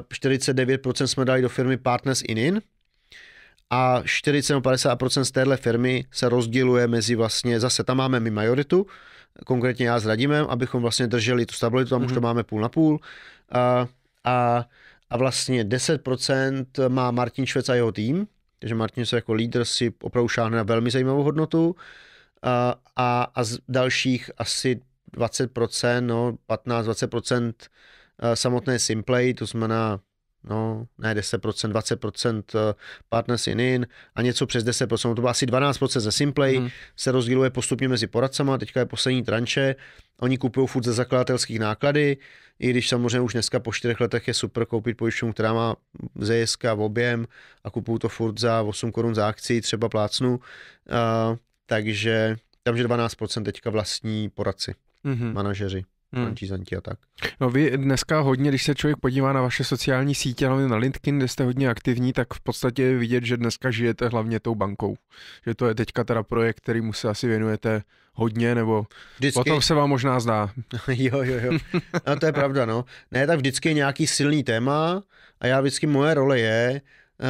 49% eh, jsme dali do firmy Partners in In, a 40-50% z téhle firmy se rozděluje mezi vlastně, zase tam máme my majoritu, konkrétně já s Radimem, abychom vlastně drželi tu stabilitu, tam mm-hmm. už to mhm. máme půl na půl. A, eh, a, a vlastně 10% má Martin Švec a jeho tým, takže Martinez jako lídr si opravdu šáhne na velmi zajímavou hodnotu a, a, a z dalších asi 20%, no 15-20% eh, samotné simplay, to znamená no, ne 10%, 20% eh, partners in in a něco přes 10%, no, to bylo asi 12% ze Simplay, mm. se rozdíluje postupně mezi poradcama, teďka je poslední tranče, oni kupují furt ze zakladatelských náklady, i když samozřejmě už dneska po čtyřech letech je super koupit pojišťovnu, která má ZSK v objem a kupuju to furt za 8 korun za akci, třeba plácnu. Uh, takže tamže 12% teďka vlastní poradci, mm-hmm. manažeři hmm. Čízanti a tak. No vy dneska hodně, když se člověk podívá na vaše sociální sítě, hlavně na LinkedIn, kde jste hodně aktivní, tak v podstatě je vidět, že dneska žijete hlavně tou bankou. Že to je teďka teda projekt, mu se asi věnujete hodně, nebo vždycky... potom se vám možná zdá. jo, jo, jo. No to je pravda, no. Ne, tak vždycky je nějaký silný téma a já vždycky moje role je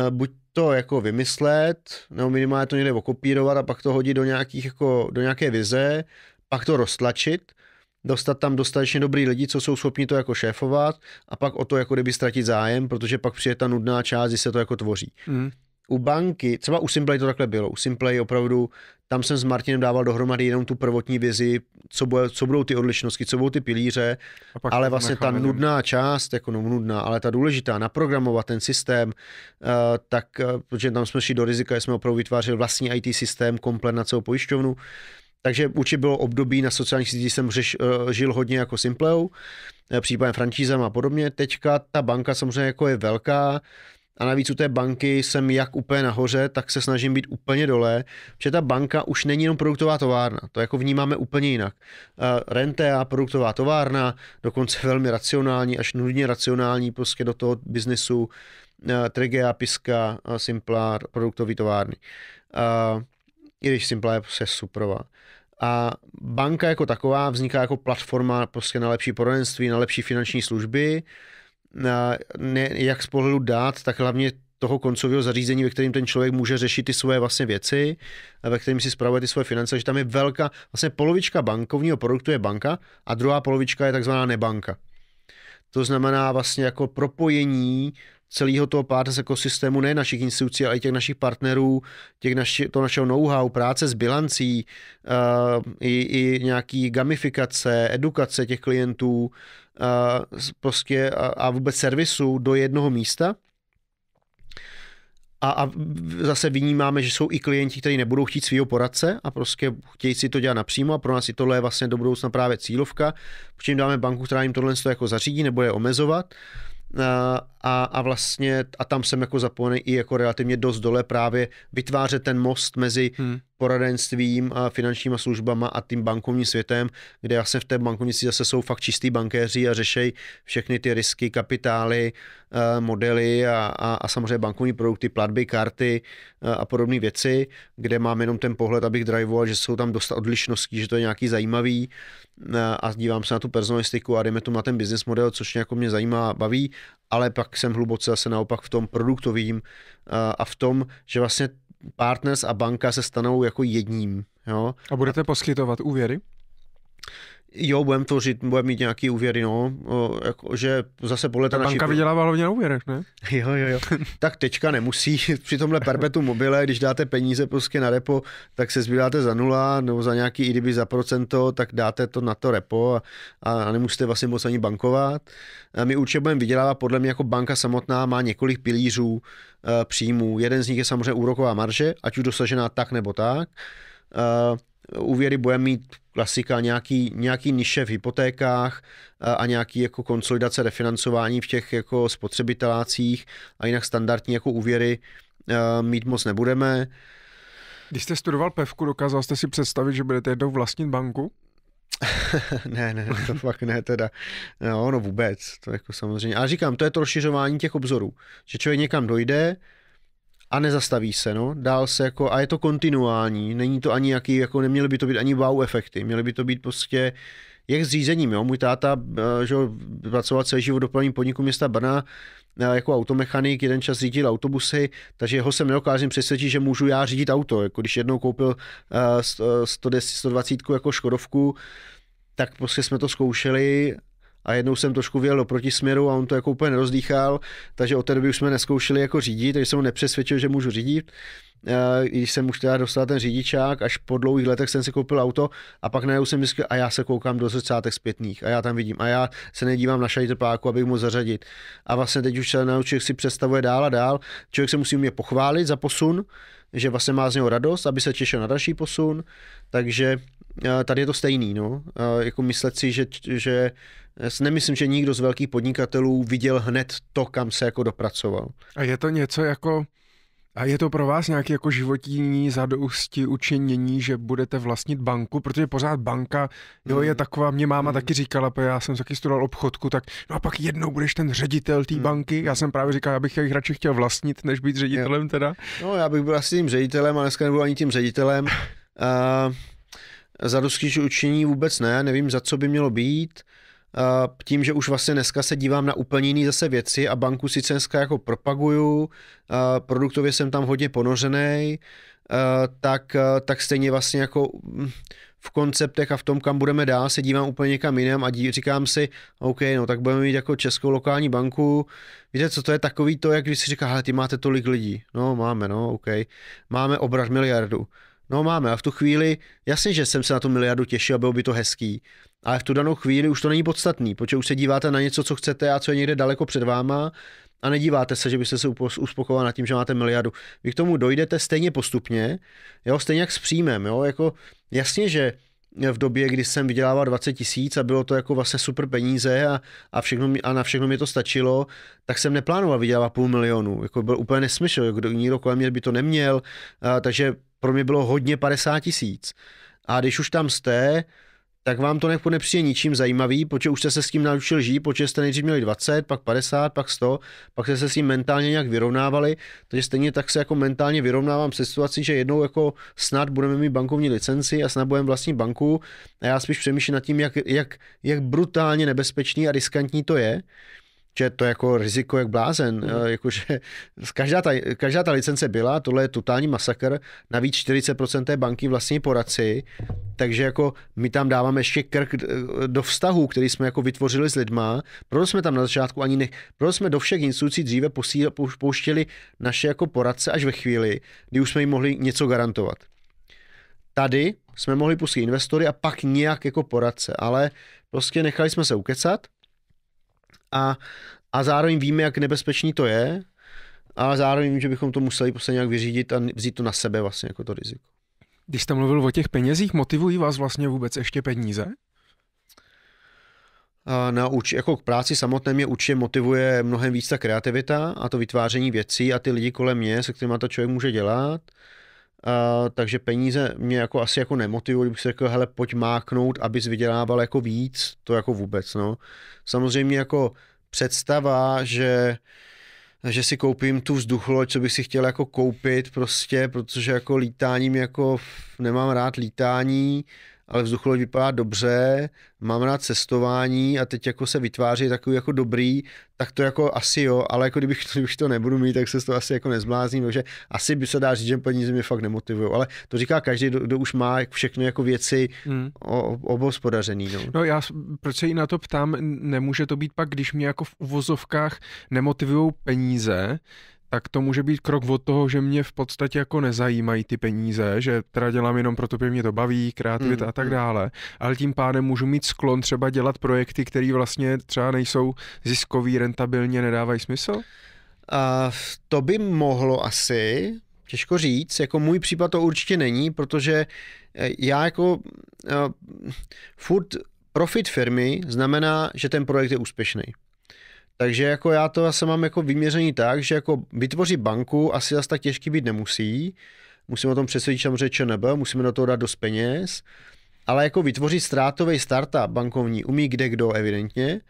uh, buď to jako vymyslet, nebo minimálně to někde okopírovat a pak to hodit do, nějakých, jako, do nějaké vize, pak to roztlačit dostat tam dostatečně dobrý lidi, co jsou schopni to jako šéfovat a pak o to jako kdyby ztratit zájem, protože pak přijde ta nudná část, kdy se to jako tvoří. Mm. U banky, třeba u Simplay to takhle bylo, u Simplay opravdu, tam jsem s Martinem dával dohromady jenom tu prvotní vizi, co, bude, co budou ty odlišnosti, co budou ty pilíře, ale vlastně ta nudná jen. část, jako no nudná, ale ta důležitá, naprogramovat ten systém, uh, tak, uh, protože tam jsme šli do rizika, jsme opravdu vytvářeli vlastní IT systém, komplet na celou pojišťovnu, takže určitě bylo období na sociálních sítích, jsem řeš, eh, žil hodně jako Simpleu, eh, případně francízem a podobně. Teďka ta banka samozřejmě jako je velká, a navíc u té banky jsem jak úplně nahoře, tak se snažím být úplně dole, protože ta banka už není jenom produktová továrna, to jako vnímáme úplně jinak. Eh, rente a produktová továrna, dokonce velmi racionální, až nudně racionální prostě do toho biznesu, Trigea, Piska, Simplar, produktový továrny. I když Simpla je prostě superová. A banka jako taková vzniká jako platforma prostě na lepší poradenství, na lepší finanční služby, na, ne, jak z pohledu dát, tak hlavně toho koncového zařízení, ve kterém ten člověk může řešit ty svoje vlastně věci, ve kterém si spravuje ty svoje finance, že tam je velká, vlastně polovička bankovního produktu je banka a druhá polovička je takzvaná nebanka. To znamená vlastně jako propojení celého toho pár z ekosystému, ne našich institucí, ale i těch našich partnerů, těch naši, to našeho know-how, práce s bilancí, uh, i, i nějaký gamifikace, edukace těch klientů uh, prostě a, a vůbec servisu do jednoho místa. A, a zase vnímáme, že jsou i klienti, kteří nebudou chtít svého poradce a prostě chtějí si to dělat napřímo a pro nás i tohle je vlastně do budoucna právě cílovka, protože jim dáme banku, která jim tohle jako zařídí nebo je omezovat. Eh, a, a vlastně a tam jsem jako zapojený i jako relativně dost dole právě vytvářet ten most mezi hmm. poradenstvím a finančníma službama a tím bankovním světem, kde jsem vlastně v té bankovnici zase jsou fakt čistý bankéři a řešejí všechny ty risky, kapitály, eh, modely a, a, a samozřejmě bankovní produkty, platby, karty eh, a podobné věci, kde mám jenom ten pohled, abych driveoval, že jsou tam dost odlišností, že to je nějaký zajímavý eh, a dívám se na tu personalistiku a jdeme tu na ten business model, což mě jako mě zajímá a baví ale pak jsem hluboce zase naopak v tom produktovým a v tom, že vlastně partners a banka se stanou jako jedním. Jo? A budete poskytovat úvěry? Jo, budeme tvořit, budeme mít nějaký úvěry, no, o, jako, že zase podle ta naši... Banka vydělává hlavně na úvěrech, ne? Jo, jo, jo. tak teďka nemusí, při tomhle perpetu mobile, když dáte peníze prostě na repo, tak se zbýváte za nula, nebo za nějaký, i kdyby za procento, tak dáte to na to repo a, a nemusíte vlastně moc ani bankovat. A my určitě budeme vydělávat, podle mě jako banka samotná má několik pilířů e, příjmů. Jeden z nich je samozřejmě úroková marže, ať už dosažená tak nebo tak. E, úvěry budeme mít klasika, nějaký, nějaký niše v hypotékách a, eh, a nějaký jako konsolidace refinancování v těch jako spotřebitelácích a jinak standardní jako úvěry a, eh, mít moc nebudeme. Když jste studoval pevku, dokázal jste si představit, že budete jednou vlastnit banku? ne, ne, to fakt ne teda. No, no vůbec, to jako samozřejmě. A říkám, to je to rozšiřování těch obzorů. Že člověk někam dojde, a nezastaví se, no, dál se jako, a je to kontinuální, není to ani jaký, jako neměly by to být ani wow efekty, měly by to být prostě jak s řízením, jo. Můj táta, eh, že pracoval celý život dopravním podniku města Brna, eh, jako automechanik, jeden čas řídil autobusy, takže ho jsem nedokážem přesvědčit, že můžu já řídit auto. Jako když jednou koupil 110, eh, 120 jako Škodovku, tak prostě jsme to zkoušeli a jednou jsem trošku vyjel do protisměru a on to jako úplně rozdýchal, takže od té doby už jsme neskoušeli jako řídit, takže jsem ho nepřesvědčil, že můžu řídit. Když eh, jsem už teda dostal ten řidičák, až po dlouhých letech jsem si koupil auto a pak najednou jsem myslel, a já se koukám do zrcátek zpětných a já tam vidím a já se nedívám na šajtrpáku, abych mohl zařadit. A vlastně teď už se na člověk si představuje dál a dál. Člověk se musí mě pochválit za posun, že vlastně má z něho radost, aby se těšil na další posun, takže eh, tady je to stejný, no. Eh, jako myslet si, že, že já si nemyslím, že nikdo z velkých podnikatelů viděl hned to, kam se jako dopracoval. A je to něco jako, a je to pro vás nějaký jako životní zadosti učinění, že budete vlastnit banku, protože pořád banka, jo, je hmm. taková, mě máma mm. taky říkala, já jsem taky studoval obchodku, tak no a pak jednou budeš ten ředitel té mm. banky. Já jsem právě říkal, já bych jich radši chtěl vlastnit, než být ředitelem jo. teda. No, já bych byl asi tím ředitelem, a dneska nebudu ani tím ředitelem. uh, zadousti, učinění vůbec ne, nevím, za co by mělo být tím, že už vlastně dneska se dívám na úplně jiný zase věci a banku sice dneska jako propaguju, produktově jsem tam hodně ponořený, tak, tak stejně vlastně jako v konceptech a v tom, kam budeme dál, se dívám úplně někam jinam a dí, říkám si, OK, no tak budeme mít jako Českou lokální banku. Víte, co to je takový to, jak když si říká, ty máte tolik lidí. No, máme, no, OK. Máme obrat miliardu. No máme a v tu chvíli, jasně, že jsem se na tu miliardu těšil bylo by to hezký, ale v tu danou chvíli už to není podstatný, protože už se díváte na něco, co chcete a co je někde daleko před váma a nedíváte se, že byste se uspokojoval nad tím, že máte miliardu. Vy k tomu dojdete stejně postupně, jo, stejně jak s příjmem, jo, jako jasně, že v době, kdy jsem vydělával 20 tisíc a bylo to jako vlastně super peníze a, a, všechno, a na všechno mi to stačilo, tak jsem neplánoval vydělávat půl milionu. Jako byl úplně nesmysl, Jako nikdo kolem mě by to neměl, a, takže pro mě bylo hodně 50 tisíc. A když už tam jste, tak vám to nepo nepřijde ničím zajímavý, protože už jste se s tím naučil žít, protože jste nejdřív měli 20, pak 50, pak 100, pak jste se s tím mentálně nějak vyrovnávali, takže stejně tak se jako mentálně vyrovnávám se situací, že jednou jako snad budeme mít bankovní licenci a snad budeme vlastní banku a já spíš přemýšlím nad tím, jak, jak, jak brutálně nebezpečný a riskantní to je že to je jako riziko jak blázen, mm. Eh, jakože každá ta, každá ta licence byla, tohle je totální masakr, navíc 40% té banky vlastní poradci, takže jako my tam dáváme ještě krk eh, do vztahu, který jsme jako vytvořili s lidma, proto jsme tam na začátku ani ne, proto jsme do všech institucí dříve pouštěli naše jako poradce až ve chvíli, kdy už jsme jim mohli něco garantovat. Tady jsme mohli pustit investory a pak nějak jako poradce, ale prostě nechali jsme se ukecat, a, a zároveň víme, jak nebezpečný to je, ale zároveň vím, že bychom to museli prostě nějak vyřídit a vzít to na sebe vlastně jako to riziko. Když jste mluvil o těch penězích, motivují vás vlastně vůbec ještě peníze? na uč, jako k práci samotné mě určitě motivuje mnohem víc ta kreativita a to vytváření věcí a ty lidi kolem mě, se kterými to člověk může dělat. Uh, takže peníze mě jako asi jako nemotivují, kdybych si řekl, hele, pojď máknout, abys vydělával jako víc, to jako vůbec, no. Samozřejmě jako představa, že že si koupím tu vzduchloď, co bych si chtěl jako koupit prostě, protože jako lítáním jako nemám rád lítání, ale vzducholoď vypadá dobře, mám rád cestování a teď jako se vytváří takový jako dobrý, tak to jako asi jo, ale jako kdybych, kdybych to nebudu mít, tak se to asi jako nezblázním, takže asi by se dá říct, že peníze mě fakt nemotivují, ale to říká každý, kdo, kdo už má všechny jako věci hmm. obospodařený. No. no já, proč se jí na to ptám, nemůže to být pak, když mě jako v uvozovkách nemotivují peníze, tak to může být krok od toho, že mě v podstatě jako nezajímají ty peníze, že teda dělám jenom proto, že mě to baví, kreativita mm, a tak hmm. dále, ale tím pádem můžu mít sklon třeba dělat projekty, které vlastně třeba nejsou ziskový, rentabilně, nedávají smysl? Uh, to by mohlo asi, těžko říct, jako můj případ to určitě není, protože eh, já jako uh, furt profit firmy znamená, že ten projekt je úspěšný. Takže jako já to asi mám jako vyměřený tak, že jako vytvoří banku asi zase tak těžký být nemusí. Musíme o tom přesvědčit samozřejmě ČNB, musíme do toho dát dost peněz. Ale jako vytvoří ztrátový startup bankovní, umí kde kdo evidentně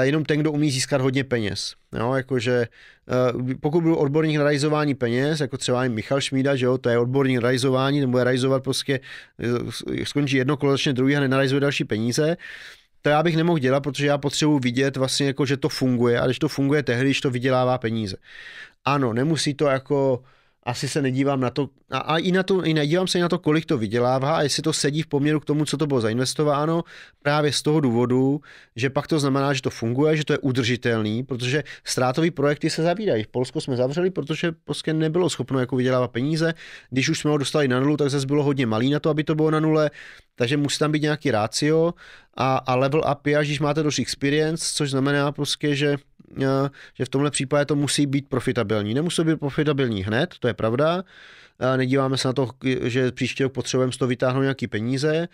jenom ten, kdo umí získat hodně peněz. Jo, jakože, eh, pokud byl odborník na realizování peněz, jako třeba Michal Šmída, že jo, to je odborník na realizování, nebo je realizovat prostě, eh, skončí jedno kolo, začne druhý a nenarajzuje další peníze, to já bych nemohl dělat, protože já potřebuji vidět vlastně jako, že to funguje a když to funguje tehdy, když to vydělává peníze. Ano, nemusí to jako asi se nedívám na to, a, a i na to, i nedívám se i na to, kolik to vydělává a jestli to sedí v poměru k tomu, co to bylo zainvestováno, právě z toho důvodu, že pak to znamená, že to funguje, že to je udržitelný, protože ztrátové projekty se zavírají. V Polsku jsme zavřeli, protože prostě nebylo schopno jako vydělávat peníze. Když už jsme ho dostali na nulu, tak zase bylo hodně malý na to, aby to bylo na nule, takže musí tam být nějaký rácio a, a level up je, až když máte dost experience, což znamená prostě, že Eh, že v tomhle případě to musí být profitabilní. Nemusí být profitabilní hned, to je pravda. Nedíváme se na to, že příště rok potřebujeme z toho vytáhnout nějaký peníze,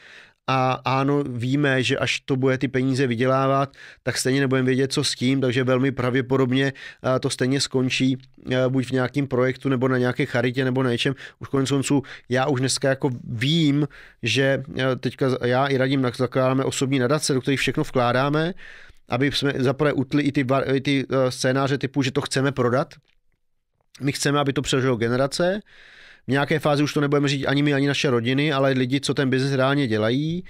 a ano, víme, že až to bude ty peníze vydělávat, tak stejně nebudeme vědět, co s tím, takže velmi pravděpodobně eh, to stejně skončí eh, buď v nějakém projektu, nebo na nějaké charitě, nebo na něčem. Už konec konců já už dneska jako vím, že teďka já i radím zakládáme osobní nadace, do kterých všechno vkládáme, aby jsme zaprvé utli i ty, var, i ty eh, scénáře typu, že to chceme prodat. My chceme, aby to přežilo generace. V nějaké fázi už to nebudeme říct ani my, ani naše rodiny, ale lidi, co ten biznes reálně dělají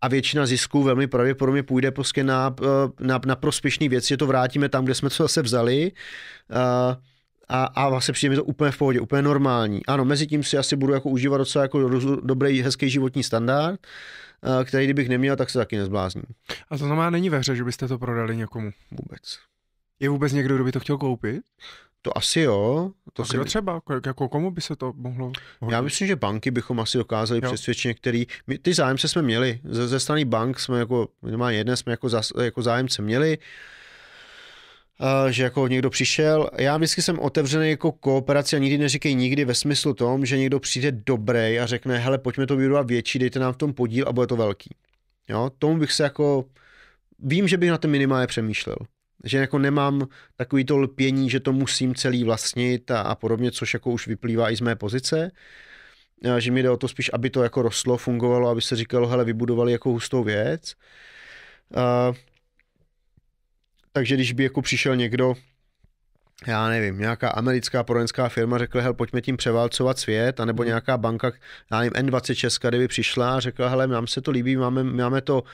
a většina zisků velmi pravděpodobně půjde prostě na, eh, na, na prospěšný věc, že to vrátíme tam, kde jsme to zase vzali eh, a, a vlastně přijde mi to úplně v pohodě, úplně normální. Ano, mezi tím si asi budu jako užívat docela jako dobrý, hezký životní standard, Eh, který kdybych neměl, tak se taky nezblázním. A to znamená, není ve hře, že byste to prodali někomu? Vůbec. Je vůbec někdo, kdo by to chtěl koupit? To asi jo. To si... třeba? Jako komu by se to mohlo hodit? Já myslím, že banky bychom asi dokázali přesvědčit některý. My, ty zájemce jsme měli. Ze, ze strany bank jsme jako, minimálně jedné jsme jako, za, jako zájemce měli. Uh, Eh, že jako někdo přišel. Já vždycky jsem otevřený jako kooperaci a nikdy neříkej nikdy ve smyslu tom, že někdo přijde dobrý a řekne, hele, pojďme to vyrovat větší, dejte nám v tom podíl a bude to velký. Jo, tomu bych se jako, vím, že bych na to minimálně přemýšlel. Že jako nemám takový to lpění, že to musím celý vlastnit a, a podobně, což jako už vyplývá i z mé pozice. Eh, že mi jde o to spíš, aby to jako rostlo, fungovalo, aby se říkalo, hele, vybudovali jako hustou věc. Uh, takže když by jako přišel někdo, já nevím, nějaká americká poradenská firma řekla, hele, pojďme tím převálcovat svět, anebo mhm. nějaká banka, já nevím, N26, kdyby přišla a řekla, hele, nám se to líbí, máme, máme to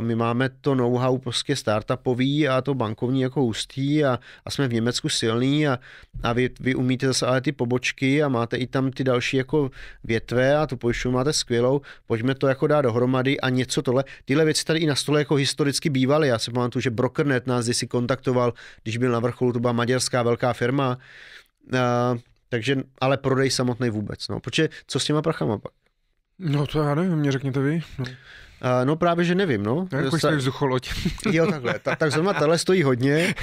my máme to know-how prostě startupový a to bankovní jako ústí a, a jsme v Německu silní a, a vy, vy umíte zase ale ty pobočky a máte i tam ty další jako větve a tu pojišťovnu máte skvělou, pojďme to jako dát dohromady a něco tohle. Tyhle věci tady i na stole jako historicky bývaly. Já si pamatuju, že Brokernet nás si kontaktoval, když byl na vrcholu, to byla maďarská velká firma. A, takže, ale prodej samotný vůbec. No. Protože co s těma prachama pak? No to já nevím, mě řekněte vy. No. Uh, no právě, že nevím, no. no jako jste vzducholoď. jo, takhle. Tak, tak zrovna tahle stojí hodně,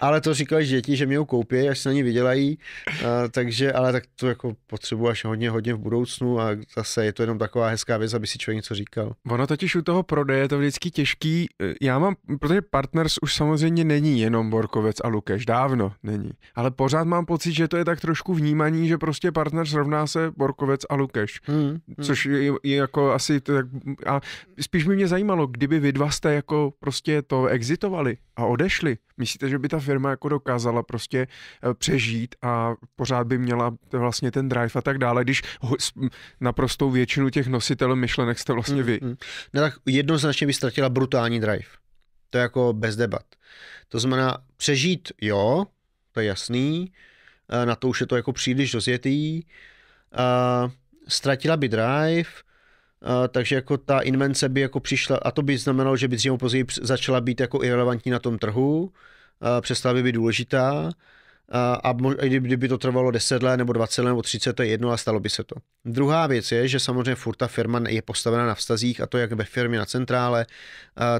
ale to říkali děti, že mě ho koupí, až se na ní vydělají. Uh, takže, ale tak to jako potřebuji až hodně, hodně v budoucnu a zase je to jenom taková hezká věc, aby si člověk něco říkal. Ono totiž u toho prodeje je to vždycky těžký. Eh, já mám, protože Partners už samozřejmě není jenom Borkovec a Lukeš, dávno není. Ale pořád mám pocit, že to je tak trošku vnímaní, že prostě Partners rovná se Borkovec a Lukeš. Hmm, hmm. Což je, je jako asi, tak, a spíš by mě zajímalo, kdyby vy dva jste jako prostě to exitovali a odešli, myslíte, že by ta firma jako dokázala prostě eh, přežít a pořád by měla vlastně ten drive a tak dále, když naprostou většinu těch nositelů myšlenek jste vlastně vy? Mm, mm. No tak jednoznačně by ztratila brutální drive. To je jako bez debat. To znamená přežít, jo, to je jasný, eh, na to už je to jako příliš rozjetý, uh, ztratila by drive, takže jako ta invence by jako přišla, a to by znamenalo, že by dříve později začala být jako irrelevantní na tom trhu, přestala by být důležitá, a mož, kdyby to trvalo 10 let, nebo 20 let, nebo 30, to je jedno a stalo by se to. Druhá věc je, že samozřejmě furt ta firma je postavena na vztazích a to jak ve firmě na centrále,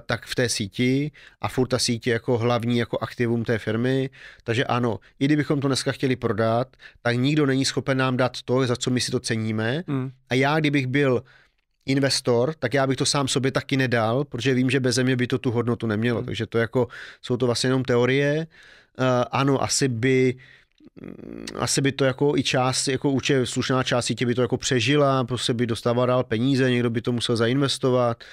tak v té síti a furt ta sítě jako hlavní jako aktivum té firmy. Takže ano, i kdybychom to dneska chtěli prodat, tak nikdo není schopen nám dát to, za co my si to ceníme. Mm. A já, kdybych byl investor, tak já bych to sám sobě taky nedal, protože vím, že bez země by to tu hodnotu nemělo. Hmm. Takže to jako, jsou to vlastně jenom teorie. Uh, ano, asi by mm, asi by to jako i část, jako určitě slušná část sítě by to jako přežila, prostě by dostával dál peníze, někdo by to musel zainvestovat,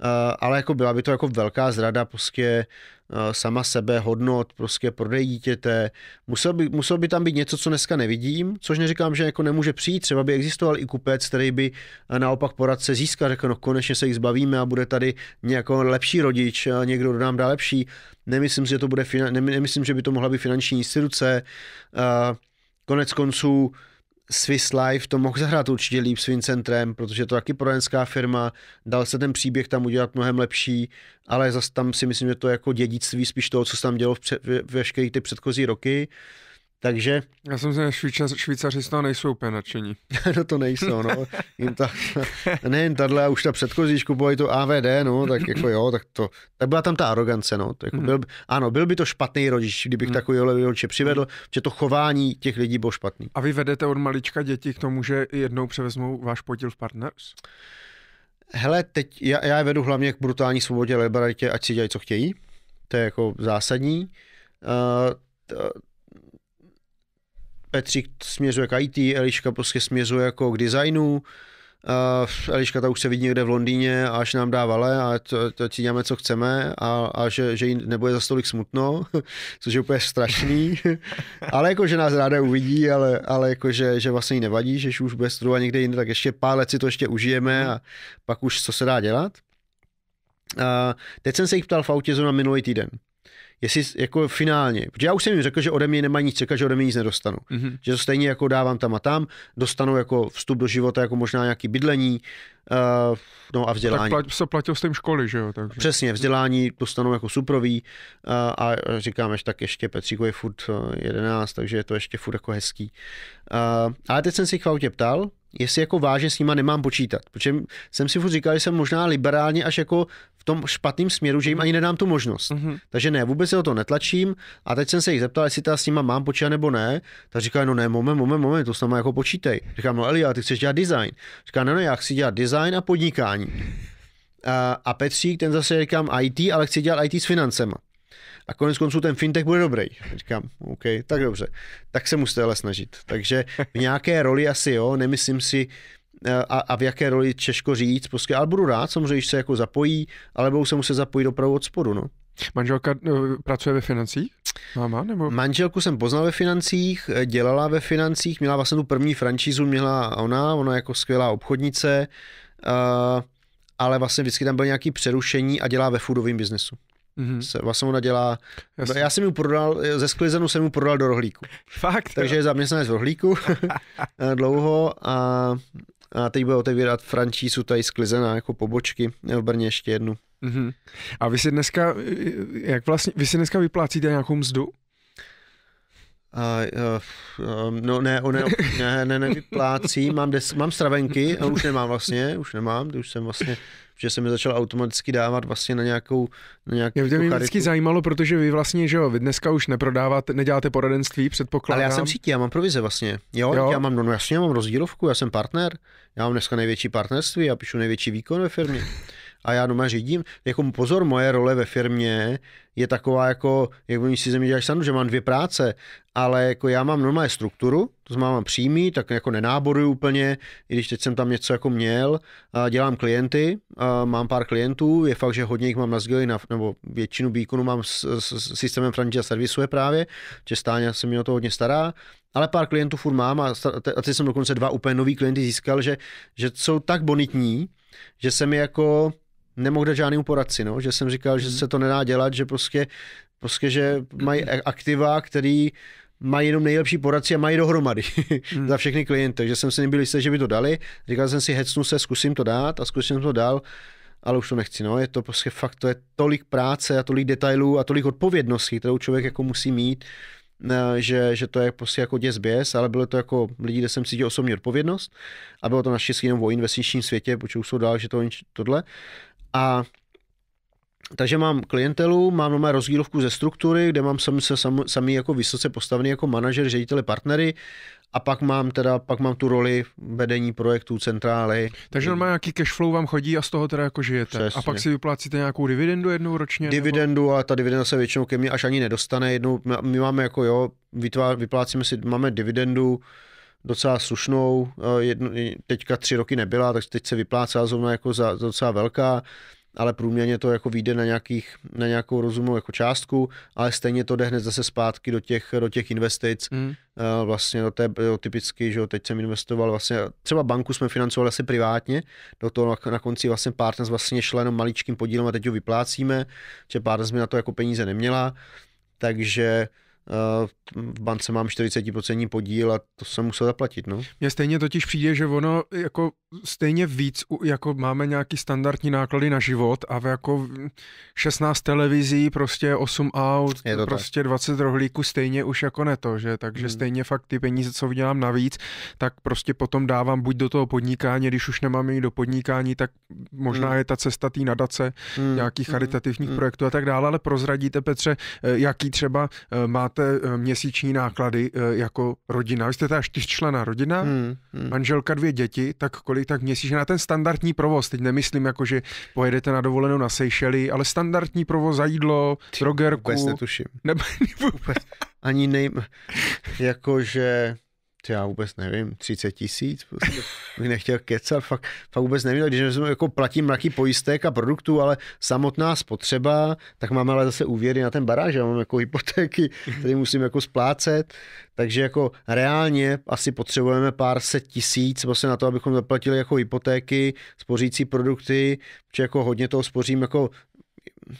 uh, ale jako byla by to jako velká zrada prostě Eh, sama sebe, hodnot, prostě prodej dítěte. Musel by, musel by tam být něco, co dneska nevidím, což neříkám, že jako nemůže přijít. Třeba by existoval i kupec, který by eh, naopak poradce získal, řekl, no konečně se jich zbavíme a bude tady nějaký lepší rodič, eh, někdo nám dá lepší. Nemyslím, že to bude, nemyslím, že by to mohla být finanční instituce. Konec konců Swiss Life to mohl zahrát určitě líp s Vincentrem, protože je to taky projenská firma, dal se ten příběh tam udělat mnohem lepší, ale zase tam si myslím, že to je jako dědictví spíš toho, co se tam dělo v v, veškeré ty předchozí roky. Uh, takže... Já jsem se švýca, švýcaři z toho nejsou úplně nadšení. no to nejsou, no. Jim ta, nejen tahle, a už ta předchozí škupovali to AVD, no, tak jako jo, tak to, tak byla tam ta arogance, no. To jako hmm. byl, ano, byl by to špatný rodič, kdybych hmm. takovýhle rodiče přivedl, že to chování těch lidí bylo špatný. A vy vedete od malička děti k tomu, že jednou převezmou váš podíl v Partners? Hele, teď já, já je vedu hlavně k brutální svobodě, liberalitě, ať si dělají, co chtějí. To je jako zásadní. Uh, Petřík směřuje k IT, Eliška prostě směřuje jako k designu, uh, Eliška ta už se vidí někde v Londýně a až nám dá vale a to, to ti děláme, co chceme a, a že, že jí nebude za stolik smutno, což je úplně strašný, ale jako, že nás ráda uvidí, ale, ale jako, že, že vlastně jí nevadí, že už bude studovat někde jinde, tak ještě pár let si to ještě užijeme a pak už co se dá dělat. Uh, teď jsem se jich ptal v autě zrovna minulý týden jestli jako finálně, protože já už jsem jim řekl, že ode mě nemají nic čekat, že ode mě nic nedostanu. Mm-hmm. Že to stejně jako dávám tam a tam, dostanu jako vstup do života, jako možná nějaký bydlení, Uh, no a vzdělání. Tak se platil s tím školy, že jo? Takže. Přesně, vzdělání dostanou jako suprový uh, a říkám, že tak ještě Petříku je furt 11, eh, takže je to ještě furt jako hezký. Uh, ale teď jsem si k autě ptal, jestli jako vážně s nima nemám počítat. Protože jsem si furt říkal, že jsem možná liberálně až jako v tom špatném směru, že jim ani nedám tu možnost. Mm-hmm. Takže ne, vůbec se o to netlačím. A teď jsem se jich zeptal, jestli ta s nima mám počítat nebo ne. Tak říká, no ne, moment, moment, moment, to s jako počítej. Říkám, no Elia, ty chceš dělat design. Říká, no ne, no, já chci dělat design design a podnikání. A, a Petřík, ten zase říkám IT, ale chci dělat IT s financema. A konec konců ten fintech bude dobrý. Říkám, OK, tak dobře. Tak se musíte ale snažit. Takže v nějaké roli asi jo, nemyslím si, eh, a, a v jaké roli Češko říct, prostě, ale budu rád, samozřejmě, když se jako zapojí, ale budou se muset zapojit opravdu od spodu, no. Manželka no, pracuje ve financích? Máma, nebo? Manželku jsem poznal ve financích, eh, dělala ve financích, měla vlastně tu první francízu, měla ona, ona jako skvělá obchodnice, Eh, ale vlastně vždycky tam byl nějaký přerušení a dělá ve foodovém biznesu. Mm-hmm. Se, vlastně ona dělá, Jasně. já jsem mu prodal, ze sklizenu jsem mu prodal do rohlíku. Fakt? Takže je zaměstnanec v rohlíku eh, dlouho a, a teď bude otevírat francízu tady sklizená jako pobočky eh, v Brně ještě jednu. Mm-hmm. A vy si dneska, jak vlastně, vy si dneska vyplácíte nějakou mzdu? Eh, no ne, ne, ne, ne nevyplácí, mám, des, mám stravenky, a už nemám vlastně, už nemám, už jsem vlastně že jsem mi začal automaticky dávat vlastně na nějakou na nějakou Mě to mě vždycky zajímalo, protože vy vlastně, že jo, vy dneska už neprodáváte, neděláte poradenství, předpokládám. Ale já jsem síti, já mám provize vlastně. Jo, jo. já mám, no, no jasně, já mám rozdílovku, já jsem partner, já mám dneska největší partnerství, já píšu největší výkon ve firmě a já doma řídím. Jako pozor, moje role ve firmě je taková jako, jak oni si ze mě dělají že mám dvě práce, ale jako já mám normálně strukturu, to znamená mám přímý, tak jako nenáboruju úplně, i když teď jsem tam něco jako měl, a dělám klienty, a mám pár klientů, je fakt, že hodně jich mám na sděli, nebo většinu výkonu mám s, s, s systémem servisu je právě, že stáně se mi o to hodně stará, ale pár klientů furt mám a, a teď jsem dokonce dva úplně nový klienty získal, že, že jsou tak bonitní, že se mi jako nemohl dát žádný poradci, no? že jsem říkal, že mhm. se to nedá dělat, že prostě, prostě že mají mhm. aktiva, který mají jenom nejlepší poradci a mají dohromady hmm. za všechny klienty. že jsem si nebyl jistý, že by to dali. Říkal jsem si, hecnu no se, zkusím to dát a zkusím jsem to dal, ale už to nechci. No. Je to prostě fakt, to je tolik práce a tolik detailů a tolik odpovědností, kterou člověk jako musí mít, že, že to je prostě jako děs běs, ale bylo to jako lidi, kde jsem cítil osobní odpovědnost a bylo to naštěstí jenom o investičním světě, protože už jsou dál, že to, tohle, a takže mám klientelu, mám normálně rozdílovku ze struktury, kde mám sami, se sam, sami jako vysoce postavený jako manažer, ředitele, partnery a pak mám teda, pak mám tu roli vedení projektů, centrály. Takže normálně nějaký cashflow vám chodí a z toho teda jako žijete. Přesně. A pak si vyplácíte nějakou dividendu jednou ročně? Dividendu, nebo? a ta dividenda se většinou ke mně až ani nedostane. Jednou, my máme jako jo, vyplácíme si, máme dividendu, docela slušnou, eh, jedno, teďka tři roky nebyla, takže teď se vyplácá zrovna jako za, za docela velká, ale průměrně to jako vyjde na, nějakých, na nějakou rozumnou jako částku, ale stejně to jde hned zase zpátky do těch, do těch investic, mm. Eh, vlastně do té do typicky, že jo, teď jsem investoval vlastně, třeba banku jsme financovali asi privátně, do toho na, na konci vlastně partners vlastně šla jenom maličkým podílem a teď ho vyplácíme, že partners mi na to jako peníze neměla, takže Eh, v bance mám 40% podíl a to jsem musel zaplatit. No. Mně stejně totiž přijde, že ono jako stejně víc, jako máme nějaký standardní náklady na život a jako 16 televizí, prostě 8 aut, prostě tak. 20 rohlíků stejně už jako ne to, že? Takže hmm. stejně fakt ty peníze, co vydělám navíc, tak prostě potom dávám buď do toho podnikání, když už nemám jít do podnikání, tak možná hmm. je ta cesta té nadace, hmm. nějakých hmm. charitativních hmm. projektů a tak dále, ale prozradíte, Petře, eh, jaký třeba eh, máte eh, měsíční náklady jako rodina. Vy jste ta čtyřčlená rodina, Hmm. hmm. manželka, dvě děti, tak kolik tak tak že na ten standardní provoz. Teď nemyslím jako, že pojedete na dovolenou na Seychely, ale standardní provoz za jídlo, drogerku. Vůbec netuším. nebo... vůbec. Ani nej Jakože... Prostě já vůbec nevím, 30 tisíc, prostě bych nechtěl kecat, fakt, fakt vůbec nevím, když jsme jako platí mraky pojistek a produktů, ale samotná spotřeba, tak máme ale zase úvěry na ten baráž, já mám jako hypotéky, které musím jako splácet, takže jako reálně asi potřebujeme pár set tisíc vlastně na to, abychom zaplatili jako hypotéky, spořící produkty, protože jako hodně toho spořím jako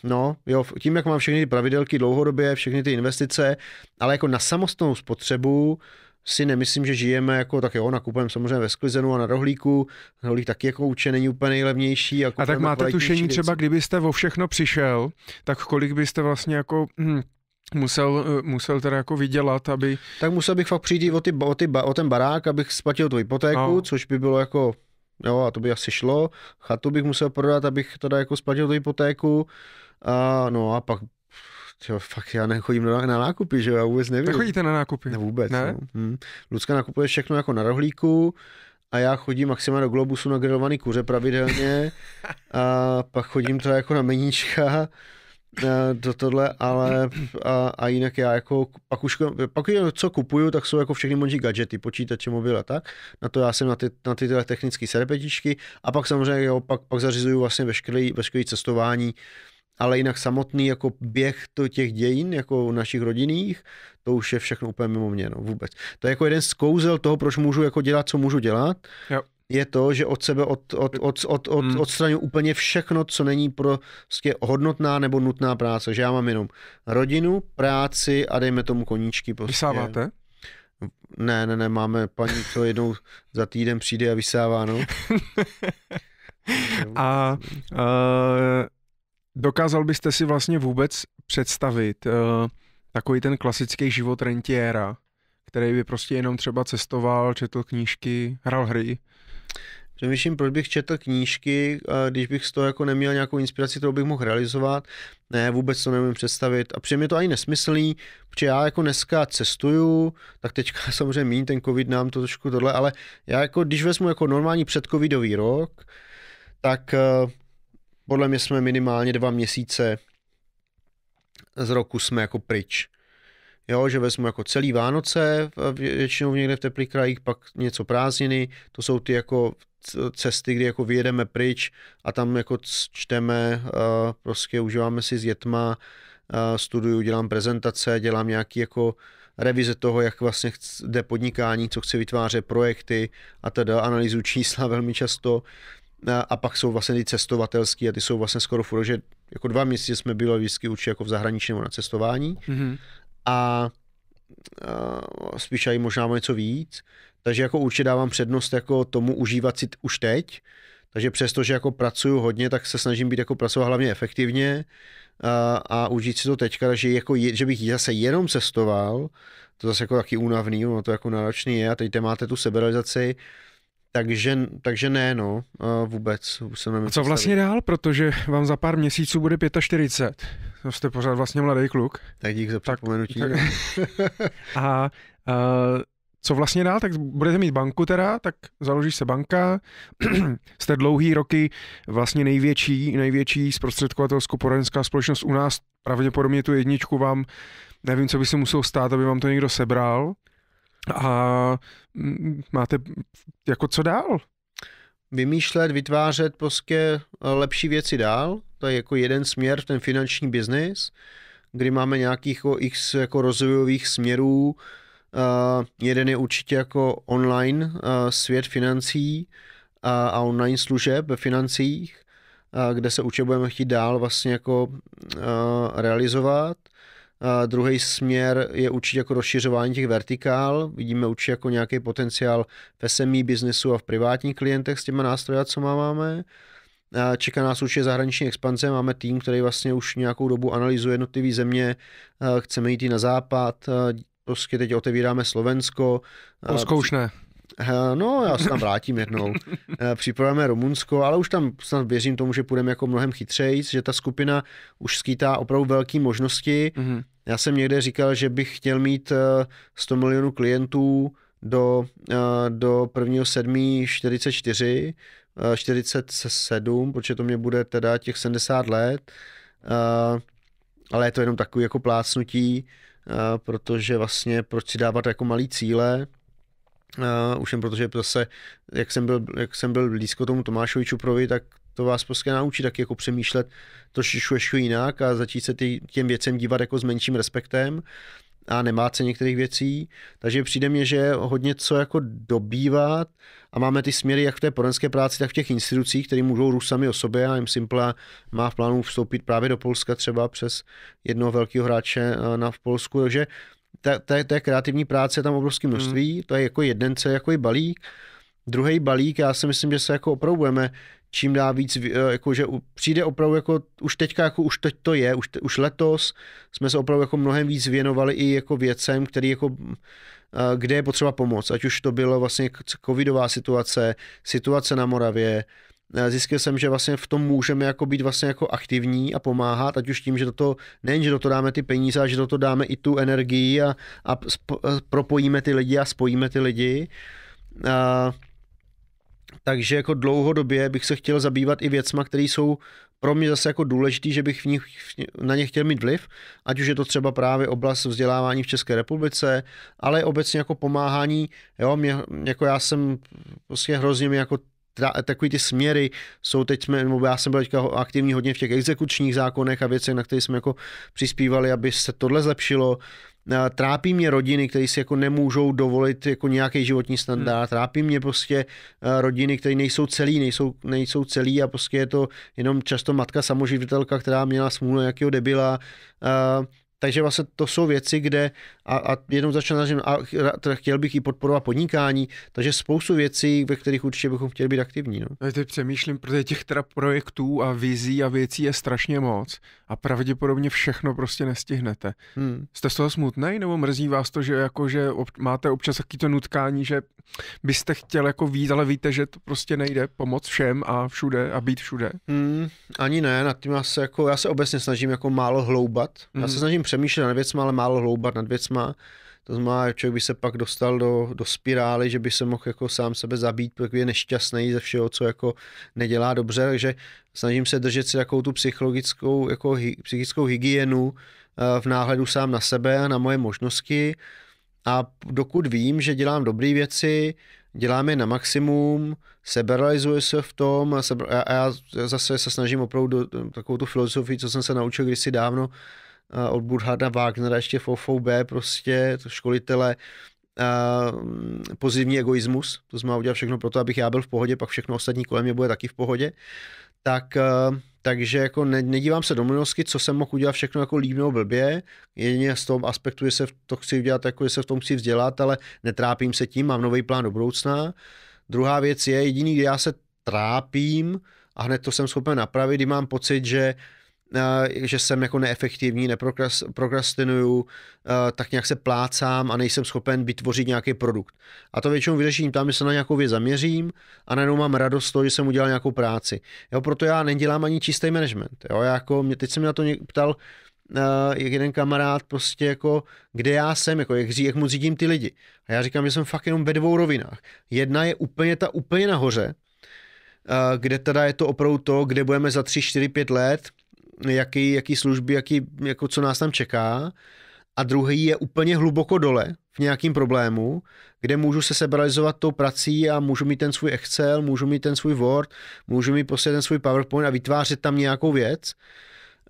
no, jo, tím, jak mám všechny ty pravidelky dlouhodobě, všechny ty investice, ale jako na samostnou spotřebu si nemyslím, že žijeme jako tak jo, nakupujeme samozřejmě ve sklizenu a na rohlíku, rohlík taky jako uče není úplně nejlevnější. A, a tak máte tušení věc. třeba, kdybyste o všechno přišel, tak kolik byste vlastně jako hm, Musel, eh, musel teda jako vydělat, aby... Tak musel bych fakt přijít o, ty, o, ty, o ten barák, abych splatil tu hypotéku, no. což by bylo jako Jo, a to by asi šlo. Chatu bych musel prodat, abych teda jako splatil tu hypotéku. A, no a pak třeba fakt já nechodím na, na nákupy, že já vůbec nevím. Nechodíte na nákupy? Ne vůbec. Ne? No. Hm. Lucka nakupuje všechno jako na rohlíku, a já chodím maximálně do Globusu na grilovaný kuře pravidelně a pak chodím třeba jako na meníčka eh, do tohle, ale a, a jinak já jako pak už, pak jen co kupuju, tak jsou jako všechny možný gadgety, počítače, mobil a tak, na to já jsem na ty, na ty tyhle technické serpetičky a pak samozřejmě jo, pak, pak zařizuju vlastně veškerý, veškerý cestování, ale jinak samotný jako běh to těch dějin, jako našich rodinných, to už je všechno úplně mimo mě, no, vůbec. To je jako jeden z kouzel toho, proč můžu jako dělat, co můžu dělat, jo. je to, že od sebe od, od, od, od, od, hmm. odstraňuji úplně všechno, co není prostě hodnotná nebo nutná práce, že já mám jenom rodinu, práci a dejme tomu koníčky. Prostě. Vysáváte? Ne, ne, ne, máme paní, co jednou za týden přijde a vysává, no. a uh, Dokázal byste si vlastně vůbec představit uh, takový ten klasický život rentiéra, který by prostě jenom třeba cestoval, četl knížky, hrál hry? Přemýšlím, proč bych četl knížky, když bych z toho jako neměl nějakou inspiraci, kterou bych mohl realizovat. Ne, vůbec to nemůžu představit. A přijde mi to ani nesmyslný, protože já jako dneska cestuju, tak teďka samozřejmě méně ten covid nám to trošku tohle, ale já jako když vezmu jako normální předcovidový rok, tak eh, podle mě jsme minimálně dva měsíce z roku jsme jako pryč. Jo, že vezmu jako celý Vánoce, většinou někde v teplých krajích, pak něco prázdniny, to jsou ty jako cesty, kdy jako vyjedeme pryč a tam jako čteme, eh, prostě užíváme si s dětma, eh, studuju, dělám prezentace, dělám nějaký jako revize toho, jak vlastně jde podnikání, co chci vytvářet, projekty a teda analýzu čísla velmi často a pak jsou vlastně ty cestovatelský a ty jsou vlastně skoro furt, že jako dva měsíce jsme byli vždycky určitě jako v zahraničí nebo na cestování mm-hmm. a, a spíš i možná něco víc, takže jako určitě dávám přednost jako tomu užívat si už teď, takže přesto, že jako pracuju hodně, tak se snažím být jako pracovat hlavně efektivně a, a užít si to teďka, že, jako je, že bych zase jenom cestoval, to zase jako taky únavný, ono to jako náročný je a teď máte tu seberalizaci, takže, takže ne, no, vůbec. Jsem A co vlastně dál, protože vám za pár měsíců bude 45. To jste pořád vlastně mladý kluk. Tak dík za připomenutí. Tak, tak. No. A a co vlastně dál, tak budete mít banku teda, tak založíš se banka, jste dlouhý roky vlastně největší, největší zprostředkovatelskou poradenská společnost u nás, pravděpodobně tu jedničku vám, nevím, co by se muselo stát, aby vám to někdo sebral. A mm, máte jako co dál? Vymýšlet, vytvářet prostě eh, lepší věci dál. To je jako jeden směr, ten finanční biznis, kdy máme nějakých jako x jako rozvojových směrů. Uh, jeden je určitě jako online uh, svět financí uh, a online služeb ve financích, uh, kde se určitě budeme chtít dál vlastně jako uh, realizovat. A druhý směr je určitě jako rozšiřování těch vertikál. Vidíme určitě jako nějaký potenciál v SME biznesu a v privátních klientech s těma nástroji, co máme. A čeká nás určitě zahraniční expanze, máme tým, který vlastně už nějakou dobu analyzuje jednotlivé země, chceme jít i na západ, prostě teď otevíráme Slovensko. ne. Eh, no, já se tam vrátím jednou. Eh, připravujeme Rumunsko, ale už tam snad věřím tomu, že půjdeme jako mnohem chytřejíc, že ta skupina už skýtá opravdu velké možnosti. Mm-hmm. Já jsem někde říkal, že bych chtěl mít 100 eh, milionů klientů do, do 1.7.44, 44, 47, protože to mě bude teda těch 70 let. Ale je to jenom takový jako plácnutí, protože vlastně proč si dávat jako malý cíle, Uh, už jen protože zase, jak jsem byl, jak jsem byl blízko tomu Tomášovi Čuprovi, tak to vás prostě naučí tak jako přemýšlet trošičku ještě jinak a začít se ty, těm věcem dívat jako s menším respektem a nemát se některých věcí, takže přijde mně, že hodně co jako dobývat a máme ty směry jak v té poradenské práci, tak v těch institucích, které můžou růst sami o sobě a jim Simpla má v plánu vstoupit právě do Polska třeba přes jednoho velkého hráče eh, na v Polsku, takže té, kreativní práce je tam obrovské množství, mm. to je jako jeden je jako i balík. Druhý balík, já si myslím, že se jako opravdu čím dá víc, eh, jako že přijde opravdu jako už teďka, jako už teď to je, už, te, už letos jsme se opravdu jako mnohem víc věnovali i jako věcem, který jako hm, eh, kde je potřeba pomoc, ať už to bylo vlastně covidová situace, situace na Moravě, Eh, zjistil jsem, že vlastně v tom můžeme jako být vlastně jako aktivní a pomáhat, ať už tím, že do toho, nejen, že do toho dáme ty peníze, ale že do toho dáme i tu energii a, a spo, eh, propojíme ty lidi a spojíme ty lidi. A, eh, takže jako dlouhodobě bych se chtěl zabývat i věcma, které jsou pro mě zase jako důležité, že bych v nich, na ně chtěl mít vliv, ať už je to třeba právě oblast vzdělávání v České republice, ale obecně jako pomáhání, jo, mě, jako já jsem prostě hrozně mi jako tra, takový ty směry jsou teď, jsme, nebo já jsem byl teďka aktivní hodně v těch exekučních zákonech a věcech, na které jsme jako přispívali, aby se tohle zlepšilo. Eh, trápí mě rodiny, které si jako nemůžou dovolit jako nějaký životní standard. Hmm. Trápí mě prostě eh, rodiny, které nejsou celý, nejsou, nejsou celý a prostě je to jenom často matka samoživitelka, která měla smůlu nějakého debila. Eh, takže vlastně to jsou věci, kde, a, a jenom začal říct, a chtěl bych i podporovat podnikání, takže spoustu věcí, ve kterých určitě bychom chtěli být aktivní. No. Já teď přemýšlím, protože těch teda projektů a vizí a věcí je strašně moc a pravděpodobně všechno prostě nestihnete. Hmm. Jste z toho smutný nebo mrzí vás to, že jako, že ob, máte občas taky to nutkání, že byste chtěl jako víc, ale víte, že to prostě nejde pomoc všem a všude a být všude? Hmm. Ani ne, nad tím já se jako, já se obecně snažím jako málo hloubat, hmm. já se hmm. snažím před přemýšlet nad věcma, ale málo hloubat nad věcma. To znamená, člověk by se pak dostal do, do spirály, že by se mohl jako sám sebe zabít, protože je nešťastný ze všeho, co jako nedělá dobře, takže snažím se držet si takovou tu psychologickou, jako hy, psychickou hygienu eh, v náhledu sám na sebe a na moje možnosti a dokud vím, že dělám dobré věci, dělám je na maximum, seberalizuje se v tom a, sebra, a já zase se snažím opravdu takovou tu filozofii, co jsem se naučil kdysi dávno, od Burharda Wagnera ještě FOFOB prostě, to školitele, mm, pozitivní egoismus, to znamená udělat všechno pro to, abych já byl v pohodě, pak všechno ostatní kolem mě bude taky v pohodě, tak, takže jako ne, nedívám se do minulosti, co jsem mohl udělat všechno jako líp blbě, jedině z toho aspektu, že se to chci udělat, jako že se v tom chci vzdělat, ale netrápím se tím, mám nový plán do budoucna. Druhá věc je, jediný, kdy já se trápím a hned to jsem schopen napravit, kdy mám pocit, že uh, že jsem jako neefektivní, neprokrastinuju, tak nějak se plácám a nejsem schopen vytvořit nějaký produkt. A to většinou vyřeším tam, že se na nějakou věc zaměřím a najednou mám radost z toho, že jsem udělal nějakou práci. Jo, proto já nedělám ani čistý management. Jo, já jako, mě, teď se mi na to ptal, jak jeden kamarád prostě jako, kde já jsem, jako jak, jak moc řídím ty lidi. A já říkám, že jsem fakt jenom ve dvou rovinách. Jedna je úplně ta úplně nahoře, kde teda je to opravdu to, kde budeme za 3, 4, 5 let, jaký, jaký služby, jaký, jako co nás tam čeká a druhý je úplně hluboko dole v nějakým problému, kde můžu se sebralizovat tou prací a můžu mít ten svůj Excel, můžu mít ten svůj Word, můžu mít prostě ten svůj PowerPoint a vytvářet tam nějakou věc.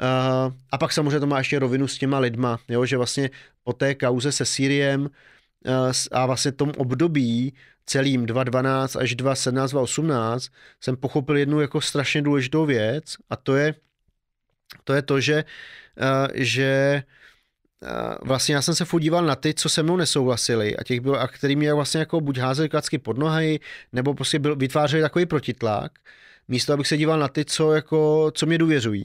Uh, a pak samozřejmě to má ještě rovinu s těma lidma, jo? že vlastně po té kauze se Syriem uh, eh, a vlastně tom období celým 2012 až 2017, 2018 jsem pochopil jednu jako strašně důležitou věc a to je, to je to, že, eh, že eh, vlastně já jsem se furt na ty, co se mnou nesouhlasili a těch bylo, a který mě vlastně jako buď házeli klacky pod nohy, nebo prostě byl, vytvářeli takový protitlak, místo abych se díval na ty, co, jako, co mě důvěřují.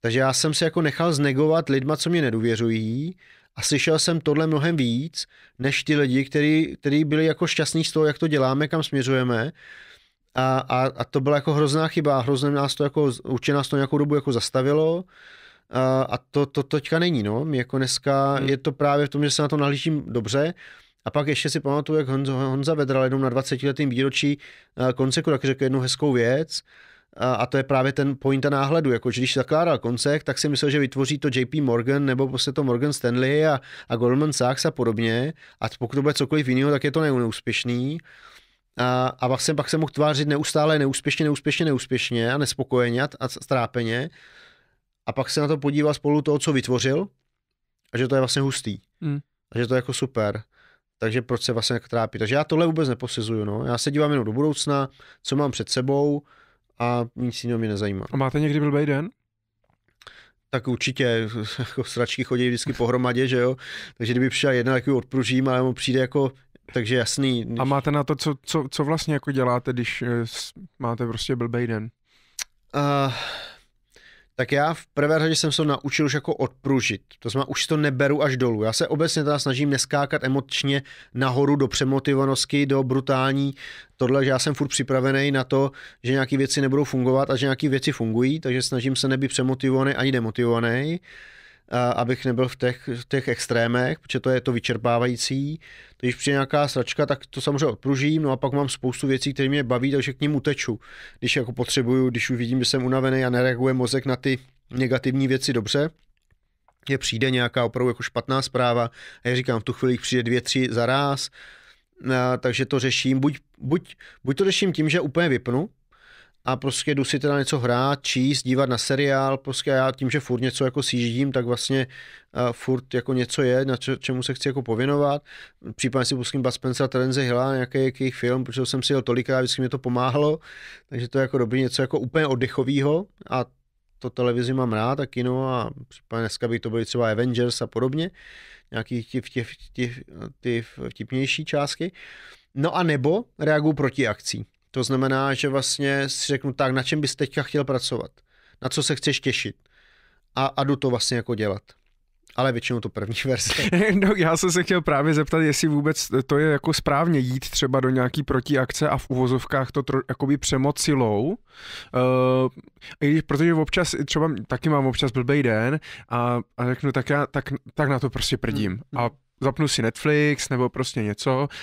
Takže já jsem se jako nechal znegovat lidma, co mě nedůvěřují a slyšel jsem tohle mnohem víc, než ty lidi, kteří byli jako šťastní z toho, jak to děláme, kam směřujeme a, a, a to byla jako hrozná chyba, hrozně nás to jako, určitě nás to nějakou dobu jako zastavilo a, a to, to, to teďka není, no, My jako dneska hmm. je to právě v tom, že se na to nahlížím dobře a pak ještě si pamatuju, jak Honza, Honza Vedral jednou na 20 letým výročí eh, konceku tak řekl jednu hezkou věc, a, a to je právě ten pointa náhledu, jako že když zakládal koncek, tak si myslel, že vytvoří to JP Morgan nebo prostě to Morgan Stanley a, a Goldman Sachs a podobně a pokud to bude cokoliv jiného, tak je to neúspěšný a, a pak, jsem, pak jsem mohl tvářit neustále neúspěšně, neúspěšně, neúspěšně a nespokojeně a, a strápeně. A pak se na to podíval spolu toho, co vytvořil a že to je vlastně hustý. Mm. A že to je jako super. Takže proč se vlastně trápí. Takže já tohle vůbec neposizuju. No. Já se dívám jenom do budoucna, co mám před sebou a nic jiného mě nezajímá. A máte někdy blbý den? tak určitě jako sračky chodí vždycky pohromadě, že jo. Takže kdyby přišel jedna, tak ji odpružím, ale mu přijde jako takže jasný. Když... A máte na to, co, co, co vlastně jako děláte, když eh, máte prostě blbej den? Uh, tak já v prvé řadě jsem se naučil už jako odpružit. To znamená, už to neberu až dolů. Já se obecně teda snažím neskákat emočně nahoru do přemotivanosti, do brutální tohle, že já jsem furt připravený na to, že nějaké věci nebudou fungovat a že nějaké věci fungují, takže snažím se nebýt přemotivovaný ani demotivovaný. Uh, abych nebyl v těch, v těch extrémech, protože to je to vyčerpávající. Když přijde nějaká sračka, tak to samozřejmě odpružím, no a pak mám spoustu věcí, které mě baví, takže k ním uteču. Když jako potřebuju, když už vidím, že jsem unavený a nereaguje mozek na ty negativní věci dobře, je přijde nějaká opravdu jako špatná zpráva a já říkám, v tu chvíli přijde dvě, tři za ráz, takže to řeším, buď, buď, buď to řeším tím, že úplně vypnu, a prostě jdu si teda něco hrát, číst, dívat na seriál, prostě já tím, že furt něco jako sjíždím, tak vlastně uh, furt jako něco je, na če- čemu se chci jako povinovat. Případně si pustím Bud Spencer, Terence Hilla, nějaký jejich film, protože jsem si jel tolikrát, vždycky mě to pomáhalo, takže to je jako dobrý, něco jako úplně oddechového a to televizi mám rád a kino a případně dneska by to byly třeba Avengers a podobně, nějaký ty, ty, ty, ty vtipnější částky. No a nebo reaguju proti akcí. To znamená, že vlastně si řeknu tak, na čem bys teďka chtěl pracovat, na co se chceš těšit a, a jdu to vlastně jako dělat. Ale většinou to první verze. no, já jsem se chtěl právě zeptat, jestli vůbec to je jako správně jít třeba do nějaký protiakce a v uvozovkách to tro, jakoby přemocilou. Uh, eh, protože občas, třeba taky mám občas blbej den a, a řeknu, tak já tak, tak na to prostě prdím. Hmm. hmm. A zapnu si Netflix nebo prostě něco. Uh,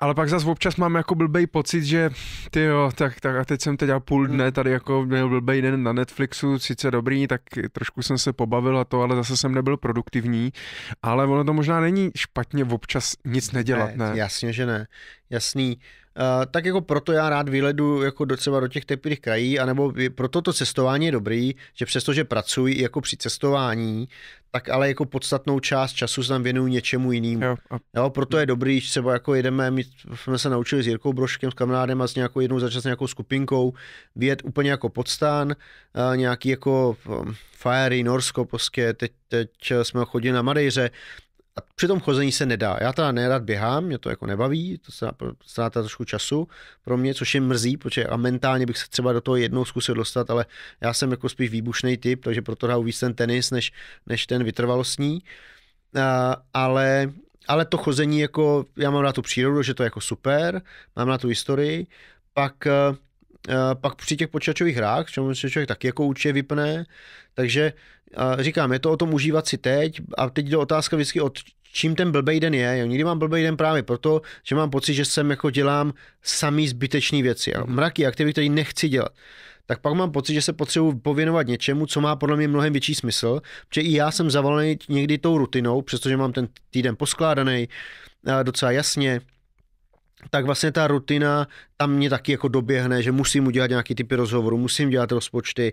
ale pak zase občas mám jako blbej pocit, že ty jo, tak, tak a teď jsem teď a půl dne hmm. tady jako měl blbej den na Netflixu, sice dobrý, tak trošku jsem se pobavil a to, ale zase jsem nebyl produktivní, ale ono to možná není špatně občas nic nedělat, ne? ne? Jasně, že ne, jasný. Uh, tak jako proto já rád vyledu jako do, třeba do těch teplých krají, anebo proto to cestování je dobrý, že přestože pracuji jako při cestování, tak ale jako podstatnou část času se tam věnují něčemu jinému. Jo, a... jo, proto je dobrý, že třeba jako jedeme, my jsme se naučili s Jirkou Broškem, s kamarádem a s nějakou jednou začas nějakou skupinkou vyjet úplně jako podstán, eh, nějaký jako eh, Fiery, Norsko, prostě teď, teď jsme chodili na Madejře, a při tom chození se nedá. Já teda nerad běhám, mě to jako nebaví, to se ztráta trošku času pro mě, což je mrzí, protože a mentálně bych se třeba do toho jednou zkusil dostat, ale já jsem jako spíš výbušný typ, takže proto hraju víc ten tenis, než, než ten vytrvalostní. A, ale ale to chození, jako, já mám na tu přírodu, že to je jako super, mám na tu historii, pak eh, Eh, pak při těch počítačových hrách, čemu se člověk taky jako určitě vypne, takže eh, říkám, je to o tom užívat si teď a teď jde otázka vždycky od čím ten blbej den je. Jo. nikdy mám blbej den právě proto, že mám pocit, že jsem jako dělám samý zbytečné věci. Jo. Mhm. Mraky, aktivity, které nechci dělat tak pak mám pocit, že se potřebuji pověnovat něčemu, co má podle mě mnohem větší smysl, protože i já jsem zavalený někdy tou rutinou, přestože mám ten týden poskládaný eh, docela jasně, tak vlastně ta rutina tam mě taky jako doběhne, že musím udělat nějaký typy rozhovoru, musím dělat rozpočty,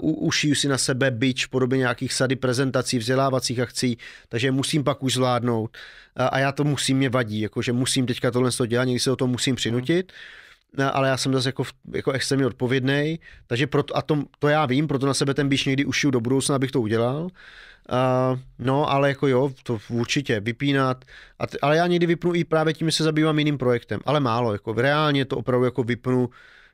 uh, ušiju si na sebe byč v podobě nějakých sady prezentací, vzdělávacích akcí, takže musím pak už zvládnout uh, a já to musím, mě vadí, jako, že musím teďka tohle dělat, někdy se o to musím mhm. přinutit. uh, ale já jsem zase jako, jako extrémně odpovědný, takže proto, a to, to já vím, proto na sebe ten bíš někdy ušiju do budoucna, abych to udělal, Uh, no, ale jako jo, to určitě, vypínat. A t- ale já někdy vypnu i právě tím, že se zabývám jiným projektem, ale málo. Jako reálně to opravdu jako vypnu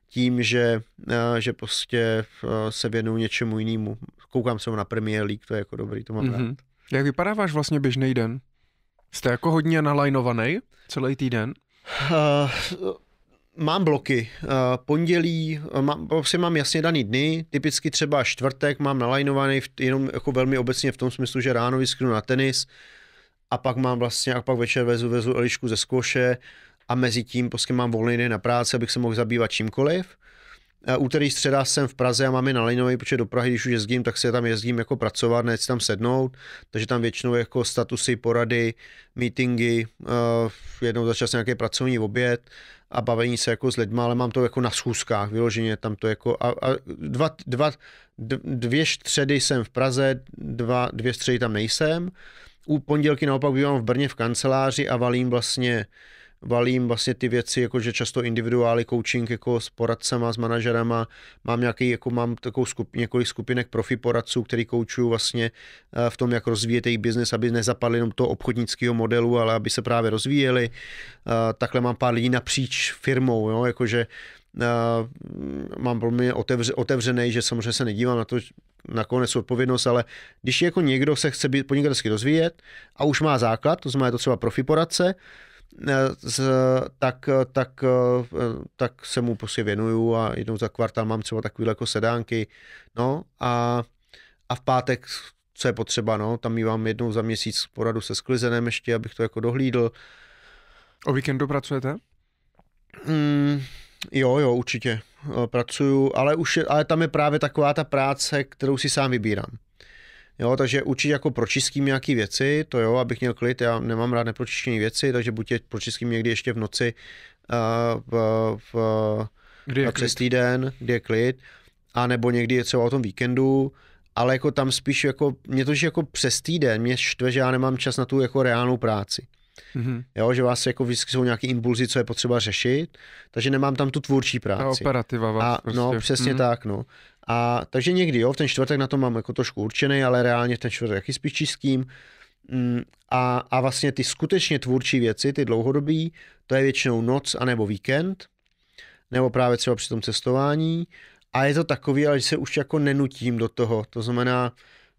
tím, že, uh, že prostě uh, se věnuju něčemu jinému. Koukám se na Premier League, to je jako dobrý, to mám mm-hmm. rád. Jak vypadá váš vlastně běžný den? Jste jako hodně nalajnovaný celý týden? Uh, Mám bloky. Eh, pondělí, eh, mám, prostě mám jasně daný dny, typicky třeba čtvrtek mám nalajnovaný jenom jako velmi obecně v tom smyslu, že ráno vysknu na tenis a pak mám vlastně, a pak večer vezu, vezu Elišku ze skoše a mezi tím prostě mám volný den na práci, abych se mohl zabývat čímkoliv. Eh, úterý, středa jsem v Praze a mám je na Linovej, protože do Prahy, když už jezdím, tak se tam jezdím jako pracovat, ne si tam sednout, takže tam většinou jako statusy, porady, meetingy, jednou za čas nějaký pracovní oběd a bavení se jako s lidmi, ale mám to jako na schůzkách vyloženě, tam to jako a, a dva, dva, dvě středy jsem v Praze, dva, dvě středy tam nejsem, u pondělky naopak bývám v Brně v kanceláři a valím vlastně valím vlastně ty věci, jakože často individuály, coaching jako s poradcema, s manažerama, mám nějaký, jako mám takovou skup, několik skupinek profi poradců, který koučují vlastně eh, v tom, jak rozvíjet jejich biznes, aby nezapadli jenom toho obchodnického modelu, ale aby se právě rozvíjeli. Eh, takhle mám pár lidí napříč firmou, jo, jakože eh, mám velmi otevř, otevřený, že samozřejmě se nedívám na to, nakonec odpovědnost, ale když jako někdo se chce být podnikatelsky rozvíjet a už má základ, to znamená, je to třeba profi poradce, tak, tak, tak se mu prostě věnuju a jednou za kvartál mám třeba takovýhle jako sedánky, no a, a v pátek co je potřeba, no, tam mívám jednou za měsíc poradu se sklizenem ještě, abych to jako dohlídl. O víkendu pracujete? Mm, jo, jo, určitě eh, pracuju, ale, už, ale tam je právě taková ta práce, kterou si sám vybírám. Jo, takže určitě jako pročistím nějaké věci, to jo, abych měl klid, já nemám rád nepročištěné věci, takže buď je pročistím někdy ještě v noci, uh, v, v, kdy je přes klid? týden, kdy je klid, a nebo někdy je třeba o tom víkendu, ale jako tam spíš jako, mě to jako přes týden, mě štve, že já nemám čas na tu jako reálnou práci. Mm-hmm. Jo, že vás jako vždycky jsou nějaké impulzy, co je potřeba řešit, takže nemám tam tu tvůrčí práci. A operativa vás a, no, prostě. No, přesně mm-hmm. tak, no. A takže někdy, jo, v ten čtvrtek na to mám jako trošku určený, ale reálně ten čtvrtek taky spíš čistím. Mm, a, a vlastně ty skutečně tvůrčí věci, ty dlouhodobí, to je většinou noc anebo víkend, nebo právě třeba při tom cestování. A je to takový, ale že se už jako nenutím do toho. To znamená,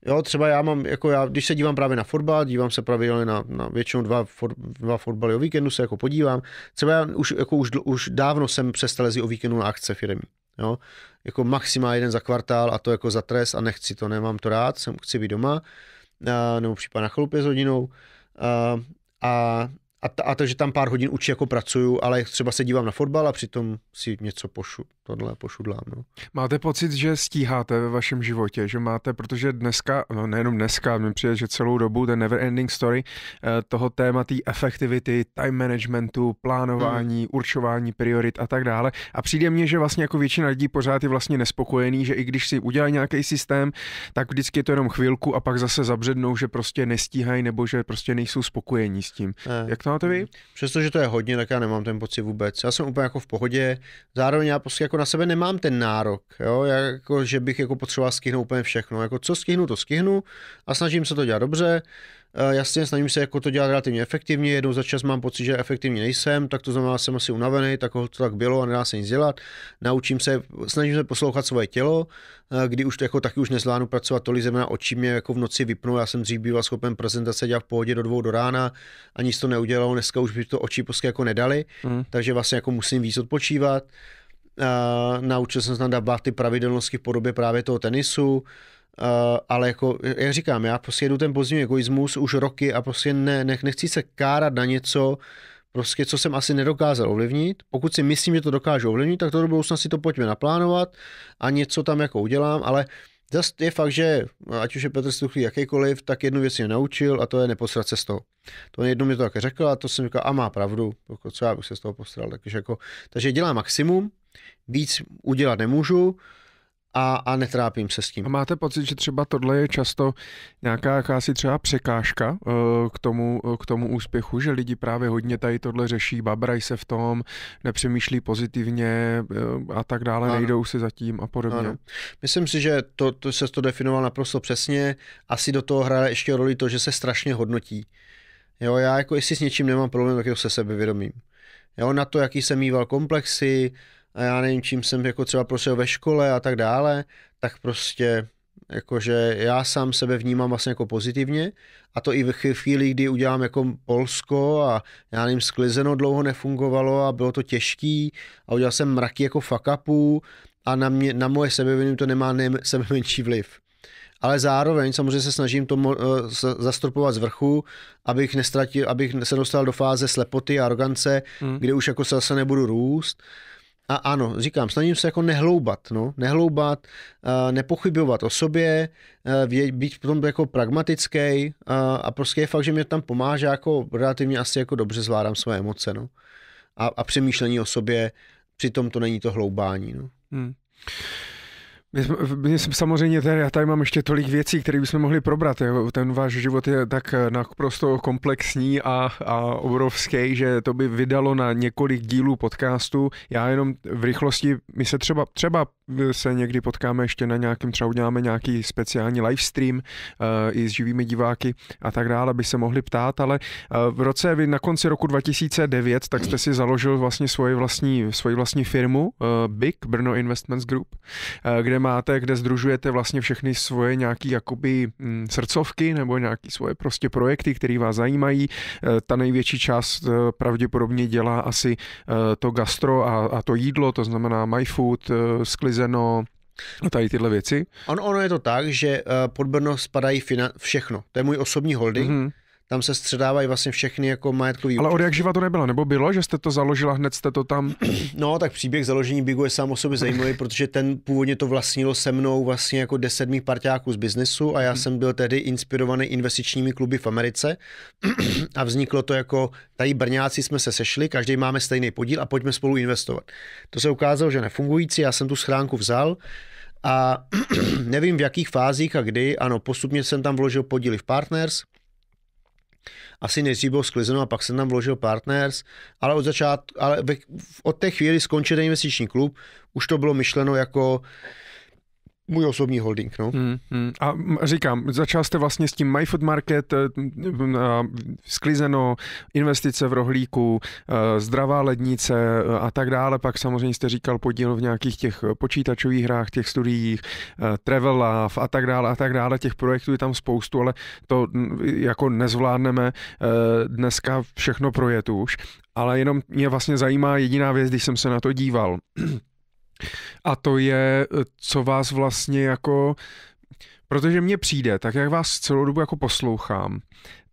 Jo, třeba já mám, jako já, když se dívám právě na fotbal, dívám se pravidelně na, na většinou dva, for, dva fotbaly o víkendu, se jako podívám. Třeba já už, jako už, už dávno jsem přestal jezdit o víkendu na akce firmy. Jo? Jako maximálně jeden za kvartál a to jako za trest a nechci to, nemám to rád, jsem, chci být doma a, nebo případně na chalupě s rodinou a, a, a, ta, a takže tam pár hodin učí jako pracuju, ale třeba se dívám na fotbal a přitom si něco pošu, tohle pošudlám. No. Máte pocit, že stíháte ve vašem životě, že máte, protože dneska, no nejenom dneska, mi přijde, že celou dobu ten never ending story eh, toho tématy efektivity, time managementu, plánování, hmm. určování priorit a tak dále. A přijde mně, že vlastně jako většina lidí pořád je vlastně nespokojený, že i když si udělají nějaký systém, tak vždycky je to jenom chvilku a pak zase zabřednou, že prostě nestíhají nebo že prostě nejsou spokojení s tím. Ne. Eh, Jak to máte vy? Hmm. Přestože to je hodně, tak já nemám ten pocit vůbec. Já jsem úplně jako v pohodě. Zároveň já prostě jako jako na sebe nemám ten nárok, jo? jako, že bych jako potřeboval stihnout úplně všechno. Jako co stihnu, to stihnu a snažím se to dělat dobře. E, jasně, snažím se jako to dělat relativně efektivně, jednou za čas mám pocit, že efektivně nejsem, tak to znamená, že jsem asi unavený, tak to tak bylo a nedá se nic dělat. Naučím se, snažím se poslouchat svoje tělo, e, kdy už to jako taky už nezvládnu pracovat tolik, zejména oči mě jako v noci vypnou, já jsem dřív býval schopen prezentace dělat v pohodě do dvou do rána a nic to neudělalo, dneska už by to oči prostě jako nedali, mm. takže vlastně jako musím víc odpočívat. Uh, naučil jsem se tam dabat ty pravidelnosti v podobě právě toho tenisu, Uh, ale jako, jak říkám, já prostě jedu ten pozdní egoismus už roky a prostě ne, nech, nechci se kárat na něco, prostě co jsem asi nedokázal ovlivnit. Pokud si myslím, že to dokážu ovlivnit, tak to do budoucna si to pojďme naplánovat a něco tam jako udělám, ale uh, Zas je fakt, že no, ať už je Petr Stuchlý jakýkoliv, tak jednu věc mě naučil a to je neposrat se z toho. To jednou mi to také řekl a to jsem říkal, a má pravdu, jako co já bych se z toho postral. Takže, jako, takže dělám maximum, víc udělat nemůžu, a, a netrápím se s tím. A máte pocit, že třeba tohle je často nějaká jakási třeba překážka eh, k tomu, eh, k tomu úspěchu, že lidi právě hodně tady tohle řeší, babrají se v tom, nepřemýšlí pozitivně eh, a tak dále, ano. nejdou si zatím a podobně. Ano. Myslím si, že to, to se to definoval naprosto přesně. Asi do toho hraje ještě roli to, že se strašně hodnotí. Jo, já jako jestli s něčím nemám problém, tak to se sebevědomím. Jo, na to, jaký jsem mýval komplexy, a já nevím, čím jsem jako třeba prosil ve škole a tak dále, tak prostě jakože já sám sebe vnímám vlastně jako pozitivně a to i v chvíli, kdy udělám jako Polsko a já nevím, sklizeno dlouho nefungovalo a bylo to těžký a udělal jsem mraky jako fuck upů a na, mě, na moje sebevědomí to nemá ne, sebe menší vliv. Ale zároveň samozřejmě se snažím to uh, zastropovat z vrchu, abych, nestratil, abych se dostal do fáze slepoty a arogance, mm. kde už jako se zase nebudu růst a ano, říkám, snažím se jako nehloubat, no, nehloubat, nepochybovat o sobě, být potom jako pragmatický a prostě je fakt, že mě tam pomáže jako relativně asi jako dobře zvládám své emoce, no. A, a přemýšlení o sobě, přitom to není to hloubání, no. Hmm my jsme, samozřejmě tady, já tady mám ještě tolik věcí, které bychom mohli probrat. Ten váš život je tak eh, naprosto komplexní a, a obrovský, že to by vydalo na několik dílů podcastu. Já jenom v rychlosti, my se třeba, třeba se někdy potkáme ještě na nějakým, třeba uděláme nějaký speciální livestream uh, eh, i s živými diváky a tak dále, aby se mohli ptát, ale uh, v roce, vy na konci roku 2009, tak jste si založil vlastně svoji vlastní, svoji vlastní firmu uh, BIG, Brno Investments Group, uh, kde máte, kde združujete vlastně všechny svoje nějaký jakoby mm, srdcovky nebo nějaký svoje prostě projekty, které vás zajímají. Uh, ta největší část uh, pravděpodobně dělá asi uh, to gastro a, a to jídlo, to znamená MyFood, uh, zodpovězeno no, tady tyhle věci? On, ono je to tak, že eh, pod Brno spadají fina- všechno. To je můj osobní holding. Mm-hmm tam se středávají vlastně všechny jako majetkový Ale od jak živa to nebylo, nebo bylo, že jste to založila, hned jste to tam? No, tak příběh založení Bigu je sám o sobě zajímavý, protože ten původně to vlastnilo se mnou vlastně jako deset mých partiáků z biznesu a já jsem byl tehdy inspirovaný investičními kluby v Americe a vzniklo to jako, tady Brňáci jsme se sešli, každý máme stejný podíl a pojďme spolu investovat. To se ukázalo, že nefungující, já jsem tu schránku vzal, a nevím v jakých fázích a kdy, ano, postupně jsem tam vložil podíly v Partners, asi nejdřív bylo sklizeno a pak jsem tam vložil partners, ale od začátku, ale ve, od té chvíli skončil ten investiční klub, už to bylo myšleno jako můj osobní holding, no. Hmm, hmm. A říkám, začal jste vlastně s tím MyFood Market, eh, sklizeno, investice v rohlíku, eh, zdravá lednice eh, a tak dále. Pak samozřejmě jste říkal podíl v nějakých těch počítačových hrách, těch studiích, Travel Love a tak dále a tak dále. Těch projektů je tam spoustu, ale to jako nezvládneme dneska všechno projet už. Ale jenom mě vlastně zajímá jediná věc, když jsem se na to díval. A to je, eh, co vás vlastně jako, protože mně přijde, tak jak vás celou dobu jako poslouchám,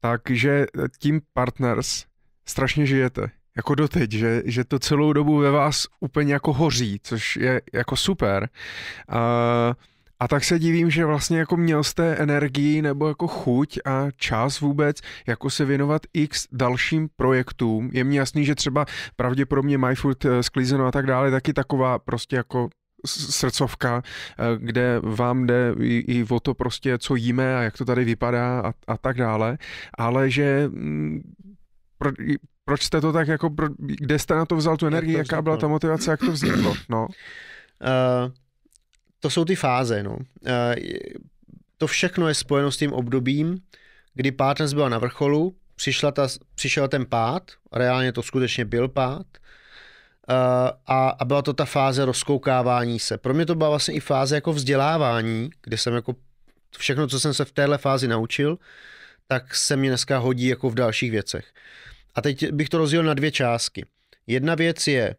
takže eh, tím partners strašně žijete jako doteď, že, že to celou dobu ve vás úplně jako hoří, což je jako super. Uh, a tak se divím, že vlastně jako měl jste energii nebo jako chuť a čas vůbec jako se věnovat x dalším projektům. Je mi jasný, že třeba pravděpodobně MyFood eh, sklízeno a tak dále, taky taková prostě jako srdcovka, eh, kde vám jde i, o to prostě, co jíme a jak to tady vypadá a, a tak dále, ale že mm, pro, proč jste to tak jako, pro, kde jste na to vzal tu energii, jaká byla ta motivace, jak to vzniklo? No. Uh, to jsou ty fáze. No. Eh, to všechno je spojeno s tím obdobím, kdy Partners byla na vrcholu, přišla ta, přišel ten pád, reálně to skutečně byl pád, eh, a, a byla to ta fáze rozkoukávání se. Pro mě to byla vlastně i fáze jako vzdělávání, kde jsem jako všechno, co jsem se v téhle fázi naučil, tak se mě dneska hodí jako v dalších věcech. A teď bych to rozdělil na dvě částky. Jedna věc je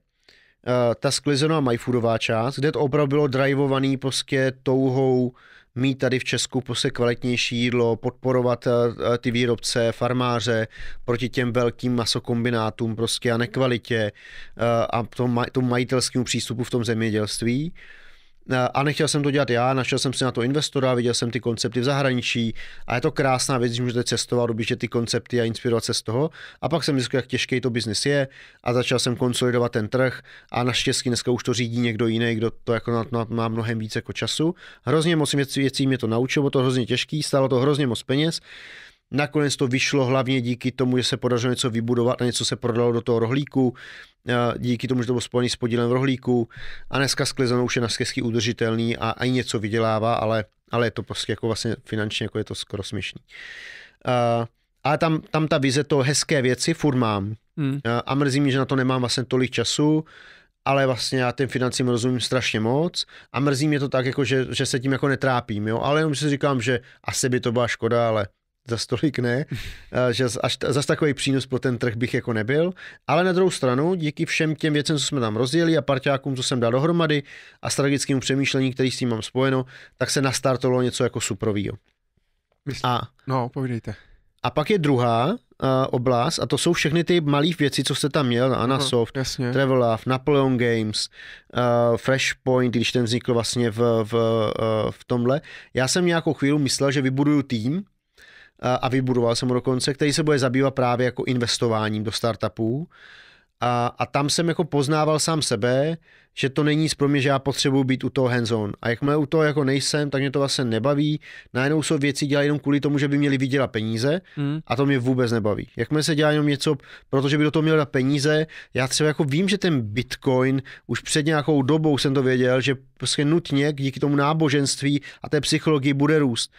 Eh, ta sklizená majfudová část, kde to opravdu bylo drivovaný prostě touhou mít tady v Česku prostě kvalitnější jídlo, podporovat eh, eh, ty výrobce, farmáře proti těm velkým masokombinátům prostě a nekvalitě a tom, tom majitelskému přístupu v tom zemědělství. Eh, a nechtěl jsem to dělat já, našel jsem si na to investora, viděl jsem ty koncepty v zahraničí a je to krásná věc, že můžete cestovat, dobíjet ty koncepty a inspirovat se z toho. A pak jsem zjistil, jak těžký to biznis je a začal jsem konsolidovat ten trh a naštěstí dneska už to řídí někdo jiný, kdo to jako na, na, má mnohem více jako času. Hrozně moc věcí mě to naučilo, bylo to hrozně těžký, stálo to hrozně moc peněz, Nakonec to vyšlo hlavně díky tomu, že se podařilo něco vybudovat a něco se prodalo do toho rohlíku, eh, díky tomu, že to bylo spojené s podílem v rohlíku. A dneska sklizenou už je naskesky udržitelný a, a i něco vydělává, ale, ale je to prostě jako vlastně finančně jako je to skoro směšný. Eh, a tam, tam ta vize, to hezké věci furt mám. Hmm. Eh, a mrzí mě, že na to nemám vlastně tolik času, ale vlastně já těm financím rozumím strašně moc a mrzí mě to tak, jako že, že se tím jako netrápím, jo? ale jenom si říkám, že asi by to byla škoda, ale za stolik ne, že až, zas takový přínos pro ten trh bych jako nebyl, ale na druhou stranu, díky všem těm věcem, co jsme tam rozjeli a parťákům, co jsem dal dohromady a strategickému přemýšlení, který s tím mám spojeno, tak se nastartovalo něco jako suprovýho. A, no, povídejte. A pak je druhá uh, oblast, a to jsou všechny ty malé věci, co jste tam měl, Anasoft, no, Travel Love, Napoleon Games, uh, Freshpoint, když ten vznikl vlastně v, v, uh, v tomhle. Já jsem nějakou chvíli myslel, že vybuduju tým, a vybudoval jsem ho dokonce, který se bude zabývat právě jako investováním do startupů. A, a tam jsem jako poznával sám sebe, že to není nic pro mě, že já potřebuji být u toho hands-on. A jakmile u toho jako nejsem, tak mě to vlastně nebaví. Najednou jsou věci dělají jenom kvůli tomu, že by měli vydělat peníze mm. a to mě vůbec nebaví. Jakmile se dělá jenom něco, protože by do toho měl dát peníze, já třeba jako vím, že ten Bitcoin, už před nějakou dobou jsem to věděl, že prostě nutně díky tomu náboženství a té psychologii bude růst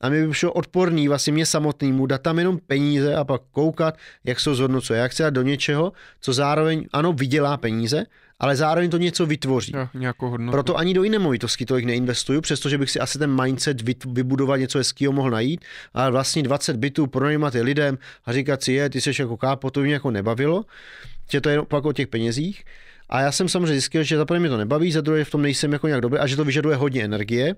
a mi by šlo odporný vlastně mě samotnému dát tam jenom peníze a pak koukat, jak se to zhodnocuje. Já chci dát do něčeho, co zároveň, ano, vydělá peníze, ale zároveň to něco vytvoří. Ja, nějakou hodnotu. Proto ani do jiné movitosti tolik neinvestuju, přestože bych si asi ten mindset vybudovat něco hezkého mohl najít, ale vlastně 20 bytů pronajímat je lidem a říkat si, je, ty jsi jako kápo, to mě jako nebavilo, tě to je pak o těch penězích. A já jsem samozřejmě zjistil, že za prvé mě to nebaví, za druhé v tom nejsem jako nějak dobrý a že to vyžaduje hodně energie,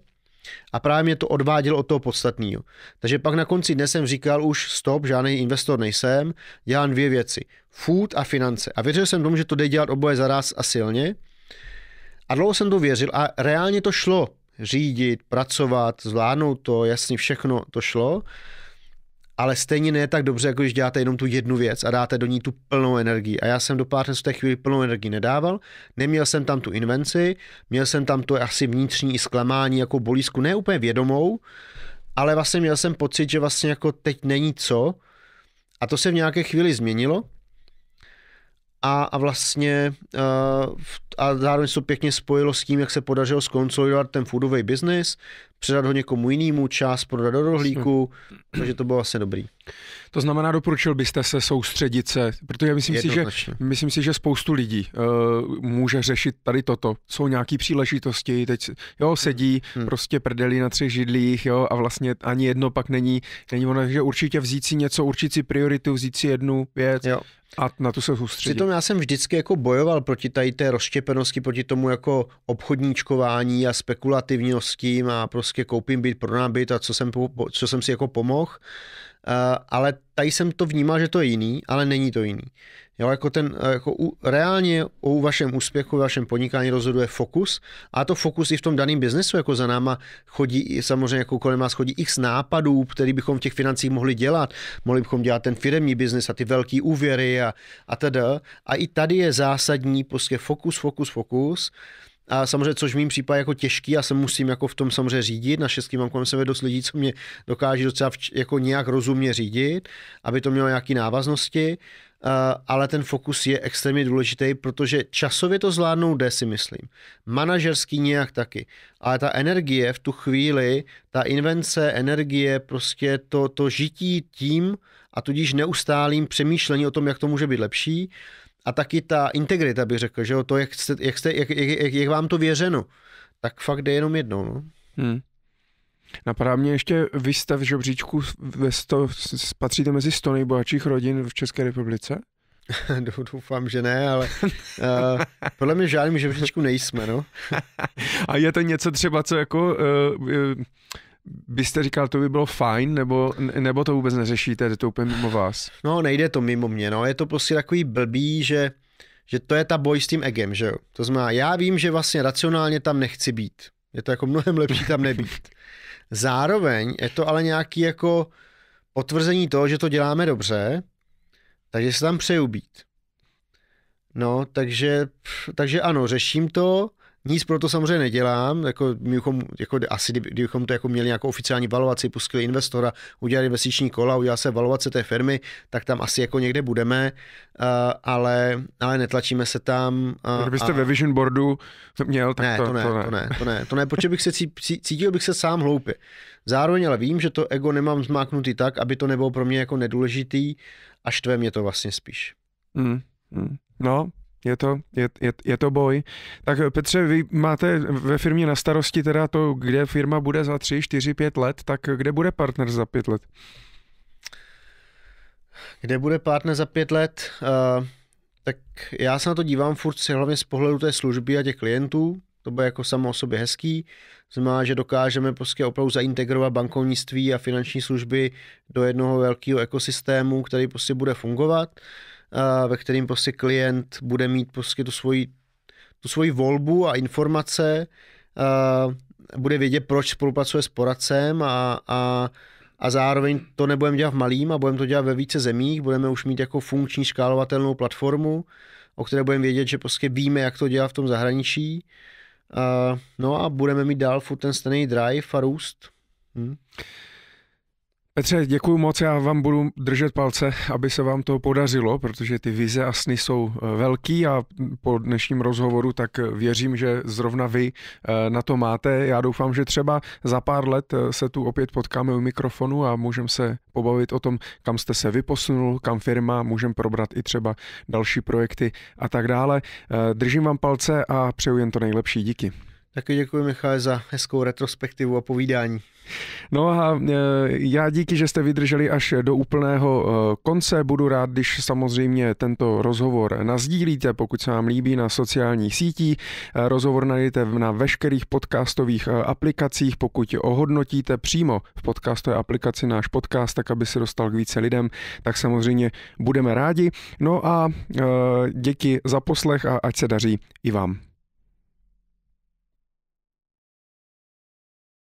a právě mě to odvádělo od toho podstatného. Takže pak na konci dne jsem říkal už stop, žádný investor nejsem, dělám dvě věci. Food a finance. A věřil jsem tomu, že to jde dělat oboje raz a silně. A dlouho jsem to věřil a reálně to šlo. Řídit, pracovat, zvládnout to, jasně všechno to šlo ale stejně ne tak dobře, jako když děláte jenom tu jednu věc a dáte do ní tu plnou energii. A já jsem do pár v té chvíli plnou energii nedával, neměl jsem tam tu invenci, měl jsem tam to asi vnitřní zklamání, jako bolízku, ne úplně vědomou, ale vlastně měl jsem pocit, že vlastně jako teď není co. A to se v nějaké chvíli změnilo. A, a vlastně uh, a zároveň se to pěkně spojilo s tím, jak se podařilo skonsolidovat ten foodový biznis, předat ho někomu jinému, část prodat do rohlíku, hm. takže to bylo asi dobrý. To znamená, doporučil byste se soustředit se, protože myslím si, že, myslím si, že spoustu lidí uh, může řešit tady toto. Jsou nějaké příležitosti, teď jo, hmm. sedí hmm. prostě prdelí na třech židlích jo, a vlastně ani jedno pak není, není ono, že určitě vzít si něco, určit si prioritu, vzít si jednu věc jo. a na tu se soustředit. Přitom já jsem vždycky jako bojoval proti tady té rozštěpenosti, proti tomu jako obchodníčkování a spekulativnosti a prostě prostě koupím byt, prodám byt a co jsem, co jsem si jako pomohl. Eh, ale tady jsem to vnímal, že to je jiný, ale není to jiný. Jo, jako ten, eh, jako u, reálně o vašem úspěchu, o vašem podnikání rozhoduje fokus a to fokus i v tom daném biznesu, jako za náma chodí, samozřejmě jako kolem nás chodí x nápadů, který bychom v těch financích mohli dělat. Mohli bychom dělat ten firemní biznes a ty velký úvěry a, a teda. A i tady je zásadní prostě fokus, fokus, fokus. A samozřejmě, což v mým případě jako těžký, já se musím jako v tom samozřejmě řídit. Na šestky mám kolem sebe dost lidí, co mě dokáží docela vč- jako nějak rozumně řídit, aby to mělo nějaké návaznosti. Uh, ale ten fokus je extrémně důležitý, protože časově to zvládnou jde, si myslím. Manažerský nějak taky. Ale ta energie v tu chvíli, ta invence, energie, prostě to, to žití tím a tudíž neustálým přemýšlení o tom, jak to může být lepší, uh, a taky ta integrita, bych řekl, že jo, to, jak, jste, jak, jste, jak, jak, jak vám to věřeno, tak fakt jde jenom jednou. No. Hmm. Napadá mě ještě v žebříčku, ve sto, patříte mezi 100 nejbohatších rodin v České republice? Doufám, že ne, ale uh, podle mě žádným žebříčku nejsme, no. A je to něco třeba, co jako uh, uh, byste říkal, to by bylo fajn, nebo, nebo to vůbec neřešíte, jde to úplně mimo vás? No nejde to mimo mě, no je to prostě takový blbý, že, že to je ta boj s tím egem, že jo. To znamená, já vím, že vlastně racionálně tam nechci být. Je to jako mnohem lepší tam nebýt. Zároveň je to ale nějaký jako potvrzení toho, že to děláme dobře, takže se tam přeju být. No, takže, takže ano, řeším to, nic pro to samozřejmě nedělám, jako, bychom, jako asi kdybychom to jako měli nějakou oficiální valuaci, pustili investora, udělali investiční kola, udělal se valuace té firmy, tak tam asi jako někde budeme, uh, ale, ale netlačíme se tam. Uh, Kdybyste a... ve Vision Boardu měl, tak ne, to, to, ne, to, ne. to ne. To ne, to ne, protože bych se cítil bych se sám hloupě. Zároveň ale vím, že to ego nemám zmáknutý tak, aby to nebylo pro mě jako nedůležitý a štve mě to vlastně spíš. Mm, mm. No, je to, je, je, je to boj. Tak eh, Petře, vy máte ve firmě na starosti teda to, kde firma bude za 3, 4, 5 let, tak eh, kde bude partner za 5 let? Kde bude partner za 5 let? Uh, tak já se na to dívám furt si hlavně z pohledu té služby a těch klientů. To bude jako samo o sobě hezký. Znamená, že dokážeme prostě opravdu zaintegrovat bankovnictví a finanční služby do jednoho velkého ekosystému, který prostě bude fungovat. Uh, ve kterým prostě klient bude mít prostě tu svoji, tu svoji volbu a informace, bude vědět, proč spolupracuje s poradcem a, a, a zároveň to nebudeme dělat v malým a budeme to dělat ve více zemích, budeme už mít jako funkční škálovatelnou platformu, o které budeme vědět, že prostě víme, jak to dělá v tom zahraničí. Uh, no a budeme mít dál furt ten stejný drive a růst. Hmm. Petře, děkuji moc, já vám budu držet palce, aby se vám to podařilo, protože ty vize a sny jsou eh, velký a po dnešním rozhovoru tak eh, věřím, že zrovna vy eh, na to máte. Já doufám, že třeba za pár let se tu opět potkáme u mikrofonu a můžeme se pobavit o tom, kam jste se vyposunul, kam firma, můžeme probrat i třeba další projekty a tak dále. Držím vám palce a přeju jen to nejlepší. Díky. Taky děkuji Michale za hezkou retrospektivu a povídání. No a e, já díky, že jste vydrželi až do úplného e, konce. Budu rád, když samozřejmě tento rozhovor nazdílíte, pokud se vám líbí na sociálních sítích. E, rozhovor najdete na veškerých podcastových aplikacích, pokud ohodnotíte přímo v podcastové aplikaci náš podcast, tak aby se dostal k více lidem, tak samozřejmě budeme rádi. No a děky za poslech a ať se daří i vám.